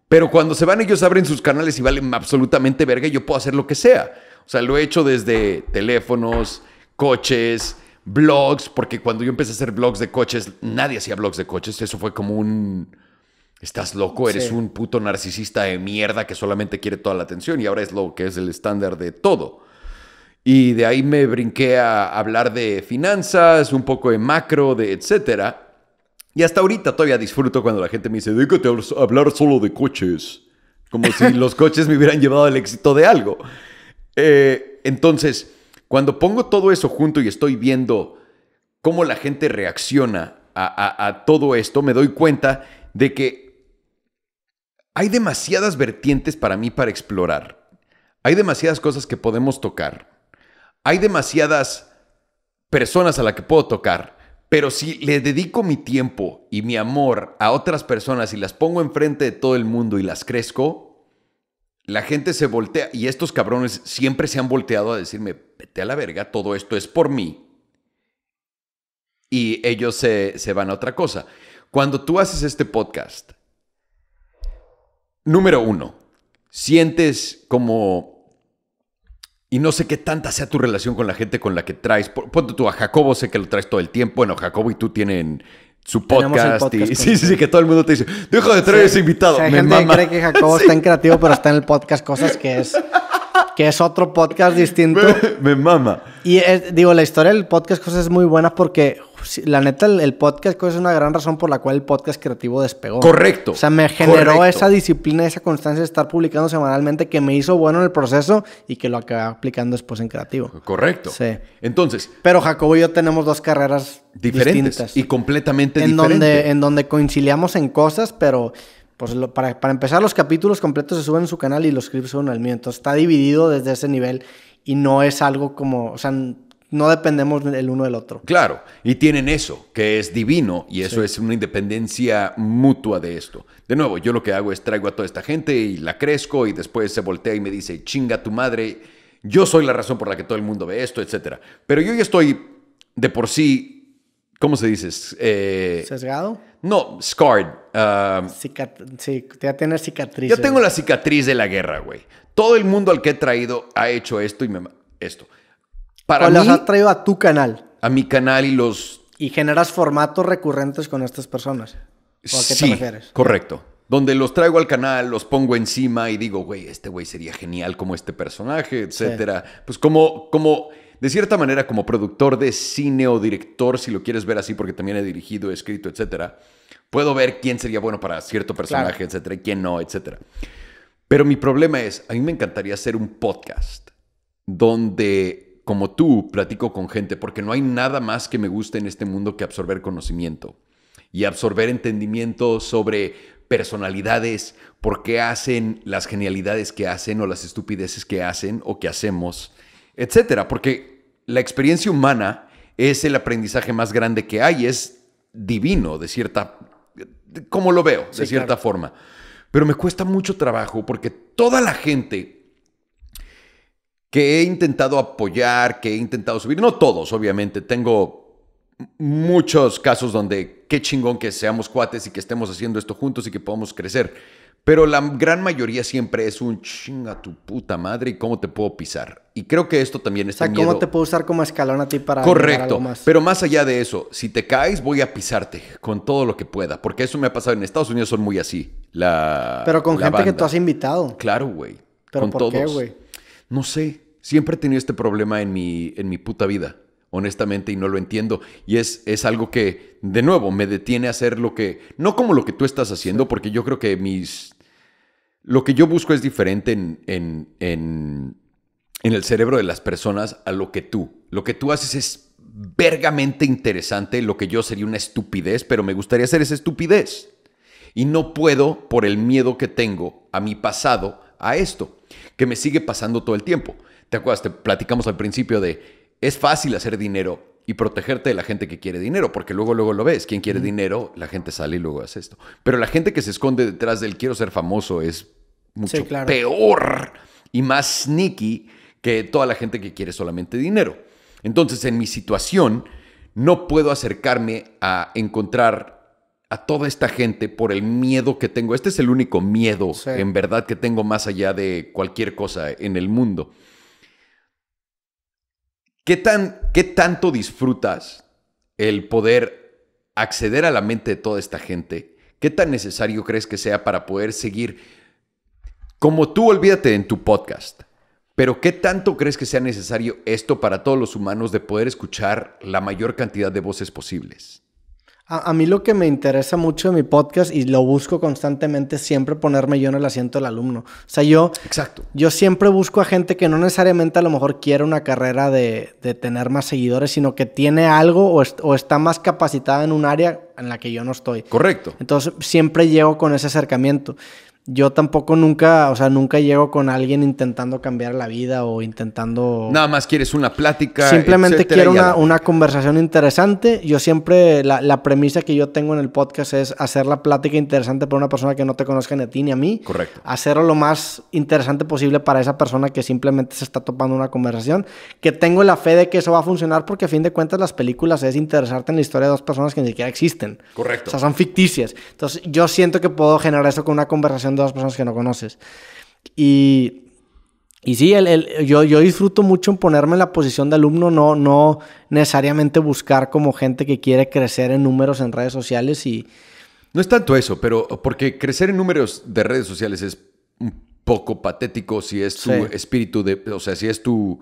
Pero cuando se van, ellos abren sus canales y valen absolutamente verga y yo puedo hacer lo que sea. O sea, lo he hecho desde teléfonos, coches, blogs, porque cuando yo empecé a hacer blogs de coches, nadie hacía blogs de coches. Eso fue como un... Estás loco, eres un puto narcisista de mierda que solamente quiere toda la atención y ahora es lo que es el estándar de todo. Y de ahí me brinqué a hablar de finanzas, un poco de macro, de etcétera. Y hasta ahorita todavía disfruto cuando la gente me dice, déjate hablar solo de coches. Como si los coches me hubieran llevado al éxito de algo. Eh, entonces, cuando pongo todo eso junto y estoy viendo cómo la gente reacciona a, a todo esto, me doy cuenta de que hay demasiadas vertientes para mí para explorar. Hay demasiadas cosas que podemos tocar. Hay demasiadas personas a las que puedo tocar. Pero si le dedico mi tiempo y mi amor a otras personas y las pongo enfrente de todo el mundo y las crezco, la gente se voltea y estos cabrones siempre se han volteado a decirme, vete a la verga, todo esto es por mí. Y ellos se, se van a otra cosa. Cuando tú haces este podcast, número uno, sientes como... Y no sé qué tanta sea tu relación con la gente con la que traes. Ponte tú a Jacobo, sé que lo traes todo el tiempo. Bueno, Jacobo y tú tienen su podcast, y, sí, sí, sí, que todo el mundo te dice, deja de traer ese invitado. O sea, hay gente Que cree que Jacobo está en creativo, pero está en el podcast cosas que es que es otro podcast distinto. Me, mama. Y digo, la historia del podcast Cosas es muy buena porque la neta, el, podcast es una gran razón por la cual el podcast creativo despegó. Correcto. O sea, me generó esa disciplina, esa constancia de estar publicando semanalmente que me hizo bueno en el proceso y que lo acabé aplicando después en creativo. Correcto. Sí. Entonces. Pero Jacobo y yo tenemos dos carreras diferentes Y completamente en Donde, en donde conciliamos en cosas, pero pues para, empezar, los capítulos completos se suben a su canal y los clips suben al mío. Entonces está dividido desde ese nivel y no es algo como, o sea, no dependemos el uno del otro. Claro, y tienen eso, que es divino, y eso es una independencia mutua de esto. De nuevo, yo lo que hago es traigo a toda esta gente y la crezco y después se voltea y me dice, chinga tu madre, yo soy la razón por la que todo el mundo ve esto, etc. Pero yo ya estoy de por sí, ¿cómo se dice? Eh, ¿Sesgado? No, scarred sí, te va a tener cicatriz. Yo tengo la cicatriz de la guerra, güey. Todo el mundo al que he traído ha hecho esto y me... Esto. Para o los has traído a tu canal. A mi canal y los... Y generas formatos recurrentes con estas personas. a sí, te correcto. Donde los traigo al canal, los pongo encima y digo, güey, este güey sería genial como este personaje, etcétera. Pues como, como, de cierta manera, como productor de cine o director, si lo quieres ver así, porque también he dirigido, escrito, etcétera puedo ver quién sería bueno para cierto personaje, etcétera, y quién no, etcétera. Pero mi problema es, a mí me encantaría hacer un podcast donde, como tú, platico con gente, porque no hay nada más que me guste en este mundo que absorber conocimiento y absorber entendimiento sobre personalidades, por qué hacen las genialidades que hacen o las estupideces que hacen o que hacemos, etcétera. Porque la experiencia humana es el aprendizaje más grande que hay, es divino de cierta como lo veo, de cierta forma. Pero me cuesta mucho trabajo porque toda la gente que he intentado apoyar, que he intentado subir, no todos, obviamente, tengo muchos casos donde qué chingón que seamos cuates y que estemos haciendo esto juntos y que podamos crecer pero la gran mayoría siempre es un chinga tu puta madre y cómo te puedo pisar. Y creo que esto también está. O sea, ¿cómo te puedo usar como escalón a ti para. Correcto. Algo más? Pero más allá de eso, si te caes, voy a pisarte con todo lo que pueda. Porque eso me ha pasado en Estados Unidos, son muy así. La, Pero con gente que tú has invitado. Claro, güey. con por qué, güey? No sé. Siempre he tenido este problema en mi, en mi puta vida honestamente, y no lo entiendo. Y es, es algo que, de nuevo, me detiene a hacer lo que, no como lo que tú estás haciendo, porque yo creo que mis lo que yo busco es diferente en, en, en, el cerebro de las personas a lo que tú. Lo que tú haces es vergamente interesante, lo que yo sería una estupidez, pero me gustaría hacer esa estupidez. Y no puedo por el miedo que tengo a mi pasado, a esto, que me sigue pasando todo el tiempo. ¿Te acuerdas? Te platicamos al principio de, es fácil hacer dinero y protegerte de la gente que quiere dinero, porque luego, luego lo ves. Quien quiere dinero, la gente sale y luego hace esto. Pero la gente que se esconde detrás del quiero ser famoso es mucho peor y más sneaky que toda la gente que quiere solamente dinero. Entonces, en mi situación, no puedo acercarme a encontrar a toda esta gente por el miedo que tengo. Este es el único miedo, en verdad, que tengo más allá de cualquier cosa en el mundo. ¿Qué, tan, ¿Qué tanto disfrutas el poder acceder a la mente de toda esta gente? ¿Qué tan necesario crees que sea para poder seguir? Como tú, olvídate en tu podcast. Pero ¿qué tanto crees que sea necesario esto para todos los humanos de poder escuchar la mayor cantidad de voces posibles? A, mí lo que me interesa mucho de mi podcast y lo busco constantemente, siempre ponerme yo en el asiento del alumno. O sea, yo, Exacto. yo siempre busco a gente que no necesariamente a lo mejor quiere una carrera de, tener más seguidores, sino que tiene algo o, o, está más capacitada en un área en la que yo no estoy. Correcto. Entonces, siempre llego con ese acercamiento yo tampoco nunca, o sea, nunca llego con alguien intentando cambiar la vida o intentando... Nada más quieres una plática. Simplemente quiero una, una, conversación interesante. Yo siempre, la, la, premisa que yo tengo en el podcast es hacer la plática interesante para una persona que no te conozca ni a ti ni a mí. Correcto. Hacerlo lo más interesante posible para esa persona que simplemente se está topando una conversación. Que tengo la fe de que eso va a funcionar porque a fin de cuentas las películas es interesarte en la historia de dos personas que ni siquiera existen. Correcto. O sea, son ficticias. Entonces yo siento que puedo generar eso con una conversación de personas que no conoces. Y, y sí, yo, disfruto mucho en ponerme en la posición de alumno, no, no necesariamente buscar como gente que quiere crecer en números en redes sociales y... No es tanto eso, pero porque crecer en números de redes sociales es un poco patético si es tu espíritu de... O sea, si es tu,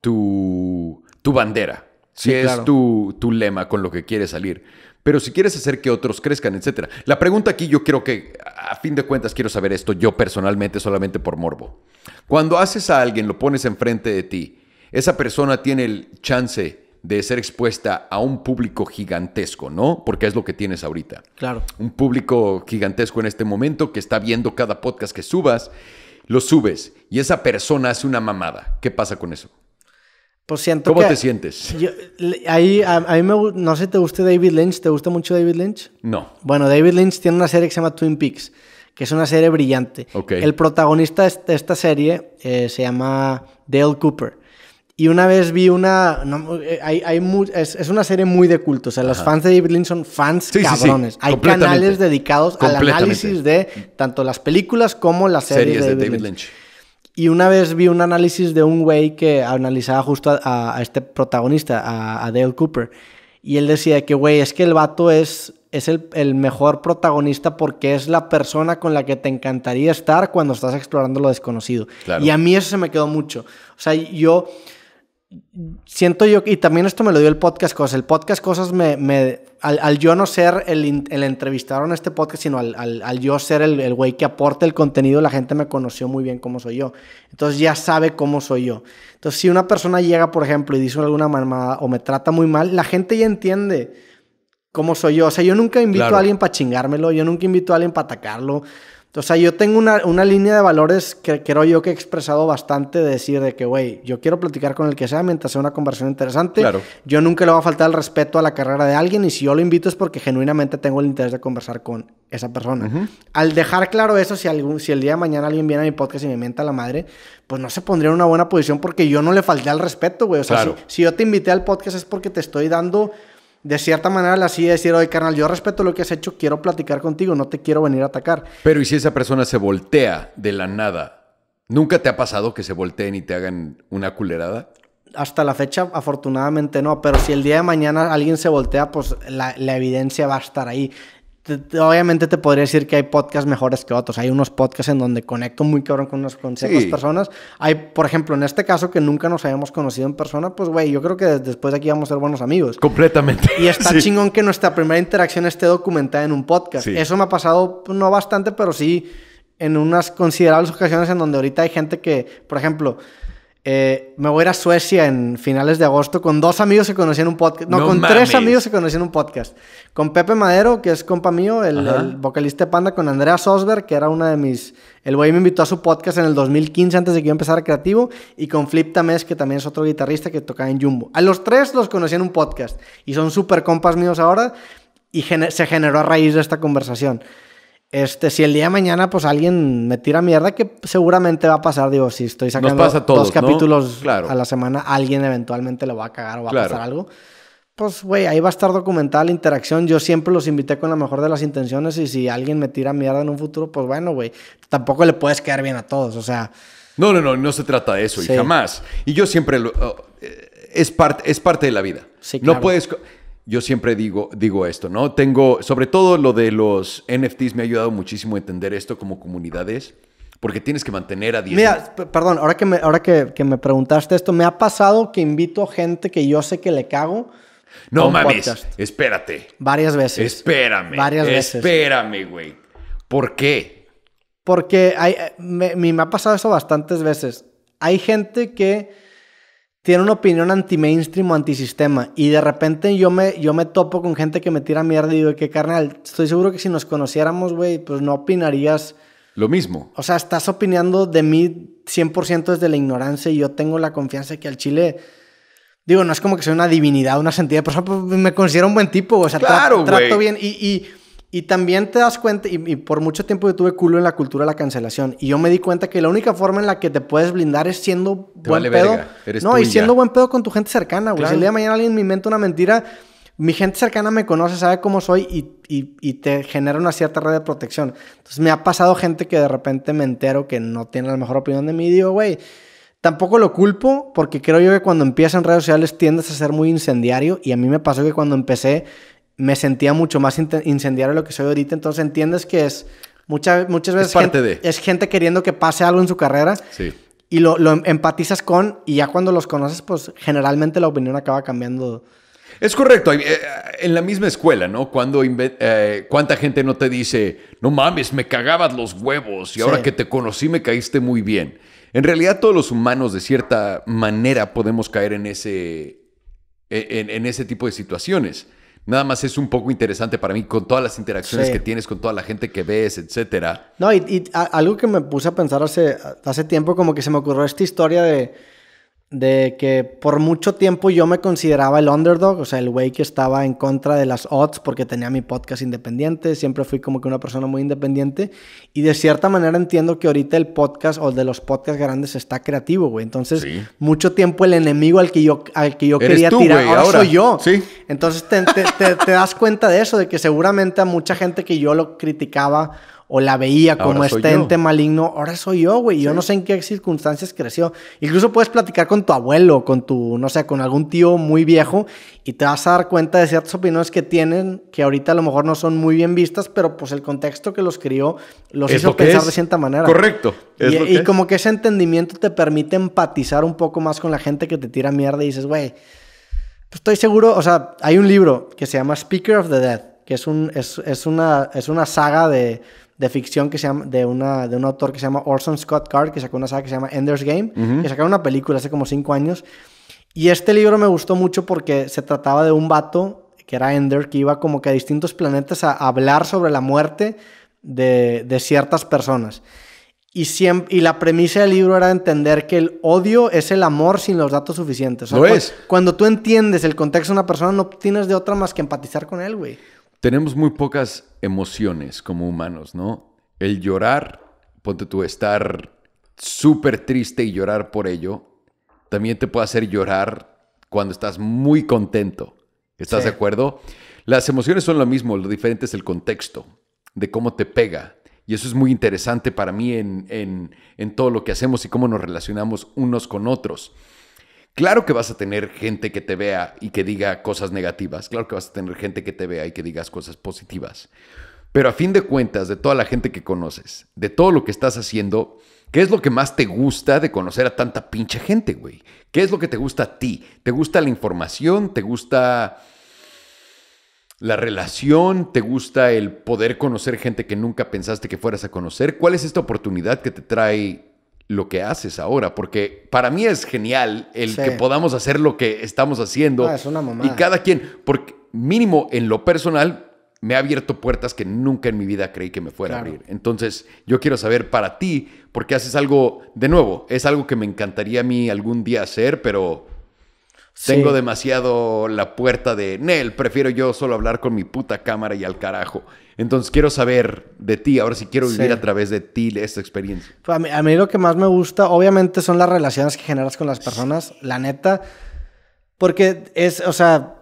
tu, tu bandera, si es tu, tu lema con lo que quieres salir. Pero si quieres hacer que otros crezcan, etcétera. La pregunta aquí yo quiero que, a fin de cuentas, quiero saber esto yo personalmente solamente por morbo. Cuando haces a alguien, lo pones enfrente de ti, esa persona tiene el chance de ser expuesta a un público gigantesco, ¿no? Porque es lo que tienes ahorita. Claro. Un público gigantesco en este momento que está viendo cada podcast que subas, lo subes y esa persona hace una mamada. ¿Qué pasa con eso? Pues ¿Cómo te sientes? ahí, a, mí no sé, ¿te gusta David Lynch? ¿Te gusta mucho David Lynch? No. Bueno, David Lynch tiene una serie que se llama Twin Peaks, que es una serie brillante. El protagonista de esta serie eh, se llama Dale Cooper. Y una vez vi una. Eh, hay, es, una serie muy de culto. O sea, los fans de David Lynch son fans cabrones. Hay canales dedicados al análisis de tanto las películas como las series, de David, Lynch. Y una vez vi un análisis de un güey que analizaba justo a, este protagonista, a, Dale Cooper. Y él decía que, güey, es que el vato es, es el, el, mejor protagonista porque es la persona con la que te encantaría estar cuando estás explorando lo desconocido. Y a mí eso se me quedó mucho. O sea, yo siento yo, y también esto me lo dio el podcast Cosas, el podcast Cosas me, me al, yo no ser el, el entrevistador en este podcast, sino al, yo ser el güey que aporta el contenido, la gente me conoció muy bien cómo soy yo. Entonces ya sabe cómo soy yo. Entonces si una persona llega, por ejemplo, y dice alguna mamada o me trata muy mal, la gente ya entiende cómo soy yo. O sea, yo nunca invito a alguien para chingármelo, yo nunca invito a alguien para atacarlo. O sea, yo tengo una, línea de valores que creo yo que he expresado bastante de decir de que, güey, yo quiero platicar con el que sea mientras sea una conversación interesante. Claro. Yo nunca le voy a faltar el respeto a la carrera de alguien y si yo lo invito es porque genuinamente tengo el interés de conversar con esa persona. Al dejar claro eso, si, algún, si el día de mañana alguien viene a mi podcast y me mienta la madre, pues no se pondría en una buena posición porque yo no le falté al respeto, güey. O sea, si yo te invité al podcast es porque te estoy dando de cierta manera le hacía decir, oye, carnal, yo respeto lo que has hecho, quiero platicar contigo, no te quiero venir a atacar. Pero ¿y si esa persona se voltea de la nada? ¿Nunca te ha pasado que se volteen y te hagan una culerada? Hasta la fecha, afortunadamente no, pero si el día de mañana alguien se voltea, pues la, la evidencia va a estar ahí obviamente te podría decir que hay podcasts mejores que otros. Hay unos podcasts en donde conecto muy cabrón con, unas con ciertas personas. Hay, por ejemplo, en este caso que nunca nos habíamos conocido en persona, pues güey, yo creo que después de aquí vamos a ser buenos amigos. Completamente. Y está chingón que nuestra primera interacción esté documentada en un podcast. Eso me ha pasado, pues, no bastante, pero sí en unas considerables ocasiones en donde ahorita hay gente que, por ejemplo, eh, me voy a ir a Suecia en finales de agosto con dos amigos que conocí en un podcast. No, con tres amigos que conocí en un podcast. Con Pepe Madero, que es compa mío, el, vocalista de Panda, con Andrea Sosberg, que era una de mis. El güey me invitó a su podcast en el 2015 antes de que yo empezara creativo. Y con Flip Tamés, que también es otro guitarrista que tocaba en Jumbo. A los tres los conocí en un podcast. Y son súper compas míos ahora. Y se generó a raíz de esta conversación. Este, si el día de mañana, pues alguien me tira mierda, que seguramente va a pasar, digo, si estoy sacando dos capítulos a la semana, alguien eventualmente le va a cagar o va a pasar algo. Pues, güey, ahí va a estar documentada la interacción. Yo siempre los invité con la mejor de las intenciones y si alguien me tira mierda en un futuro, pues bueno, güey, tampoco le puedes quedar bien a todos, o sea. No, no, no, no se trata de eso y jamás. Y yo siempre oh, eh, es, parte, es parte de la vida. Sí, claro. No puedes yo siempre digo, digo esto, ¿no? Tengo, sobre todo lo de los NFTs me ha ayudado muchísimo a entender esto como comunidades, porque tienes que mantener a 10. Mira, perdón, ahora, que me, ahora que, me preguntaste esto, me ha pasado que invito gente que yo sé que le cago. No mames, espérate. Varias veces. Espérame. Varias veces. Espérame, güey. ¿Por qué? Porque eh, me, me ha pasado eso bastantes veces. Hay gente que tiene una opinión anti-mainstream o antisistema. Y de repente yo me, yo me topo con gente que me tira mierda y digo, ¿Qué, carnal, estoy seguro que si nos conociéramos, güey, pues no opinarías. Lo mismo. O sea, estás opinando de mí 100% desde la ignorancia y yo tengo la confianza que al chile. Digo, no es como que soy una divinidad, una sentida, pero me considero un buen tipo, o sea, claro, trato bien. y y también te das cuenta, y, por mucho tiempo yo tuve culo en la cultura de la cancelación, y yo me di cuenta que la única forma en la que te puedes blindar es siendo buen pedo. no, y siendo buen pedo con tu gente cercana, güey. Si el día de mañana alguien me inventa una mentira, mi gente cercana me conoce, sabe cómo soy y, y, te genera una cierta red de protección. Entonces me ha pasado gente que de repente me entero que no tiene la mejor opinión de mí y digo, güey, Tampoco lo culpo porque creo yo que cuando empiezas en redes sociales tiendes a ser muy incendiario y a mí me pasó que cuando empecé me sentía mucho más incendiario de lo que soy ahorita. Entonces entiendes que es muchas muchas veces es, gente, queriendo que pase algo en su carrera. Sí. Y lo, empatizas con, y ya cuando los conoces, pues generalmente la opinión acaba cambiando. Es correcto, eh, en la misma escuela, ¿no? Cuando eh, cuánta gente no te dice, no mames, me cagabas los huevos y ahora que te conocí me caíste muy bien. En realidad todos los humanos de cierta manera podemos caer en ese, e, en ese tipo de situaciones. Nada más es un poco interesante para mí con todas las interacciones que tienes, con toda la gente que ves, etcétera. No, y, algo que me puse a pensar hace, hace tiempo, como que se me ocurrió esta historia de de que por mucho tiempo yo me consideraba el underdog, o sea, el güey que estaba en contra de las odds porque tenía mi podcast independiente, siempre fui como que una persona muy independiente y de cierta manera entiendo que ahorita el podcast o el de los podcasts grandes está creativo, güey. Entonces, mucho tiempo el enemigo al que yo, al que yo quería tirar, ahora, soy yo. ¿Sí? Entonces te, te das cuenta de eso, de que seguramente a mucha gente que yo lo criticaba o la veía como este ente maligno, ahora soy yo, güey. Yo no sé en qué circunstancias creció. Incluso puedes platicar con tu abuelo, con tu, no sé, con algún tío muy viejo y te vas a dar cuenta de ciertas opiniones que tienen que ahorita a lo mejor no son muy bien vistas, pero pues el contexto que los crió los hizo pensar de cierta manera. Correcto. y, como que ese entendimiento te permite empatizar un poco más con la gente que te tira mierda y dices, güey, pues, estoy seguro, o sea, hay un libro que se llama Speaker of the Dead, que es, un, es, una, es una saga de de ficción que se llama, de, una, de un autor que se llama Orson Scott Card, que sacó una saga que se llama Ender's Game, que sacaron una película hace como cinco años. Y este libro me gustó mucho porque se trataba de un vato, que era Ender, que iba como que a distintos planetas a hablar sobre la muerte de, de ciertas personas. Y, siempre, y la premisa del libro era entender que el odio es el amor sin los datos suficientes. ¿Lo es? cuando tú entiendes el contexto de una persona, no tienes de otra más que empatizar con él, güey tenemos muy pocas emociones como humanos, ¿no? El llorar, ponte tú, estar súper triste y llorar por ello, también te puede hacer llorar cuando estás muy contento. ¿Estás de acuerdo? Las emociones son lo mismo, lo diferente es el contexto, de cómo te pega. Y eso es muy interesante para mí en, en todo lo que hacemos y cómo nos relacionamos unos con otros. Claro que vas a tener gente que te vea y que diga cosas negativas, claro que vas a tener gente que te vea y que digas cosas positivas. Pero a fin de cuentas, de toda la gente que conoces, de todo lo que estás haciendo, ¿Qué es lo que más te gusta de conocer a tanta pinche gente, güey? ¿Qué es lo que te gusta a ti? ¿Te gusta la información? ¿Te gusta la relación? ¿Te gusta el poder conocer gente que nunca pensaste que fueras a conocer? ¿Cuál es esta oportunidad que te trae lo que haces ahora, porque para mí es genial el que podamos hacer lo que estamos haciendo. Ah, y cada quien, porque mínimo en lo personal, me ha abierto puertas que nunca en mi vida creí que me fuera a abrir. Entonces, yo quiero saber para ti, porque haces algo, de nuevo, es algo que me encantaría a mí algún día hacer, pero tengo demasiado la puerta de Nel, prefiero yo solo hablar con mi puta cámara y al carajo. Entonces quiero saber de ti, ahora sí quiero vivir a través de ti esta experiencia. Pues, a mí, lo que más me gusta, obviamente, son las relaciones que generas con las personas, la neta. Porque es, o sea,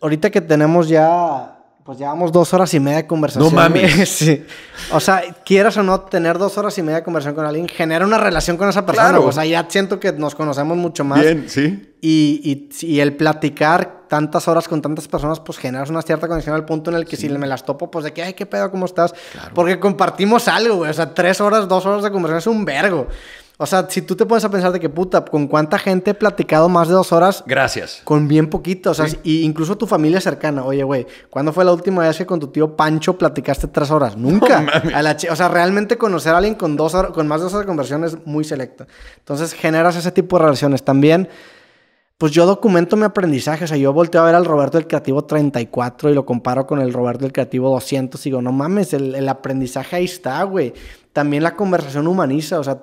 ahorita que tenemos ya pues llevamos dos horas y media de conversación. No mames. sí. O sea, quieras o no tener dos horas y media de conversación con alguien, genera una relación con esa persona. O sea, ya siento que nos conocemos mucho más. Bien, sí. Y, y, el platicar tantas horas con tantas personas, pues generas una cierta conexión al punto en el que si me las topo, pues de que, ay, qué pedo, ¿cómo estás? Porque compartimos algo, güey. O sea, tres horas, dos horas de conversación es un vergo. O sea, si tú te pones a pensar de que puta, con cuánta gente he platicado más de dos horas. Gracias. Con bien poquito. O sea, incluso tu familia cercana. Oye, güey, ¿cuándo fue la última vez que con tu tío Pancho platicaste tres horas? Nunca. o sea, realmente conocer a alguien con, dos con más de dos horas de conversión es muy selecto. Entonces generas ese tipo de relaciones. También pues yo documento mi aprendizaje. O sea, yo volteo a ver al Roberto del Creativo 34 y lo comparo con el Roberto del Creativo 200 y digo, no mames, el, el aprendizaje ahí está, güey también la conversación humaniza, o sea,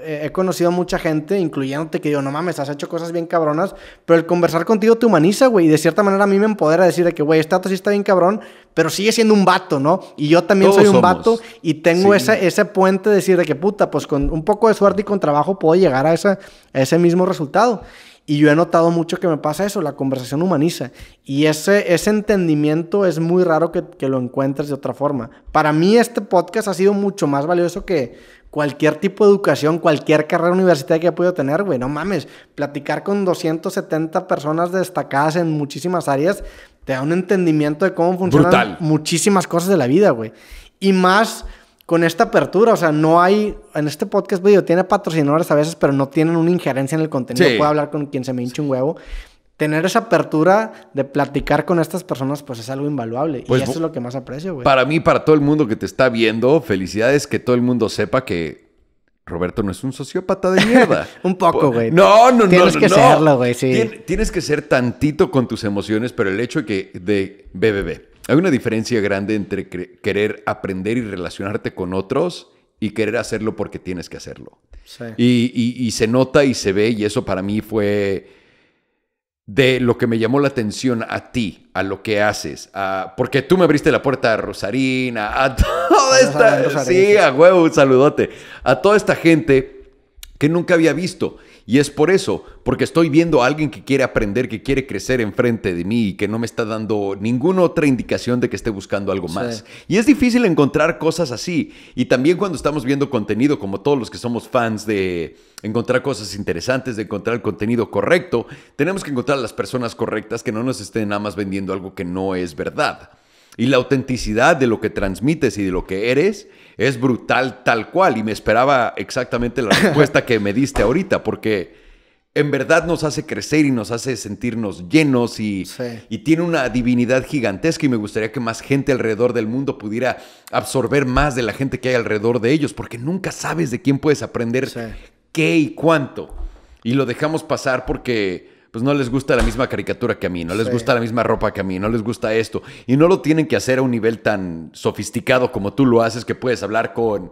eh, he conocido a mucha gente, incluyéndote, que digo, no mames, has hecho cosas bien cabronas, pero el conversar contigo te humaniza, güey, y de cierta manera a mí me empodera decir de que, güey, este vato sí está bien cabrón, pero sigue siendo un vato, ¿no? Y yo también soy un vato y tengo ese puente de decir de que, puta, pues con un poco de suerte y con trabajo puedo llegar a, esa, a ese mismo resultado. Y yo he notado mucho que me pasa eso, la conversación humaniza. Y ese, ese entendimiento es muy raro que, lo encuentres de otra forma. Para mí este podcast ha sido mucho más valioso que cualquier tipo de educación, cualquier carrera universitaria que he podido tener, güey. No mames, platicar con 270 personas destacadas en muchísimas áreas te da un entendimiento de cómo funcionan muchísimas cosas de la vida, güey. Y más con esta apertura, o sea, no hay, en este podcast video tiene patrocinadores a veces, pero no tienen una injerencia en el contenido, puedo hablar con quien se me hinche un huevo. Tener esa apertura de platicar con estas personas, pues es algo invaluable. Pues y eso es lo que más aprecio, güey. Para mí, para todo el mundo que te está viendo, felicidades que todo el mundo sepa que Roberto no es un sociópata de mierda. un poco, güey. No, no, no. Tienes que serlo, güey, sí. tienes que ser tantito con tus emociones, pero el hecho de que de BBB hay una diferencia grande entre querer aprender y relacionarte con otros y querer hacerlo porque tienes que hacerlo. Y, se nota y se ve, y eso para mí fue de lo que me llamó la atención a ti, a lo que haces, porque tú me abriste la puerta a Rosarina, a, toda esta, sí, a huevo, un saludote, a toda esta gente que nunca había visto. Y es por eso, porque estoy viendo a alguien que quiere aprender, que quiere crecer enfrente de mí y que no me está dando ninguna otra indicación de que esté buscando algo más. Y es difícil encontrar cosas así. Y también cuando estamos viendo contenido, como todos los que somos fans de encontrar cosas interesantes, de encontrar el contenido correcto, tenemos que encontrar a las personas correctas que no nos estén nada más vendiendo algo que no es verdad. Y la autenticidad de lo que transmites y de lo que eres es brutal tal cual y me esperaba exactamente la respuesta que me diste ahorita porque en verdad nos hace crecer y nos hace sentirnos llenos y, y, tiene una divinidad gigantesca y me gustaría que más gente alrededor del mundo pudiera absorber más de la gente que hay alrededor de ellos porque nunca sabes de quién puedes aprender qué y cuánto. Y lo dejamos pasar porque pues no les gusta la misma caricatura que a mí, no les gusta la misma ropa que a mí, no les gusta esto. Y no lo tienen que hacer a un nivel tan sofisticado como tú lo haces, que puedes hablar con...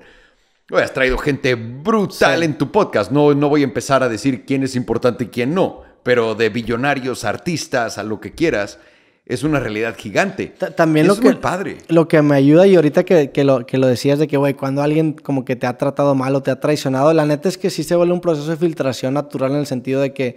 Oye, has traído gente brutal en tu podcast. No, no voy a empezar a decir quién es importante y quién no, pero de billonarios, artistas, a lo que quieras es una realidad gigante. también lo que, padre. Lo que me ayuda y ahorita que, lo, que lo decías de que, güey, cuando alguien como que te ha tratado mal o te ha traicionado, la neta es que sí se vuelve un proceso de filtración natural en el sentido de que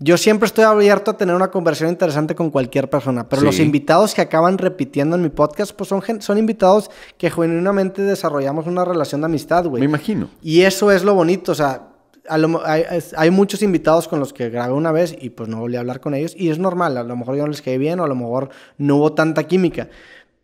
yo siempre estoy abierto a tener una conversación interesante con cualquier persona, pero los invitados que acaban repitiendo en mi podcast, pues son, son invitados que genuinamente desarrollamos una relación de amistad, güey. Me imagino. Y eso es lo bonito, o sea, hay, hay, muchos invitados con los que grabé una vez y pues no volví a hablar con ellos y es normal, a lo mejor yo no les quedé bien o a lo mejor no hubo tanta química,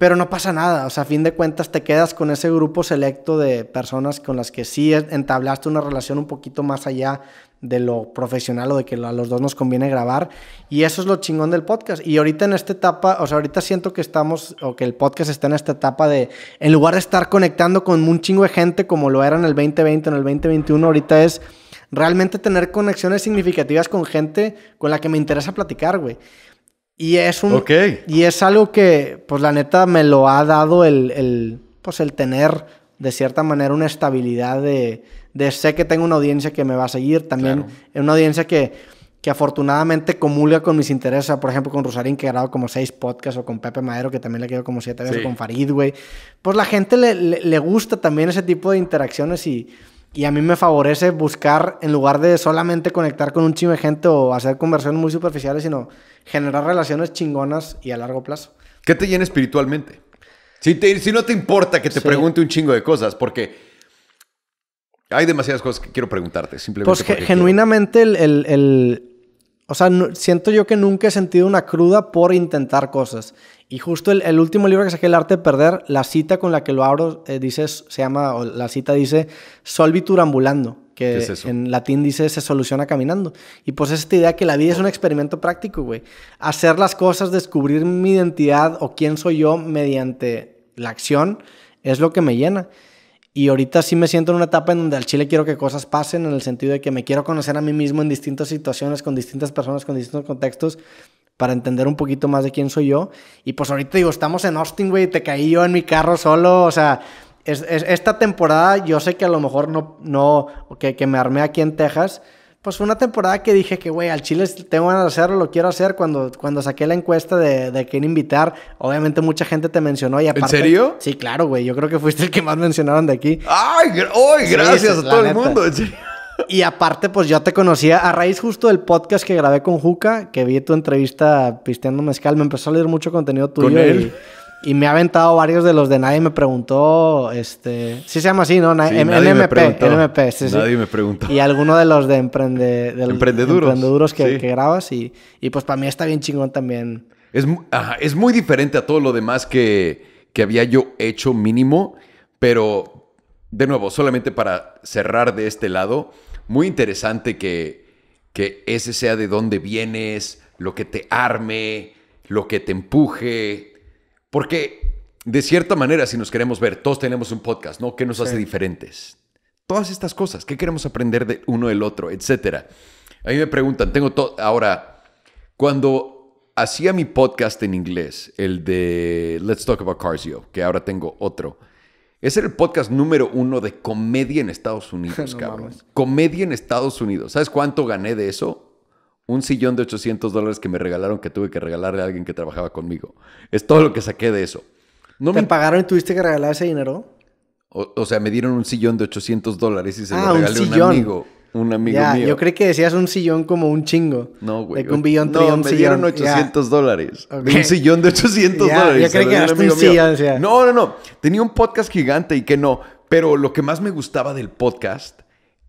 pero no pasa nada, o sea, a fin de cuentas te quedas con ese grupo selecto de personas con las que sí entablaste una relación un poquito más allá de lo profesional o de que a los dos nos conviene grabar. Y eso es lo chingón del podcast. Y ahorita en esta etapa, o sea, ahorita siento que estamos, o que el podcast está en esta etapa de, en lugar de estar conectando con un chingo de gente como lo era en el 2020, en el 2021, ahorita es realmente tener conexiones significativas con gente con la que me interesa platicar, güey. Y es un. Y es algo que, pues la neta, me lo ha dado el, pues, el tener de cierta manera una estabilidad de, de, sé que tengo una audiencia que me va a seguir. También una audiencia que, que afortunadamente comulga con mis intereses. por ejemplo, con Rosarín, que he grabado como seis podcasts, o con Pepe Madero, que también le quedo como siete veces, con Farid, güey. Pues la gente le gusta también ese tipo de interacciones y y a mí me favorece buscar, en lugar de solamente conectar con un chingo de gente o hacer conversaciones muy superficiales, sino generar relaciones chingonas y a largo plazo. ¿Qué te llena espiritualmente? Si, si no te importa que te pregunte un chingo de cosas, porque hay demasiadas cosas que quiero preguntarte, simplemente. Pues genuinamente el o sea, siento yo que nunca he sentido una cruda por intentar cosas. Y justo el, último libro que saqué, El arte de perder, la cita con la que lo abro eh, dice, se llama, la cita dice, solvitur ambulando, que en latín dice se soluciona caminando. Y pues es esta idea que la vida es un experimento práctico, güey. Hacer las cosas, descubrir mi identidad o quién soy yo mediante la acción es lo que me llena. Y ahorita sí me siento en una etapa en donde al chile quiero que cosas pasen, en el sentido de que me quiero conocer a mí mismo en distintas situaciones, con distintas personas, con distintos contextos, para entender un poquito más de quién soy yo. Y pues ahorita digo, estamos en Austin, güey, te caí yo en mi carro solo, o sea, es, esta temporada yo sé que a lo mejor no, no que, que me armé aquí en Texas, pues fue una temporada que dije que, güey, al Chile tengo ganas de hacerlo, lo quiero hacer. Cuando, cuando saqué la encuesta de, de quién invitar, obviamente mucha gente te mencionó y aparte... ¿En serio? Sí, claro, güey. Yo creo que fuiste el que más mencionaron de aquí. ¡Ay! gracias a todo el mundo! Y aparte, pues yo te conocía a raíz justo del podcast que grabé con Juca, que vi tu entrevista pisteando mezcal. Me empezó a leer mucho contenido tuyo. ¿Con él? Y me ha aventado varios de los de Nadie me preguntó, este... Sí se llama así, ¿no? NMP, Nadie me preguntó. Y alguno de los de emprende, Emprendeduros. que, grabas y, y, pues para mí está bien chingón también. Es, es muy diferente a todo lo demás que, había yo hecho mínimo, pero de nuevo, solamente para cerrar de este lado, muy interesante que, que ese sea de dónde vienes, lo que te arme, lo que te empuje, porque, de cierta manera, si nos queremos ver, todos tenemos un podcast, ¿no? ¿Qué nos hace diferentes? Todas estas cosas, ¿qué queremos aprender de uno del otro, etcétera? A mí me preguntan, tengo todo. Ahora, cuando hacía mi podcast en inglés, el de Let's Talk About Carsio, que ahora tengo otro, ese era el podcast número uno de comedia en Estados Unidos, cabrón. Comedia en Estados Unidos. ¿Sabes cuánto gané de eso? un sillón de 800 dólares que me regalaron, que tuve que regalarle a alguien que trabajaba conmigo. Es todo lo que saqué de eso. ¿Te me... pagaron y tuviste que regalar ese dinero? O, sea, me dieron un sillón de 800 dólares y se lo ah, regalé a un amigo. Un amigo mío. Yo creí que decías un sillón como un chingo. No, güey. un billón, de me dieron 800 dólares. Un sillón de 800 dólares. Yo creí que era un sillón. No, no, no. Tenía un podcast gigante y que no. Pero lo que más me gustaba del podcast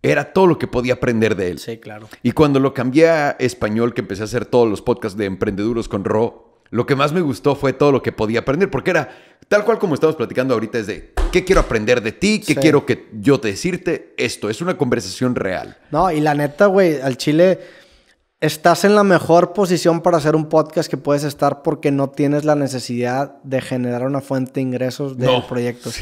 era todo lo que podía aprender de él. Sí, claro. Y cuando lo cambié a español, que empecé a hacer todos los podcasts de emprendeduros con Ro, lo que más me gustó fue todo lo que podía aprender, porque era tal cual como estamos platicando ahorita, es de qué quiero aprender de ti, qué quiero que yo te decirte esto. Es una conversación real. No, y la neta, güey, al chile estás en la mejor posición para hacer un podcast que puedes estar porque no tienes la necesidad de generar una fuente de ingresos de proyectos.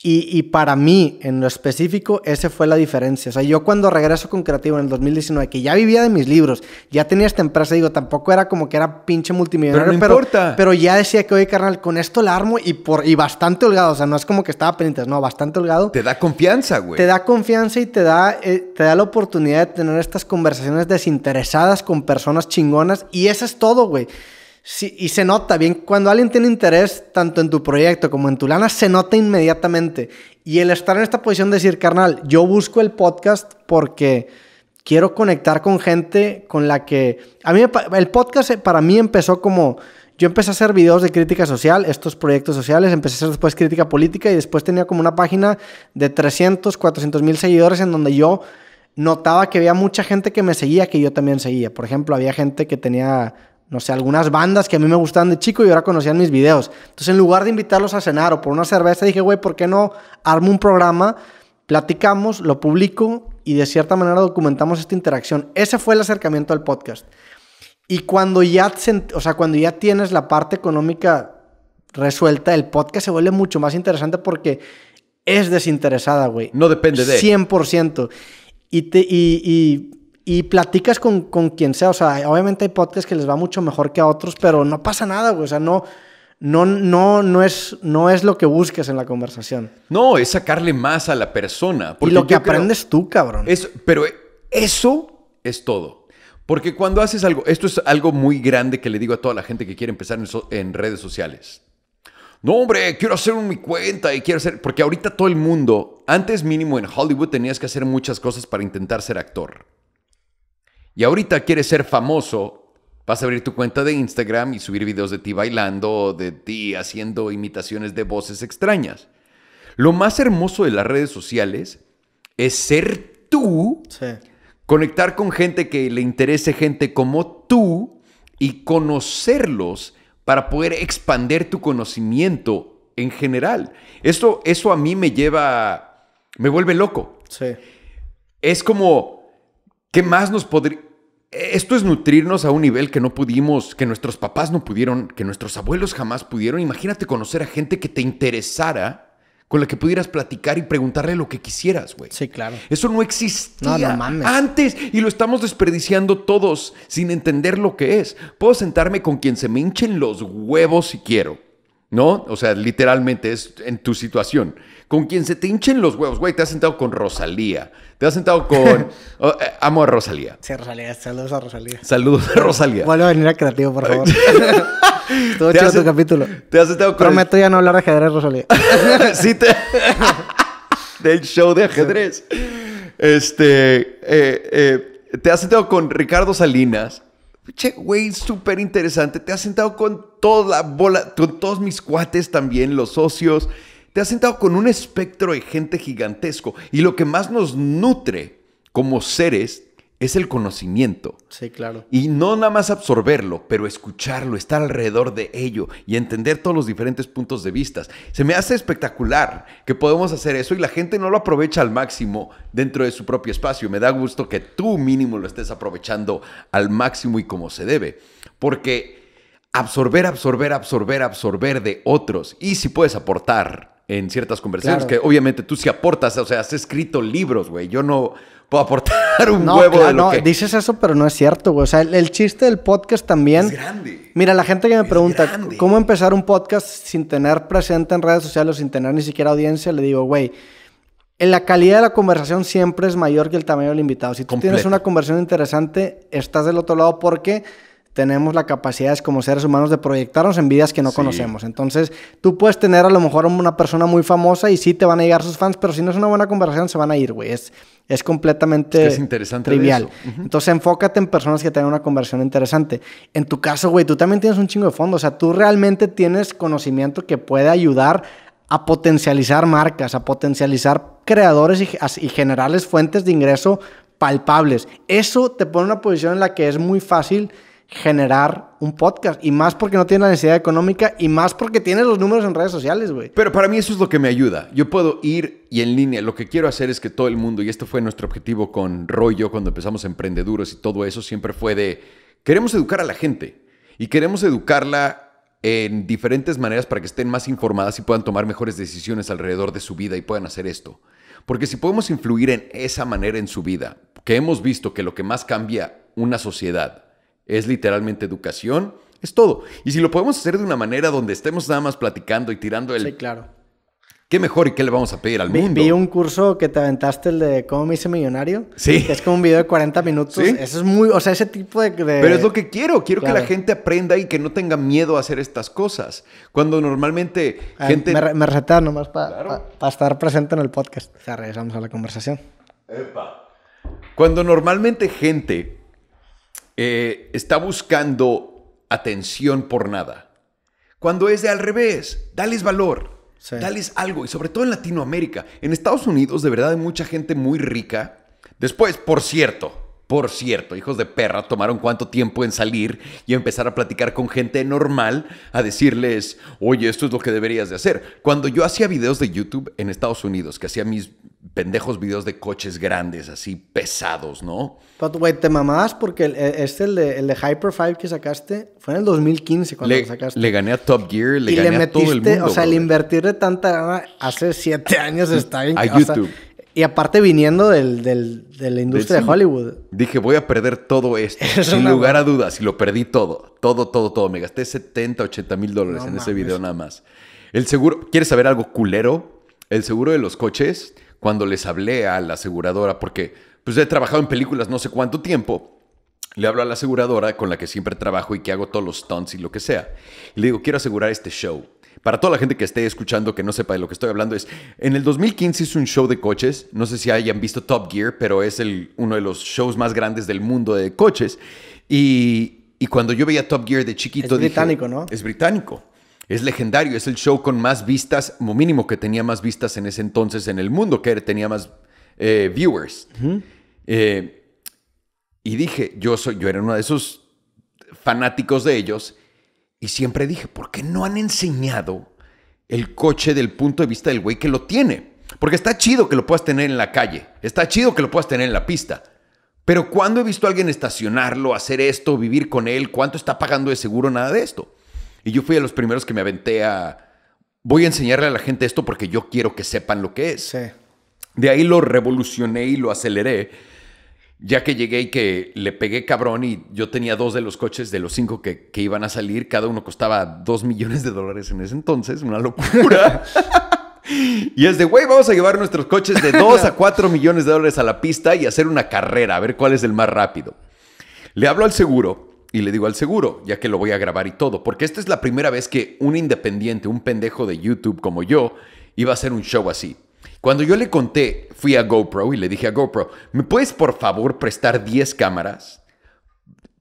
Y, para mí, en lo específico, esa fue la diferencia. O sea, yo cuando regreso con Creativo en el 2019, que ya vivía de mis libros, ya tenía esta empresa, digo, tampoco era como que era pinche multimillonario, pero, no pero, ya decía que, oye, carnal, con esto la armo y, por, y bastante holgado. O sea, no es como que estaba pendiente, no, bastante holgado. Te da confianza, güey. Te da confianza y te da, eh, te da la oportunidad de tener estas conversaciones desinteresadas con personas chingonas. Y eso es todo, güey. Sí, y se nota bien, cuando alguien tiene interés tanto en tu proyecto como en tu lana, se nota inmediatamente. Y el estar en esta posición de decir, carnal, yo busco el podcast porque quiero conectar con gente con la que... A mí el podcast eh, para mí empezó como... Yo empecé a hacer videos de crítica social, estos proyectos sociales, empecé a hacer después crítica política y después tenía como una página de 300, 400 mil seguidores en donde yo notaba que había mucha gente que me seguía que yo también seguía. Por ejemplo, había gente que tenía no sé, algunas bandas que a mí me gustaban de chico y ahora conocían mis videos. Entonces, en lugar de invitarlos a cenar o por una cerveza, dije, güey, ¿por qué no armo un programa? Platicamos, lo publico y de cierta manera documentamos esta interacción. Ese fue el acercamiento al podcast. Y cuando ya, o sea, cuando ya tienes la parte económica resuelta, el podcast se vuelve mucho más interesante porque es desinteresada, güey. No depende de... 100%. Y, te, y y platicas con, quien sea. O sea, obviamente hay podcasts que les va mucho mejor que a otros, pero no pasa nada, güey. O sea, no, no, no, no, es, no es lo que busques en la conversación. No, es sacarle más a la persona. Y lo que aprendes tú, cabrón. pero eso es todo. Porque cuando haces algo, esto es algo muy grande que le digo a toda la gente que quiere empezar en, en redes sociales. No, hombre, quiero hacer mi cuenta y quiero hacer. Porque ahorita todo el mundo, antes mínimo en Hollywood, tenías que hacer muchas cosas para intentar ser actor y ahorita quieres ser famoso, vas a abrir tu cuenta de Instagram y subir videos de ti bailando de ti haciendo imitaciones de voces extrañas. Lo más hermoso de las redes sociales es ser tú, conectar con gente que le interese gente como tú y conocerlos para poder expander tu conocimiento en general. eso a mí me lleva, me vuelve loco. Sí. Es como, ¿qué más nos podría esto es nutrirnos a un nivel que no pudimos, que nuestros papás no pudieron, que nuestros abuelos jamás pudieron. Imagínate conocer a gente que te interesara, con la que pudieras platicar y preguntarle lo que quisieras, güey. Sí, claro. Eso no existía antes y lo estamos desperdiciando todos sin entender lo que es. Puedo sentarme con quien se me hinchen los huevos si quiero ¿no? O sea, literalmente es en tu situación. Con quien se te hinchen los huevos, güey, te has sentado con Rosalía, te has sentado con... Oh, eh, amo a Rosalía. Sí, Rosalía, saludos a Rosalía. Saludos a Rosalía. Vuelve a venir a creativo, por favor. Estuvo chido tu capítulo. Te has sentado con... Prometo ya no hablar de ajedrez, Rosalía. sí, te... Del show de ajedrez. Este... Eh, eh, te has sentado con Ricardo Salinas Che, güey, súper interesante. Te has sentado con toda la bola, con todos mis cuates también, los socios. Te has sentado con un espectro de gente gigantesco. Y lo que más nos nutre como seres es el conocimiento. Sí, claro. Y no nada más absorberlo, pero escucharlo, estar alrededor de ello y entender todos los diferentes puntos de vista. Se me hace espectacular que podemos hacer eso y la gente no lo aprovecha al máximo dentro de su propio espacio. Me da gusto que tú mínimo lo estés aprovechando al máximo y como se debe. Porque absorber, absorber, absorber, absorber de otros y si puedes aportar en ciertas conversaciones, que obviamente tú sí aportas, o sea, has escrito libros, güey. Yo no, puedo aportar un huevo de no, Dices eso, pero no es cierto, güey. O sea, el, chiste del podcast también... Es grande. Mira, la gente que me pregunta, ¿cómo empezar un podcast sin tener presente en redes sociales, sin tener ni siquiera audiencia? Le digo, güey, la calidad de la conversación siempre es mayor que el tamaño del invitado. Si tú tienes una conversación interesante, estás del otro lado porque tenemos la capacidad como seres humanos de proyectarnos en vidas que no conocemos. Entonces, tú puedes tener a lo mejor una persona muy famosa y sí te van a llegar sus fans, pero si no es una buena conversación, se van a ir, güey. Es, es completamente interesante trivial. Entonces, enfócate en personas que tengan una conversación interesante. En tu caso, güey, tú también tienes un chingo de fondo. O sea, tú realmente tienes conocimiento que puede ayudar a potencializar marcas, a potencializar creadores y, y generarles fuentes de ingreso palpables. Eso te pone en una posición en la que es muy fácil generar un podcast. Y más porque no tiene la necesidad económica y más porque tienes los números en redes sociales, güey. Pero para mí eso es lo que me ayuda. Yo puedo ir y en línea. Lo que quiero hacer es que todo el mundo, y este fue nuestro objetivo con Rollo cuando empezamos Emprendeduros y todo eso, siempre fue de, queremos educar a la gente y queremos educarla en diferentes maneras para que estén más informadas y puedan tomar mejores decisiones alrededor de su vida y puedan hacer esto. Porque si podemos influir en esa manera en su vida, que hemos visto que lo que más cambia una sociedad es literalmente educación, es todo. Y si lo podemos hacer de una manera donde estemos nada más platicando y tirando el... Sí, claro. ¿Qué mejor y qué le vamos a pedir al mundo? Vi un curso que te aventaste, el de cómo me hice millonario. Sí. es como un video de 40 minutos. Eso es muy, o sea, ese tipo de... Pero es lo que quiero. Quiero que la gente aprenda y que no tenga miedo a hacer estas cosas. Cuando normalmente ah, gente... Me, me nomás para estar presente en el podcast. Ya regresamos a la conversación. Epa. Cuando normalmente gente eh, está buscando atención por nada. Cuando es de al revés, dales valor, dales algo, y sobre todo en Latinoamérica. En Estados Unidos, de verdad, hay mucha gente muy rica. Después, por cierto, por cierto, hijos de perra tomaron cuánto tiempo en salir y empezar a platicar con gente normal, a decirles, oye, esto es lo que deberías de hacer. Cuando yo hacía videos de YouTube en Estados Unidos, que hacía mis, pendejos videos de coches grandes, así pesados, ¿no? Güey, te mamás porque este, el de, el de Hyper 5 que sacaste, fue en el 2015 cuando lo sacaste. Le gané a Top Gear, le gané le metiste, a todo el mundo. O sea, el invertir de tanta gana hace siete años está en A YouTube. y aparte viniendo de la industria de, Hollywood. Dije, voy a perder todo esto. sin lugar a dudas. Y lo perdí todo. Todo, todo, todo. Me gasté 70, 80 mil dólares en ese video nada más. El seguro... ¿Quieres saber algo culero? El seguro de los coches cuando les hablé a la aseguradora, porque pues he trabajado en películas no sé cuánto tiempo, le hablo a la aseguradora con la que siempre trabajo y que hago todos los stunts y lo que sea. Y le digo, quiero asegurar este show. Para toda la gente que esté escuchando que no sepa de lo que estoy hablando, es en el 2015 hice un show de coches. No sé si hayan visto Top Gear, pero es el, uno de los shows más grandes del mundo de coches. Y, cuando yo veía Top Gear de chiquito. Es británico, ¿no? Es británico es legendario, es el show con más vistas, como mínimo que tenía más vistas en ese entonces en el mundo, que tenía más eh, viewers. Eh, y dije, yo, soy, yo era uno de esos fanáticos de ellos y siempre dije, ¿por qué no han enseñado el coche del punto de vista del güey que lo tiene? Porque está chido que lo puedas tener en la calle, está chido que lo puedas tener en la pista. Pero ¿cuándo he visto a alguien estacionarlo, hacer esto, vivir con él? ¿Cuánto está pagando de seguro? Nada de esto. Y yo fui a los primeros que me aventé a. Voy a enseñarle a la gente esto porque yo quiero que sepan lo que es. De ahí lo revolucioné y lo aceleré. Ya que llegué y que le pegué cabrón y yo tenía dos de los coches de los cinco que, iban a salir, cada uno costaba dos millones de dólares en ese entonces, una locura. Y es de, güey, vamos a llevar nuestros coches de dos a cuatro millones de dólares a la pista y hacer una carrera, a ver cuál es el más rápido. Le hablo al seguro y le digo al seguro, ya que lo voy a grabar y todo, porque esta es la primera vez que un independiente, un pendejo de YouTube como yo, iba a hacer un show así. Cuando yo le conté, fui a GoPro y le dije a GoPro, ¿me puedes por favor prestar 10 cámaras?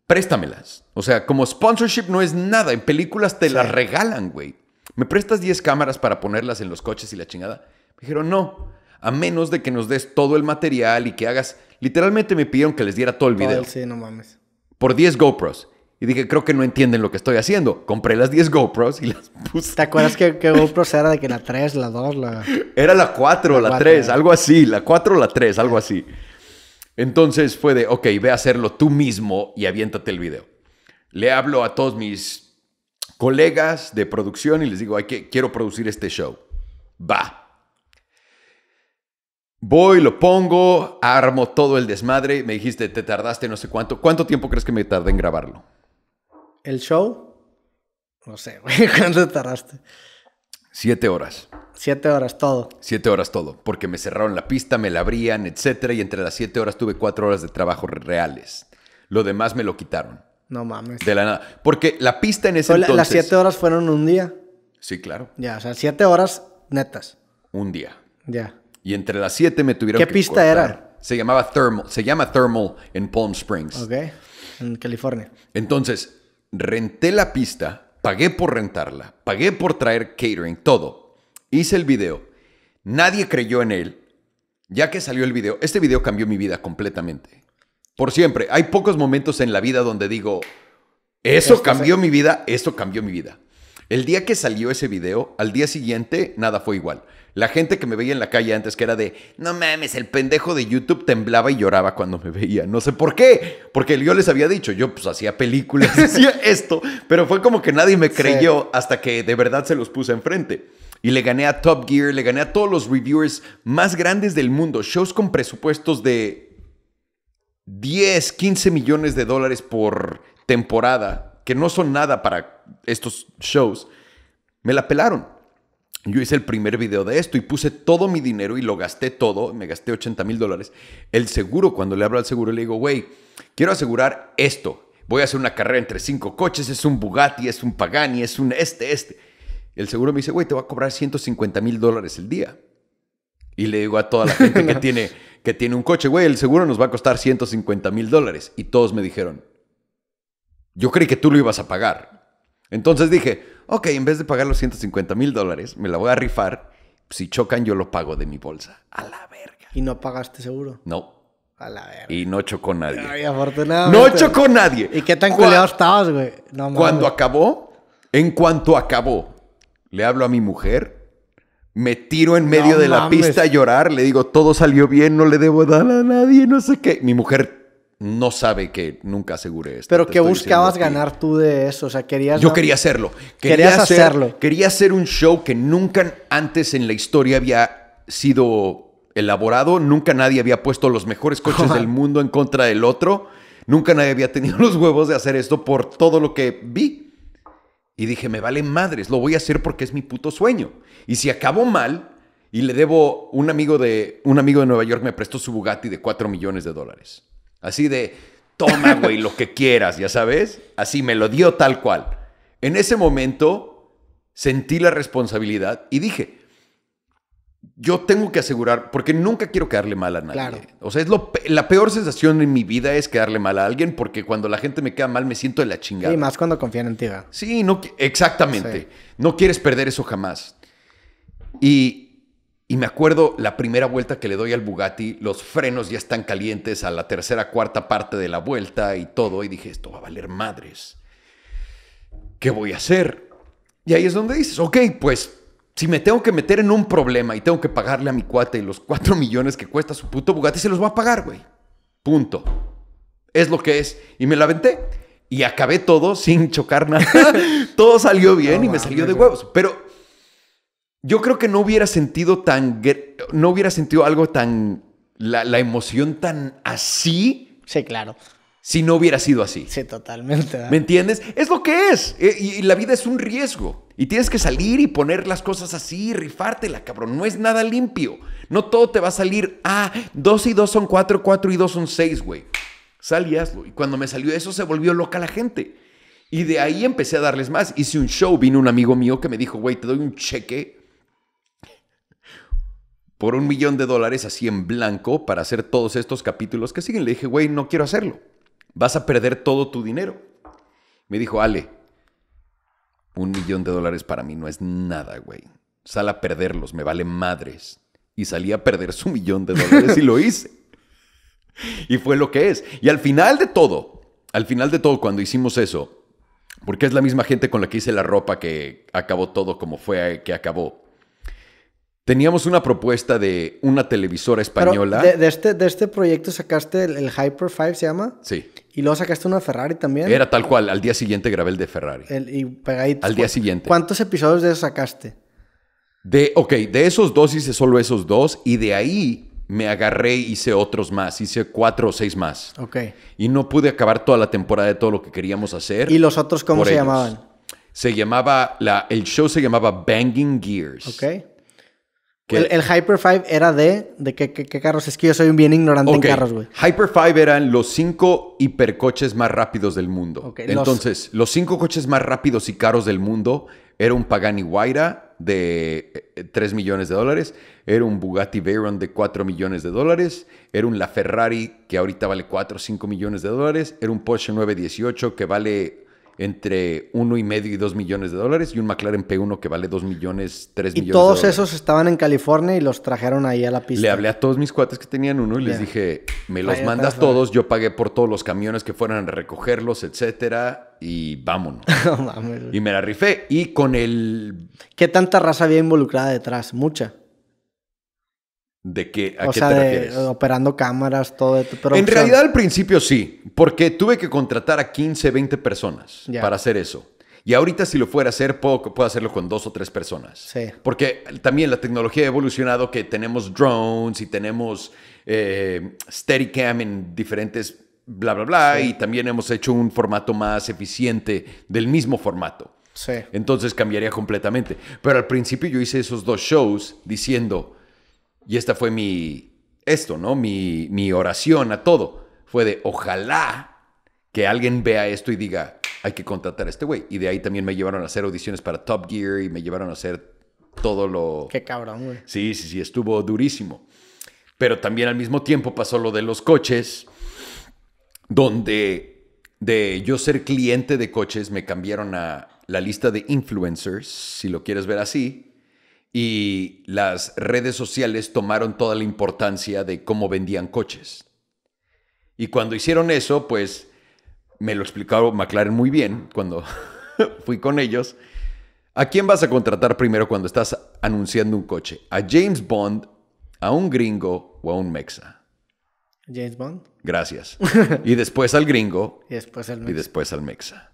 Préstamelas. O sea, como sponsorship no es nada, en películas te las regalan, güey. ¿Me prestas 10 cámaras para ponerlas en los coches y la chingada? Me dijeron, no, a menos de que nos des todo el material y que hagas... Literalmente me pidieron que les diera todo el video. sí, no mames por 10 GoPros. Y dije, creo que no entienden lo que estoy haciendo. Compré las 10 GoPros y las puse. ¿Te acuerdas que, GoPros era de que la 3, la 2, la... Era la 4, la, 3, algo así. La 4 o la 3, algo así. Entonces fue de, ok, ve a hacerlo tú mismo y aviéntate el video. Le hablo a todos mis colegas de producción y les digo, Ay, que, quiero producir este show. Va. Voy, lo pongo, armo todo el desmadre. Me dijiste, te tardaste no sé cuánto. ¿Cuánto tiempo crees que me tardé en grabarlo? ¿El show? No sé, güey. ¿Cuánto tardaste? Siete horas. Siete horas todo. Siete horas todo. Porque me cerraron la pista, me la abrían, etcétera. Y entre las siete horas tuve cuatro horas de trabajo reales. Lo demás me lo quitaron. No mames. De la nada. Porque la pista en ese entonces... Las siete horas fueron un día. Sí, claro. Ya, o sea, siete horas netas. Un día. Ya. Y entre las 7 me tuvieron que ¿Qué pista era? Se llamaba Thermal, se llama Thermal en Palm Springs. Ok, en California. Entonces, renté la pista, pagué por rentarla, pagué por traer catering, todo. Hice el video. Nadie creyó en él. Ya que salió el video, este video cambió mi vida completamente. Por siempre. Hay pocos momentos en la vida donde digo, eso cambió mi vida, esto cambió mi vida. El día que salió ese video, al día siguiente, nada fue igual. La gente que me veía en la calle antes, que era de, no mames, el pendejo de YouTube temblaba y lloraba cuando me veía. No sé por qué, porque yo les había dicho, yo pues hacía películas, hacía esto, pero fue como que nadie me creyó hasta que de verdad se los puse enfrente. Y le gané a Top Gear, le gané a todos los reviewers más grandes del mundo, shows con presupuestos de 10, 15 millones de dólares por temporada, que no son nada para estos shows. Me la pelaron. Yo hice el primer video de esto y puse todo mi dinero y lo gasté todo, me gasté 80 mil dólares. El seguro, cuando le hablo al seguro, le digo, güey, quiero asegurar esto. Voy a hacer una carrera entre cinco coches, es un Bugatti, es un Pagani, es un este, este. El seguro me dice, güey, te va a cobrar 150 mil dólares el día. Y le digo a toda la gente que, tiene, que tiene un coche, güey, el seguro nos va a costar 150 mil dólares. Y todos me dijeron, yo creí que tú lo ibas a pagar. Entonces dije, ok, en vez de pagar los 150 mil dólares, me la voy a rifar. Si chocan, yo lo pago de mi bolsa. A la verga. ¿Y no pagaste seguro? No. A la verga. Y no chocó nadie. Ay, afortunado. No chocó nadie. ¿Y qué tan cuidado estabas, güey? cuando acabó, en cuanto acabó, le hablo a mi mujer. Me tiro en medio de la pista a llorar. Le digo, todo salió bien, no le debo dar a nadie, no sé qué. Mi mujer no sabe que nunca asegure esto. Pero que buscabas ganar tú de eso? O sea, querías... Yo quería hacerlo. Quería Querías hacerlo. Quería hacer un show que nunca antes en la historia había sido elaborado, nunca nadie había puesto los mejores coches del mundo en contra del otro, nunca nadie había tenido los huevos de hacer esto por todo lo que vi. Y dije, me vale madres, lo voy a hacer porque es mi puto sueño. Y si acabo mal, y le debo, un amigo de, un amigo de Nueva York me prestó su Bugatti de 4 millones de dólares. Así de, toma, güey, lo que quieras, ya sabes. Así me lo dio tal cual. En ese momento sentí la responsabilidad y dije, yo tengo que asegurar, porque nunca quiero quedarle mal a nadie. O sea, la peor sensación en mi vida es quedarle mal a alguien, porque cuando la gente me queda mal me siento de la chingada. Y más cuando confían en ti. ¿verdad? Sí, no, exactamente. No quieres perder eso jamás. Y y me acuerdo la primera vuelta que le doy al Bugatti, los frenos ya están calientes a la tercera, cuarta parte de la vuelta y todo, y dije, esto va a valer madres. ¿Qué voy a hacer? Y ahí es donde dices, ok, pues si me tengo que meter en un problema y tengo que pagarle a mi cuate los cuatro millones que cuesta su puto Bugatti, se los va a pagar, güey. Punto. Es lo que es. Y me la venté. Y acabé todo sin chocar nada. todo salió bien y me salió de huevos. Pero yo creo que no hubiera sentido tan, no hubiera sentido algo tan, la, emoción tan así. Sí, claro si no hubiera sido así. Sí, totalmente. ¿Me entiendes? Es lo que es. Eh, y, la vida es un riesgo. Y tienes que salir y poner las cosas así, rifártela, cabrón. No es nada limpio. No todo te va a salir. Ah, dos y dos son cuatro, cuatro y dos son seis, güey. Sal y Y cuando me salió eso, se volvió loca la gente. Y de ahí empecé a darles más. Hice un show. Vino un amigo mío que me dijo, güey, te doy un cheque por un millón de dólares así en blanco para hacer todos estos capítulos que siguen. Le dije, güey, no quiero hacerlo. Vas a perder todo tu dinero. Me dijo, Ale, un millón de dólares para mí no es nada, güey. Sal a perderlos, me vale madres. Y salí a perder su millón de dólares y lo hice. Y fue lo que es. Y al final de todo, al final de todo, cuando hicimos eso, porque es la misma gente con la que hice la ropa que acabó todo como fue que acabó Teníamos una propuesta de una televisora española. Este, de, este, proyecto sacaste el, Hyper 5, ¿se llama? Sí. Y luego sacaste una Ferrari también. Era tal cual. Al día siguiente grabé el de Ferrari. y pegadito. Al día siguiente. ¿Cuántos episodios de eso sacaste? De, ok, de esos dos hice solo esos dos. Y de ahí me agarré y hice otros más. Hice cuatro o seis más. Ok. Y no pude acabar toda la temporada de todo lo que queríamos hacer. ¿Y los otros cómo se llamaban? Se llamaba. La, el show se llamaba Banging Gears. Ok el, Hyper five era de. ¿De qué, carros? Es que yo soy un bien ignorante en carros, güey. Hyper five eran los cinco hipercoches más rápidos del mundo. Entonces, los... cinco coches más rápidos y caros del mundo era un Pagani Huayra de 3 eh, millones de dólares, era un Bugatti Veyron de 4 millones de dólares, era un LaFerrari que ahorita vale 4 o 5 millones de dólares, era un Porsche 918 que vale entre uno y medio y dos millones de dólares y un McLaren P1 que vale dos millones, tres millones. Y todos esos estaban en California y los trajeron ahí a la pista. Le hablé a todos mis cuates que tenían uno y les dije, me los mandas todos, yo pagué por todos los camiones que fueran a recogerlos, etcétera, y vámonos. y me la rifé y con el ¿Qué tanta raza había involucrada detrás? Mucha. ¿De qué? ¿A Operando cámaras, todo. Pero, en realidad, al principio sí, porque tuve que contratar a 15, 20 personas para hacer eso. Y ahorita, si lo fuera a hacer, puedo, puedo hacerlo con dos o tres personas. Sí. Porque también la tecnología ha evolucionado que tenemos drones y tenemos eh, Steadicam en diferentes bla, bla, bla. Y también hemos hecho un formato más eficiente del mismo formato. Sí. Entonces cambiaría completamente. Pero al principio yo hice esos dos shows diciendo y esta fue mi, esto, ¿no? Mi, mi oración a todo. Fue de, ojalá que alguien vea esto y diga, hay que contratar a este güey. Y de ahí también me llevaron a hacer audiciones para Top Gear y me llevaron a hacer todo lo... Qué cabrón, güey. Sí, sí, sí, estuvo durísimo. Pero también al mismo tiempo pasó lo de los coches, donde de yo ser cliente de coches me cambiaron a la lista de influencers, si lo quieres ver así, y las redes sociales tomaron toda la importancia de cómo vendían coches. Y cuando hicieron eso, pues me lo explicaron McLaren muy bien cuando fui con ellos. ¿A quién vas a contratar primero cuando estás anunciando un coche? ¿A James Bond, a un gringo o a un mexa? James Bond. Gracias. y después al gringo. Y después al mexa.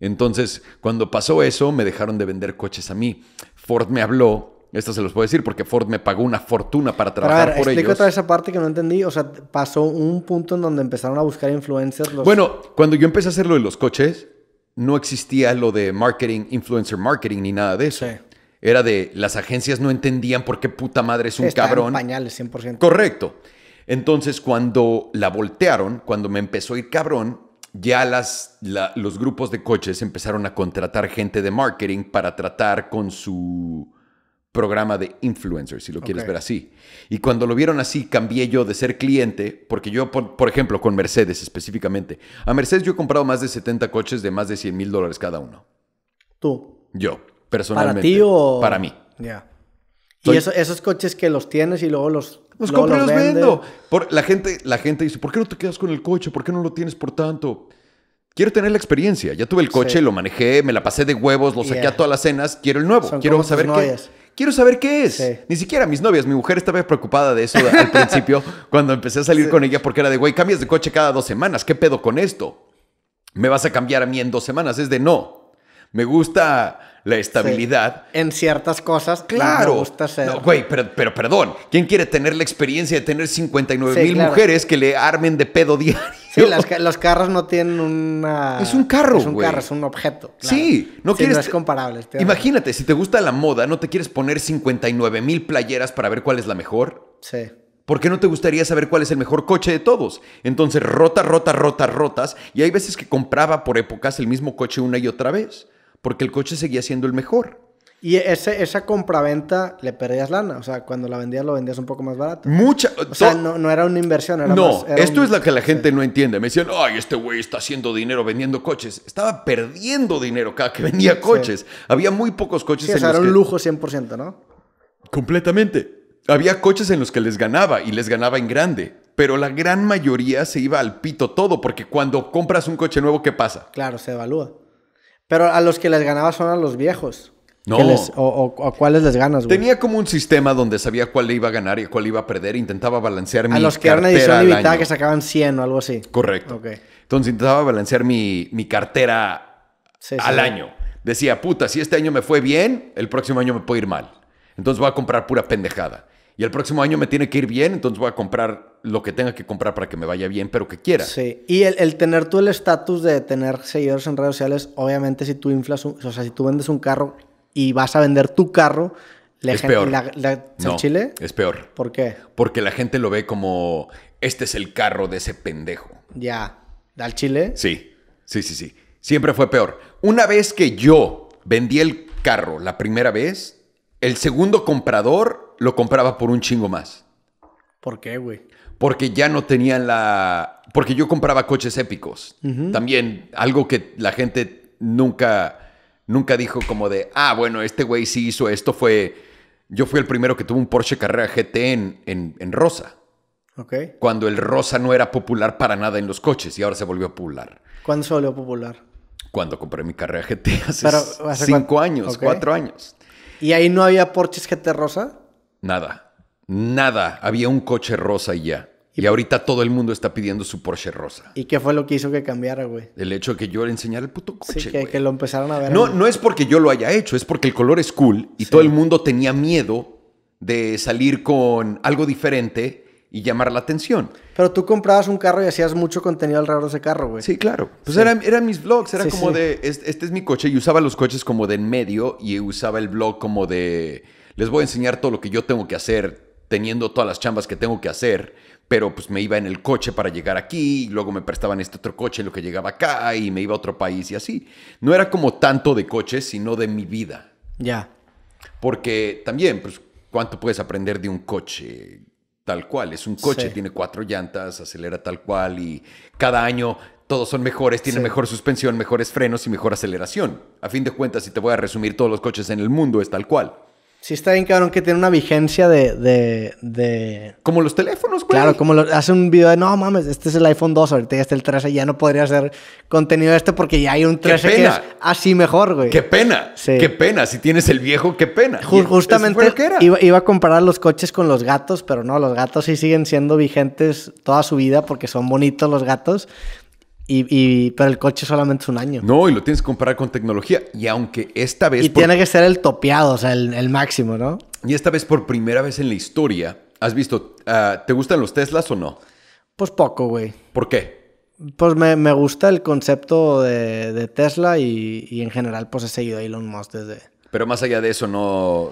Entonces, cuando pasó eso, me dejaron de vender coches a mí. Ford me habló esto se los puedo decir porque Ford me pagó una fortuna para trabajar a ver, por ellos. otra esa parte que no entendí. O sea, pasó un punto en donde empezaron a buscar influencers. Bueno, cuando yo empecé a hacer lo de los coches, no existía lo de marketing, influencer marketing ni nada de eso. Era de las agencias no entendían por qué puta madre es un cabrón. cabrón. En pañales, 100%. Correcto. Entonces, cuando la voltearon, cuando me empezó a ir cabrón, ya los grupos de coches empezaron a contratar gente de marketing para tratar con su programa de influencers, si lo quieres ver así. Y cuando lo vieron así, cambié yo de ser cliente, porque yo, por, ejemplo, con Mercedes específicamente, a Mercedes yo he comprado más de 70 coches de más de 100 mil dólares cada uno. ¿Tú? Yo, personalmente. ¿Para ti o...? Para mí. Ya. ¿Y esos coches que los tienes y luego los los compro y los vendo. Por, la, gente, la gente dice, ¿por qué no te quedas con el coche? ¿Por qué no lo tienes por tanto? Quiero tener la experiencia. Ya tuve el coche, lo manejé, me la pasé de huevos, lo saqué a todas las cenas. Quiero el nuevo. quiero saber qué es. Quiero saber qué es. Ni siquiera mis novias. Mi mujer estaba preocupada de eso al principio cuando empecé a salir con ella porque era de, güey, cambias de coche cada dos semanas. ¿Qué pedo con esto? Me vas a cambiar a mí en dos semanas. Es de, no. Me gusta la estabilidad. En ciertas cosas, claro. güey, pero, pero, perdón, ¿quién quiere tener la experiencia de tener 59 mil mujeres que le armen de pedo diario? Sí, las, los carros no tienen una. Es un carro, Es un carro, es un objeto. Sí, no quieres. es Imagínate, si te gusta la moda, ¿no te quieres poner 59 mil playeras para ver cuál es la mejor? Sí. ¿Por qué no te gustaría saber cuál es el mejor coche de todos? Entonces, rota, rota, rota, rotas. Y hay veces que compraba por épocas el mismo coche una y otra vez porque el coche seguía siendo el mejor. Y ese, esa compraventa le perdías lana, o sea, cuando la vendías lo vendías un poco más barato. Mucha. O sea, no, era una inversión, era No, esto es lo que la gente no entiende. Me decían, ay, este güey está haciendo dinero vendiendo coches. Estaba perdiendo dinero cada que vendía coches. Había muy pocos coches en o sea, era un lujo 100%, ¿no? Completamente. Había coches en los que les ganaba y les ganaba en grande, pero la gran mayoría se iba al pito todo, porque cuando compras un coche nuevo, ¿qué pasa? Claro, se evalúa. Pero a los que les ganaba son a los viejos. No. o, a cuáles les ganas, Tenía como un sistema donde sabía cuál le iba a ganar y cuál iba a perder. Intentaba balancear mi cartera. A los que eran edición limitada que sacaban 100 o algo así. Correcto. Entonces intentaba balancear mi, cartera al año. Decía, puta, si este año me fue bien, el próximo año me puede ir mal. Entonces voy a comprar pura pendejada y el próximo año me tiene que ir bien, entonces voy a comprar lo que tenga que comprar para que me vaya bien, pero que quiera. Sí, y el, tener tú el estatus de tener seguidores en redes sociales, obviamente si tú inflas, o sea, si tú vendes un carro y vas a vender tu carro, la es gente, peor. Chile? Es peor. ¿Por qué? Porque la gente lo ve como, este es el carro de ese pendejo. Ya, ¿al Chile? Sí, sí, sí, sí. Siempre fue peor. Una vez que yo vendí el carro la primera vez, el segundo comprador lo compraba por un chingo más. ¿Por qué, güey? Porque ya no tenían la... Porque yo compraba coches épicos. También algo que la gente nunca, nunca dijo como de, ah, bueno, este güey sí hizo esto, fue... Yo fui el primero que tuvo un Porsche Carrera GT en, en, rosa. Ok. Cuando el rosa no era popular para nada en los coches y ahora se volvió popular. ¿Cuándo se volvió popular? Cuando compré mi carrera GT hace, cinco años, cuatro años. ¿Y ahí no había Porsches GT rosa? Nada. Nada. Había un coche rosa y ya. Y, ahorita todo el mundo está pidiendo su Porsche rosa. ¿Y qué fue lo que hizo que cambiara, güey? El hecho de que yo le enseñara el puto coche. Sí, que, lo empezaron a ver. No, no es porque yo lo haya hecho, es porque el color es cool y todo el mundo tenía miedo de salir con algo diferente y llamar la atención. Pero tú comprabas un carro y hacías mucho contenido alrededor de ese carro, güey. Sí, claro. Pues Eran, mis vlogs, era como de, este, este, es mi coche y usaba los coches como de en medio y usaba el blog como de, les voy a enseñar todo lo que yo tengo que hacer teniendo todas las chambas que tengo que hacer, pero pues me iba en el coche para llegar aquí, y luego me prestaban este otro coche lo que llegaba acá y me iba a otro país y así. No era como tanto de coches, sino de mi vida. Ya. Porque también, pues, ¿cuánto puedes aprender de un coche? Tal cual, es un coche, tiene cuatro llantas, acelera tal cual y cada año todos son mejores, tienen mejor suspensión, mejores frenos y mejor aceleración. A fin de cuentas, si te voy a resumir todos los coches en el mundo, es tal cual. Sí, está bien, cabrón, que tiene una vigencia de. Como los teléfonos, güey. Claro, como lo, hace un video de no mames, este es el iPhone 2, ahorita ya está el 13, ya no podría hacer contenido de este porque ya hay un 13 que es así mejor, güey. Qué pena. Qué pena. Si tienes el viejo, qué pena. justamente era. Iba, iba, a comparar los coches con los gatos, pero no, los gatos sí siguen siendo vigentes toda su vida porque son bonitos los gatos. Y, pero el coche solamente es un año. No, y lo tienes que comparar con tecnología. Y aunque esta vez. Y tiene que ser el topeado, o sea, el, máximo, ¿no? Y esta vez por primera vez en la historia, has visto. Ah, ¿Te gustan los Teslas o no? Pues poco, güey. ¿Por qué? Pues me, gusta el concepto de, Tesla y, y, en general, pues he seguido a Elon Musk desde. Pero más allá de eso, no.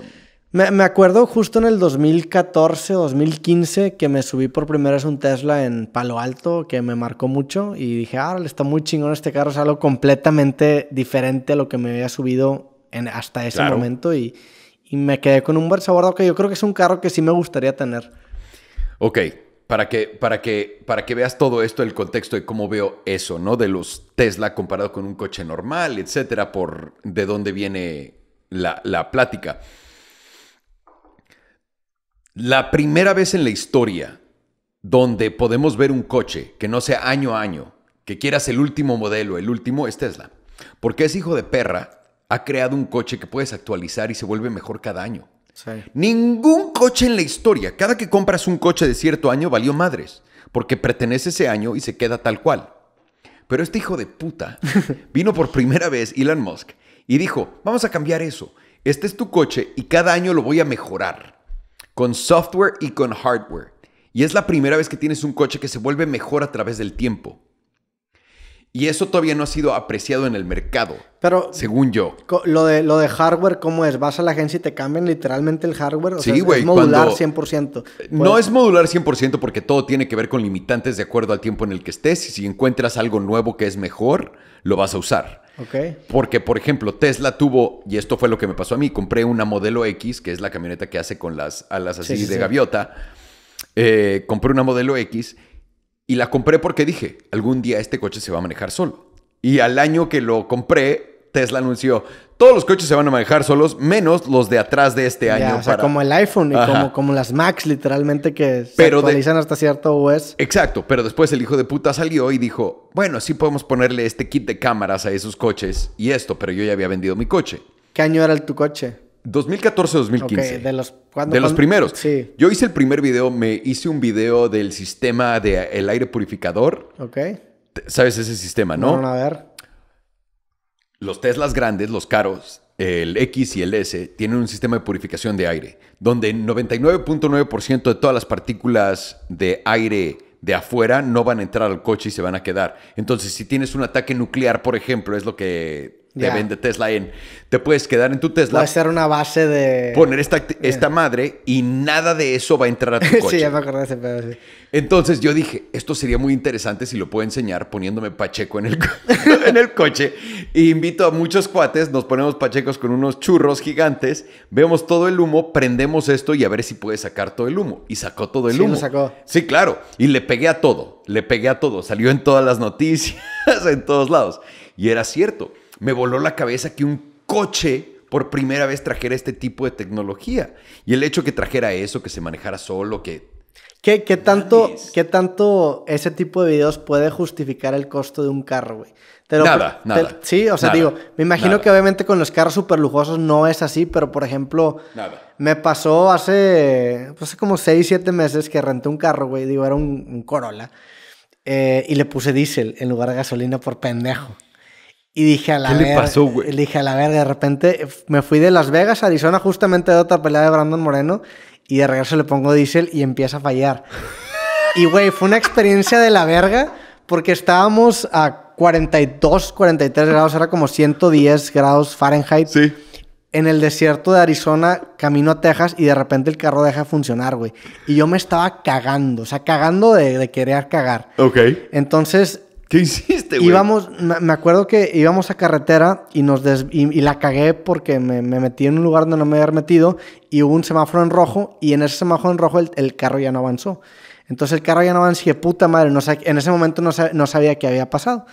Me, acuerdo justo en el 2014 2015 que me subí por primera vez un Tesla en Palo Alto que me marcó mucho y dije, ah, está muy chingón este carro, es algo completamente diferente a lo que me había subido hasta ese momento y, me quedé con un buen sabor que yo creo que es un carro que sí me gustaría tener. Ok, para que, para que, para que veas todo esto, el contexto de cómo veo eso, ¿no? De los Tesla comparado con un coche normal, etcétera, por de dónde viene la, la plática. La primera vez en la historia donde podemos ver un coche que no sea año a año, que quieras el último modelo, el último, es Tesla. Porque ese hijo de perra, ha creado un coche que puedes actualizar y se vuelve mejor cada año. Ningún coche en la historia, cada que compras un coche de cierto año valió madres, porque pertenece ese año y se queda tal cual. Pero este hijo de puta vino por primera vez Elon Musk y dijo, vamos a cambiar eso. Este es tu coche y cada año lo voy a mejorar con software y con hardware. Y es la primera vez que tienes un coche que se vuelve mejor a través del tiempo. Y eso todavía no ha sido apreciado en el mercado. Pero. Según yo. Lo de, lo de hardware, ¿cómo es? ¿Vas a la agencia y te cambian literalmente el hardware? O sí, güey. Pues es modular 100%. No es modular 100% porque todo tiene que ver con limitantes de acuerdo al tiempo en el que estés. Y si encuentras algo nuevo que es mejor, lo vas a usar. Porque, por ejemplo, Tesla tuvo, y esto fue lo que me pasó a mí, compré una modelo X, que es la camioneta que hace con las alas así de gaviota. Eh, compré una modelo X y la compré porque dije, algún día este coche se va a manejar solo. Y al año que lo compré, Tesla anunció, todos los coches se van a manejar solos, menos los de atrás de este año. como el iPhone y como, las Macs, literalmente, que se actualizan hasta cierto OS. Exacto, pero después el hijo de puta salió y dijo, bueno, sí podemos ponerle este kit de cámaras a esos coches y esto, pero yo ya había vendido mi coche. ¿Qué año era el, tu coche? 2014-2015. de los, los primeros. Sí. Yo hice el primer video, me hice un video del sistema del aire purificador. Ok. ¿Sabes ese sistema, no? a ver. Los Teslas grandes, los caros, el X y el S, tienen un sistema de purificación de aire, donde 99.9% de todas las partículas de aire de afuera no van a entrar al coche y se van a quedar. Entonces, si tienes un ataque nuclear, por ejemplo, es lo que te vende Tesla en. Te puedes quedar en tu Tesla. Va a ser una base de. Poner esta, madre y nada de eso va a entrar a tu coche. sí, ya me acordé ese Entonces yo dije, esto sería muy interesante si lo puedo enseñar poniéndome Pacheco en el, en el coche. E invito a muchos cuates, nos ponemos Pachecos con unos churros gigantes, vemos todo el humo, prendemos esto y a ver si puede sacar todo el humo. Y sacó todo el humo. sacó. Sí, claro. Y le pegué a todo, le pegué a todo. Salió en todas las noticias, en todos lados. Y era cierto me voló la cabeza que un coche por primera vez trajera este tipo de tecnología. Y el hecho que trajera eso, que se manejara solo, que... ¿Qué, tanto, tanto ese tipo de videos puede justificar el costo de un carro, güey? nada, Sí, o sea, digo, me imagino que obviamente con los carros súper lujosos no es así, pero por ejemplo, me pasó hace, pues, hace como 6, 7 meses que renté un carro, güey, digo, era un, Corolla, eh, y le puse diésel en lugar de gasolina por pendejo. Y dije a la ¿Qué verga. le pasó, güey? Dije a la verga. De repente me fui de Las Vegas a Arizona justamente de otra pelea de Brandon Moreno. Y de regreso le pongo diésel y empieza a fallar. y, güey, fue una experiencia de la verga porque estábamos a 42, 43 grados. Era como 110 grados Fahrenheit. Sí en el desierto de Arizona, camino a Texas, y de repente el carro deja de funcionar, güey. Y yo me estaba cagando, o sea, cagando de, de, querer cagar. Ok. Entonces, ¿Qué hiciste, güey? Íbamos, me acuerdo que íbamos a carretera y nos y, la cagué porque me, metí en un lugar donde no me había metido y hubo un semáforo en rojo y en ese semáforo en rojo el, carro ya no avanzó. Entonces el carro ya no avanzó y dije, puta madre, no en ese momento no sabía, qué había pasado.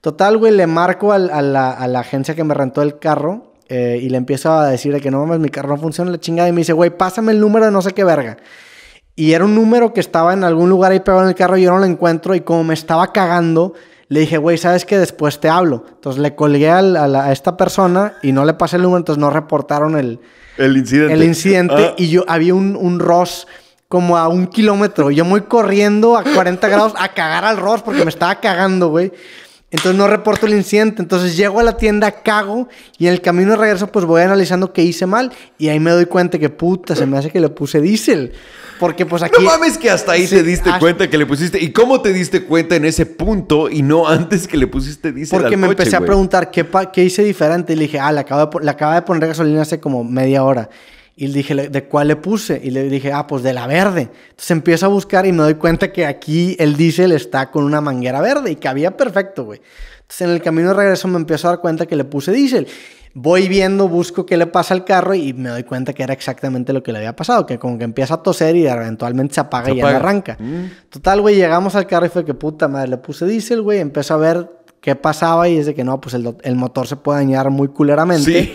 Total, güey, le marco a, la, agencia que me rentó el carro eh, y le empiezo a decir que no mames, mi carro no funciona, la chingada. Y me dice, güey, pásame el número de no sé qué verga y era un número que estaba en algún lugar ahí pegado en el carro y yo no lo encuentro y como me estaba cagando, le dije, güey, ¿sabes qué? Después te hablo. Entonces le colgué a, esta persona y no le pasé el número, entonces no reportaron el, el incidente. El incidente ah. y yo había un, un como a un kilómetro. Yo muy corriendo a 40 grados a cagar al Ross porque me estaba cagando, güey. Entonces no reporto el incidente. Entonces llego a la tienda, cago y en el camino de regreso pues voy analizando qué hice mal y ahí me doy cuenta que puta, se me hace que le puse diésel. Porque pues aquí... No mames que hasta ahí te diste cuenta que le pusiste. ¿Y cómo te diste cuenta en ese punto y no antes que le pusiste diésel? Porque me empecé a preguntar ¿qué, qué, hice diferente y le dije, ah, le acabo, de, de poner gasolina hace como media hora. Y le dije, ¿de cuál le puse? Y le dije, ah, pues de la verde. Entonces empiezo a buscar y me doy cuenta que aquí el diésel está con una manguera verde y cabía perfecto, güey. Entonces en el camino de regreso me empiezo a dar cuenta que le puse diésel. Voy viendo, busco qué le pasa al carro y me doy cuenta que era exactamente lo que le había pasado, que como que empieza a toser y eventualmente se apaga y ya no arranca. Mm. Total, güey, llegamos al carro y fue que puta madre, le puse diésel, güey, Empiezo a ver qué pasaba y es de que no, pues el, el motor se puede dañar muy culeramente. ¿Sí?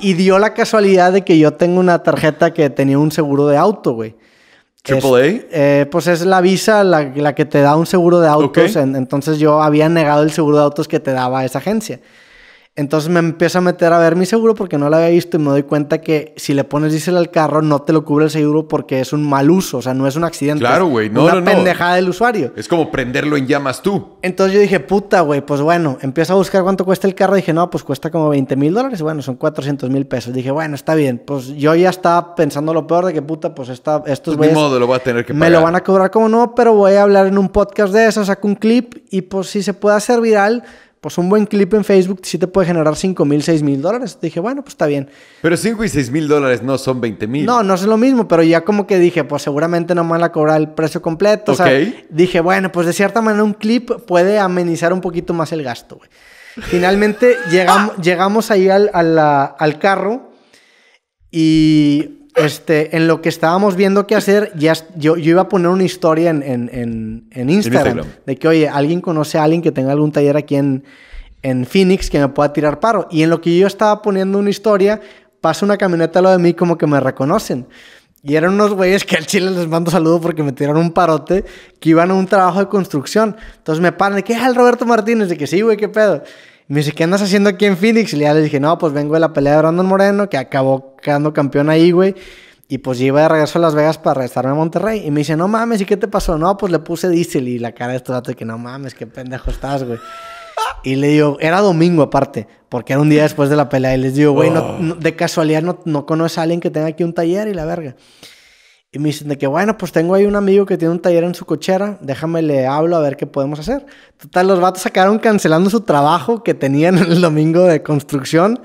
y, dio la casualidad de que yo tengo una tarjeta que tenía un seguro de auto, güey. ¿Triple A? Eh, pues es la visa la, que te da un seguro de autos. entonces yo había negado el seguro de autos que te daba esa agencia. Entonces me empiezo a meter a ver mi seguro porque no lo había visto y me doy cuenta que si le pones diésel al carro no te lo cubre el seguro porque es un mal uso, o sea, no es un accidente. Claro, güey, no, no, no. pendejada del usuario. Es como prenderlo en llamas tú. Entonces yo dije, puta, güey, pues bueno, empiezo a buscar cuánto cuesta el carro. Dije, no, pues cuesta como 20 mil dólares, bueno, son 400 mil pesos. Dije, bueno, está bien. Pues yo ya estaba pensando lo peor de que, puta, pues esta, estos pues güeyes. modo, lo voy a tener que Me lo van a cobrar como no, pero voy a hablar en un podcast de eso, saco un clip y pues si se puede hacer viral pues un buen clip en Facebook sí te puede generar 5 mil, 6 mil dólares. Dije, bueno, pues está bien. Pero 5 y 6 mil dólares no son 20 mil. No, no es lo mismo, pero ya como que dije, pues seguramente no me van a cobrar el precio completo. O sea, dije, bueno, pues de cierta manera un clip puede amenizar un poquito más el gasto, Finalmente llegamos, llegamos ahí al, al carro y este, en lo que estábamos viendo qué hacer, ya, yo, iba a poner una historia en, en, en, Instagram, de que, oye, alguien conoce a alguien que tenga algún taller aquí en, en Phoenix que me pueda tirar paro. Y en lo que yo estaba poniendo una historia, pasa una camioneta a lo de mí como que me reconocen. Y eran unos güeyes que al chile les mando saludos porque me tiraron un parote que iban a un trabajo de construcción. Entonces me paran de que, es ah, el Roberto Martínez, de que sí, güey, qué pedo me dice, ¿qué andas haciendo aquí en Phoenix? Y le dije, no, pues vengo de la pelea de Brandon Moreno, que acabó quedando campeón ahí, güey. Y pues yo iba de regreso a Las Vegas para regresarme a Monterrey. Y me dice, no mames, ¿y qué te pasó? No, pues le puse diésel y la cara de estos datos que no mames, qué pendejo estás, güey. Y le digo, era domingo aparte, porque era un día después de la pelea. Y les digo, güey, no, oh. de casualidad no, no conoces a alguien que tenga aquí un taller y la verga. Y me dicen de que, bueno, pues tengo ahí un amigo que tiene un taller en su cochera, déjame le hablo a ver qué podemos hacer. Total, los vatos acabaron cancelando su trabajo que tenían el domingo de construcción.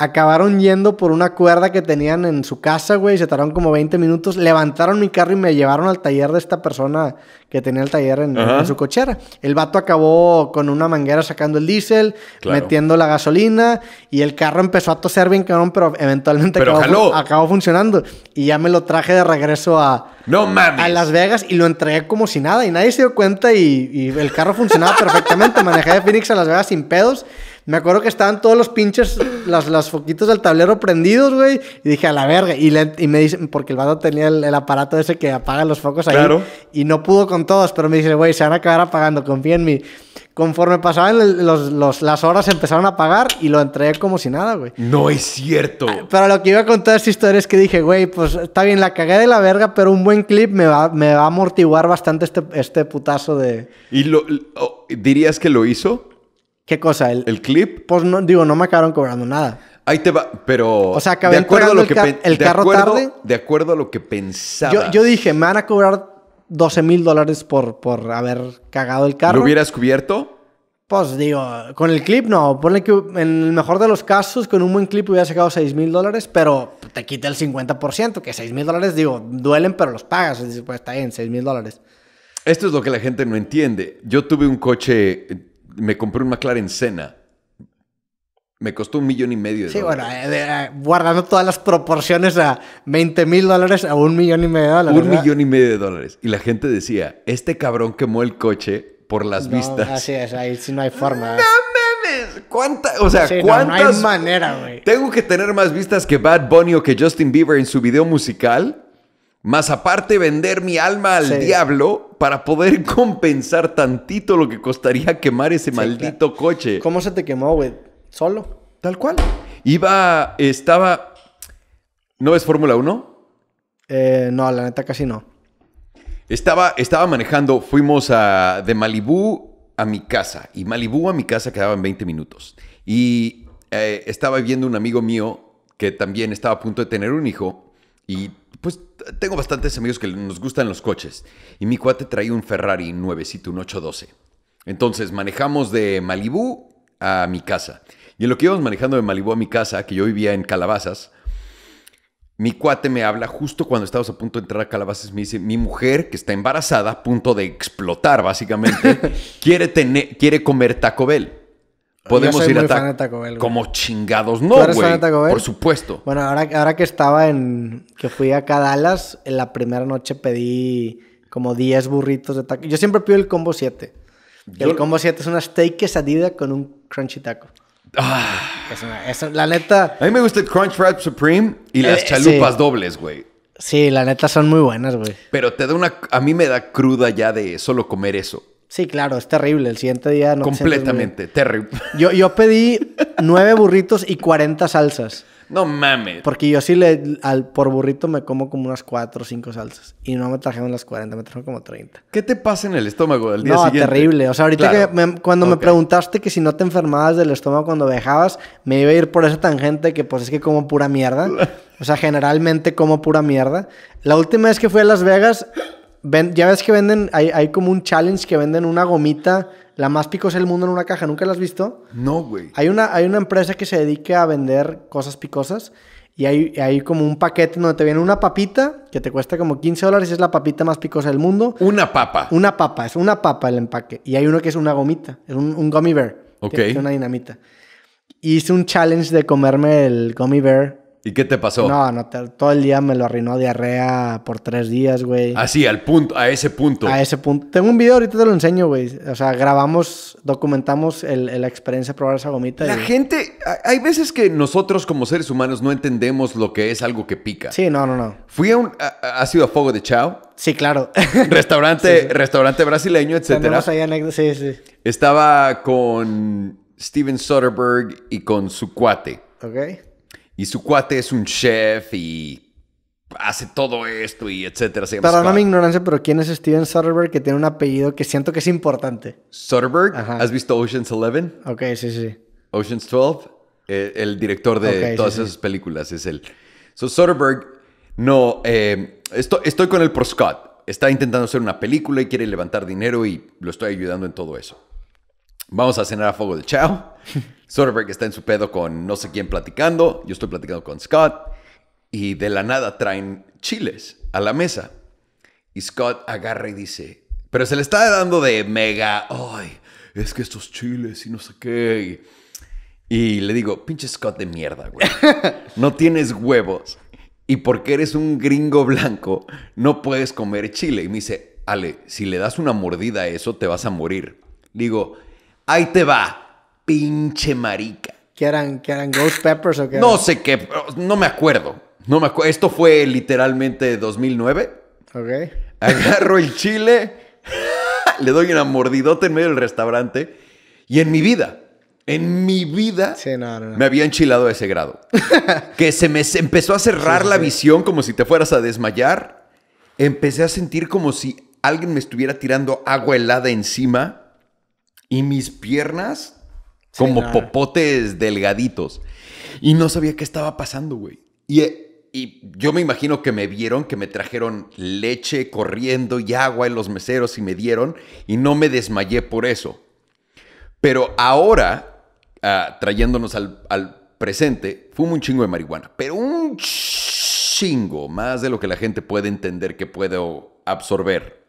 Acabaron yendo por una cuerda que tenían en su casa, güey. Se tardaron como 20 minutos. Levantaron mi carro y me llevaron al taller de esta persona que tenía el taller en, su cochera. El vato acabó con una manguera sacando el diésel, metiendo la gasolina y el carro empezó a toser bien cabrón, pero eventualmente acabó, funcionando. Y ya me lo traje de regreso a, Las Vegas y lo entregué como si nada. Y nadie se dio cuenta y, y el carro funcionaba perfectamente. Manejé de Phoenix a Las Vegas sin pedos. Me acuerdo que estaban todos los pinches, las, las foquitos del tablero prendidos, güey. Y dije, a la verga. Y, le, y me dicen, porque el vato tenía el, aparato ese que apaga los focos ahí. Claro. Y no pudo con todos, pero me dice, güey, se van a acabar apagando, confía en mí. Conforme pasaban los, las horas, empezaron a apagar y lo entregué como si nada, güey. No es cierto. Ah, pero lo que iba a contar esta historia es que dije, güey, pues está bien, la cagué de la verga, pero un buen clip me va, me va a amortiguar bastante este, este putazo de. ¿Y lo, dirías que lo hizo? ¿Qué cosa? ¿El, clip? Pues no, digo, no me acabaron cobrando nada. Ahí te va, pero. O sea, de acuerdo a lo que el carro tarde. De acuerdo a lo que pensaba. Yo, dije, me van a cobrar 12 mil dólares por, por haber cagado el carro. ¿Lo hubieras cubierto? Pues digo, con el clip no. Ponle que en el mejor de los casos, con un buen clip hubiera sacado 6 mil dólares, pero te quita el 50%, que 6 mil dólares, digo, duelen, pero los pagas. Pues está bien, 6 mil dólares. Esto es lo que la gente no entiende. Yo tuve un coche me compré un McLaren Senna. Me costó un millón y medio de sí, bueno, eh, eh, guardando todas las proporciones a 20 mil dólares a un millón y medio de dólares. Un millón y medio de dólares. Y la gente decía, este cabrón quemó el coche por las vistas. Así es, ahí sí no hay forma. ¡No mames! ¿Cuánta, o sea, cuántas... manera, güey. Tengo que tener más vistas que Bad Bunny o que Justin Bieber en su video musical más aparte vender mi alma al diablo para poder compensar tantito lo que costaría quemar ese maldito coche. ¿Cómo se te quemó, güey? ¿Solo? Tal cual. Iba, estaba... ¿No es Fórmula 1? Eh, no, la neta casi no. Estaba, estaba manejando, fuimos de Malibú a mi casa. Y Malibú a mi casa quedaban 20 minutos. Y eh, estaba viendo un amigo mío que también estaba a punto de tener un hijo. Y pues tengo bastantes amigos que nos gustan los coches. Y mi cuate traía un Ferrari nuevecito, un 812. Entonces manejamos de Malibú a mi casa. Y en lo que íbamos manejando de Malibú a mi casa, que yo vivía en Calabazas, mi cuate me habla justo cuando estábamos a punto de entrar a Calabazas. Me dice: Mi mujer, que está embarazada, a punto de explotar, básicamente, quiere, tener, quiere comer Taco Bell. Ah, Podemos ir a Taco Como chingados, no, güey. Por supuesto. Bueno, ahora, ahora que estaba en. que fui a Cadalas en la primera noche pedí como 10 burritos de taco. Yo siempre pido el combo 7. El combo 7 es una steak quesadilla con un crunchy taco. Ah. la neta. A mí me gusta el Crunch Supreme y las eh, chalupas dobles, güey. Sí, la neta son muy buenas, güey. Pero te da una. A mí me da cruda ya de solo comer eso. Sí, claro, es terrible. El siguiente día no Completamente, terrible. Yo, yo pedí nueve burritos y 40 salsas. No mames. Porque yo sí le, al, por burrito me como como unas cuatro o cinco salsas. Y no me trajeron las 40, me trajeron como 30. ¿Qué te pasa en el estómago del día siguiente? No, terrible. O sea, ahorita que cuando me preguntaste que si no te enfermabas del estómago cuando viajabas, me iba a ir por esa tangente que pues es que como pura mierda. O sea, generalmente como pura mierda. La última vez que fui a Las Vegas, ya ves que venden, hay, como un challenge que venden una gomita, la más picosa del mundo en una caja, ¿nunca la has visto? No, güey. Hay una, hay una empresa que se dedica a vender cosas picosas y hay, hay como un paquete donde te viene una papita que te cuesta como 15 dólares, es la papita más picosa del mundo. Una papa. Una papa, es una papa el empaque. Y hay uno que es una gomita, es un, gummy bear. Ok. Es una dinamita. Hice un challenge de comerme el gummy bear ¿Y qué te pasó? No, no, todo el día me lo arruinó diarrea por tres días, güey. Así, ah, al punto, a ese punto. A ese punto. Tengo un video, ahorita te lo enseño, güey. O sea, grabamos, documentamos la experiencia de probar esa gomita. La gente, hay veces que nosotros como seres humanos no entendemos lo que es algo que pica. Sí, no, no, no. Fui a un, ha sido a Fuego de Chao. Sí, claro. Restaurante, restaurante brasileño, etcétera. Anécdotas, sí, sí. Estaba con Steven Soderbergh y con su cuate. Ok. Y su cuate es un chef y hace todo esto y etcétera. Perdona mi ignorancia, pero ¿quién es Steven Soderbergh que tiene un apellido que siento que es importante? Soderbergh, ¿has visto Ocean's 11? Ok, sí, sí. Ocean's 12, eh, el director de todas esas películas es él. So Soderbergh, no, eh, estoy, con el por Está intentando hacer una película y quiere levantar dinero y lo estoy ayudando en todo eso. Vamos a cenar a fuego de chao. Soderbergh está en su pedo con no sé quién platicando, yo estoy platicando con Scott, y de la nada traen chiles a la mesa. Y Scott agarra y dice, pero se le está dando de mega, ay, es que estos chiles y no sé qué. Y le digo, pinche Scott de mierda, güey. No tienes huevos. Y porque eres un gringo blanco, no puedes comer chile. Y me dice, Ale, si le das una mordida a eso, te vas a morir. Digo, ahí te va pinche marica. ¿Qué eran? eran? ¿Ghost Peppers o qué? No sé qué, no me acuerdo. No me Esto fue literalmente 2009. Ok. Agarro el chile, le doy una mordidota en medio del restaurante y en mi vida, en mi vida me había enchilado a ese grado. que se me empezó a cerrar la visión como si te fueras a desmayar. Empecé a sentir como si alguien me estuviera tirando agua helada encima y mis piernas como popotes delgaditos. Y no sabía qué estaba pasando, güey. Y, eh, y, yo me imagino que me vieron, que me trajeron leche corriendo y agua en los meseros y me dieron y no me desmayé por eso. Pero ahora, ah, trayéndonos al, al presente, fumo un chingo de marihuana, pero un chingo, más de lo que la gente puede entender que puedo absorber.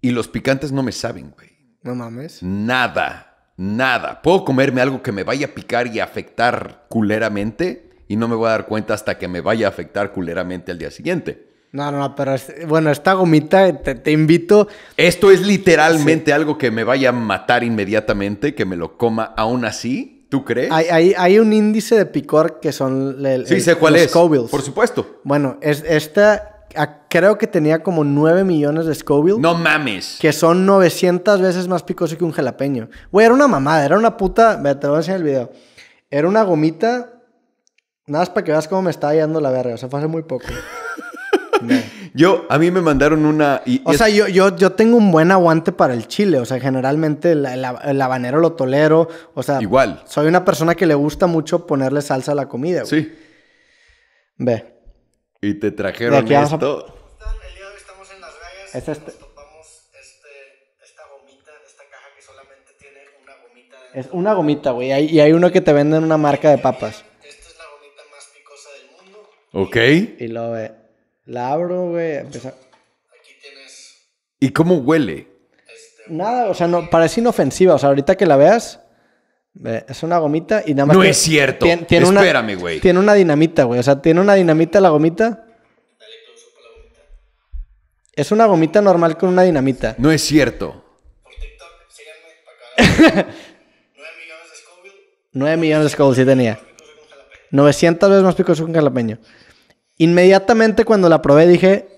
Y los picantes no me saben, güey. No mames. Nada Nada. Puedo comerme algo que me vaya a picar y afectar culeramente y no me voy a dar cuenta hasta que me vaya a afectar culeramente al día siguiente. No, no, pero bueno, esta gomita te, invito. Esto es literalmente algo que me vaya a matar inmediatamente, que me lo coma aún así. ¿Tú crees? Hay, un índice de picor que son sí, sé cuál los es. Por supuesto. Bueno, es, esta creo que tenía como 9 millones de Scoville. No mames. Que son 900 veces más picoso que un jalapeño. Güey, era una mamada, era una puta. Ve, te lo voy a enseñar el video. Era una gomita. Nada más para que veas cómo me estaba yendo la verga. O sea, fue hace muy poco. yo, a mí me mandaron una. o sea, yo, yo, yo tengo un buen aguante para el chile. O sea, generalmente el, habanero lo tolero. O sea, igual. Soy una persona que le gusta mucho ponerle salsa a la comida. Sí. Ve. Y te trajeron esto. El día de hoy estamos en Las Vegas. Este, Nos este. topamos este, esta gomita, esta caja que solamente tiene una gomita. Es una gomita, güey. y hay uno que te venden una marca de papas. Esta es la gomita más picosa del mundo. Ok. Y, y lo La abro, güey. Empieza... Aquí tienes. ¿Y cómo huele? Este, Nada, o sea, no, parece inofensiva. O sea, ahorita que la veas, eh, es una gomita y nada más. No es cierto. Tiene, Espérame, güey. Tiene una dinamita, güey. O sea, tiene una dinamita la gomita. Es una gomita normal con una dinamita. No es cierto. Por TikTok, muy para acá. 9 millones de Scoville. 9 millones de Scoville, sí tenía. 900 veces más picoso que un jalapeño. Inmediatamente cuando la probé dije...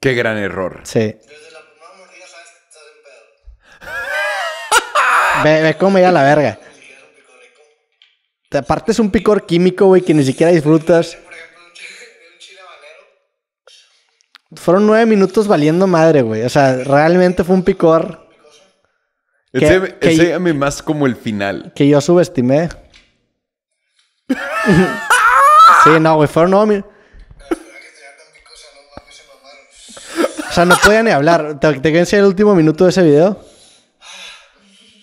Qué gran error. Sí. Desde la primera mordida sabes que estás en pedo. ve, ve cómo ya la verga. Aparte es un picor químico, güey, que ni siquiera disfrutas. Fueron nueve minutos valiendo madre, güey. O sea, realmente fue un picor. Que, ese, que más como el final. Que yo subestimé. sí, no, güey, fueron nueve minutos. O sea, no podía ni hablar. Te, te el último minuto de ese video.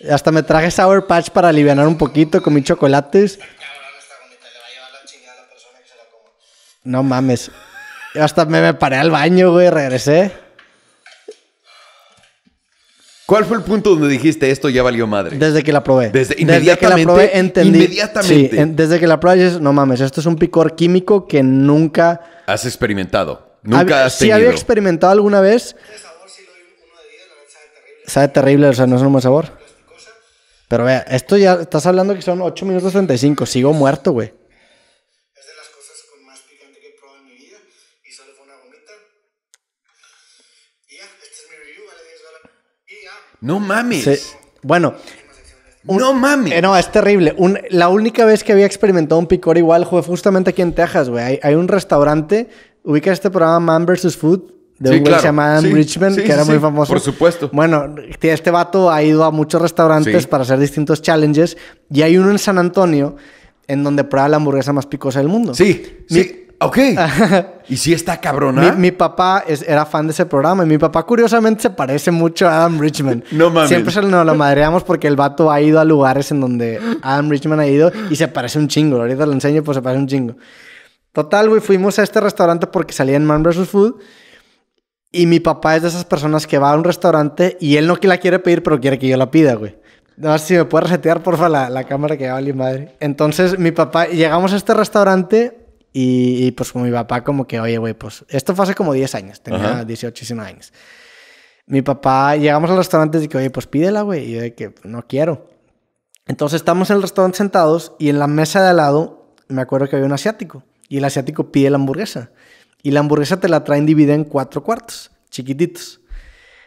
Hasta me traje Sour Patch para aliviar un poquito, con mis chocolates. No mames. Hasta me, me paré al baño, güey, regresé. ¿Cuál fue el punto donde dijiste esto ya valió madre? Desde que la probé. Desde, inmediatamente, desde que la probé entendí. Inmediatamente. Sí, desde que la probé no mames, esto es un picor químico que nunca... Has experimentado. Nunca has tenido. Si había experimentado alguna vez. sabe terrible. Sabe terrible, o sea, no es un buen sabor. Pero vea, esto ya estás hablando que son 8 minutos 35. Sigo muerto, güey. Es de las cosas con más picante que he probado en mi vida. Y solo fue una gomita. Y ya, este es mi review, vale 10 dólares. Y ya. No mames. Bueno. no mames. Eh, no, es terrible. Un, la única vez que había experimentado un picor igual fue justamente aquí en Texas, güey. Hay, hay, un restaurante. Ubica este programa Man vs. Food de un claro. Richmond, que era muy famoso. Por supuesto. Bueno, este vato ha ido a muchos restaurantes para hacer distintos challenges. Y hay uno en San Antonio en donde prueba la hamburguesa más picosa del mundo. Sí, sí. Ok. ¿Y sí está cabrona? Mi, papá era fan de ese programa y mi papá curiosamente se parece mucho a Adam Richman. no mames. Siempre se nos lo madreamos porque el vato ha ido a lugares en donde Adam Richman ha ido y se parece un chingo. Ahorita lo enseño, pues se parece un chingo. Total, güey, fuimos a este restaurante porque salía en Man vs. Food. Y mi papá es de esas personas que va a un restaurante y él no que la quiere pedir, pero quiere que yo la pida, güey. No sé si me puede resetear, porfa, la, la cámara que vale madre. Entonces, mi papá, llegamos a este restaurante y, pues con mi papá como que, oye, güey, pues esto fue hace como 10 años, tenía 18, 19 años. Mi papá, llegamos al restaurante y que, oye, pues pídela, güey. Y yo de que no quiero. Entonces estamos en el restaurante sentados y en la mesa de al lado me acuerdo que había un asiático. Y el asiático pide la hamburguesa. Y la hamburguesa te la traen dividida en cuatro cuartos, chiquititos.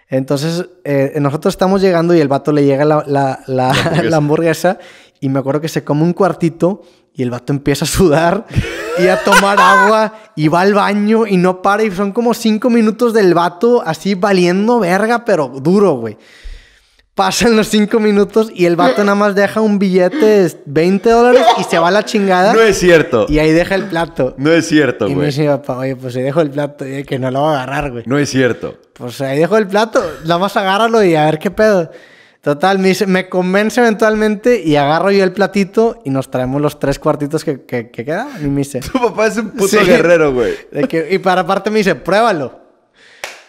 Entonces, eh, nosotros estamos llegando y el vato le llega la, hamburguesa. y me acuerdo que se come un cuartito y el vato empieza a sudar y a tomar agua y va al baño y no para y son como cinco minutos del vato así valiendo verga, pero duro, güey pasan los cinco minutos y el vato nada más deja un billete de 20 dólares y se va a la chingada. No es cierto. Y ahí deja el plato. No es cierto, güey. Y me dice papá, oye, pues ahí dejo el plato. Y que no lo va a agarrar, güey. No es cierto. Pues ahí dejo el plato, nada a agárralo y a ver qué pedo. Total, me, me convence eventualmente y agarro yo el platito y nos traemos los tres cuartitos que, que, quedan. Y me dice... Tu papá es un puto guerrero, güey. y para aparte me dice, pruébalo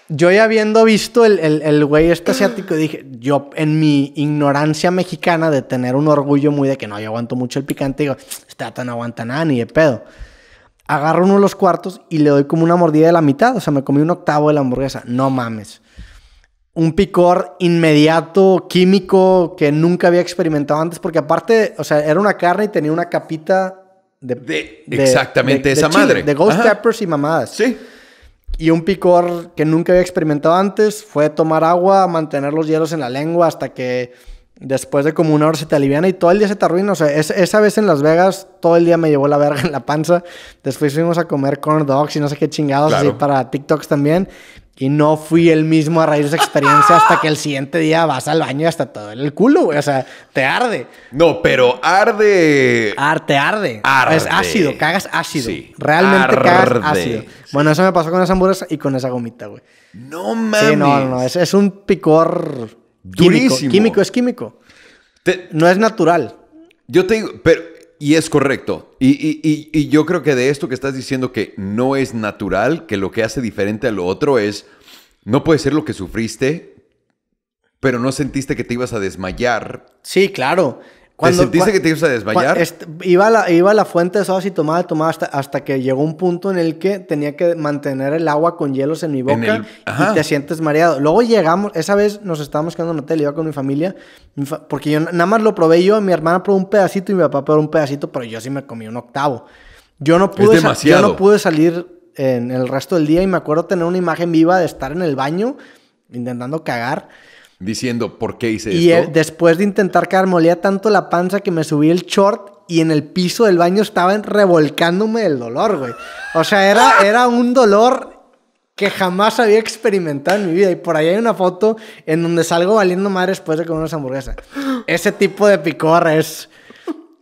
yo ya habiendo visto el, el, güey este asiático, dije, yo en mi ignorancia mexicana de tener un orgullo muy de que no, yo aguanto mucho el picante, digo, este no aguanta nada ni de pedo. Agarro uno de los cuartos y le doy como una mordida de la mitad, o sea, me comí un octavo de la hamburguesa, no mames. Un picor inmediato, químico, que nunca había experimentado antes, porque aparte, o sea, era una carne y tenía una capita de... exactamente esa madre. De ghost peppers y mamadas. Sí. Y un picor que nunca había experimentado antes fue tomar agua, mantener los hielos en la lengua hasta que después de como una hora se te aliviana y todo el día se te arruina. O sea, esa vez en Las Vegas, todo el día me llevó la verga en la panza. Después fuimos a comer corn dogs y no sé qué chingados, así para TikToks también. Y no fui el mismo a raíz de esa experiencia hasta que el siguiente día vas al baño y hasta todo el culo, güey. O sea, te arde. No, pero arde. Arte, arde. Arde. Es ácido, cagas ácido. Sí. Realmente cagas ácido. Bueno, eso me pasó con esa hamburguesa y con esa gomita, güey. No mames. Sí, no, no, es, un picor. Durísimo. Químico, químico es químico. No es natural. Yo te digo, pero y es correcto. Y, y, y, y, yo creo que de esto que estás diciendo que no es natural, que lo que hace diferente a lo otro es, no puede ser lo que sufriste, pero no sentiste que te ibas a desmayar. Sí, claro. Cuando, ¿Te sentiste que te ibas a desmayar? iba, a la, fuente de sodas y tomaba, tomaba hasta, hasta que llegó un punto en el que tenía que mantener el agua con hielos en mi boca y te sientes mareado. Luego llegamos, esa vez nos estábamos quedando en un hotel, iba con mi familia, porque yo nada más lo probé yo, mi hermana probó un pedacito y mi papá probó un pedacito, pero yo sí me comí un octavo. Yo no pude, yo no pude salir en el resto del día y me acuerdo tener una imagen viva de estar en el baño intentando cagar diciendo por qué hice y Y después de intentar caer, molía tanto la panza que me subí el short y en el piso del baño estaba revolcándome el dolor, güey. O sea, era, era un dolor que jamás había experimentado en mi vida. Y por ahí hay una foto en donde salgo valiendo madre después de comer unas hamburguesa. Ese tipo de picor es.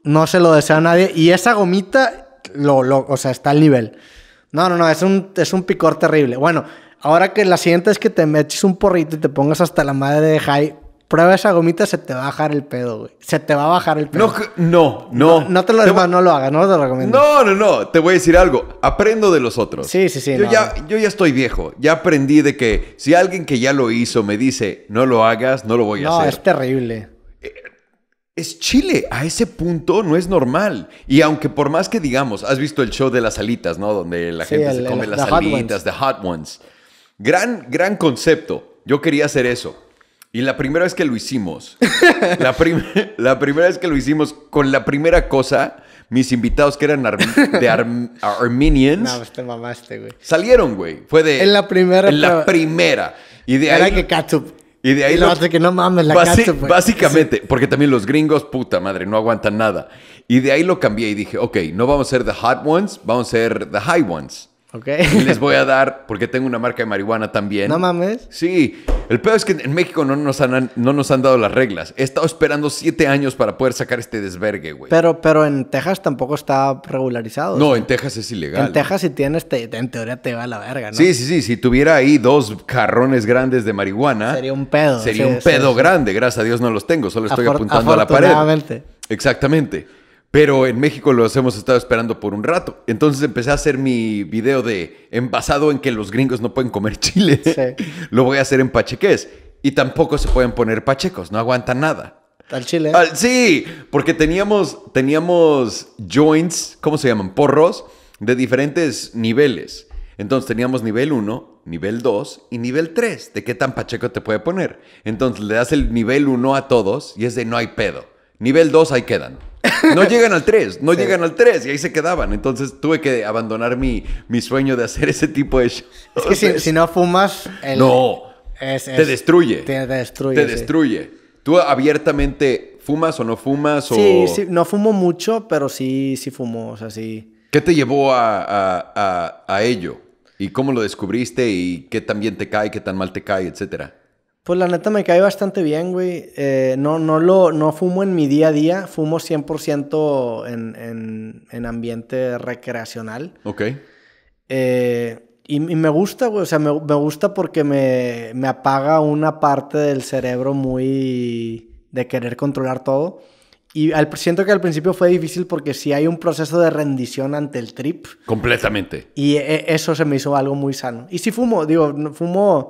No se lo desea nadie. Y esa gomita, lo, lo, o sea, está al nivel. No, no, no, es un, es un picor terrible. Bueno, Ahora que la siguiente es que te metes un porrito y te pongas hasta la madre de high, prueba esa gomita, se te va a bajar el pedo, güey. Se te va a bajar el pedo. No, no, no. No, te lo, te no lo hagas, no te lo recomiendo. No, no, no. Te voy a decir algo. Aprendo de los otros. Sí, sí, sí. Yo, ya, estoy viejo. Ya aprendí de que si alguien que ya lo hizo me dice, no lo hagas, no lo voy a hacer. No, es terrible. Eh, es Chile, a ese punto no es normal. Y aunque por más que digamos, has visto el show de las alitas, ¿no? Donde la gente se come las alitas, the hot ones. Gran, gran concepto. Yo quería hacer eso. Y la primera vez que lo hicimos, la, primera vez que lo hicimos con la primera cosa, mis invitados que eran de Armenians. No, pues Salieron, güey. Fue de. En la primera. En la primera. Y de ahí, que de que no mames la catsup, Básicamente, porque también los gringos, puta madre, no aguantan nada. Y de ahí lo cambié y dije, ok, no vamos a ser the hot ones, vamos a ser the high ones les voy a dar, porque tengo una marca de marihuana también. No mames. Sí. El pedo es que en México no nos han, no nos han dado las reglas. He estado esperando siete años para poder sacar este desvergue, güey. Pero, pero en Texas tampoco está regularizado. No, en Texas es ilegal. En Texas si tienes, te, en teoría te va a la verga, ¿no? Sí, sí, sí. Si tuviera ahí dos carrones grandes de marihuana. Sería un pedo. Sería un pedo grande. Gracias a Dios no los tengo. Solo estoy apuntando a la pared. Exactamente. Exactamente. Pero en México los hemos estado esperando por un rato. Entonces empecé a hacer mi video de envasado en que los gringos no pueden comer chiles. Lo voy a hacer en pachequés. Y tampoco se pueden poner pachecos, no aguantan nada. Al chile. sí, porque teníamos, teníamos joints, ¿cómo se llaman? Porros de diferentes niveles. Entonces teníamos nivel 1, nivel 2 y nivel 3, de qué tan pacheco te puede poner. Entonces le das el nivel 1 a todos y es de no hay pedo. Nivel 2 ahí quedan. No llegan al 3, no llegan al 3 y ahí se quedaban. Entonces tuve que abandonar mi, mi sueño de hacer ese tipo de Es que si, no fumas... No, te destruye. Te destruye. Te destruye. Tú abiertamente fumas o no fumas o... Sí, no fumo mucho, pero sí, sí fumo, o sea, sí. ¿Qué te llevó a, a ello? ¿Y cómo lo descubriste? ¿Y qué tan bien te cae, qué tan mal te cae, etcétera? Pues la neta me cae bastante bien, güey. Eh, no, no, lo, no fumo en mi día a día, fumo 100% en, en, en, ambiente recreacional. Ok. Eh, y, me gusta, güey, o sea, me, me gusta porque me, me, apaga una parte del cerebro muy de querer controlar todo. Y al, siento que al principio fue difícil porque sí hay un proceso de rendición ante el trip. Completamente. Y e, eso se me hizo algo muy sano. Y sí fumo, digo, fumo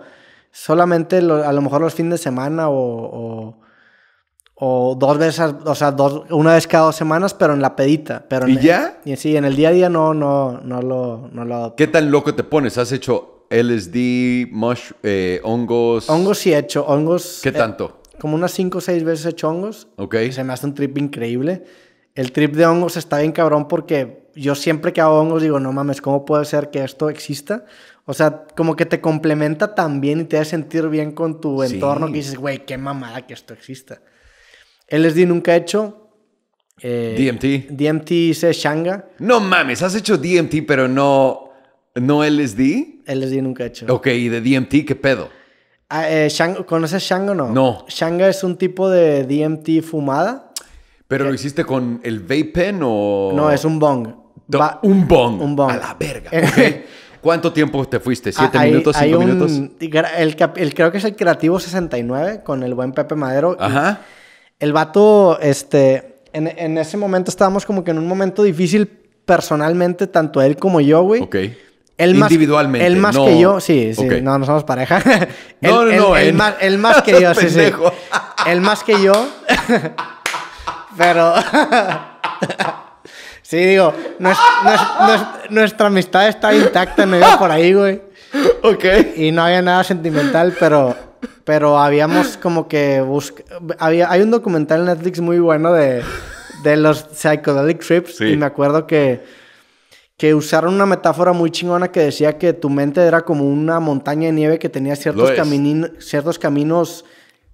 solamente a lo mejor los fines de semana o, o, dos veces, o sea, dos, una vez cada dos semanas, pero en la pedita. Pero ¿Y ya? y sí, en el día a día no, no, no, lo, no lo adopto. ¿Qué tan loco te pones? ¿Has hecho LSD, mush, eh, hongos? Hongos sí he hecho, hongos. ¿Qué eh, tanto? como unas cinco o seis veces he hecho hongos. Ok. Se me hace un trip increíble. El trip de hongos está bien cabrón porque yo siempre que hago hongos digo, no mames, ¿cómo puede ser que esto exista? O sea, como que te complementa también y te hace sentir bien con tu entorno que dices, güey, qué mamada que esto exista. LSD nunca he hecho. Eh, DMT. DMT hice Shanga. No mames, has hecho DMT, pero no, no LSD. LSD nunca he hecho. Ok, ¿y de DMT qué pedo? Ah, eh, ¿Conoces Shanga o no? No. Shanga es un tipo de DMT fumada. ¿Pero lo eh, hiciste con el vape pen o...? No, es un bong. un bong. A la verga. ¿Cuánto tiempo te fuiste? Ah, ¿Siete minutos? ¿Cinco minutos? El, creo que es el Creativo 69 con el buen Pepe Madero. Ajá. El vato, este, en, ese momento estábamos como que en un momento difícil personalmente, tanto él como yo, güey. Ok. Él más, Individualmente. él más que yo, sí, sí. No, no somos pareja. no, no, no. Él, más, que yo, sí, sí. Él más que yo. Pero. Sí, digo, nuestra amistad está intacta, no por ahí, güey. Ok. Y no había nada sentimental, pero, pero habíamos como que había Hay un documental en Netflix muy bueno de, los psychedelic trips y me acuerdo que, que usaron una metáfora muy chingona que decía que tu mente era como una montaña de nieve que tenía ciertos, ciertos caminos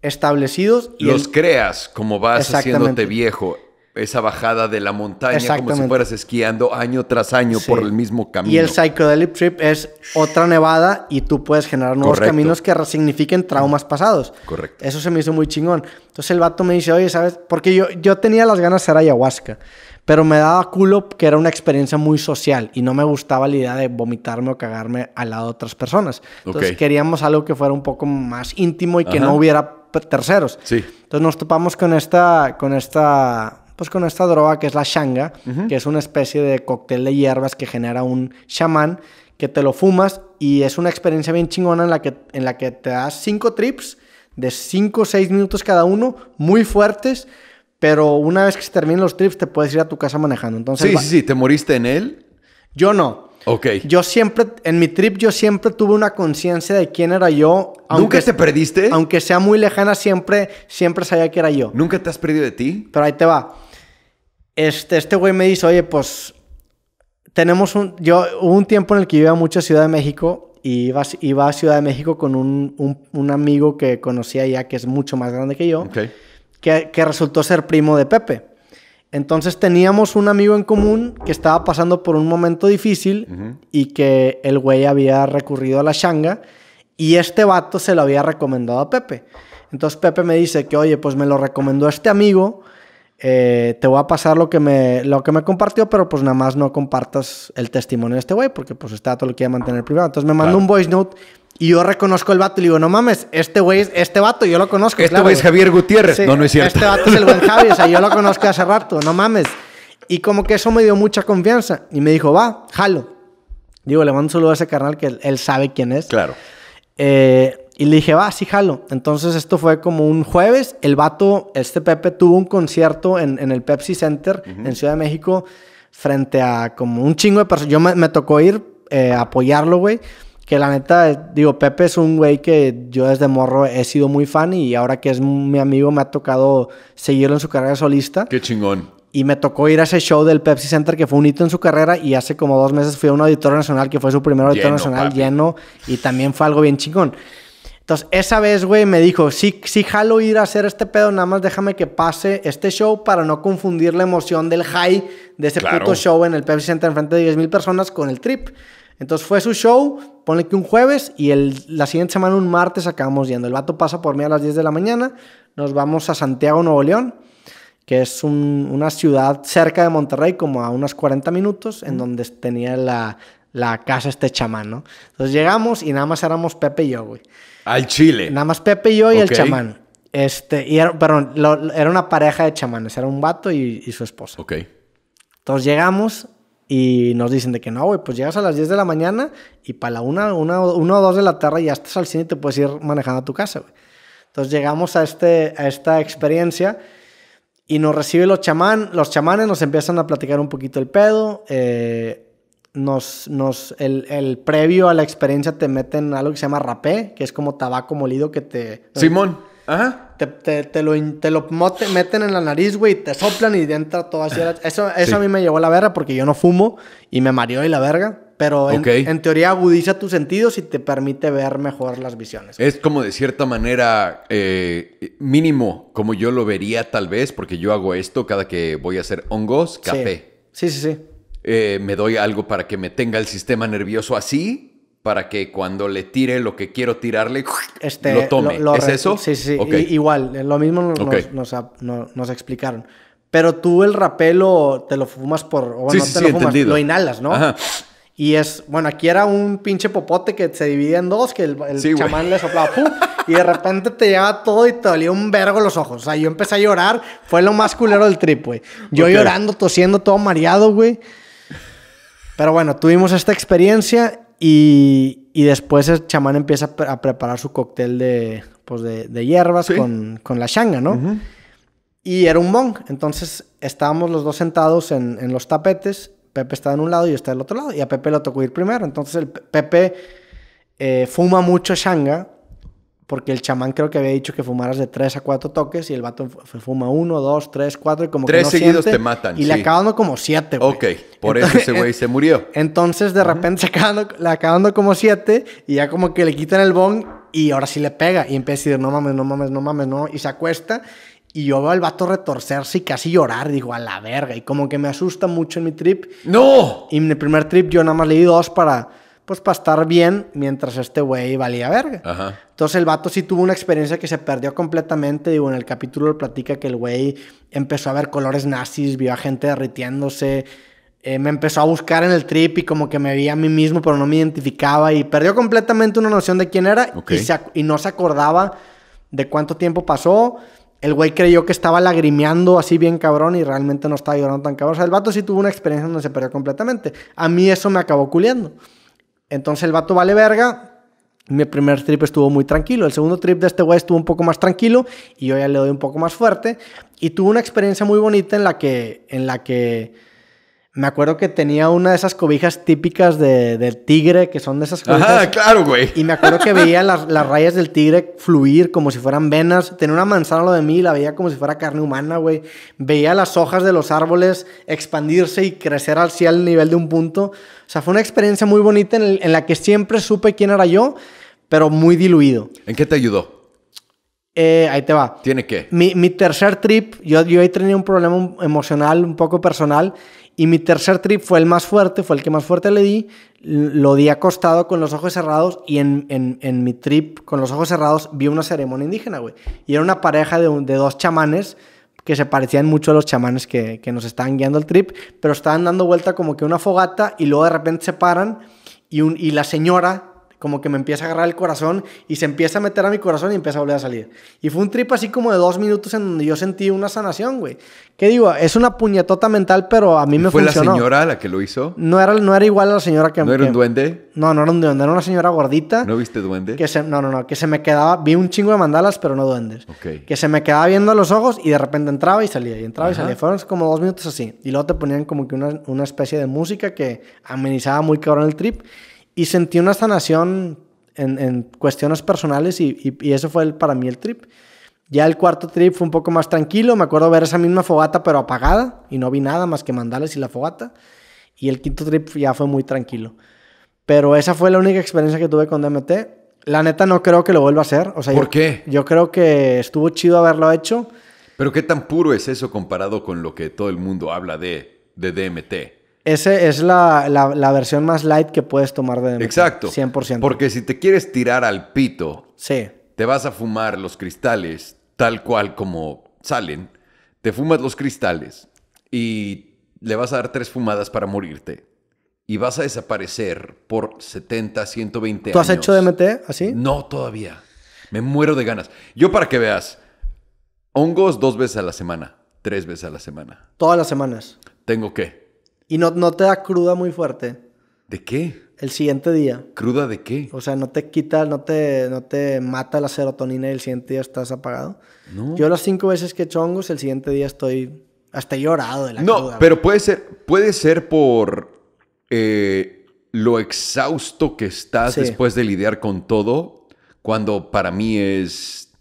establecidos. Y los creas como vas haciéndote viejo esa bajada de la montaña como si fueras esquiando año tras año por el mismo camino. Y el psychedelic trip es otra nevada y tú puedes generar nuevos caminos que resignifiquen traumas mm. pasados. Correcto. Eso se me hizo muy chingón. Entonces el vato me dice, oye, ¿sabes? Porque yo, yo tenía las ganas de hacer ayahuasca, pero me daba culo que era una experiencia muy social y no me gustaba la idea de vomitarme o cagarme al lado de otras personas. Entonces queríamos algo que fuera un poco más íntimo y que no hubiera terceros. Sí. Entonces nos topamos con esta, con esta pues con esta droga que es la shanga, que es una especie de cóctel de hierbas que genera un chamán que te lo fumas y es una experiencia bien chingona en la que, en la que te das cinco trips de cinco o seis minutos cada uno, muy fuertes, pero una vez que se terminen los trips te puedes ir a tu casa manejando. Entonces, sí, sí, sí, ¿te moriste en él? Yo no. Ok. Yo siempre, en mi trip yo siempre tuve una conciencia de quién era yo. Aunque, ¿Nunca te perdiste? Aunque sea muy lejana, siempre, siempre sabía que era yo. ¿Nunca te has perdido de ti? Pero ahí te va este, este güey me dice, oye, pues tenemos un, yo, hubo un tiempo en el que yo iba mucho a Ciudad de México y iba, a Ciudad de México con un, amigo que conocía ya, que es mucho más grande que yo, que, resultó ser primo de Pepe. Entonces teníamos un amigo en común que estaba pasando por un momento difícil y que el güey había recurrido a la changa y este vato se lo había recomendado a Pepe. Entonces Pepe me dice que, oye, pues me lo recomendó este amigo eh, te voy a pasar lo que, me, lo que me compartió, pero pues nada más no compartas el testimonio de este güey, porque pues este todo lo quiere mantener privado. Entonces me mandó un voice note y yo reconozco el vato y le digo, no mames, este güey este vato, yo lo conozco. Este güey es Javier Gutiérrez. no, no es cierto. Este vato es el buen Javier, o sea, yo lo conozco hace rato, no mames. Y como que eso me dio mucha confianza y me dijo, va, jalo. Digo, le mando un saludo a ese carnal que él, él sabe quién es. Claro. Eh, y le dije, va, sí, jalo. Entonces esto fue como un jueves. El vato, este Pepe, tuvo un concierto en, el Pepsi Center en Ciudad de México frente a como un chingo de personas. Yo me, tocó ir eh, a apoyarlo, güey. Que la neta, digo, Pepe es un güey que yo desde morro he sido muy fan y ahora que es mi amigo me ha tocado seguirlo en su carrera solista. Qué chingón. Y me tocó ir a ese show del Pepsi Center que fue un hito en su carrera y hace como dos meses fui a un auditorio nacional que fue su primer auditorio nacional lleno y también fue algo bien chingón. Entonces, esa vez, güey, me dijo, sí, sí jalo ir a hacer este pedo, nada más déjame que pase este show para no confundir la emoción del high de ese puto show en el Pepsi Center enfrente de 10.000 personas con el trip. Entonces fue su show, pone que un jueves y el, la siguiente semana, un martes, acabamos yendo. El vato pasa por mí a las 10 de la mañana, nos vamos a Santiago, Nuevo León, que es una ciudad cerca de Monterrey, como a unos 40 minutos, en donde tenía la, la casa este chamán, ¿no? Entonces llegamos y nada más éramos Pepe y yo, güey. Al Chile. Nada más Pepe y yo y el chamán. Este, y era, perdón, era una pareja de chamanes, era un vato y, su esposa. Ok. Entonces llegamos y nos dicen de que no, güey, pues llegas a las 10 de la mañana y para la 1 una, o 2 de la tarde ya estás al cine y te puedes ir manejando a tu casa, güey. Entonces llegamos a, este, a esta experiencia y nos reciben los chamán, los chamanes nos empiezan a platicar un poquito el pedo. Eh, nos, nos el, previo a la experiencia te meten algo que se llama rapé, que es como tabaco molido que te... Simón, ajá. Te, lo, te meten en la nariz, güey, y te soplan y entra todo así. Eso, a mí me llevó a la verga porque yo no fumo y me mareó y la verga. Pero en, teoría agudiza tus sentidos y te permite ver mejor las visiones. Es como de cierta manera eh, mínimo, como yo lo vería tal vez, porque yo hago esto cada que voy a hacer hongos, café. sí, sí. sí. Eh, me doy algo para que me tenga el sistema nervioso así, para que cuando le tire lo que quiero tirarle, este, lo tome. ¿Es eso? Sí, sí, igual, eh, lo mismo nos, nos, explicaron. Pero tú el rapelo te lo fumas por... sí, sí, lo lo inhalas, ¿no? Y es, bueno, aquí era un pinche popote que se dividía en dos, que el, chamán le soplaba, ¡pum! y de repente te llevaba todo y te dolía un vergo los ojos. O sea, yo empecé a llorar, fue lo más culero del trip, güey. Yo llorando, tosiendo, todo mareado, güey. Pero bueno, tuvimos esta experiencia y, después el chamán empieza a preparar su cóctel de, pues hierbas con, la shanga, ¿no? Y era un bong. Entonces estábamos los dos sentados en, los tapetes. Pepe está en un lado y yo estaba del otro lado. Y a Pepe le tocó ir primero. Entonces el Pepe eh, fuma mucho shanga porque el chamán creo que había dicho que fumaras de tres a cuatro toques y el vato fuma uno, dos, tres, cuatro y como tres que no seguidos siente, te matan. Y le acabando como siete, güey. Ok, por eso ese güey se murió. Entonces de repente le acabando como siete y ya como que le quitan el bong y ahora sí le pega y empieza a decir, no mames, no mames, no mames, no. Y se acuesta y yo veo al vato retorcerse y casi llorar. Digo, a la verga. Y como que me asusta mucho en mi trip. ¡No! Y en mi primer trip yo nada más leí dos para pues para estar bien mientras este güey valía verga. Entonces el vato sí tuvo una experiencia que se perdió completamente. Digo, en el capítulo lo platica que el güey empezó a ver colores nazis, vio a gente derritiéndose. Eh, me empezó a buscar en el trip y como que me veía a mí mismo, pero no me identificaba y perdió completamente una noción de quién era y, no se acordaba de cuánto tiempo pasó. El güey creyó que estaba lagrimeando así bien cabrón y realmente no estaba llorando tan cabrón. O sea, el vato sí tuvo una experiencia donde se perdió completamente. A mí eso me acabó culiendo. Entonces el vato vale verga. Mi primer trip estuvo muy tranquilo. El segundo trip de este güey estuvo un poco más tranquilo y yo ya le doy un poco más fuerte. Y tuve una experiencia muy bonita en la que, en la que me acuerdo que tenía una de esas cobijas típicas de, del tigre, que son de esas cobijas. claro, güey. Y me acuerdo que veía las, las, rayas del tigre fluir como si fueran venas. Tenía una manzana lo de mí, la veía como si fuera carne humana, güey. Veía las hojas de los árboles expandirse y crecer así al nivel de un punto. O sea, fue una experiencia muy bonita en, la que siempre supe quién era yo, pero muy diluido. ¿En qué te ayudó? Eh, ahí te va. ¿Tiene qué? Mi, mi tercer trip, yo, yo ahí tenía un problema emocional un poco personal y mi tercer trip fue el más fuerte, fue el que más fuerte le di. Lo di acostado con los ojos cerrados y en, mi trip con los ojos cerrados vi una ceremonia indígena, güey. Y era una pareja de, dos chamanes que se parecían mucho a los chamanes que, nos estaban guiando el trip, pero estaban dando vuelta como que una fogata y luego de repente se paran y, un, y la señora como que me empieza a agarrar el corazón y se empieza a meter a mi corazón y empieza a volver a salir. Y fue un trip así como de dos minutos en donde yo sentí una sanación, güey. ¿Qué digo? Es una puñetota mental, pero a mí me ¿Fue funcionó. ¿Fue la señora la que lo hizo? No era, no era igual a la señora que... ¿No era un duende? No, no era un duende. Era una señora gordita. ¿No viste duende? Que se, no, no, no. Que se me quedaba... Vi un chingo de mandalas, pero no duendes. Que se me quedaba viendo a los ojos y de repente entraba y salía. Y entraba y salía. Fueron como dos minutos así. Y luego te ponían como que una, una especie de música que amenizaba muy cabrón el trip y sentí una sanación en, cuestiones personales y, eso fue el, para mí el trip. Ya el cuarto trip fue un poco más tranquilo, me acuerdo ver esa misma fogata pero apagada y no vi nada más que mandales y la fogata. Y el quinto trip ya fue muy tranquilo. Pero esa fue la única experiencia que tuve con DMT. La neta no creo que lo vuelva a hacer. O sea, ¿Por yo, qué? Yo creo que estuvo chido haberlo hecho. Pero qué tan puro es eso comparado con lo que todo el mundo habla de, de DMT. Esa es la, versión más light que puedes tomar de DMT. Exacto. 100%. Porque si te quieres tirar al pito, te vas a fumar los cristales tal cual como salen. Te fumas los cristales y le vas a dar tres fumadas para morirte. Y vas a desaparecer por 70, 120 años. ¿Tú has hecho DMT así? No, todavía. Me muero de ganas. Yo para que veas, hongos dos veces a la semana, tres veces a la semana. Todas las semanas. Tengo que. ¿Y no, te da cruda muy fuerte? ¿De qué? El siguiente día. ¿Cruda de qué? O sea, no te quita, no te, no te mata la serotonina y el siguiente día estás apagado. No. Yo las cinco veces que chongos, el siguiente día estoy hasta llorado de la No, pero puede ser, puede ser por eh, lo exhausto que estás después de lidiar con todo, cuando para mí es,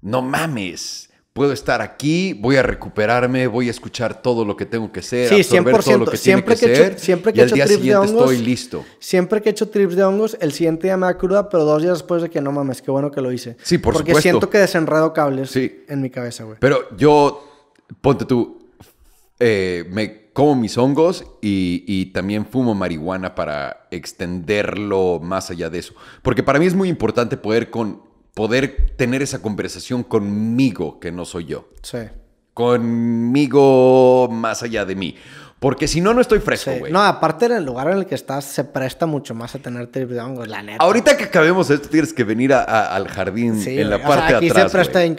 no mames, puedo estar aquí, voy a recuperarme, voy a escuchar todo lo que tengo que hacer, sí, absorber todo lo que siempre tiene que, ser, siempre día siguiente estoy listo. Siempre que he hecho trips de hongos, el siguiente día me da cruda, pero dos días después de que no mames, qué bueno que lo hice. Sí, por Porque siento que desenredo cables en mi cabeza, güey. Pero yo, ponte tú, eh, me como mis hongos y también fumo marihuana para extenderlo más allá de eso. Porque para mí es muy importante poder con poder tener esa conversación conmigo, que no soy yo. Sí. Conmigo más allá de mí. Porque si no, no estoy fresco, güey. No, aparte en el lugar en el que estás se presta mucho más a tener trip la neta. Ahorita que acabemos esto, tienes que venir al jardín en la parte aquí de atrás. en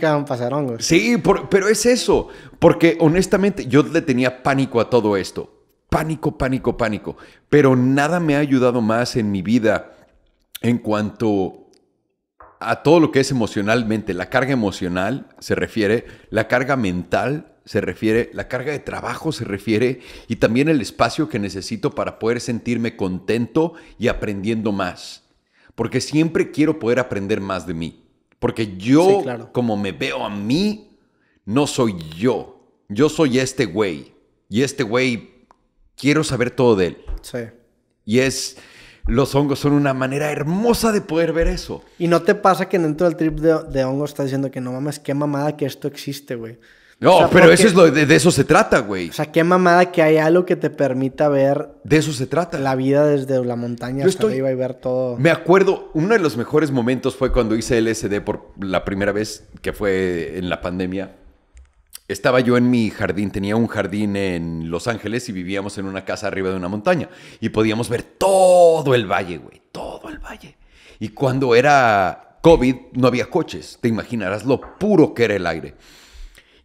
Sí, pero es eso. Porque honestamente yo le tenía pánico a todo esto. Pánico, pánico, pánico. Pero nada me ha ayudado más en mi vida en cuanto a todo lo que es emocionalmente. La carga emocional se refiere, la carga mental se refiere, la carga de trabajo se refiere y también el espacio que necesito para poder sentirme contento y aprendiendo más. Porque siempre quiero poder aprender más de mí. Porque yo, como me veo a mí, no soy yo. Yo soy este güey. Y este güey, quiero saber todo de él. Sí. Y es, los hongos son una manera hermosa de poder ver eso. Y no te pasa que dentro del trip de, hongos estás diciendo que no mames, qué mamada que esto existe, güey. No, pero eso es lo, de, eso se trata, güey. O sea, qué mamada que hay algo que te permita ver. De eso se trata. La vida desde la montaña Yo hasta y ver todo. Me acuerdo, uno de los mejores momentos fue cuando hice LSD por la primera vez, que fue en la pandemia. Estaba yo en mi jardín, tenía un jardín en Los Ángeles y vivíamos en una casa arriba de una montaña. Y podíamos ver todo el valle, güey, todo el valle. Y cuando era COVID no había coches, te imaginarás lo puro que era el aire.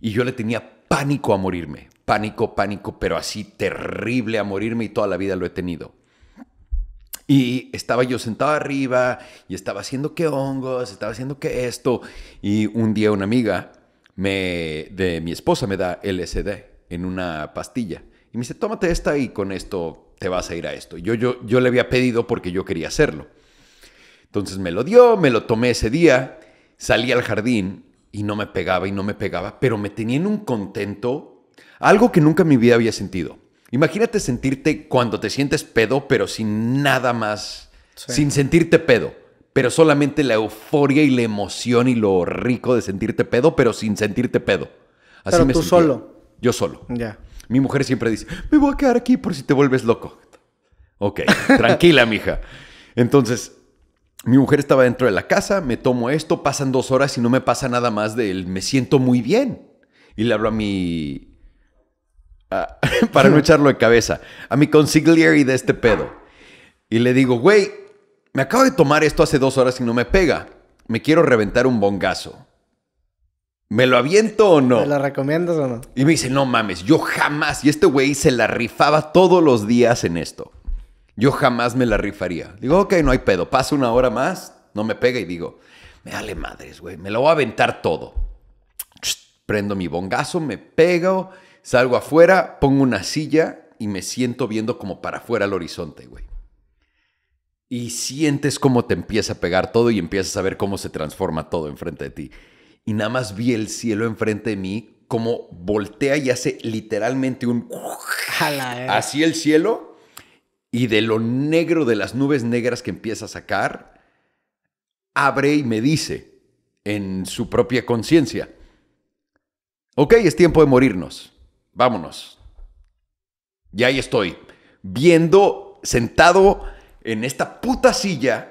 Y yo le tenía pánico a morirme, pánico, pánico, pero así terrible a morirme y toda la vida lo he tenido. Y estaba yo sentado arriba y estaba haciendo que hongos, estaba haciendo que esto. Y un día una amiga me, de mi esposa me da LSD en una pastilla. Y me dice, tómate esta y con esto te vas a ir a esto. Yo, yo, yo le había pedido porque yo quería hacerlo. Entonces me lo dio, me lo tomé ese día, salí al jardín y no me pegaba y no me pegaba, pero me tenía en un contento, algo que nunca en mi vida había sentido. Imagínate sentirte cuando te sientes pedo, pero sin nada más, sin sentirte pedo pero solamente la euforia y la emoción y lo rico de sentirte pedo, pero sin sentirte pedo. tú solo. Yo solo. Ya. Mi mujer siempre dice, me voy a quedar aquí por si te vuelves loco. Ok, tranquila, mija. Entonces, mi mujer estaba dentro de la casa, me tomo esto, pasan dos horas y no me pasa nada más del me siento muy bien. Y le hablo a mi... para no echarlo de cabeza, a mi consigliere de este pedo. Y le digo, güey, me acabo de tomar esto hace dos horas y no me pega. Me quiero reventar un bongazo. ¿Me lo aviento o no? ¿Me lo recomiendas o no? Y me dice, no mames, yo jamás. Y este güey se la rifaba todos los días en esto. Yo jamás me la rifaría. Digo, ok, no hay pedo. Paso una hora más, no me pega y digo, me dale madres, güey. Me lo voy a aventar todo. Prendo mi bongazo, me pego, salgo afuera, pongo una silla y me siento viendo como para afuera el horizonte, güey y sientes cómo te empieza a pegar todo y empiezas a ver cómo se transforma todo enfrente de ti. Y nada más vi el cielo enfrente de mí, como voltea y hace literalmente un... Jala, Así el cielo y de lo negro, de las nubes negras que empieza a sacar, abre y me dice en su propia conciencia, ok, es tiempo de morirnos, vámonos. Y ahí estoy, viendo, sentado en esta puta silla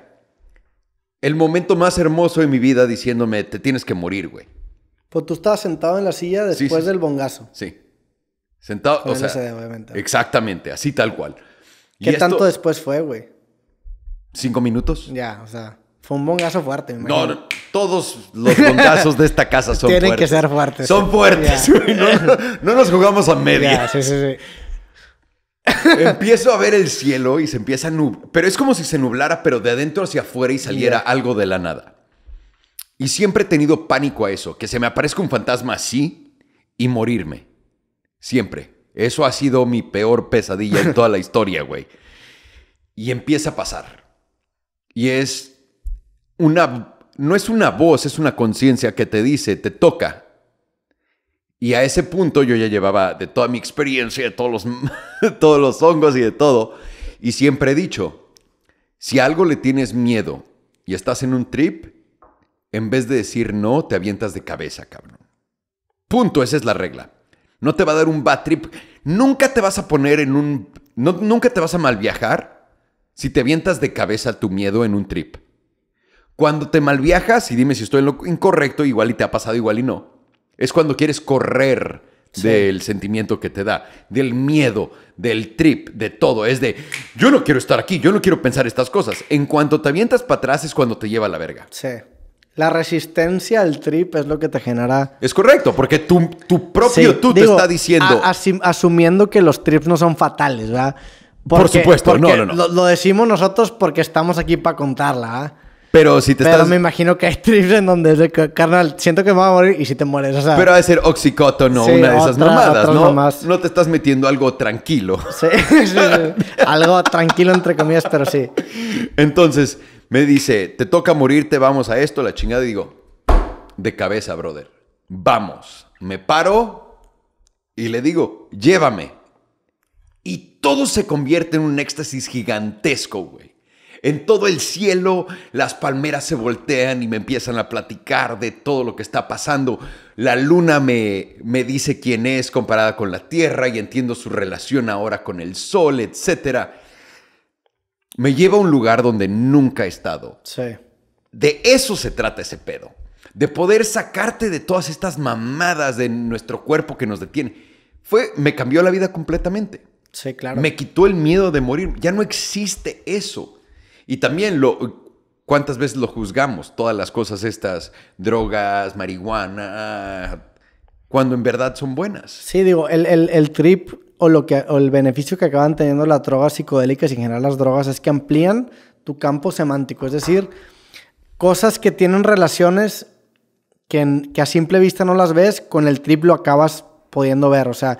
el momento más hermoso de mi vida diciéndome, te tienes que morir, güey. Pues tú estabas sentado en la silla después del bongazo. Sí. Sentado, o sea, Exactamente, así tal cual. ¿Qué y tanto después fue, güey? ¿Cinco minutos? Ya, o sea, fue un bongazo fuerte. no, no, todos los bongazos de esta casa son Tienen fuertes. Tienen que ser fuertes. Son fuertes, No, nos jugamos a media. sí, sí, sí. Empiezo a ver el cielo y se empieza a nublar. Pero es como si se nublara, pero de adentro hacia afuera y saliera algo de la nada. Y siempre he tenido pánico a eso, que se me aparezca un fantasma así y morirme. Siempre. Eso ha sido mi peor pesadilla en toda la historia, güey. Y empieza a pasar. Y es una... No es una voz, es una conciencia que te dice, te toca, y a ese punto yo ya llevaba de toda mi experiencia, de todos los, todos los hongos y de todo. Y siempre he dicho, si algo le tienes miedo y estás en un trip, en vez de decir no, te avientas de cabeza, cabrón. Punto, esa es la regla. No te va a dar un bad trip. Nunca te vas a poner en un... nunca te vas a mal viajar si te avientas de cabeza tu miedo en un trip. Cuando te malviajas, y dime si estoy en lo incorrecto, igual y te ha pasado, igual y no es cuando quieres correr del sentimiento que te da, del miedo, del trip, de todo. Es de, yo no quiero estar aquí, yo no quiero pensar estas cosas. En cuanto te avientas para atrás es cuando te lleva a la verga. Sí. La resistencia al trip es lo que te genera. Es correcto, porque tu, tu propio tú te está diciendo. asumiendo que los trips no son fatales, ¿verdad? Por supuesto, no, no, no. Lo, lo, decimos nosotros porque estamos aquí para contarla, ¿ah? Pero si te pero me imagino que hay trips en donde carnal, siento que me voy a morir y si te mueres, Pero va a ser oxicotono, no, una de esas mamadas, ¿no? No te estás metiendo algo tranquilo. Sí, algo tranquilo entre comillas, pero sí. Entonces, me dice, te toca morir te vamos a esto, la chingada. Y digo, de cabeza, brother. Vamos. Me paro y le digo, llévame. Y todo se convierte en un éxtasis gigantesco, güey en todo el cielo las palmeras se voltean y me empiezan a platicar de todo lo que está pasando. La luna me, me dice quién es comparada con la Tierra y entiendo su relación ahora con el Sol, etc. Me lleva a un lugar donde nunca he estado. Sí. De eso se trata ese pedo. De poder sacarte de todas estas mamadas de nuestro cuerpo que nos detiene. Fue, me cambió la vida completamente. Sí, claro. Me quitó el miedo de morir. Ya no existe eso. Y también lo, ¿Cuántas veces lo juzgamos? Todas las cosas estas, drogas, marihuana, cuando en verdad son buenas. Sí, digo, el, trip o, lo que, o el beneficio que acaban teniendo las drogas psicodélicas y en general las drogas es que amplían tu campo semántico. Es decir, cosas que tienen relaciones que, que a simple vista no las ves, con el trip lo acabas pudiendo ver. O sea,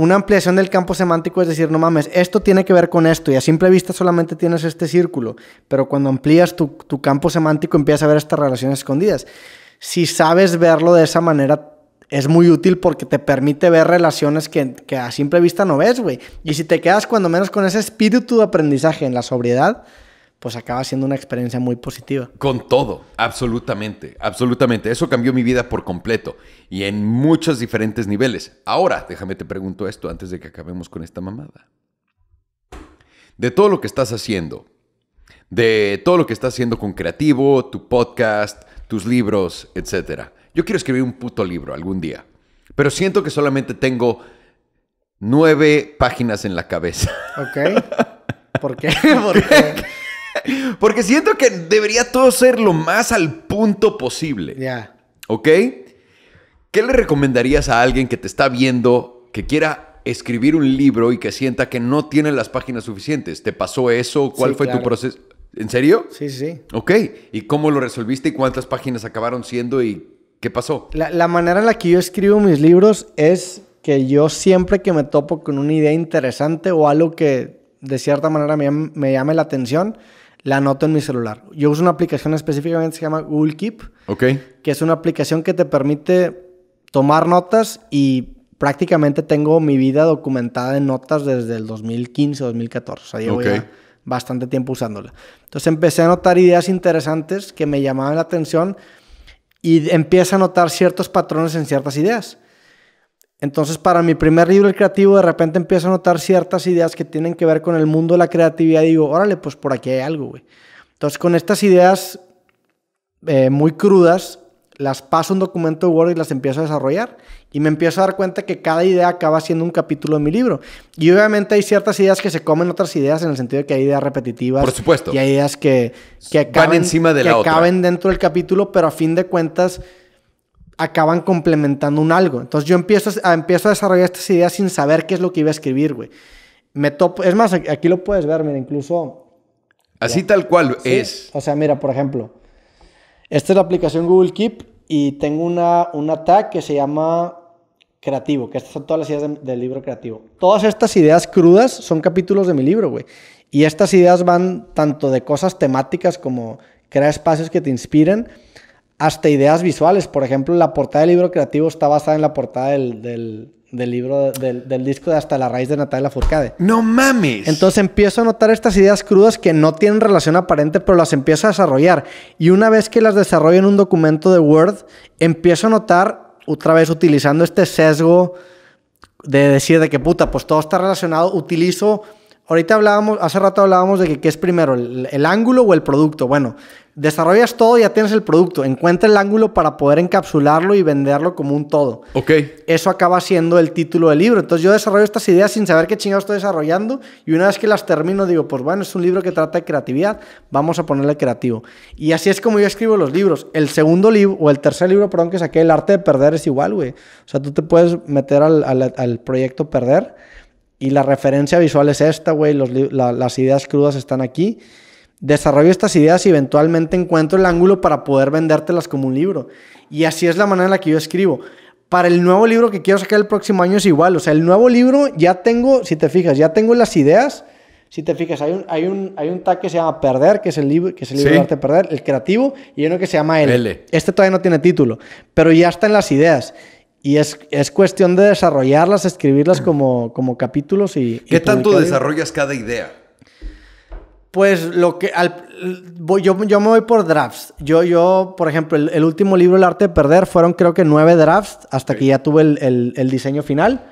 una ampliación del campo semántico es decir, no mames, esto tiene que ver con esto y a simple vista solamente tienes este círculo, pero cuando amplías tu, campo semántico empiezas a ver estas relaciones escondidas. Si sabes verlo de esa manera, es muy útil porque te permite ver relaciones que, que a simple vista no ves, güey. Y si te quedas cuando menos con ese espíritu de aprendizaje en la sobriedad, pues acaba siendo una experiencia muy positiva. Con todo, absolutamente, absolutamente. Eso cambió mi vida por completo y en muchos diferentes niveles. Ahora, déjame te pregunto esto antes de que acabemos con esta mamada. De todo lo que estás haciendo, de todo lo que estás haciendo con Creativo, tu podcast, tus libros, etc. Yo quiero escribir un puto libro algún día, pero siento que solamente tengo nueve páginas en la cabeza. Ok. ¿Por qué? Porque Porque siento que debería todo ser lo más al punto posible. Ya. ¿Ok? ¿Qué le recomendarías a alguien que te está viendo, que quiera escribir un libro y que sienta que no tiene las páginas suficientes? ¿Te pasó eso? ¿Cuál fue tu proceso? ¿En serio? Sí, sí. Ok. ¿Y cómo lo resolviste y cuántas páginas acabaron siendo y qué pasó? La, manera en la que yo escribo mis libros es que yo siempre que me topo con una idea interesante o algo que de cierta manera me, me llame la atención, la anoto en mi celular. Yo uso una aplicación específicamente que se llama Google Keep, que es una aplicación que te permite tomar notas y prácticamente tengo mi vida documentada en notas desde el 2015, 2014. O sea, llevo bastante tiempo usándola. Entonces empecé a notar ideas interesantes que me llamaban la atención y empiezo a notar ciertos patrones en ciertas ideas. Entonces, para mi primer libro, el creativo, de repente empiezo a notar ciertas ideas que tienen que ver con el mundo de la creatividad. Y digo, órale, pues por aquí hay algo, güey. Entonces, con estas ideas eh, muy crudas, las paso un documento de Word y las empiezo a desarrollar. Y me empiezo a dar cuenta que cada idea acaba siendo un capítulo de mi libro. Y obviamente hay ciertas ideas que se comen otras ideas en el sentido de que hay ideas repetitivas. Por supuesto. Y hay ideas que, que encima de la que dentro del capítulo, pero a fin de cuentas acaban complementando un algo. Entonces yo empiezo a, empiezo a desarrollar estas ideas sin saber qué es lo que iba a escribir, güey. es más, aquí lo puedes ver, mira, incluso... Así tal cual es. O sea, mira, por ejemplo, esta es la aplicación Google Keep y tengo una, una tag que se llama creativo, que estas son todas las ideas del libro creativo. Todas estas ideas crudas son capítulos de mi libro, güey. Y estas ideas van tanto de cosas temáticas como crear espacios que te inspiren, hasta ideas visuales. Por ejemplo, la portada del libro creativo está basada en la portada del, libro, del, disco de Hasta la raíz de Natalia Furcade. ¡No mames! Entonces empiezo a notar estas ideas crudas que no tienen relación aparente, pero las empiezo a desarrollar. Y una vez que las desarrollo en un documento de Word, empiezo a notar, otra vez utilizando este sesgo de decir de que puta, pues todo está relacionado, utilizo Ahorita hablábamos, hace rato hablábamos de que qué es primero, el, ángulo o el producto. Bueno, desarrollas todo y ya tienes el producto. Encuentra el ángulo para poder encapsularlo y venderlo como un todo. Ok. Eso acaba siendo el título del libro. Entonces yo desarrollo estas ideas sin saber qué chingados estoy desarrollando y una vez que las termino digo, pues bueno, es un libro que trata de creatividad, vamos a ponerle creativo. Y así es como yo escribo los libros. El segundo libro, o el tercer libro, perdón, que saqué, El arte de perder es igual, güey. O sea, tú te puedes meter al proyecto Perder y la referencia visual es esta, güey, las ideas crudas están aquí. Desarrollo estas ideas y eventualmente encuentro el ángulo para poder vendértelas como un libro. Y así es la manera en la que yo escribo. Para el nuevo libro que quiero sacar el próximo año es igual. O sea, el nuevo libro ya tengo, si te fijas, ya tengo las ideas. Si te fijas, hay un, hay un, hay un tag que se llama Perder, que es el libro, que se el de Perder, el creativo, y uno que se llama L. L. Este todavía no tiene título, pero ya está en las ideas. Y es, cuestión de desarrollarlas, escribirlas como, capítulos y... ¿Qué tanto desarrollas cada idea? Pues lo que... Al, yo, me voy por drafts. Yo, yo por ejemplo, el, último libro, El arte de perder, fueron creo que nueve drafts hasta que ya tuve el, diseño final.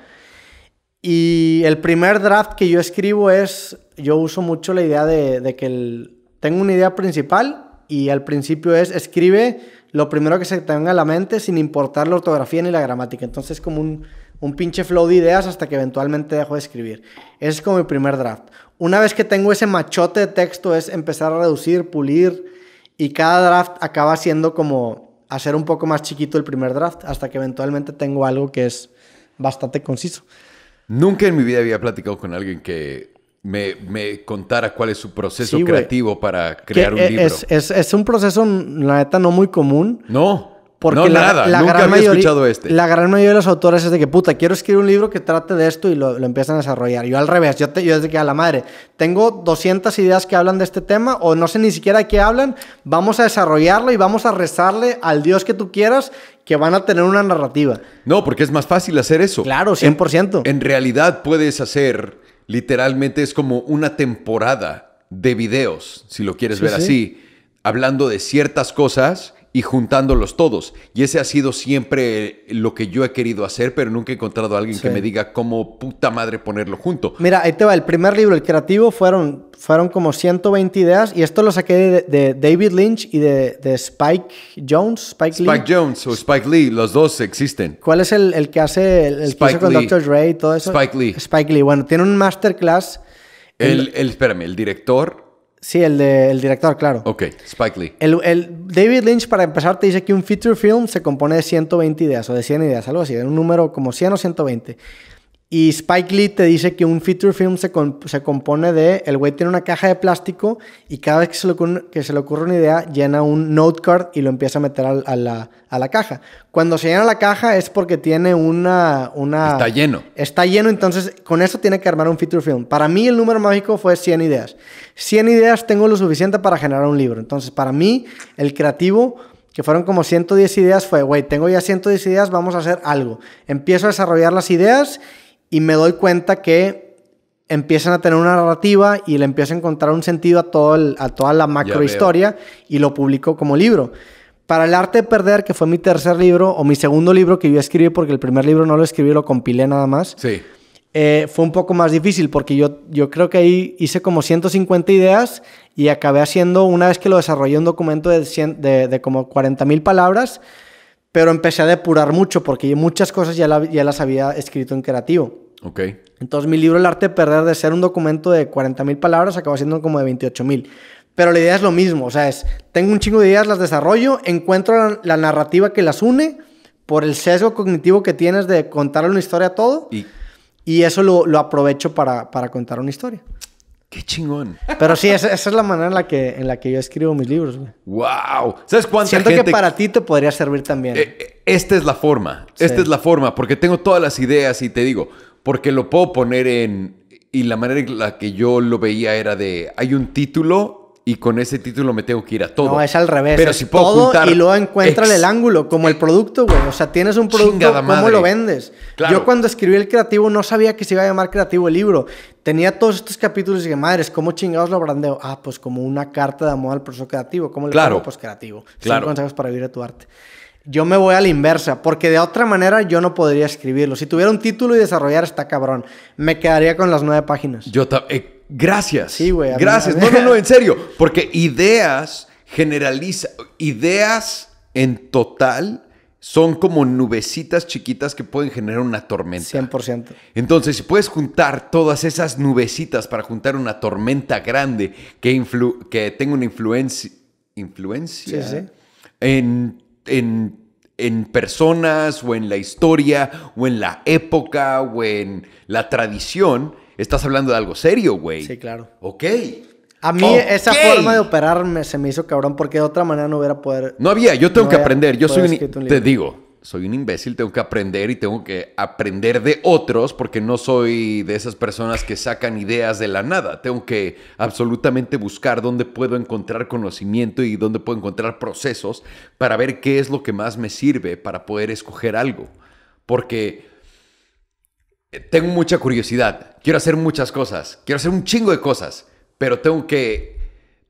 Y el primer draft que yo escribo es... Yo uso mucho la idea de, de que tengo una idea principal y al principio es escribe lo primero que se tenga en a la mente sin importar la ortografía ni la gramática. Entonces como un, un pinche flow de ideas hasta que eventualmente dejo de escribir. Ese es como mi primer draft. Una vez que tengo ese machote de texto es empezar a reducir, pulir y cada draft acaba siendo como hacer un poco más chiquito el primer draft hasta que eventualmente tengo algo que es bastante conciso. Nunca en mi vida había platicado con alguien que me, contara cuál es su proceso creativo para crear un e- libro. Es, un proceso, la neta, no muy común. No. Porque la, nada, la nunca gran mayoría, escuchado este. La gran mayoría de los autores es de que, puta, quiero escribir un libro que trate de esto y lo, empiezan a desarrollar. Yo al revés, yo, te, desde que a la madre, tengo 200 ideas que hablan de este tema o no sé ni siquiera de qué hablan, vamos a desarrollarlo y vamos a rezarle al Dios que tú quieras que van a tener una narrativa. No, porque es más fácil hacer eso. Claro, 100%. en realidad puedes hacer literalmente es como una temporada de videos, si lo quieres ver así, hablando de ciertas cosas y juntándolos todos. Y ese ha sido siempre lo que yo he querido hacer, pero nunca he encontrado a alguien que me diga cómo puta madre ponerlo junto. Mira, ahí te va, el primer libro, el creativo, fueron, fueron como 120 ideas y esto lo saqué de, David Lynch y de, Spike Jones. Spike, Jones o Spike Lee, los dos existen. ¿Cuál es el, que hace el, con Dr. y todo eso? Spike Lee. Spike Lee, bueno, tiene un masterclass. el, espérame, el director Sí, el, de, el director, claro. Ok, Spike Lee. El, David Lynch, para empezar, te dice que un feature film se compone de 120 ideas o de 100 ideas, algo así, de un número como 100 o 120. Y Spike Lee te dice que un feature film se, se compone de, el güey tiene una caja de plástico y cada vez que se le, ocurre, que se le ocurre una idea, llena un note card y lo empieza a meter a, la, a la, caja. Cuando se llena la caja es porque tiene una, una... Está lleno. Está lleno, entonces con eso tiene que armar un feature film. Para mí el número mágico fue 100 ideas. 100 ideas tengo lo suficiente para generar un libro. Entonces para mí el creativo que fueron como 110 ideas, fue, güey, tengo ya 110 ideas, vamos a hacer algo. Empiezo a desarrollar las ideas y me doy cuenta que empiezan a tener una narrativa y le empiezo a encontrar un sentido a, todo a toda la macrohistoria y lo publico como libro. Para el arte de perder, que fue mi tercer libro o mi segundo libro que yo escribí, porque el primer libro no lo escribí, lo compilé nada más. Eh, fue un poco más difícil porque yo, yo creo que ahí hice como 150 ideas y acabé haciendo, una vez que lo desarrollé, un documento de, de, como 40.000 palabras pero empecé a depurar mucho porque muchas cosas ya, ya las había escrito en creativo. Ok. Entonces mi libro El arte de perder de ser un documento de 40.000 palabras acabó siendo como de 28.000. Pero la idea es lo mismo, o sea, es, tengo un chingo de ideas, las desarrollo, encuentro la, narrativa que las une por el sesgo cognitivo que tienes de contarle una historia a todo. Y, y eso lo, lo aprovecho para, para, contar una historia. Qué chingón. Pero sí, esa, es la manera en la que, en la que yo escribo mis libros, ¡Wow! ¿Sabes cuánta Siento que para ti te podría servir también. Eh, eh, esta es la forma. Esta es la forma. Porque tengo todas las ideas y te digo, porque lo puedo poner en... Y la manera en la que yo lo veía era de, hay un título y con ese título me tengo que ir a todo. No, es al revés. Pero si puedo y luego encuentras el ángulo, como el eh, producto, güey. O sea, tienes un producto, ¿cómo lo vendes? Yo cuando escribí el creativo no sabía que se iba a llamar creativo el libro. Tenía todos estos capítulos y dije, madres, ¿cómo chingados lo brandeo? Ah, pues como una carta de amor al proceso creativo. ¿Cómo le claro. Pues creativo. Claro. consejos para vivir tu arte. Yo me voy a la inversa, porque de otra manera yo no podría escribirlo. Si tuviera un título y desarrollar, está cabrón. Me quedaría con las nueve páginas. Yo también eh, gracias. Sí, güey. Gracias. no, no, no, en serio. Porque ideas generaliza, ideas en total son como nubecitas chiquitas que pueden generar una tormenta. 100%. Entonces, si puedes juntar todas esas nubecitas para juntar una tormenta grande que, que tenga una influencia, influencia En, en personas o en la historia o en la época o en la tradición, estás hablando de algo serio, güey. Sí, claro. Ok. A mí esa forma de operar se me hizo cabrón porque de otra manera no hubiera poder. No había, yo tengo que aprender. Yo soy un, te digo, soy un imbécil, tengo que aprender y tengo que aprender de otros porque no soy de esas personas que sacan ideas de la nada. Tengo que absolutamente buscar dónde puedo encontrar conocimiento y dónde puedo encontrar procesos para ver qué es lo que más me sirve para poder escoger algo. Porque eh, tengo mucha curiosidad, quiero hacer muchas cosas, quiero hacer un chingo de cosas, pero tengo que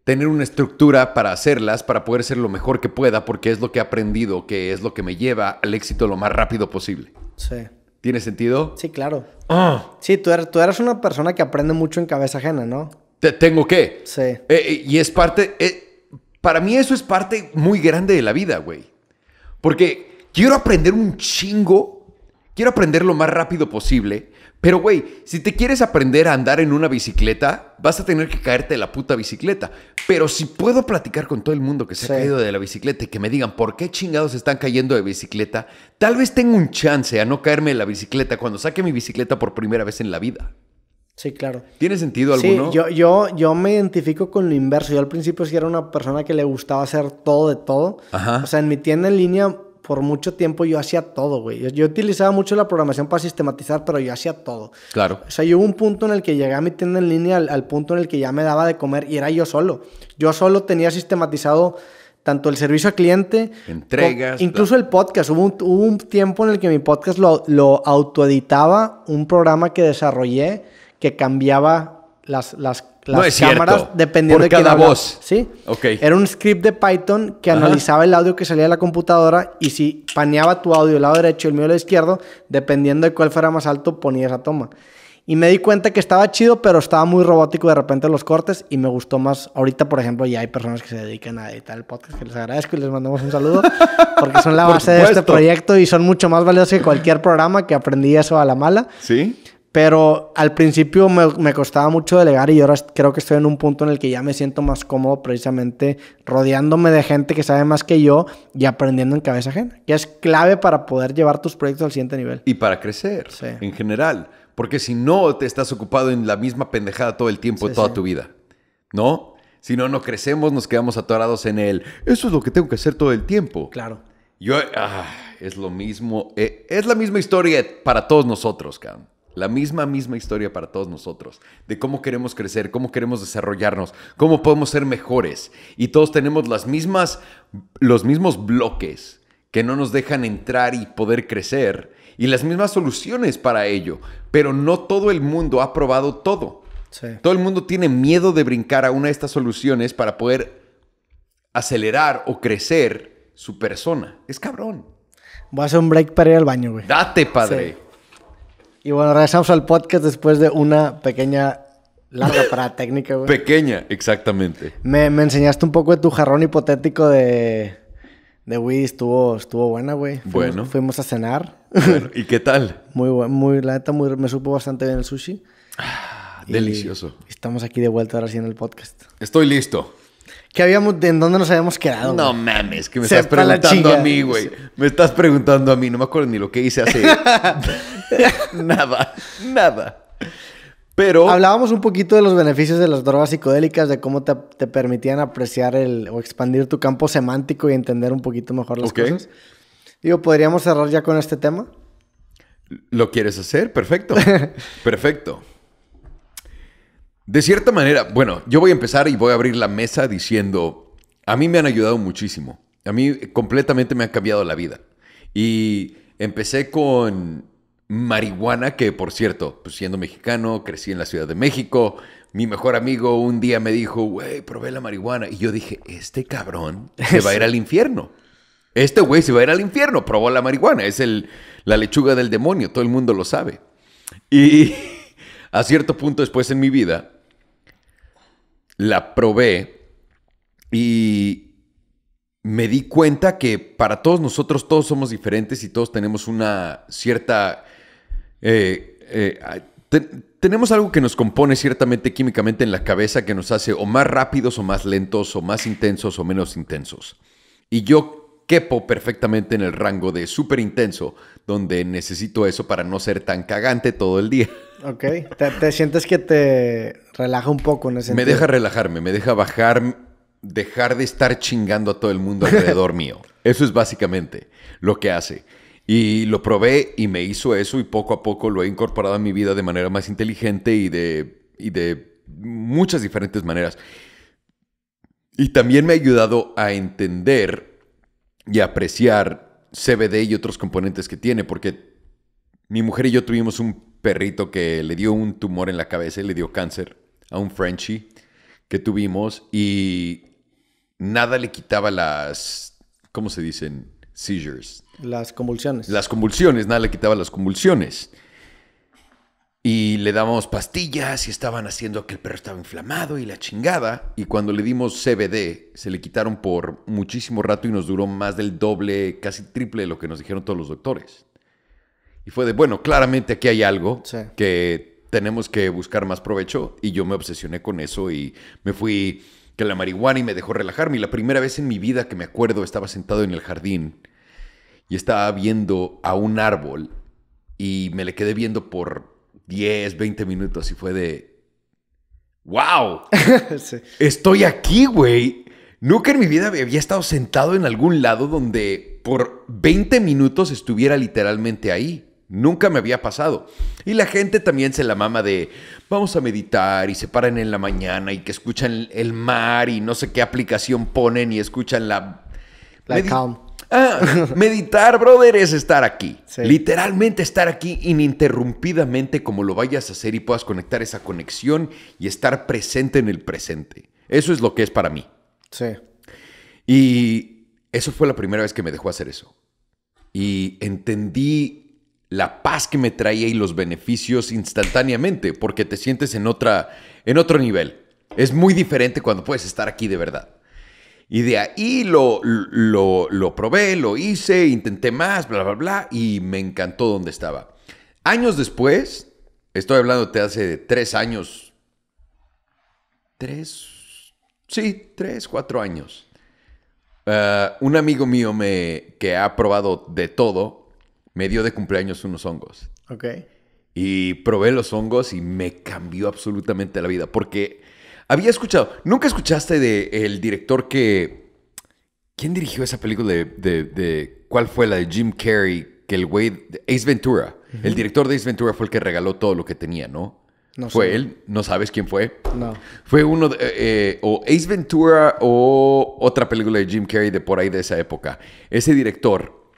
tener una estructura para hacerlas, para poder ser lo mejor que pueda, porque es lo que he aprendido, que es lo que me lleva al éxito lo más rápido posible. Sí. ¿Tiene sentido? Sí, claro. Ah. Sí, tú eres, una persona que aprende mucho en cabeza ajena, ¿no? Te, tengo que. Sí. Eh, eh, y es parte, para mí eso es parte muy grande de la vida, güey. Porque quiero aprender un chingo quiero aprender lo más rápido posible. Pero, güey, si te quieres aprender a andar en una bicicleta, vas a tener que caerte de la puta bicicleta. Pero si puedo platicar con todo el mundo que se ha caído de la bicicleta y que me digan por qué chingados están cayendo de bicicleta, tal vez tengo un chance a no caerme de la bicicleta cuando saque mi bicicleta por primera vez en la vida. Sí, claro. ¿Tiene sentido alguno? Sí, yo, yo, yo me identifico con lo inverso. Yo al principio sí era una persona que le gustaba hacer todo de todo. Ajá. O sea, en mi tienda en línea por mucho tiempo yo hacía todo, güey. Yo, utilizaba mucho la programación para sistematizar, pero yo hacía todo. Claro. O sea, yo hubo un punto en el que llegué a mi tienda en línea al, punto en el que ya me daba de comer y era yo solo. Yo solo tenía sistematizado tanto el servicio al cliente, entregas, incluso el podcast. Hubo un, tiempo en el que mi podcast lo, lo autoeditaba un programa que desarrollé que cambiaba las, las las no es cámaras cierto. dependiendo Por de cada voz. Sí. Ok. Era un script de Python que analizaba el audio que salía de la computadora y si paneaba tu audio el lado derecho y el mío el izquierdo, dependiendo de cuál fuera más alto, ponía esa toma. Y me di cuenta que estaba chido, pero estaba muy robótico de repente los cortes y me gustó más. Ahorita, por ejemplo, ya hay personas que se dedican a editar el podcast, que les agradezco y les mandamos un saludo, porque son la base de este proyecto y son mucho más valiosos que cualquier programa que aprendí eso a la mala. Sí. Pero al principio me, costaba mucho delegar y ahora creo que estoy en un punto en el que ya me siento más cómodo precisamente rodeándome de gente que sabe más que yo y aprendiendo en cabeza ajena, que es clave para poder llevar tus proyectos al siguiente nivel. Y para crecer en general, porque si no te estás ocupado en la misma pendejada todo el tiempo, toda tu vida, ¿no? Si no, no crecemos, nos quedamos atorados en el, eso es lo que tengo que hacer todo el tiempo. Claro. Yo, ah, es lo mismo, eh, es la misma historia para todos nosotros, cabrón. La misma, misma historia para todos nosotros, de cómo queremos crecer, cómo queremos desarrollarnos, cómo podemos ser mejores. Y todos tenemos las mismas, los mismos bloques que no nos dejan entrar y poder crecer y las mismas soluciones para ello. Pero no todo el mundo ha probado todo. Todo el mundo tiene miedo de brincar a una de estas soluciones para poder acelerar o crecer su persona. Es cabrón. Voy a hacer un break para ir al baño, güey. Date, padre. Y bueno, regresamos al podcast después de una pequeña larga para técnica, güey. Pequeña, exactamente. Me, enseñaste un poco de tu jarrón hipotético de. De Wii, estuvo, estuvo buena, güey. Fuimos, bueno. Fuimos a cenar. Bueno, ¿y qué tal? muy bueno, muy, la neta, muy, me supo bastante bien el sushi. Ah, delicioso. Estamos aquí de vuelta ahora sí en el podcast. Estoy listo. Qué habíamos, en dónde nos habíamos quedado. No mames, que me estás preguntando a mí, güey. Me estás preguntando a mí, no me acuerdo ni lo que hice hace nada, nada. Pero hablábamos un poquito de los beneficios de las drogas psicodélicas, de cómo te, permitían apreciar el o expandir tu campo semántico y entender un poquito mejor las cosas. Digo, podríamos cerrar ya con este tema. ¿Lo quieres hacer? Perfecto. Perfecto. De cierta manera, bueno, yo voy a empezar y voy a abrir la mesa diciendo, a mí me han ayudado muchísimo, a mí completamente me ha cambiado la vida. Y empecé con marihuana, que por cierto, pues, siendo mexicano, crecí en la Ciudad de México, mi mejor amigo un día me dijo, güey, probé la marihuana. Y yo dije, este cabrón se va a ir al infierno. Este güey se va a ir al infierno, probó la marihuana, es el, la lechuga del demonio, todo el mundo lo sabe. Y a cierto punto después en mi vida, la probé y me di cuenta que para todos nosotros todos somos diferentes y todos tenemos una cierta... Eh, eh, tenemos algo que nos compone ciertamente químicamente en la cabeza que nos hace o más rápidos o más lentos o más intensos o menos intensos. Y yo quepo perfectamente en el rango de súper intenso, donde necesito eso para no ser tan cagante todo el día. Ok, ¿Te, sientes que te relaja un poco en ese Me deja relajarme, me deja bajar, dejar de estar chingando a todo el mundo alrededor mío. Eso es básicamente lo que hace. Y lo probé y me hizo eso y poco a poco lo he incorporado a mi vida de manera más inteligente y de, y de muchas diferentes maneras. Y también me ha ayudado a entender y apreciar CBD y otros componentes que tiene, porque mi mujer y yo tuvimos un perrito que le dio un tumor en la cabeza y le dio cáncer a un Frenchie que tuvimos y nada le quitaba las, ¿cómo se dicen? Seizures. Las convulsiones. Las convulsiones, nada le quitaba las convulsiones y le dábamos pastillas y estaban haciendo que el perro estaba inflamado y la chingada. Y cuando le dimos CBD, se le quitaron por muchísimo rato y nos duró más del doble, casi triple de lo que nos dijeron todos los doctores. Y fue de, bueno, claramente aquí hay algo que tenemos que buscar más provecho. Y yo me obsesioné con eso y me fui que la marihuana y me dejó relajarme. Y la primera vez en mi vida que me acuerdo estaba sentado en el jardín y estaba viendo a un árbol y me le quedé viendo por 10, 20 minutos y fue de, wow, estoy aquí, güey. Nunca en mi vida había estado sentado en algún lado donde por 20 minutos estuviera literalmente ahí. Nunca me había pasado. Y la gente también se la mama de vamos a meditar y se paran en la mañana y que escuchan el mar y no sé qué aplicación ponen y escuchan la... Ah, meditar, brother, es estar aquí. Literalmente estar aquí ininterrumpidamente como lo vayas a hacer y puedas conectar esa conexión y estar presente en el presente. Eso es lo que es para mí. Sí. Y eso fue la primera vez que me dejó hacer eso. Y entendí la paz que me traía y los beneficios instantáneamente porque te sientes en otra en otro nivel. Es muy diferente cuando puedes estar aquí de verdad. Y de ahí lo, lo, probé, lo hice, intenté más, bla, bla, bla, y me encantó donde estaba. Años después, estoy hablando de hace tres años, tres, sí, tres, cuatro años. Eh, un amigo mío me, que ha probado de todo me dio de cumpleaños unos hongos. Ok. Y probé los hongos y me cambió absolutamente la vida. Porque había escuchado, ¿nunca escuchaste del el director que... ¿Quién dirigió esa película de, ¿Cuál fue la de Jim Carrey? Que el güey... Ace Ventura. El director de Ace Ventura fue el que regaló todo lo que tenía, ¿no? No ¿Fue él? ¿No sabes quién fue? No. Fue uno de... Eh, eh, o Ace Ventura o otra película de Jim Carrey de por ahí de esa época. Ese director,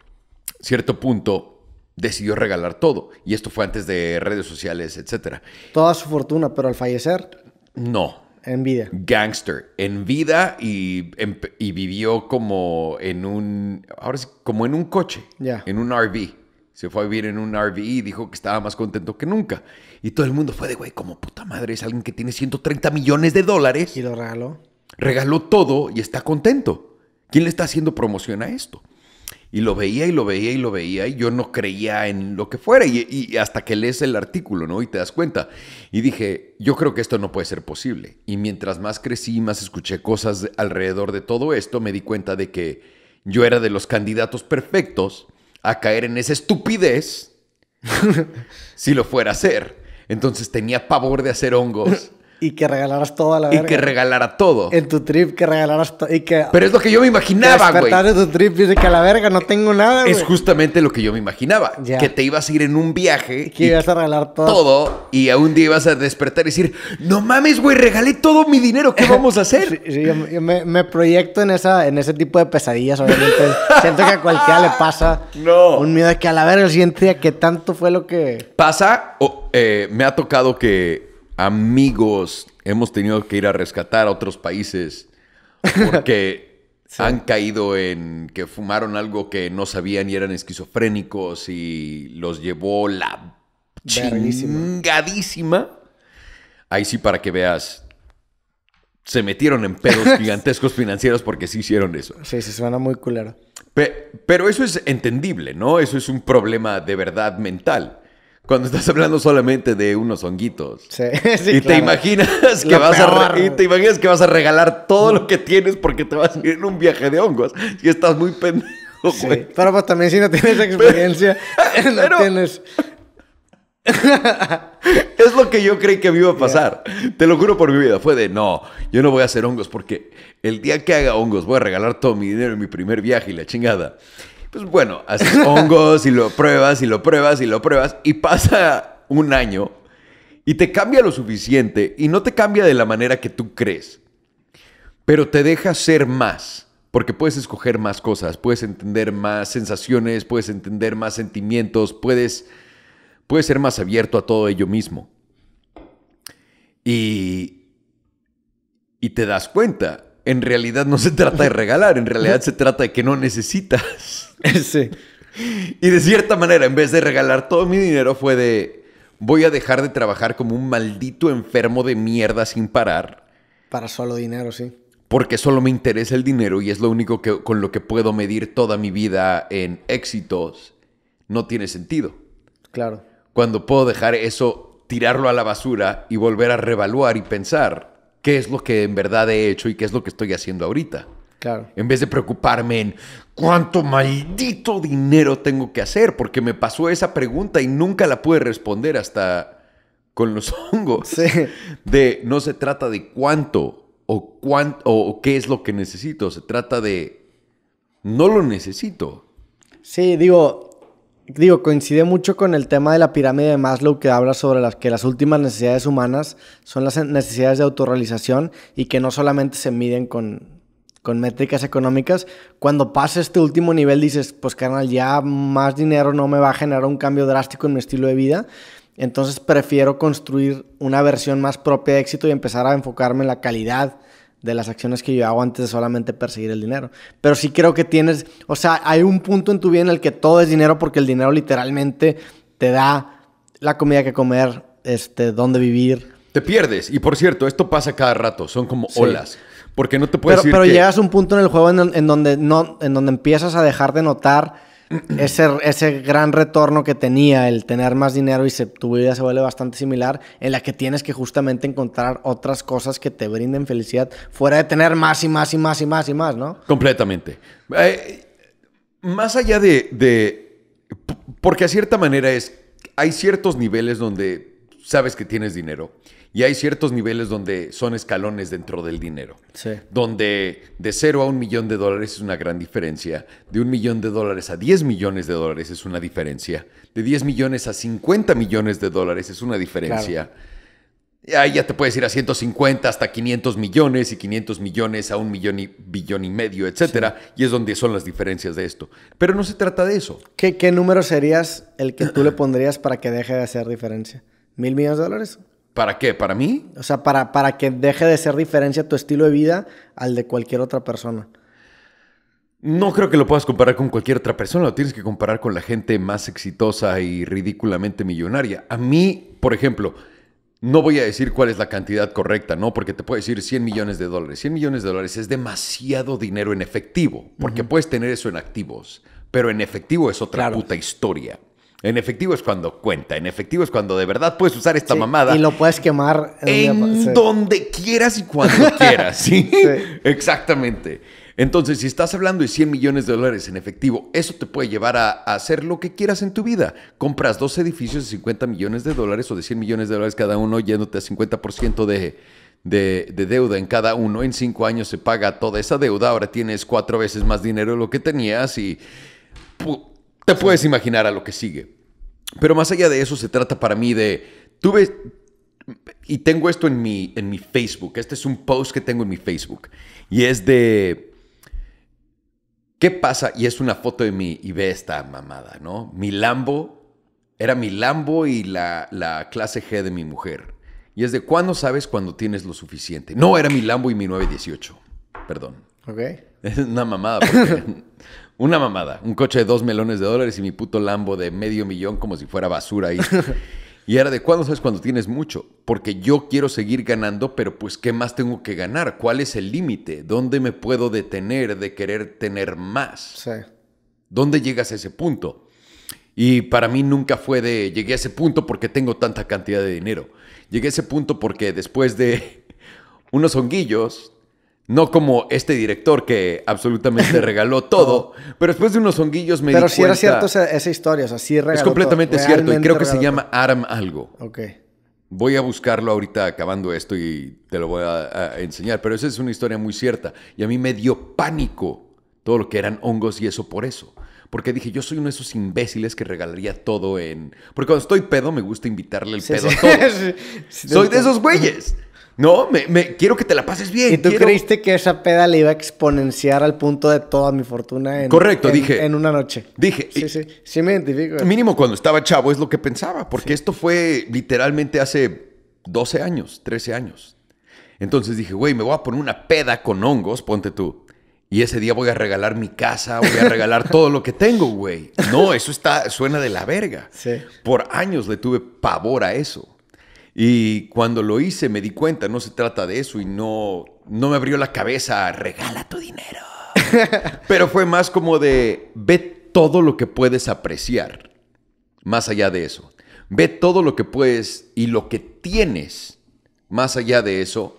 cierto punto, decidió regalar todo. Y esto fue antes de redes sociales, etc. Toda su fortuna, pero al fallecer... No, en vida. Gangster. En vida y, vivió como en un. Ahora como en un coche. Ya. En un RV. Se fue a vivir en un RV y dijo que estaba más contento que nunca. Y todo el mundo fue de, güey, como puta madre, es alguien que tiene 130 millones de dólares. Y lo regaló. Regaló todo y está contento. ¿Quién le está haciendo promoción a esto? Y lo veía y lo veía y lo veía y yo no creía en lo que fuera. Y, hasta que lees el artículo, ¿no? Y te das cuenta. Y dije, yo creo que esto no puede ser posible. Y mientras más crecí, más escuché cosas alrededor de todo esto, me di cuenta de que yo era de los candidatos perfectos a caer en esa estupidez si lo fuera a hacer. Entonces tenía pavor de hacer hongos. Y que regalaras todo a la verga. Y que regalara todo. En tu trip, que regalaras todo. Pero es lo que yo me imaginaba, güey. en tu trip y decir que a la verga no tengo nada, Es justamente lo que yo me imaginaba. Que te ibas a ir en un viaje. que ibas a regalar todo. Todo. Y a un día ibas a despertar y decir, no mames, güey, regalé todo mi dinero. ¿Qué vamos a hacer? sí, yo, me, proyecto en, esa, en ese tipo de pesadillas, obviamente. Siento que a cualquiera le pasa. No. Un miedo de que a la verga el siguiente día, que tanto fue lo que... Pasa, o, eh, me ha tocado que amigos hemos tenido que ir a rescatar a otros países porque han caído en que fumaron algo que no sabían y eran esquizofrénicos y los llevó la chingadísima. Ahí sí, para que veas, se metieron en pedos gigantescos financieros porque sí hicieron eso. Sí, se suena muy culero. pero eso es entendible, ¿no? Eso es un problema de verdad mental. Cuando estás hablando solamente de unos honguitos. Sí, y, te imaginas que vas a que vas a regalar todo lo que tienes porque te vas a ir en un viaje de hongos. Y estás muy pendejo. güey. pero pues también si no tienes experiencia, no tienes... es lo que yo creí que me iba a pasar. Te lo juro por mi vida. Fue de, no, yo no voy a hacer hongos porque el día que haga hongos voy a regalar todo mi dinero en mi primer viaje y la chingada. Pues bueno, haces hongos y lo pruebas y lo pruebas y lo pruebas y pasa un año y te cambia lo suficiente y no te cambia de la manera que tú crees, pero te deja ser más. Porque puedes escoger más cosas, puedes entender más sensaciones, puedes entender más sentimientos, puedes, puedes ser más abierto a todo ello mismo. Y, y te das cuenta en realidad no se trata de regalar, en realidad se trata de que no necesitas. Sí. Y de cierta manera, en vez de regalar todo mi dinero, fue de voy a dejar de trabajar como un maldito enfermo de mierda sin parar. Para solo dinero, sí. Porque solo me interesa el dinero y es lo único con lo que puedo medir toda mi vida en éxitos. No tiene sentido. Claro. Cuando puedo dejar eso, tirarlo a la basura y volver a revaluar y pensar qué es lo que en verdad he hecho y qué es lo que estoy haciendo ahorita. Claro. En vez de preocuparme en cuánto maldito dinero tengo que hacer, porque me pasó esa pregunta y nunca la pude responder hasta con los hongos. Sí. De no se trata de cuánto o, cuánto o qué es lo que necesito, se trata de no lo necesito. Sí, digo, digo, coincide mucho con el tema de la pirámide de Maslow que habla sobre las que las últimas necesidades humanas son las necesidades de autorrealización y que no solamente se miden con, con métricas económicas. Cuando pasa este último nivel dices, pues carnal, ya más dinero no me va a generar un cambio drástico en mi estilo de vida. Entonces prefiero construir una versión más propia de éxito y empezar a enfocarme en la calidad, de las acciones que yo hago antes de solamente perseguir el dinero. Pero sí creo que tienes, o sea, hay un punto en tu vida en el que todo es dinero porque el dinero literalmente te da la comida que comer, este, dónde vivir. Te pierdes. Y por cierto, esto pasa cada rato, son como olas. Porque no te puedes Pero, pero llegas a un punto en el juego en, donde no, en donde empiezas a dejar de notar ese, ese gran retorno que tenía el tener más dinero y se, tu vida se vuelve bastante similar, en la que tienes que justamente encontrar otras cosas que te brinden felicidad, fuera de tener más y más y más y más y más, ¿no? Completamente. Eh, más allá de, de... Porque a cierta manera es... Hay ciertos niveles donde sabes que tienes dinero y hay ciertos niveles donde son escalones dentro del dinero. Sí. Donde de cero a un millón de dólares es una gran diferencia. De un millón de dólares a 10 millones de dólares es una diferencia. De 10 millones a 50 millones de dólares es una diferencia. Ahí ya te puedes ir a 150 hasta 500 millones y 500 millones a un millón y billón y medio, etcétera. Y es donde son las diferencias de esto. Pero no se trata de eso. ¿Qué, qué número serías el que tú le pondrías para que deje de hacer diferencia? ¿Mil millones de dólares? ¿Para qué? ¿Para mí? O sea, para, para que deje de ser diferencia tu estilo de vida al de cualquier otra persona. No creo que lo puedas comparar con cualquier otra persona, lo tienes que comparar con la gente más exitosa y ridículamente millonaria. A mí, por ejemplo, no voy a decir cuál es la cantidad correcta, ¿no? Porque te puedo decir 100 millones de dólares. 100 millones de dólares es demasiado dinero en efectivo, porque puedes tener eso en activos, pero en efectivo es otra puta historia. En efectivo es cuando cuenta, en efectivo es cuando de verdad puedes usar esta mamada. Y lo puedes quemar en, donde quieras y cuando quieras, ¿sí? Exactamente. Entonces, si estás hablando de 100 millones de dólares en efectivo, eso te puede llevar a, hacer lo que quieras en tu vida. Compras dos edificios de 50 millones de dólares o de 100 millones de dólares cada uno, yéndote a 50% de, de, de, deuda en cada uno. En cinco años se paga toda esa deuda. Ahora tienes cuatro veces más dinero de lo que tenías y te puedes imaginar a lo que sigue. Pero más allá de eso, se trata para mí de. Tuve. Y tengo esto en mi, en mi Facebook. Este es un post que tengo en mi Facebook. Y es de. ¿Qué pasa? Y es una foto de mí y ve esta mamada, ¿no? Mi Lambo. Era mi Lambo y la, la clase G de mi mujer. Y es de cuándo sabes cuando tienes lo suficiente. No, era mi Lambo y mi 918. Perdón. Ok. Es una mamada. Una mamada. Un coche de dos melones de dólares y mi puto Lambo de medio millón como si fuera basura ahí. y era de cuándo sabes cuando tienes mucho. Porque yo quiero seguir ganando, pero pues ¿qué más tengo que ganar? ¿Cuál es el límite? ¿Dónde me puedo detener de querer tener más? ¿Dónde llegas a ese punto? Y para mí nunca fue de llegué a ese punto porque tengo tanta cantidad de dinero. Llegué a ese punto porque después de unos honguillos no como este director que absolutamente regaló todo, pero después de unos honguillos me pero di si era cierto esa, historia, o sea, sí regaló Es completamente cierto y creo que se llama Aram algo. Ok. Voy a buscarlo ahorita acabando esto y te lo voy a, enseñar, pero esa es una historia muy cierta y a mí me dio pánico todo lo que eran hongos y eso por eso. Porque dije, yo soy uno de esos imbéciles que regalaría todo en... Porque cuando estoy pedo me gusta invitarle el pedo a soy de esos güeyes. No, me, quiero que te la pases bien. ¿Y tú creíste que esa peda le iba a exponenciar al punto de toda mi fortuna en, Correcto, dije, en una noche? Dije. Sí, sí, sí me identifico. Mínimo cuando estaba chavo es lo que pensaba, porque esto fue literalmente hace 12 años, 13 años. Entonces dije, güey, me voy a poner una peda con hongos, ponte tú. Y ese día voy a regalar mi casa, voy a regalar todo lo que tengo, güey. No, eso está, suena de la verga. Sí. Por años le tuve pavor a eso. Y cuando lo hice me di cuenta, no se trata de eso y no, no me abrió la cabeza, regala tu dinero. Pero fue más como de, ve todo lo que puedes apreciar, más allá de eso. Ve todo lo que puedes y lo que tienes, más allá de eso,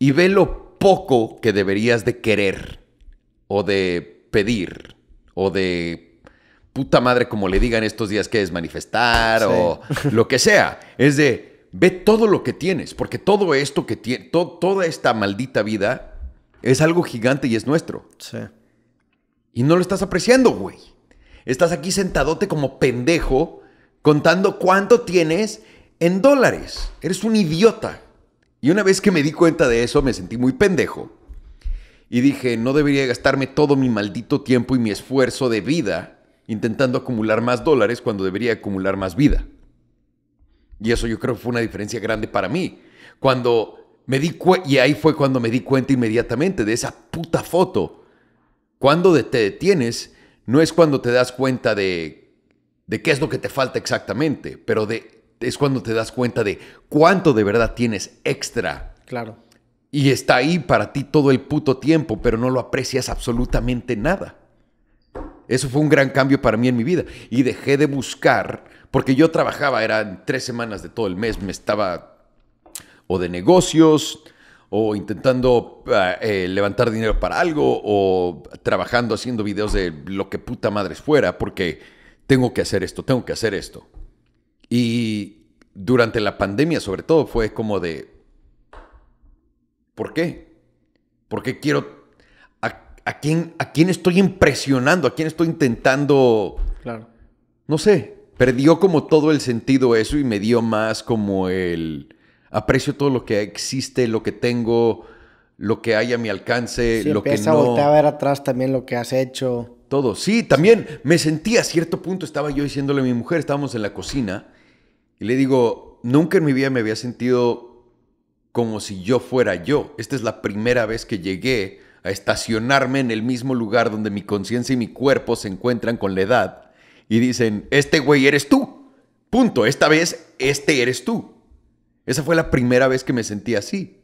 y ve lo poco que deberías de querer o de pedir o de puta madre como le digan estos días que es manifestar o lo que sea. Es de ve todo lo que tienes, porque todo esto que tiene, toda esta maldita vida es algo gigante y es nuestro. Sí. Y no lo estás apreciando, güey. Estás aquí sentadote como pendejo contando cuánto tienes en dólares. Eres un idiota. Y una vez que me di cuenta de eso, me sentí muy pendejo. Y dije, no debería gastarme todo mi maldito tiempo y mi esfuerzo de vida intentando acumular más dólares cuando debería acumular más vida. Y eso yo creo que fue una diferencia grande para mí. Cuando me di y ahí fue cuando me di cuenta inmediatamente de esa puta foto. Cuando te detienes, no es cuando te das cuenta de, de qué es lo que te falta exactamente, pero de, es cuando te das cuenta de cuánto de verdad tienes extra. Claro. Y está ahí para ti todo el puto tiempo, pero no lo aprecias absolutamente nada. Eso fue un gran cambio para mí en mi vida. Y dejé de buscar porque yo trabajaba, eran tres semanas de todo el mes, me estaba o de negocios, o intentando eh, eh, levantar dinero para algo, o trabajando haciendo videos de lo que puta madre fuera, porque tengo que hacer esto, tengo que hacer esto. Y durante la pandemia sobre todo fue como de, ¿por qué? ¿Por qué quiero... ¿A, a quién, a quién estoy impresionando? ¿A quién estoy intentando... Claro. No sé, perdió como todo el sentido eso y me dio más como el aprecio todo lo que existe, lo que tengo, lo que hay a mi alcance, lo que no. Empieza a voltear ver atrás también lo que has hecho. Todo. Sí, también me sentí a cierto punto, estaba yo diciéndole a mi mujer, estábamos en la cocina, y le digo, nunca en mi vida me había sentido como si yo fuera yo. Esta es la primera vez que llegué a estacionarme en el mismo lugar donde mi conciencia y mi cuerpo se encuentran con la edad y dicen, este güey eres tú. Punto, esta vez este eres tú. Esa fue la primera vez que me sentí así.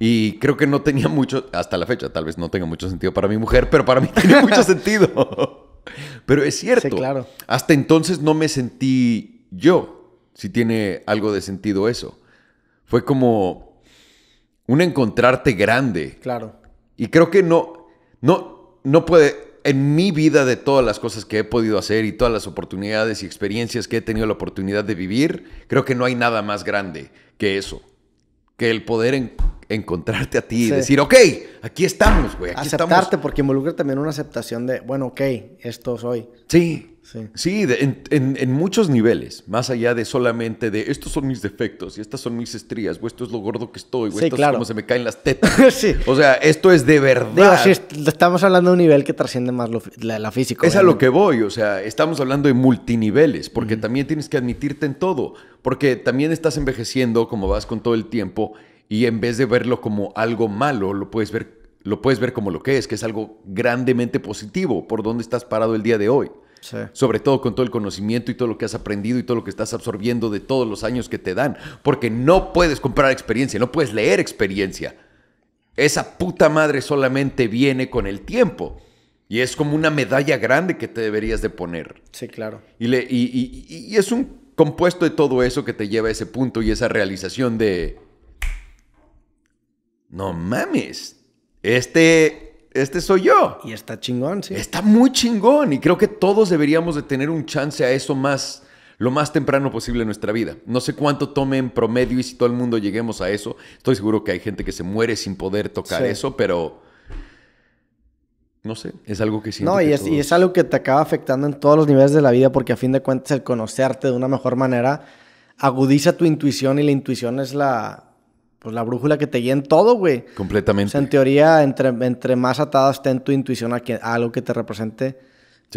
Y creo que no tenía mucho, hasta la fecha, tal vez no tenga mucho sentido para mi mujer, pero para mí tiene mucho sentido. Pero es cierto. claro. Hasta entonces no me sentí yo, si tiene algo de sentido eso. Fue como un encontrarte grande. Claro. Y creo que no, no, no puede, en mi vida de todas las cosas que he podido hacer y todas las oportunidades y experiencias que he tenido la oportunidad de vivir, creo que no hay nada más grande que eso, que el poder en encontrarte a ti y decir, ok, aquí estamos, güey. Aceptarte, porque involucra también una aceptación de, bueno, ok, esto soy. Sí. Sí, sí en, muchos niveles, más allá de solamente de estos son mis defectos y estas son mis estrías, o esto es lo gordo que estoy, o esto es como se me caen las tetas. O sea, esto es de verdad. sí, estamos hablando de un nivel que trasciende más la, física. Es a lo que voy, o sea, estamos hablando de multiniveles, porque también tienes que admitirte en todo, porque también estás envejeciendo como vas con todo el tiempo y en vez de verlo como algo malo, lo puedes ver lo puedes ver como lo que es, que es algo grandemente positivo por donde estás parado el día de hoy. Sobre todo con todo el conocimiento y todo lo que has aprendido y todo lo que estás absorbiendo de todos los años que te dan. Porque no puedes comprar experiencia, no puedes leer experiencia. Esa puta madre solamente viene con el tiempo. Y es como una medalla grande que te deberías de poner. Sí, claro. Y, le, y es un compuesto de todo eso que te lleva a ese punto y esa realización de, no mames, este, este soy yo. Y está chingón, sí. Está muy chingón y creo que todos deberíamos de tener un chance a eso más, lo más temprano posible en nuestra vida. No sé cuánto tome en promedio y si todo el mundo lleguemos a eso. Estoy seguro que hay gente que se muere sin poder tocar eso, pero... No sé, es algo que siento. No, y, y es algo que te acaba afectando en todos los niveles de la vida porque a fin de cuentas el conocerte de una mejor manera agudiza tu intuición y la intuición es la, pues, la brújula que te guía en todo, güey. Completamente. en teoría, entre, entre más atada esté en tu intuición a, que, algo que te represente,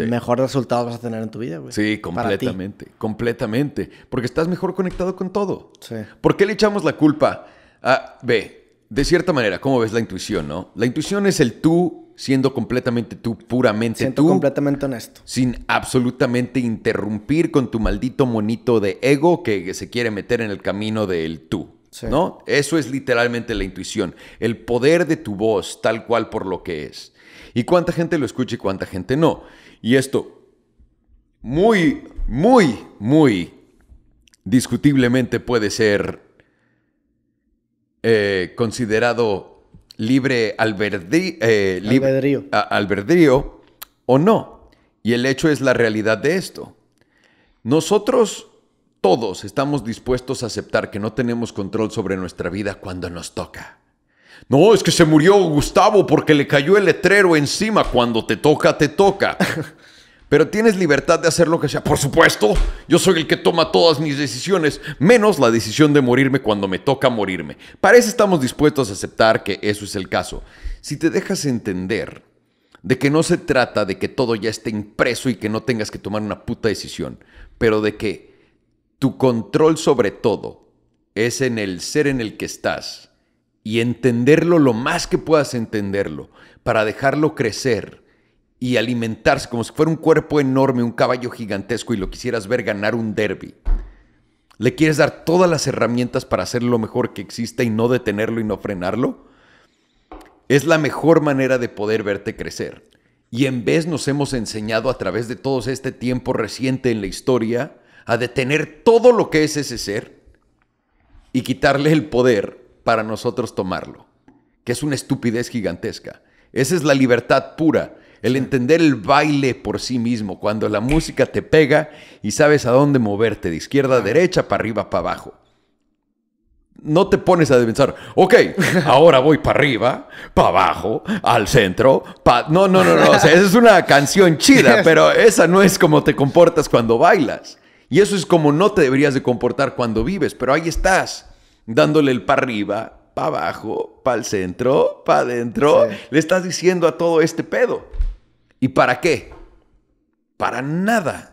mejor resultados vas a tener en tu vida, güey. Sí, completamente. Completamente. Porque estás mejor conectado con todo. Sí. ¿Por qué le echamos la culpa a, ve, de cierta manera, ¿cómo ves la intuición, no? La intuición es el tú siendo completamente tú, puramente Siento completamente honesto. Sin absolutamente interrumpir con tu maldito monito de ego que se quiere meter en el camino del tú. ¿no? Eso es literalmente la intuición, el poder de tu voz tal cual por lo que es. Y cuánta gente lo escucha y cuánta gente no. Y esto, muy, muy, muy discutiblemente puede ser eh, considerado libre eh, albedrío. albedrío o no. Y el hecho es la realidad de esto. Nosotros todos estamos dispuestos a aceptar que no tenemos control sobre nuestra vida cuando nos toca. No, es que se murió Gustavo porque le cayó el letrero encima. Cuando te toca, te toca. Pero tienes libertad de hacer lo que sea. Por supuesto, yo soy el que toma todas mis decisiones, menos la decisión de morirme cuando me toca morirme. Parece que estamos dispuestos a aceptar que eso es el caso. Si te dejas entender de que no se trata de que todo ya esté impreso y que no tengas que tomar una puta decisión, pero de que tu control sobre todo es en el ser en el que estás y entenderlo lo más que puedas entenderlo para dejarlo crecer y alimentarse como si fuera un cuerpo enorme, un caballo gigantesco y lo quisieras ver ganar un derby. ¿Le quieres dar todas las herramientas para hacer lo mejor que existe y no detenerlo y no frenarlo? Es la mejor manera de poder verte crecer. Y en vez nos hemos enseñado a través de todo este tiempo reciente en la historia a detener todo lo que es ese ser y quitarle el poder para nosotros tomarlo, que es una estupidez gigantesca. Esa es la libertad pura, el entender el baile por sí mismo, cuando la música te pega y sabes a dónde moverte, de izquierda a derecha, para arriba, para abajo no te pones a pensar, ok, ahora voy para arriba, para abajo, al centro, No, no, no, no. esa es una canción chida, pero esa no es como te comportas cuando bailas. Y eso es como no te deberías de comportar cuando vives, pero ahí estás, dándole el para arriba, para abajo, para el centro, para adentro. Le estás diciendo a todo este pedo. ¿Y para qué? Para nada.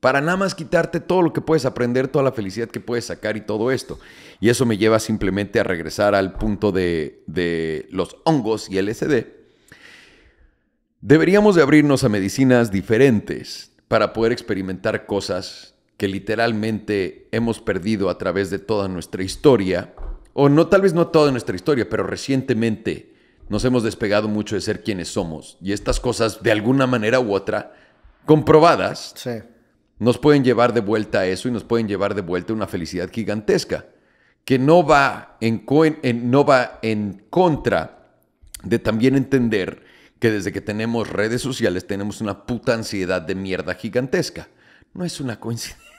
Para nada más quitarte todo lo que puedes aprender, toda la felicidad que puedes sacar y todo esto. Y eso me lleva simplemente a regresar al punto de, los hongos y el SD. Deberíamos de abrirnos a medicinas diferentes para poder experimentar cosas que literalmente hemos perdido a través de toda nuestra historia, o no tal vez no toda nuestra historia, pero recientemente nos hemos despegado mucho de ser quienes somos. Y estas cosas, de alguna manera u otra, comprobadas, nos pueden llevar de vuelta a eso y nos pueden llevar de vuelta a una felicidad gigantesca, que no va en, no va en contra de también entender que desde que tenemos redes sociales tenemos una puta ansiedad de mierda gigantesca. No es una coincidencia.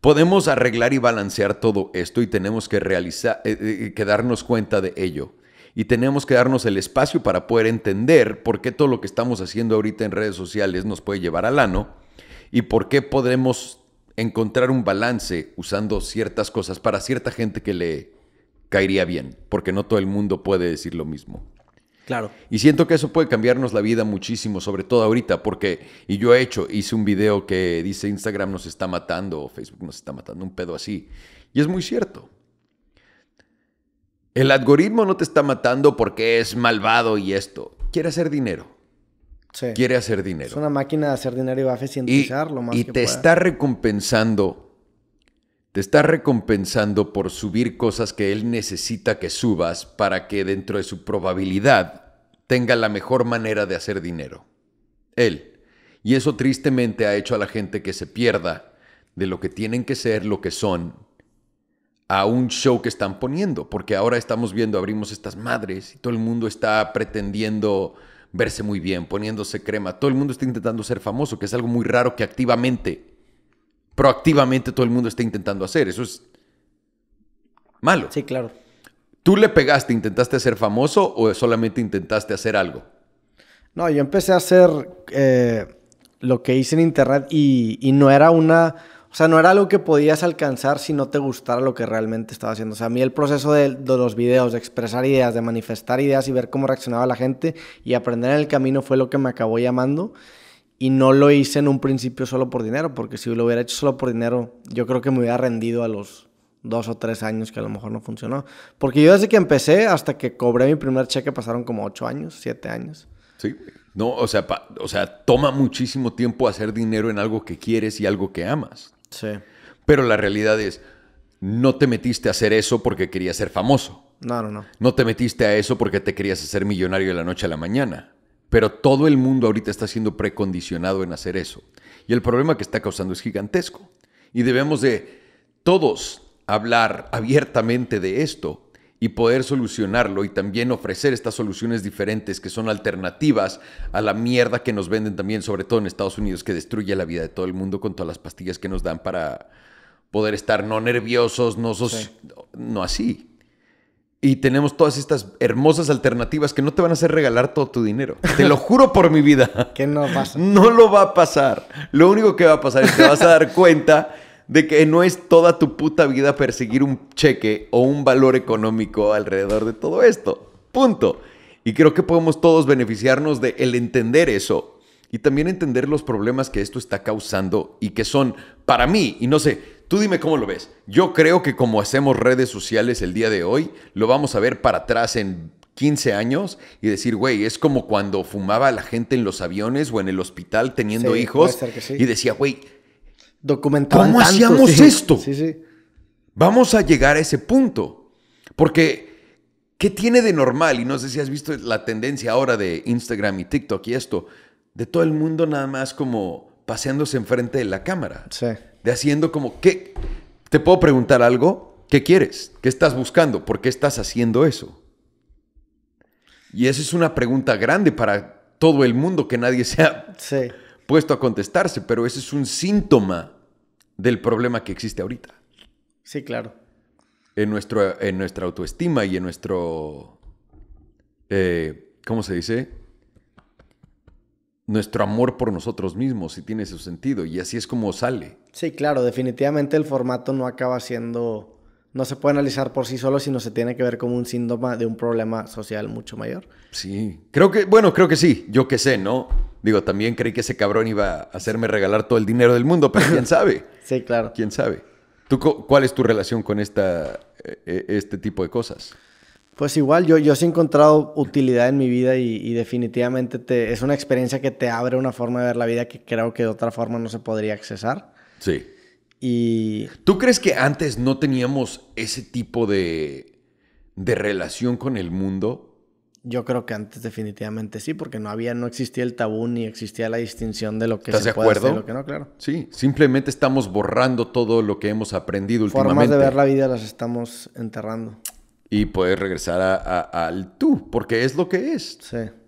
Podemos arreglar y balancear todo esto y tenemos que, realizar, eh, eh, que darnos cuenta de ello. Y tenemos que darnos el espacio para poder entender por qué todo lo que estamos haciendo ahorita en redes sociales nos puede llevar al ano y por qué podremos encontrar un balance usando ciertas cosas para cierta gente que le caería bien, porque no todo el mundo puede decir lo mismo. Claro. Y siento que eso puede cambiarnos la vida muchísimo, sobre todo ahorita, porque, y yo he hecho, hice un video que dice Instagram nos está matando, o Facebook nos está matando, un pedo así. Y es muy cierto. El algoritmo no te está matando porque es malvado y esto. Quiere hacer dinero. Quiere hacer dinero. Es una máquina de hacer dinero y va a eficientizar más y te está recompensando te está recompensando por subir cosas que él necesita que subas para que dentro de su probabilidad tenga la mejor manera de hacer dinero. Él. Y eso tristemente ha hecho a la gente que se pierda de lo que tienen que ser, lo que son, a un show que están poniendo. Porque ahora estamos viendo, abrimos estas madres y todo el mundo está pretendiendo verse muy bien, poniéndose crema. Todo el mundo está intentando ser famoso, que es algo muy raro que activamente proactivamente todo el mundo está intentando hacer. Eso es malo. Sí, claro. ¿Tú le pegaste, intentaste ser famoso o solamente intentaste hacer algo? No, yo empecé a hacer eh, lo que hice en internet y, no era una... O sea, no era algo que podías alcanzar si no te gustara lo que realmente estaba haciendo. O sea, a mí el proceso de, de, los videos, de expresar ideas, de manifestar ideas y ver cómo reaccionaba la gente y aprender en el camino fue lo que me acabó llamando. Y no lo hice en un principio solo por dinero, porque si lo hubiera hecho solo por dinero, yo creo que me hubiera rendido a los dos o tres años que a lo mejor no funcionó. Porque yo desde que empecé hasta que cobré mi primer cheque pasaron como ocho años, siete años. Sí. No, o sea, o sea, toma muchísimo tiempo hacer dinero en algo que quieres y algo que amas. Sí. Pero la realidad es, no te metiste a hacer eso porque querías ser famoso. No, no, no. No te metiste a eso porque te querías hacer millonario de la noche a la mañana. Pero todo el mundo ahorita está siendo precondicionado en hacer eso. Y el problema que está causando es gigantesco. Y debemos de todos hablar abiertamente de esto y poder solucionarlo y también ofrecer estas soluciones diferentes que son alternativas a la mierda que nos venden también, sobre todo en Estados Unidos, que destruye la vida de todo el mundo con todas las pastillas que nos dan para poder estar no nerviosos, no, no así. Y tenemos todas estas hermosas alternativas que no te van a hacer regalar todo tu dinero. Te lo juro por mi vida. Que no pasa. No lo va a pasar. Lo único que va a pasar es que vas a dar cuenta de que no es toda tu puta vida perseguir un cheque o un valor económico alrededor de todo esto. Punto. Y creo que podemos todos beneficiarnos de el entender eso y también entender los problemas que esto está causando y que son, para mí, y no sé, Tú dime cómo lo ves. Yo creo que como hacemos redes sociales el día de hoy, lo vamos a ver para atrás en 15 años y decir, güey, es como cuando fumaba la gente en los aviones o en el hospital teniendo hijos sí. y decía, güey, ¿cómo hacíamos sí. esto? Vamos a llegar a ese punto. Porque, ¿qué tiene de normal? Y no sé si has visto la tendencia ahora de Instagram y TikTok y esto, de todo el mundo nada más como paseándose enfrente de la cámara. Sí de haciendo como, ¿qué? ¿Te puedo preguntar algo? ¿Qué quieres? ¿Qué estás buscando? ¿Por qué estás haciendo eso? Y esa es una pregunta grande para todo el mundo que nadie se ha puesto a contestarse, pero ese es un síntoma del problema que existe ahorita. Sí, claro. En, nuestro, en nuestra autoestima y en nuestro, eh, ¿cómo se dice? nuestro amor por nosotros mismos, si tiene su sentido, y así es como sale. Sí, claro, definitivamente el formato no acaba siendo, no se puede analizar por sí solo, sino se tiene que ver como un síntoma de un problema social mucho mayor. Sí, creo que, bueno, creo que sí, yo que sé, ¿no? Digo, también creí que ese cabrón iba a hacerme regalar todo el dinero del mundo, pero quién sabe. sí, claro. ¿Quién sabe? ¿Tú, ¿Cuál es tu relación con esta, eh, eh, este tipo de cosas? Pues igual, yo, yo he encontrado utilidad en mi vida y, definitivamente te, es una experiencia que te abre una forma de ver la vida que creo que de otra forma no se podría accesar. Sí. Y... ¿Tú crees que antes no teníamos ese tipo de, relación con el mundo? Yo creo que antes definitivamente sí, porque no había, no existía el tabú ni existía la distinción de lo que se puede Hacer y lo que no, claro. Sí, simplemente estamos borrando todo lo que hemos aprendido últimamente. últimamente. Formas de ver la vida las estamos enterrando y poder regresar a, al tú, porque es lo que es.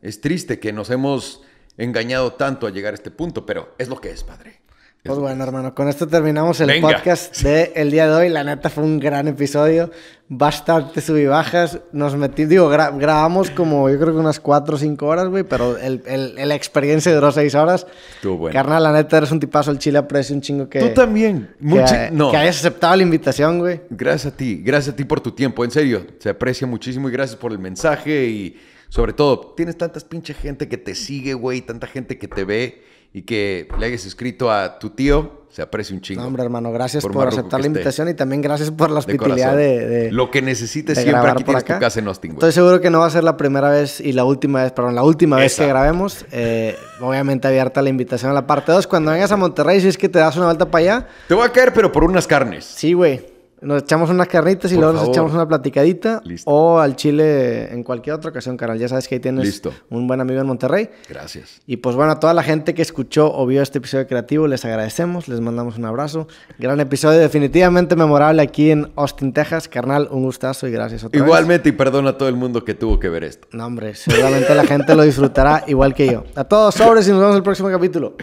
Es triste que nos hemos engañado tanto a llegar a este punto, pero es lo que es, padre. Pues bueno, hermano, con esto terminamos el podcast del el día de hoy. La neta fue un gran episodio, bastante subibajas. Nos metimos, digo, grabamos como yo creo que unas 4 o 5 horas, güey, pero el, experiencia duró 6 horas. Tú, bueno. Carnal, la neta eres un tipazo, el chile aprecio un chingo que. Tú también, que, no. que hayas aceptado la invitación, güey. Gracias a ti, gracias a ti por tu tiempo, en serio. Se aprecia muchísimo y gracias por el mensaje y sobre todo, tienes tantas pinche gente que te sigue, güey, tanta gente que te ve y que le hayas escrito a tu tío. Se aprecia un chingo. No, hombre, hermano, gracias por, aceptar la invitación y también gracias por la hospitalidad de, Lo que necesites siempre aquí tienes acá. tu casa en Estoy seguro que no va a ser la primera vez y la última vez, perdón, la última vez que grabemos. Eh, obviamente abierta la invitación a la parte 2. Cuando vengas a Monterrey, si es que te das una vuelta para allá. Te voy a caer, pero por unas carnes. Sí, güey. Nos echamos unas carnitas y luego nos echamos una platicadita. Listo. O al Chile en cualquier otra ocasión, carnal Ya sabes que ahí tienes un buen amigo en Monterrey. Gracias. Y pues bueno, a toda la gente que escuchó o vio este episodio creativo, les agradecemos, les mandamos un abrazo. Gran episodio, definitivamente memorable aquí en Austin, Texas. Carnal, un gustazo y gracias todos. Igualmente, y perdón a todo el mundo que tuvo que ver esto. No, hombre, seguramente la gente lo disfrutará igual que yo. A todos, sobres y nos vemos en el próximo capítulo.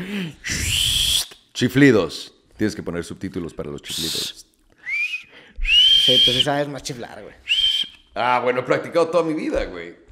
Chiflidos. Tienes que poner subtítulos para los chiflidos. Sí, pues esa es más chiflar, güey. Ah, bueno, he practicado toda mi vida, güey.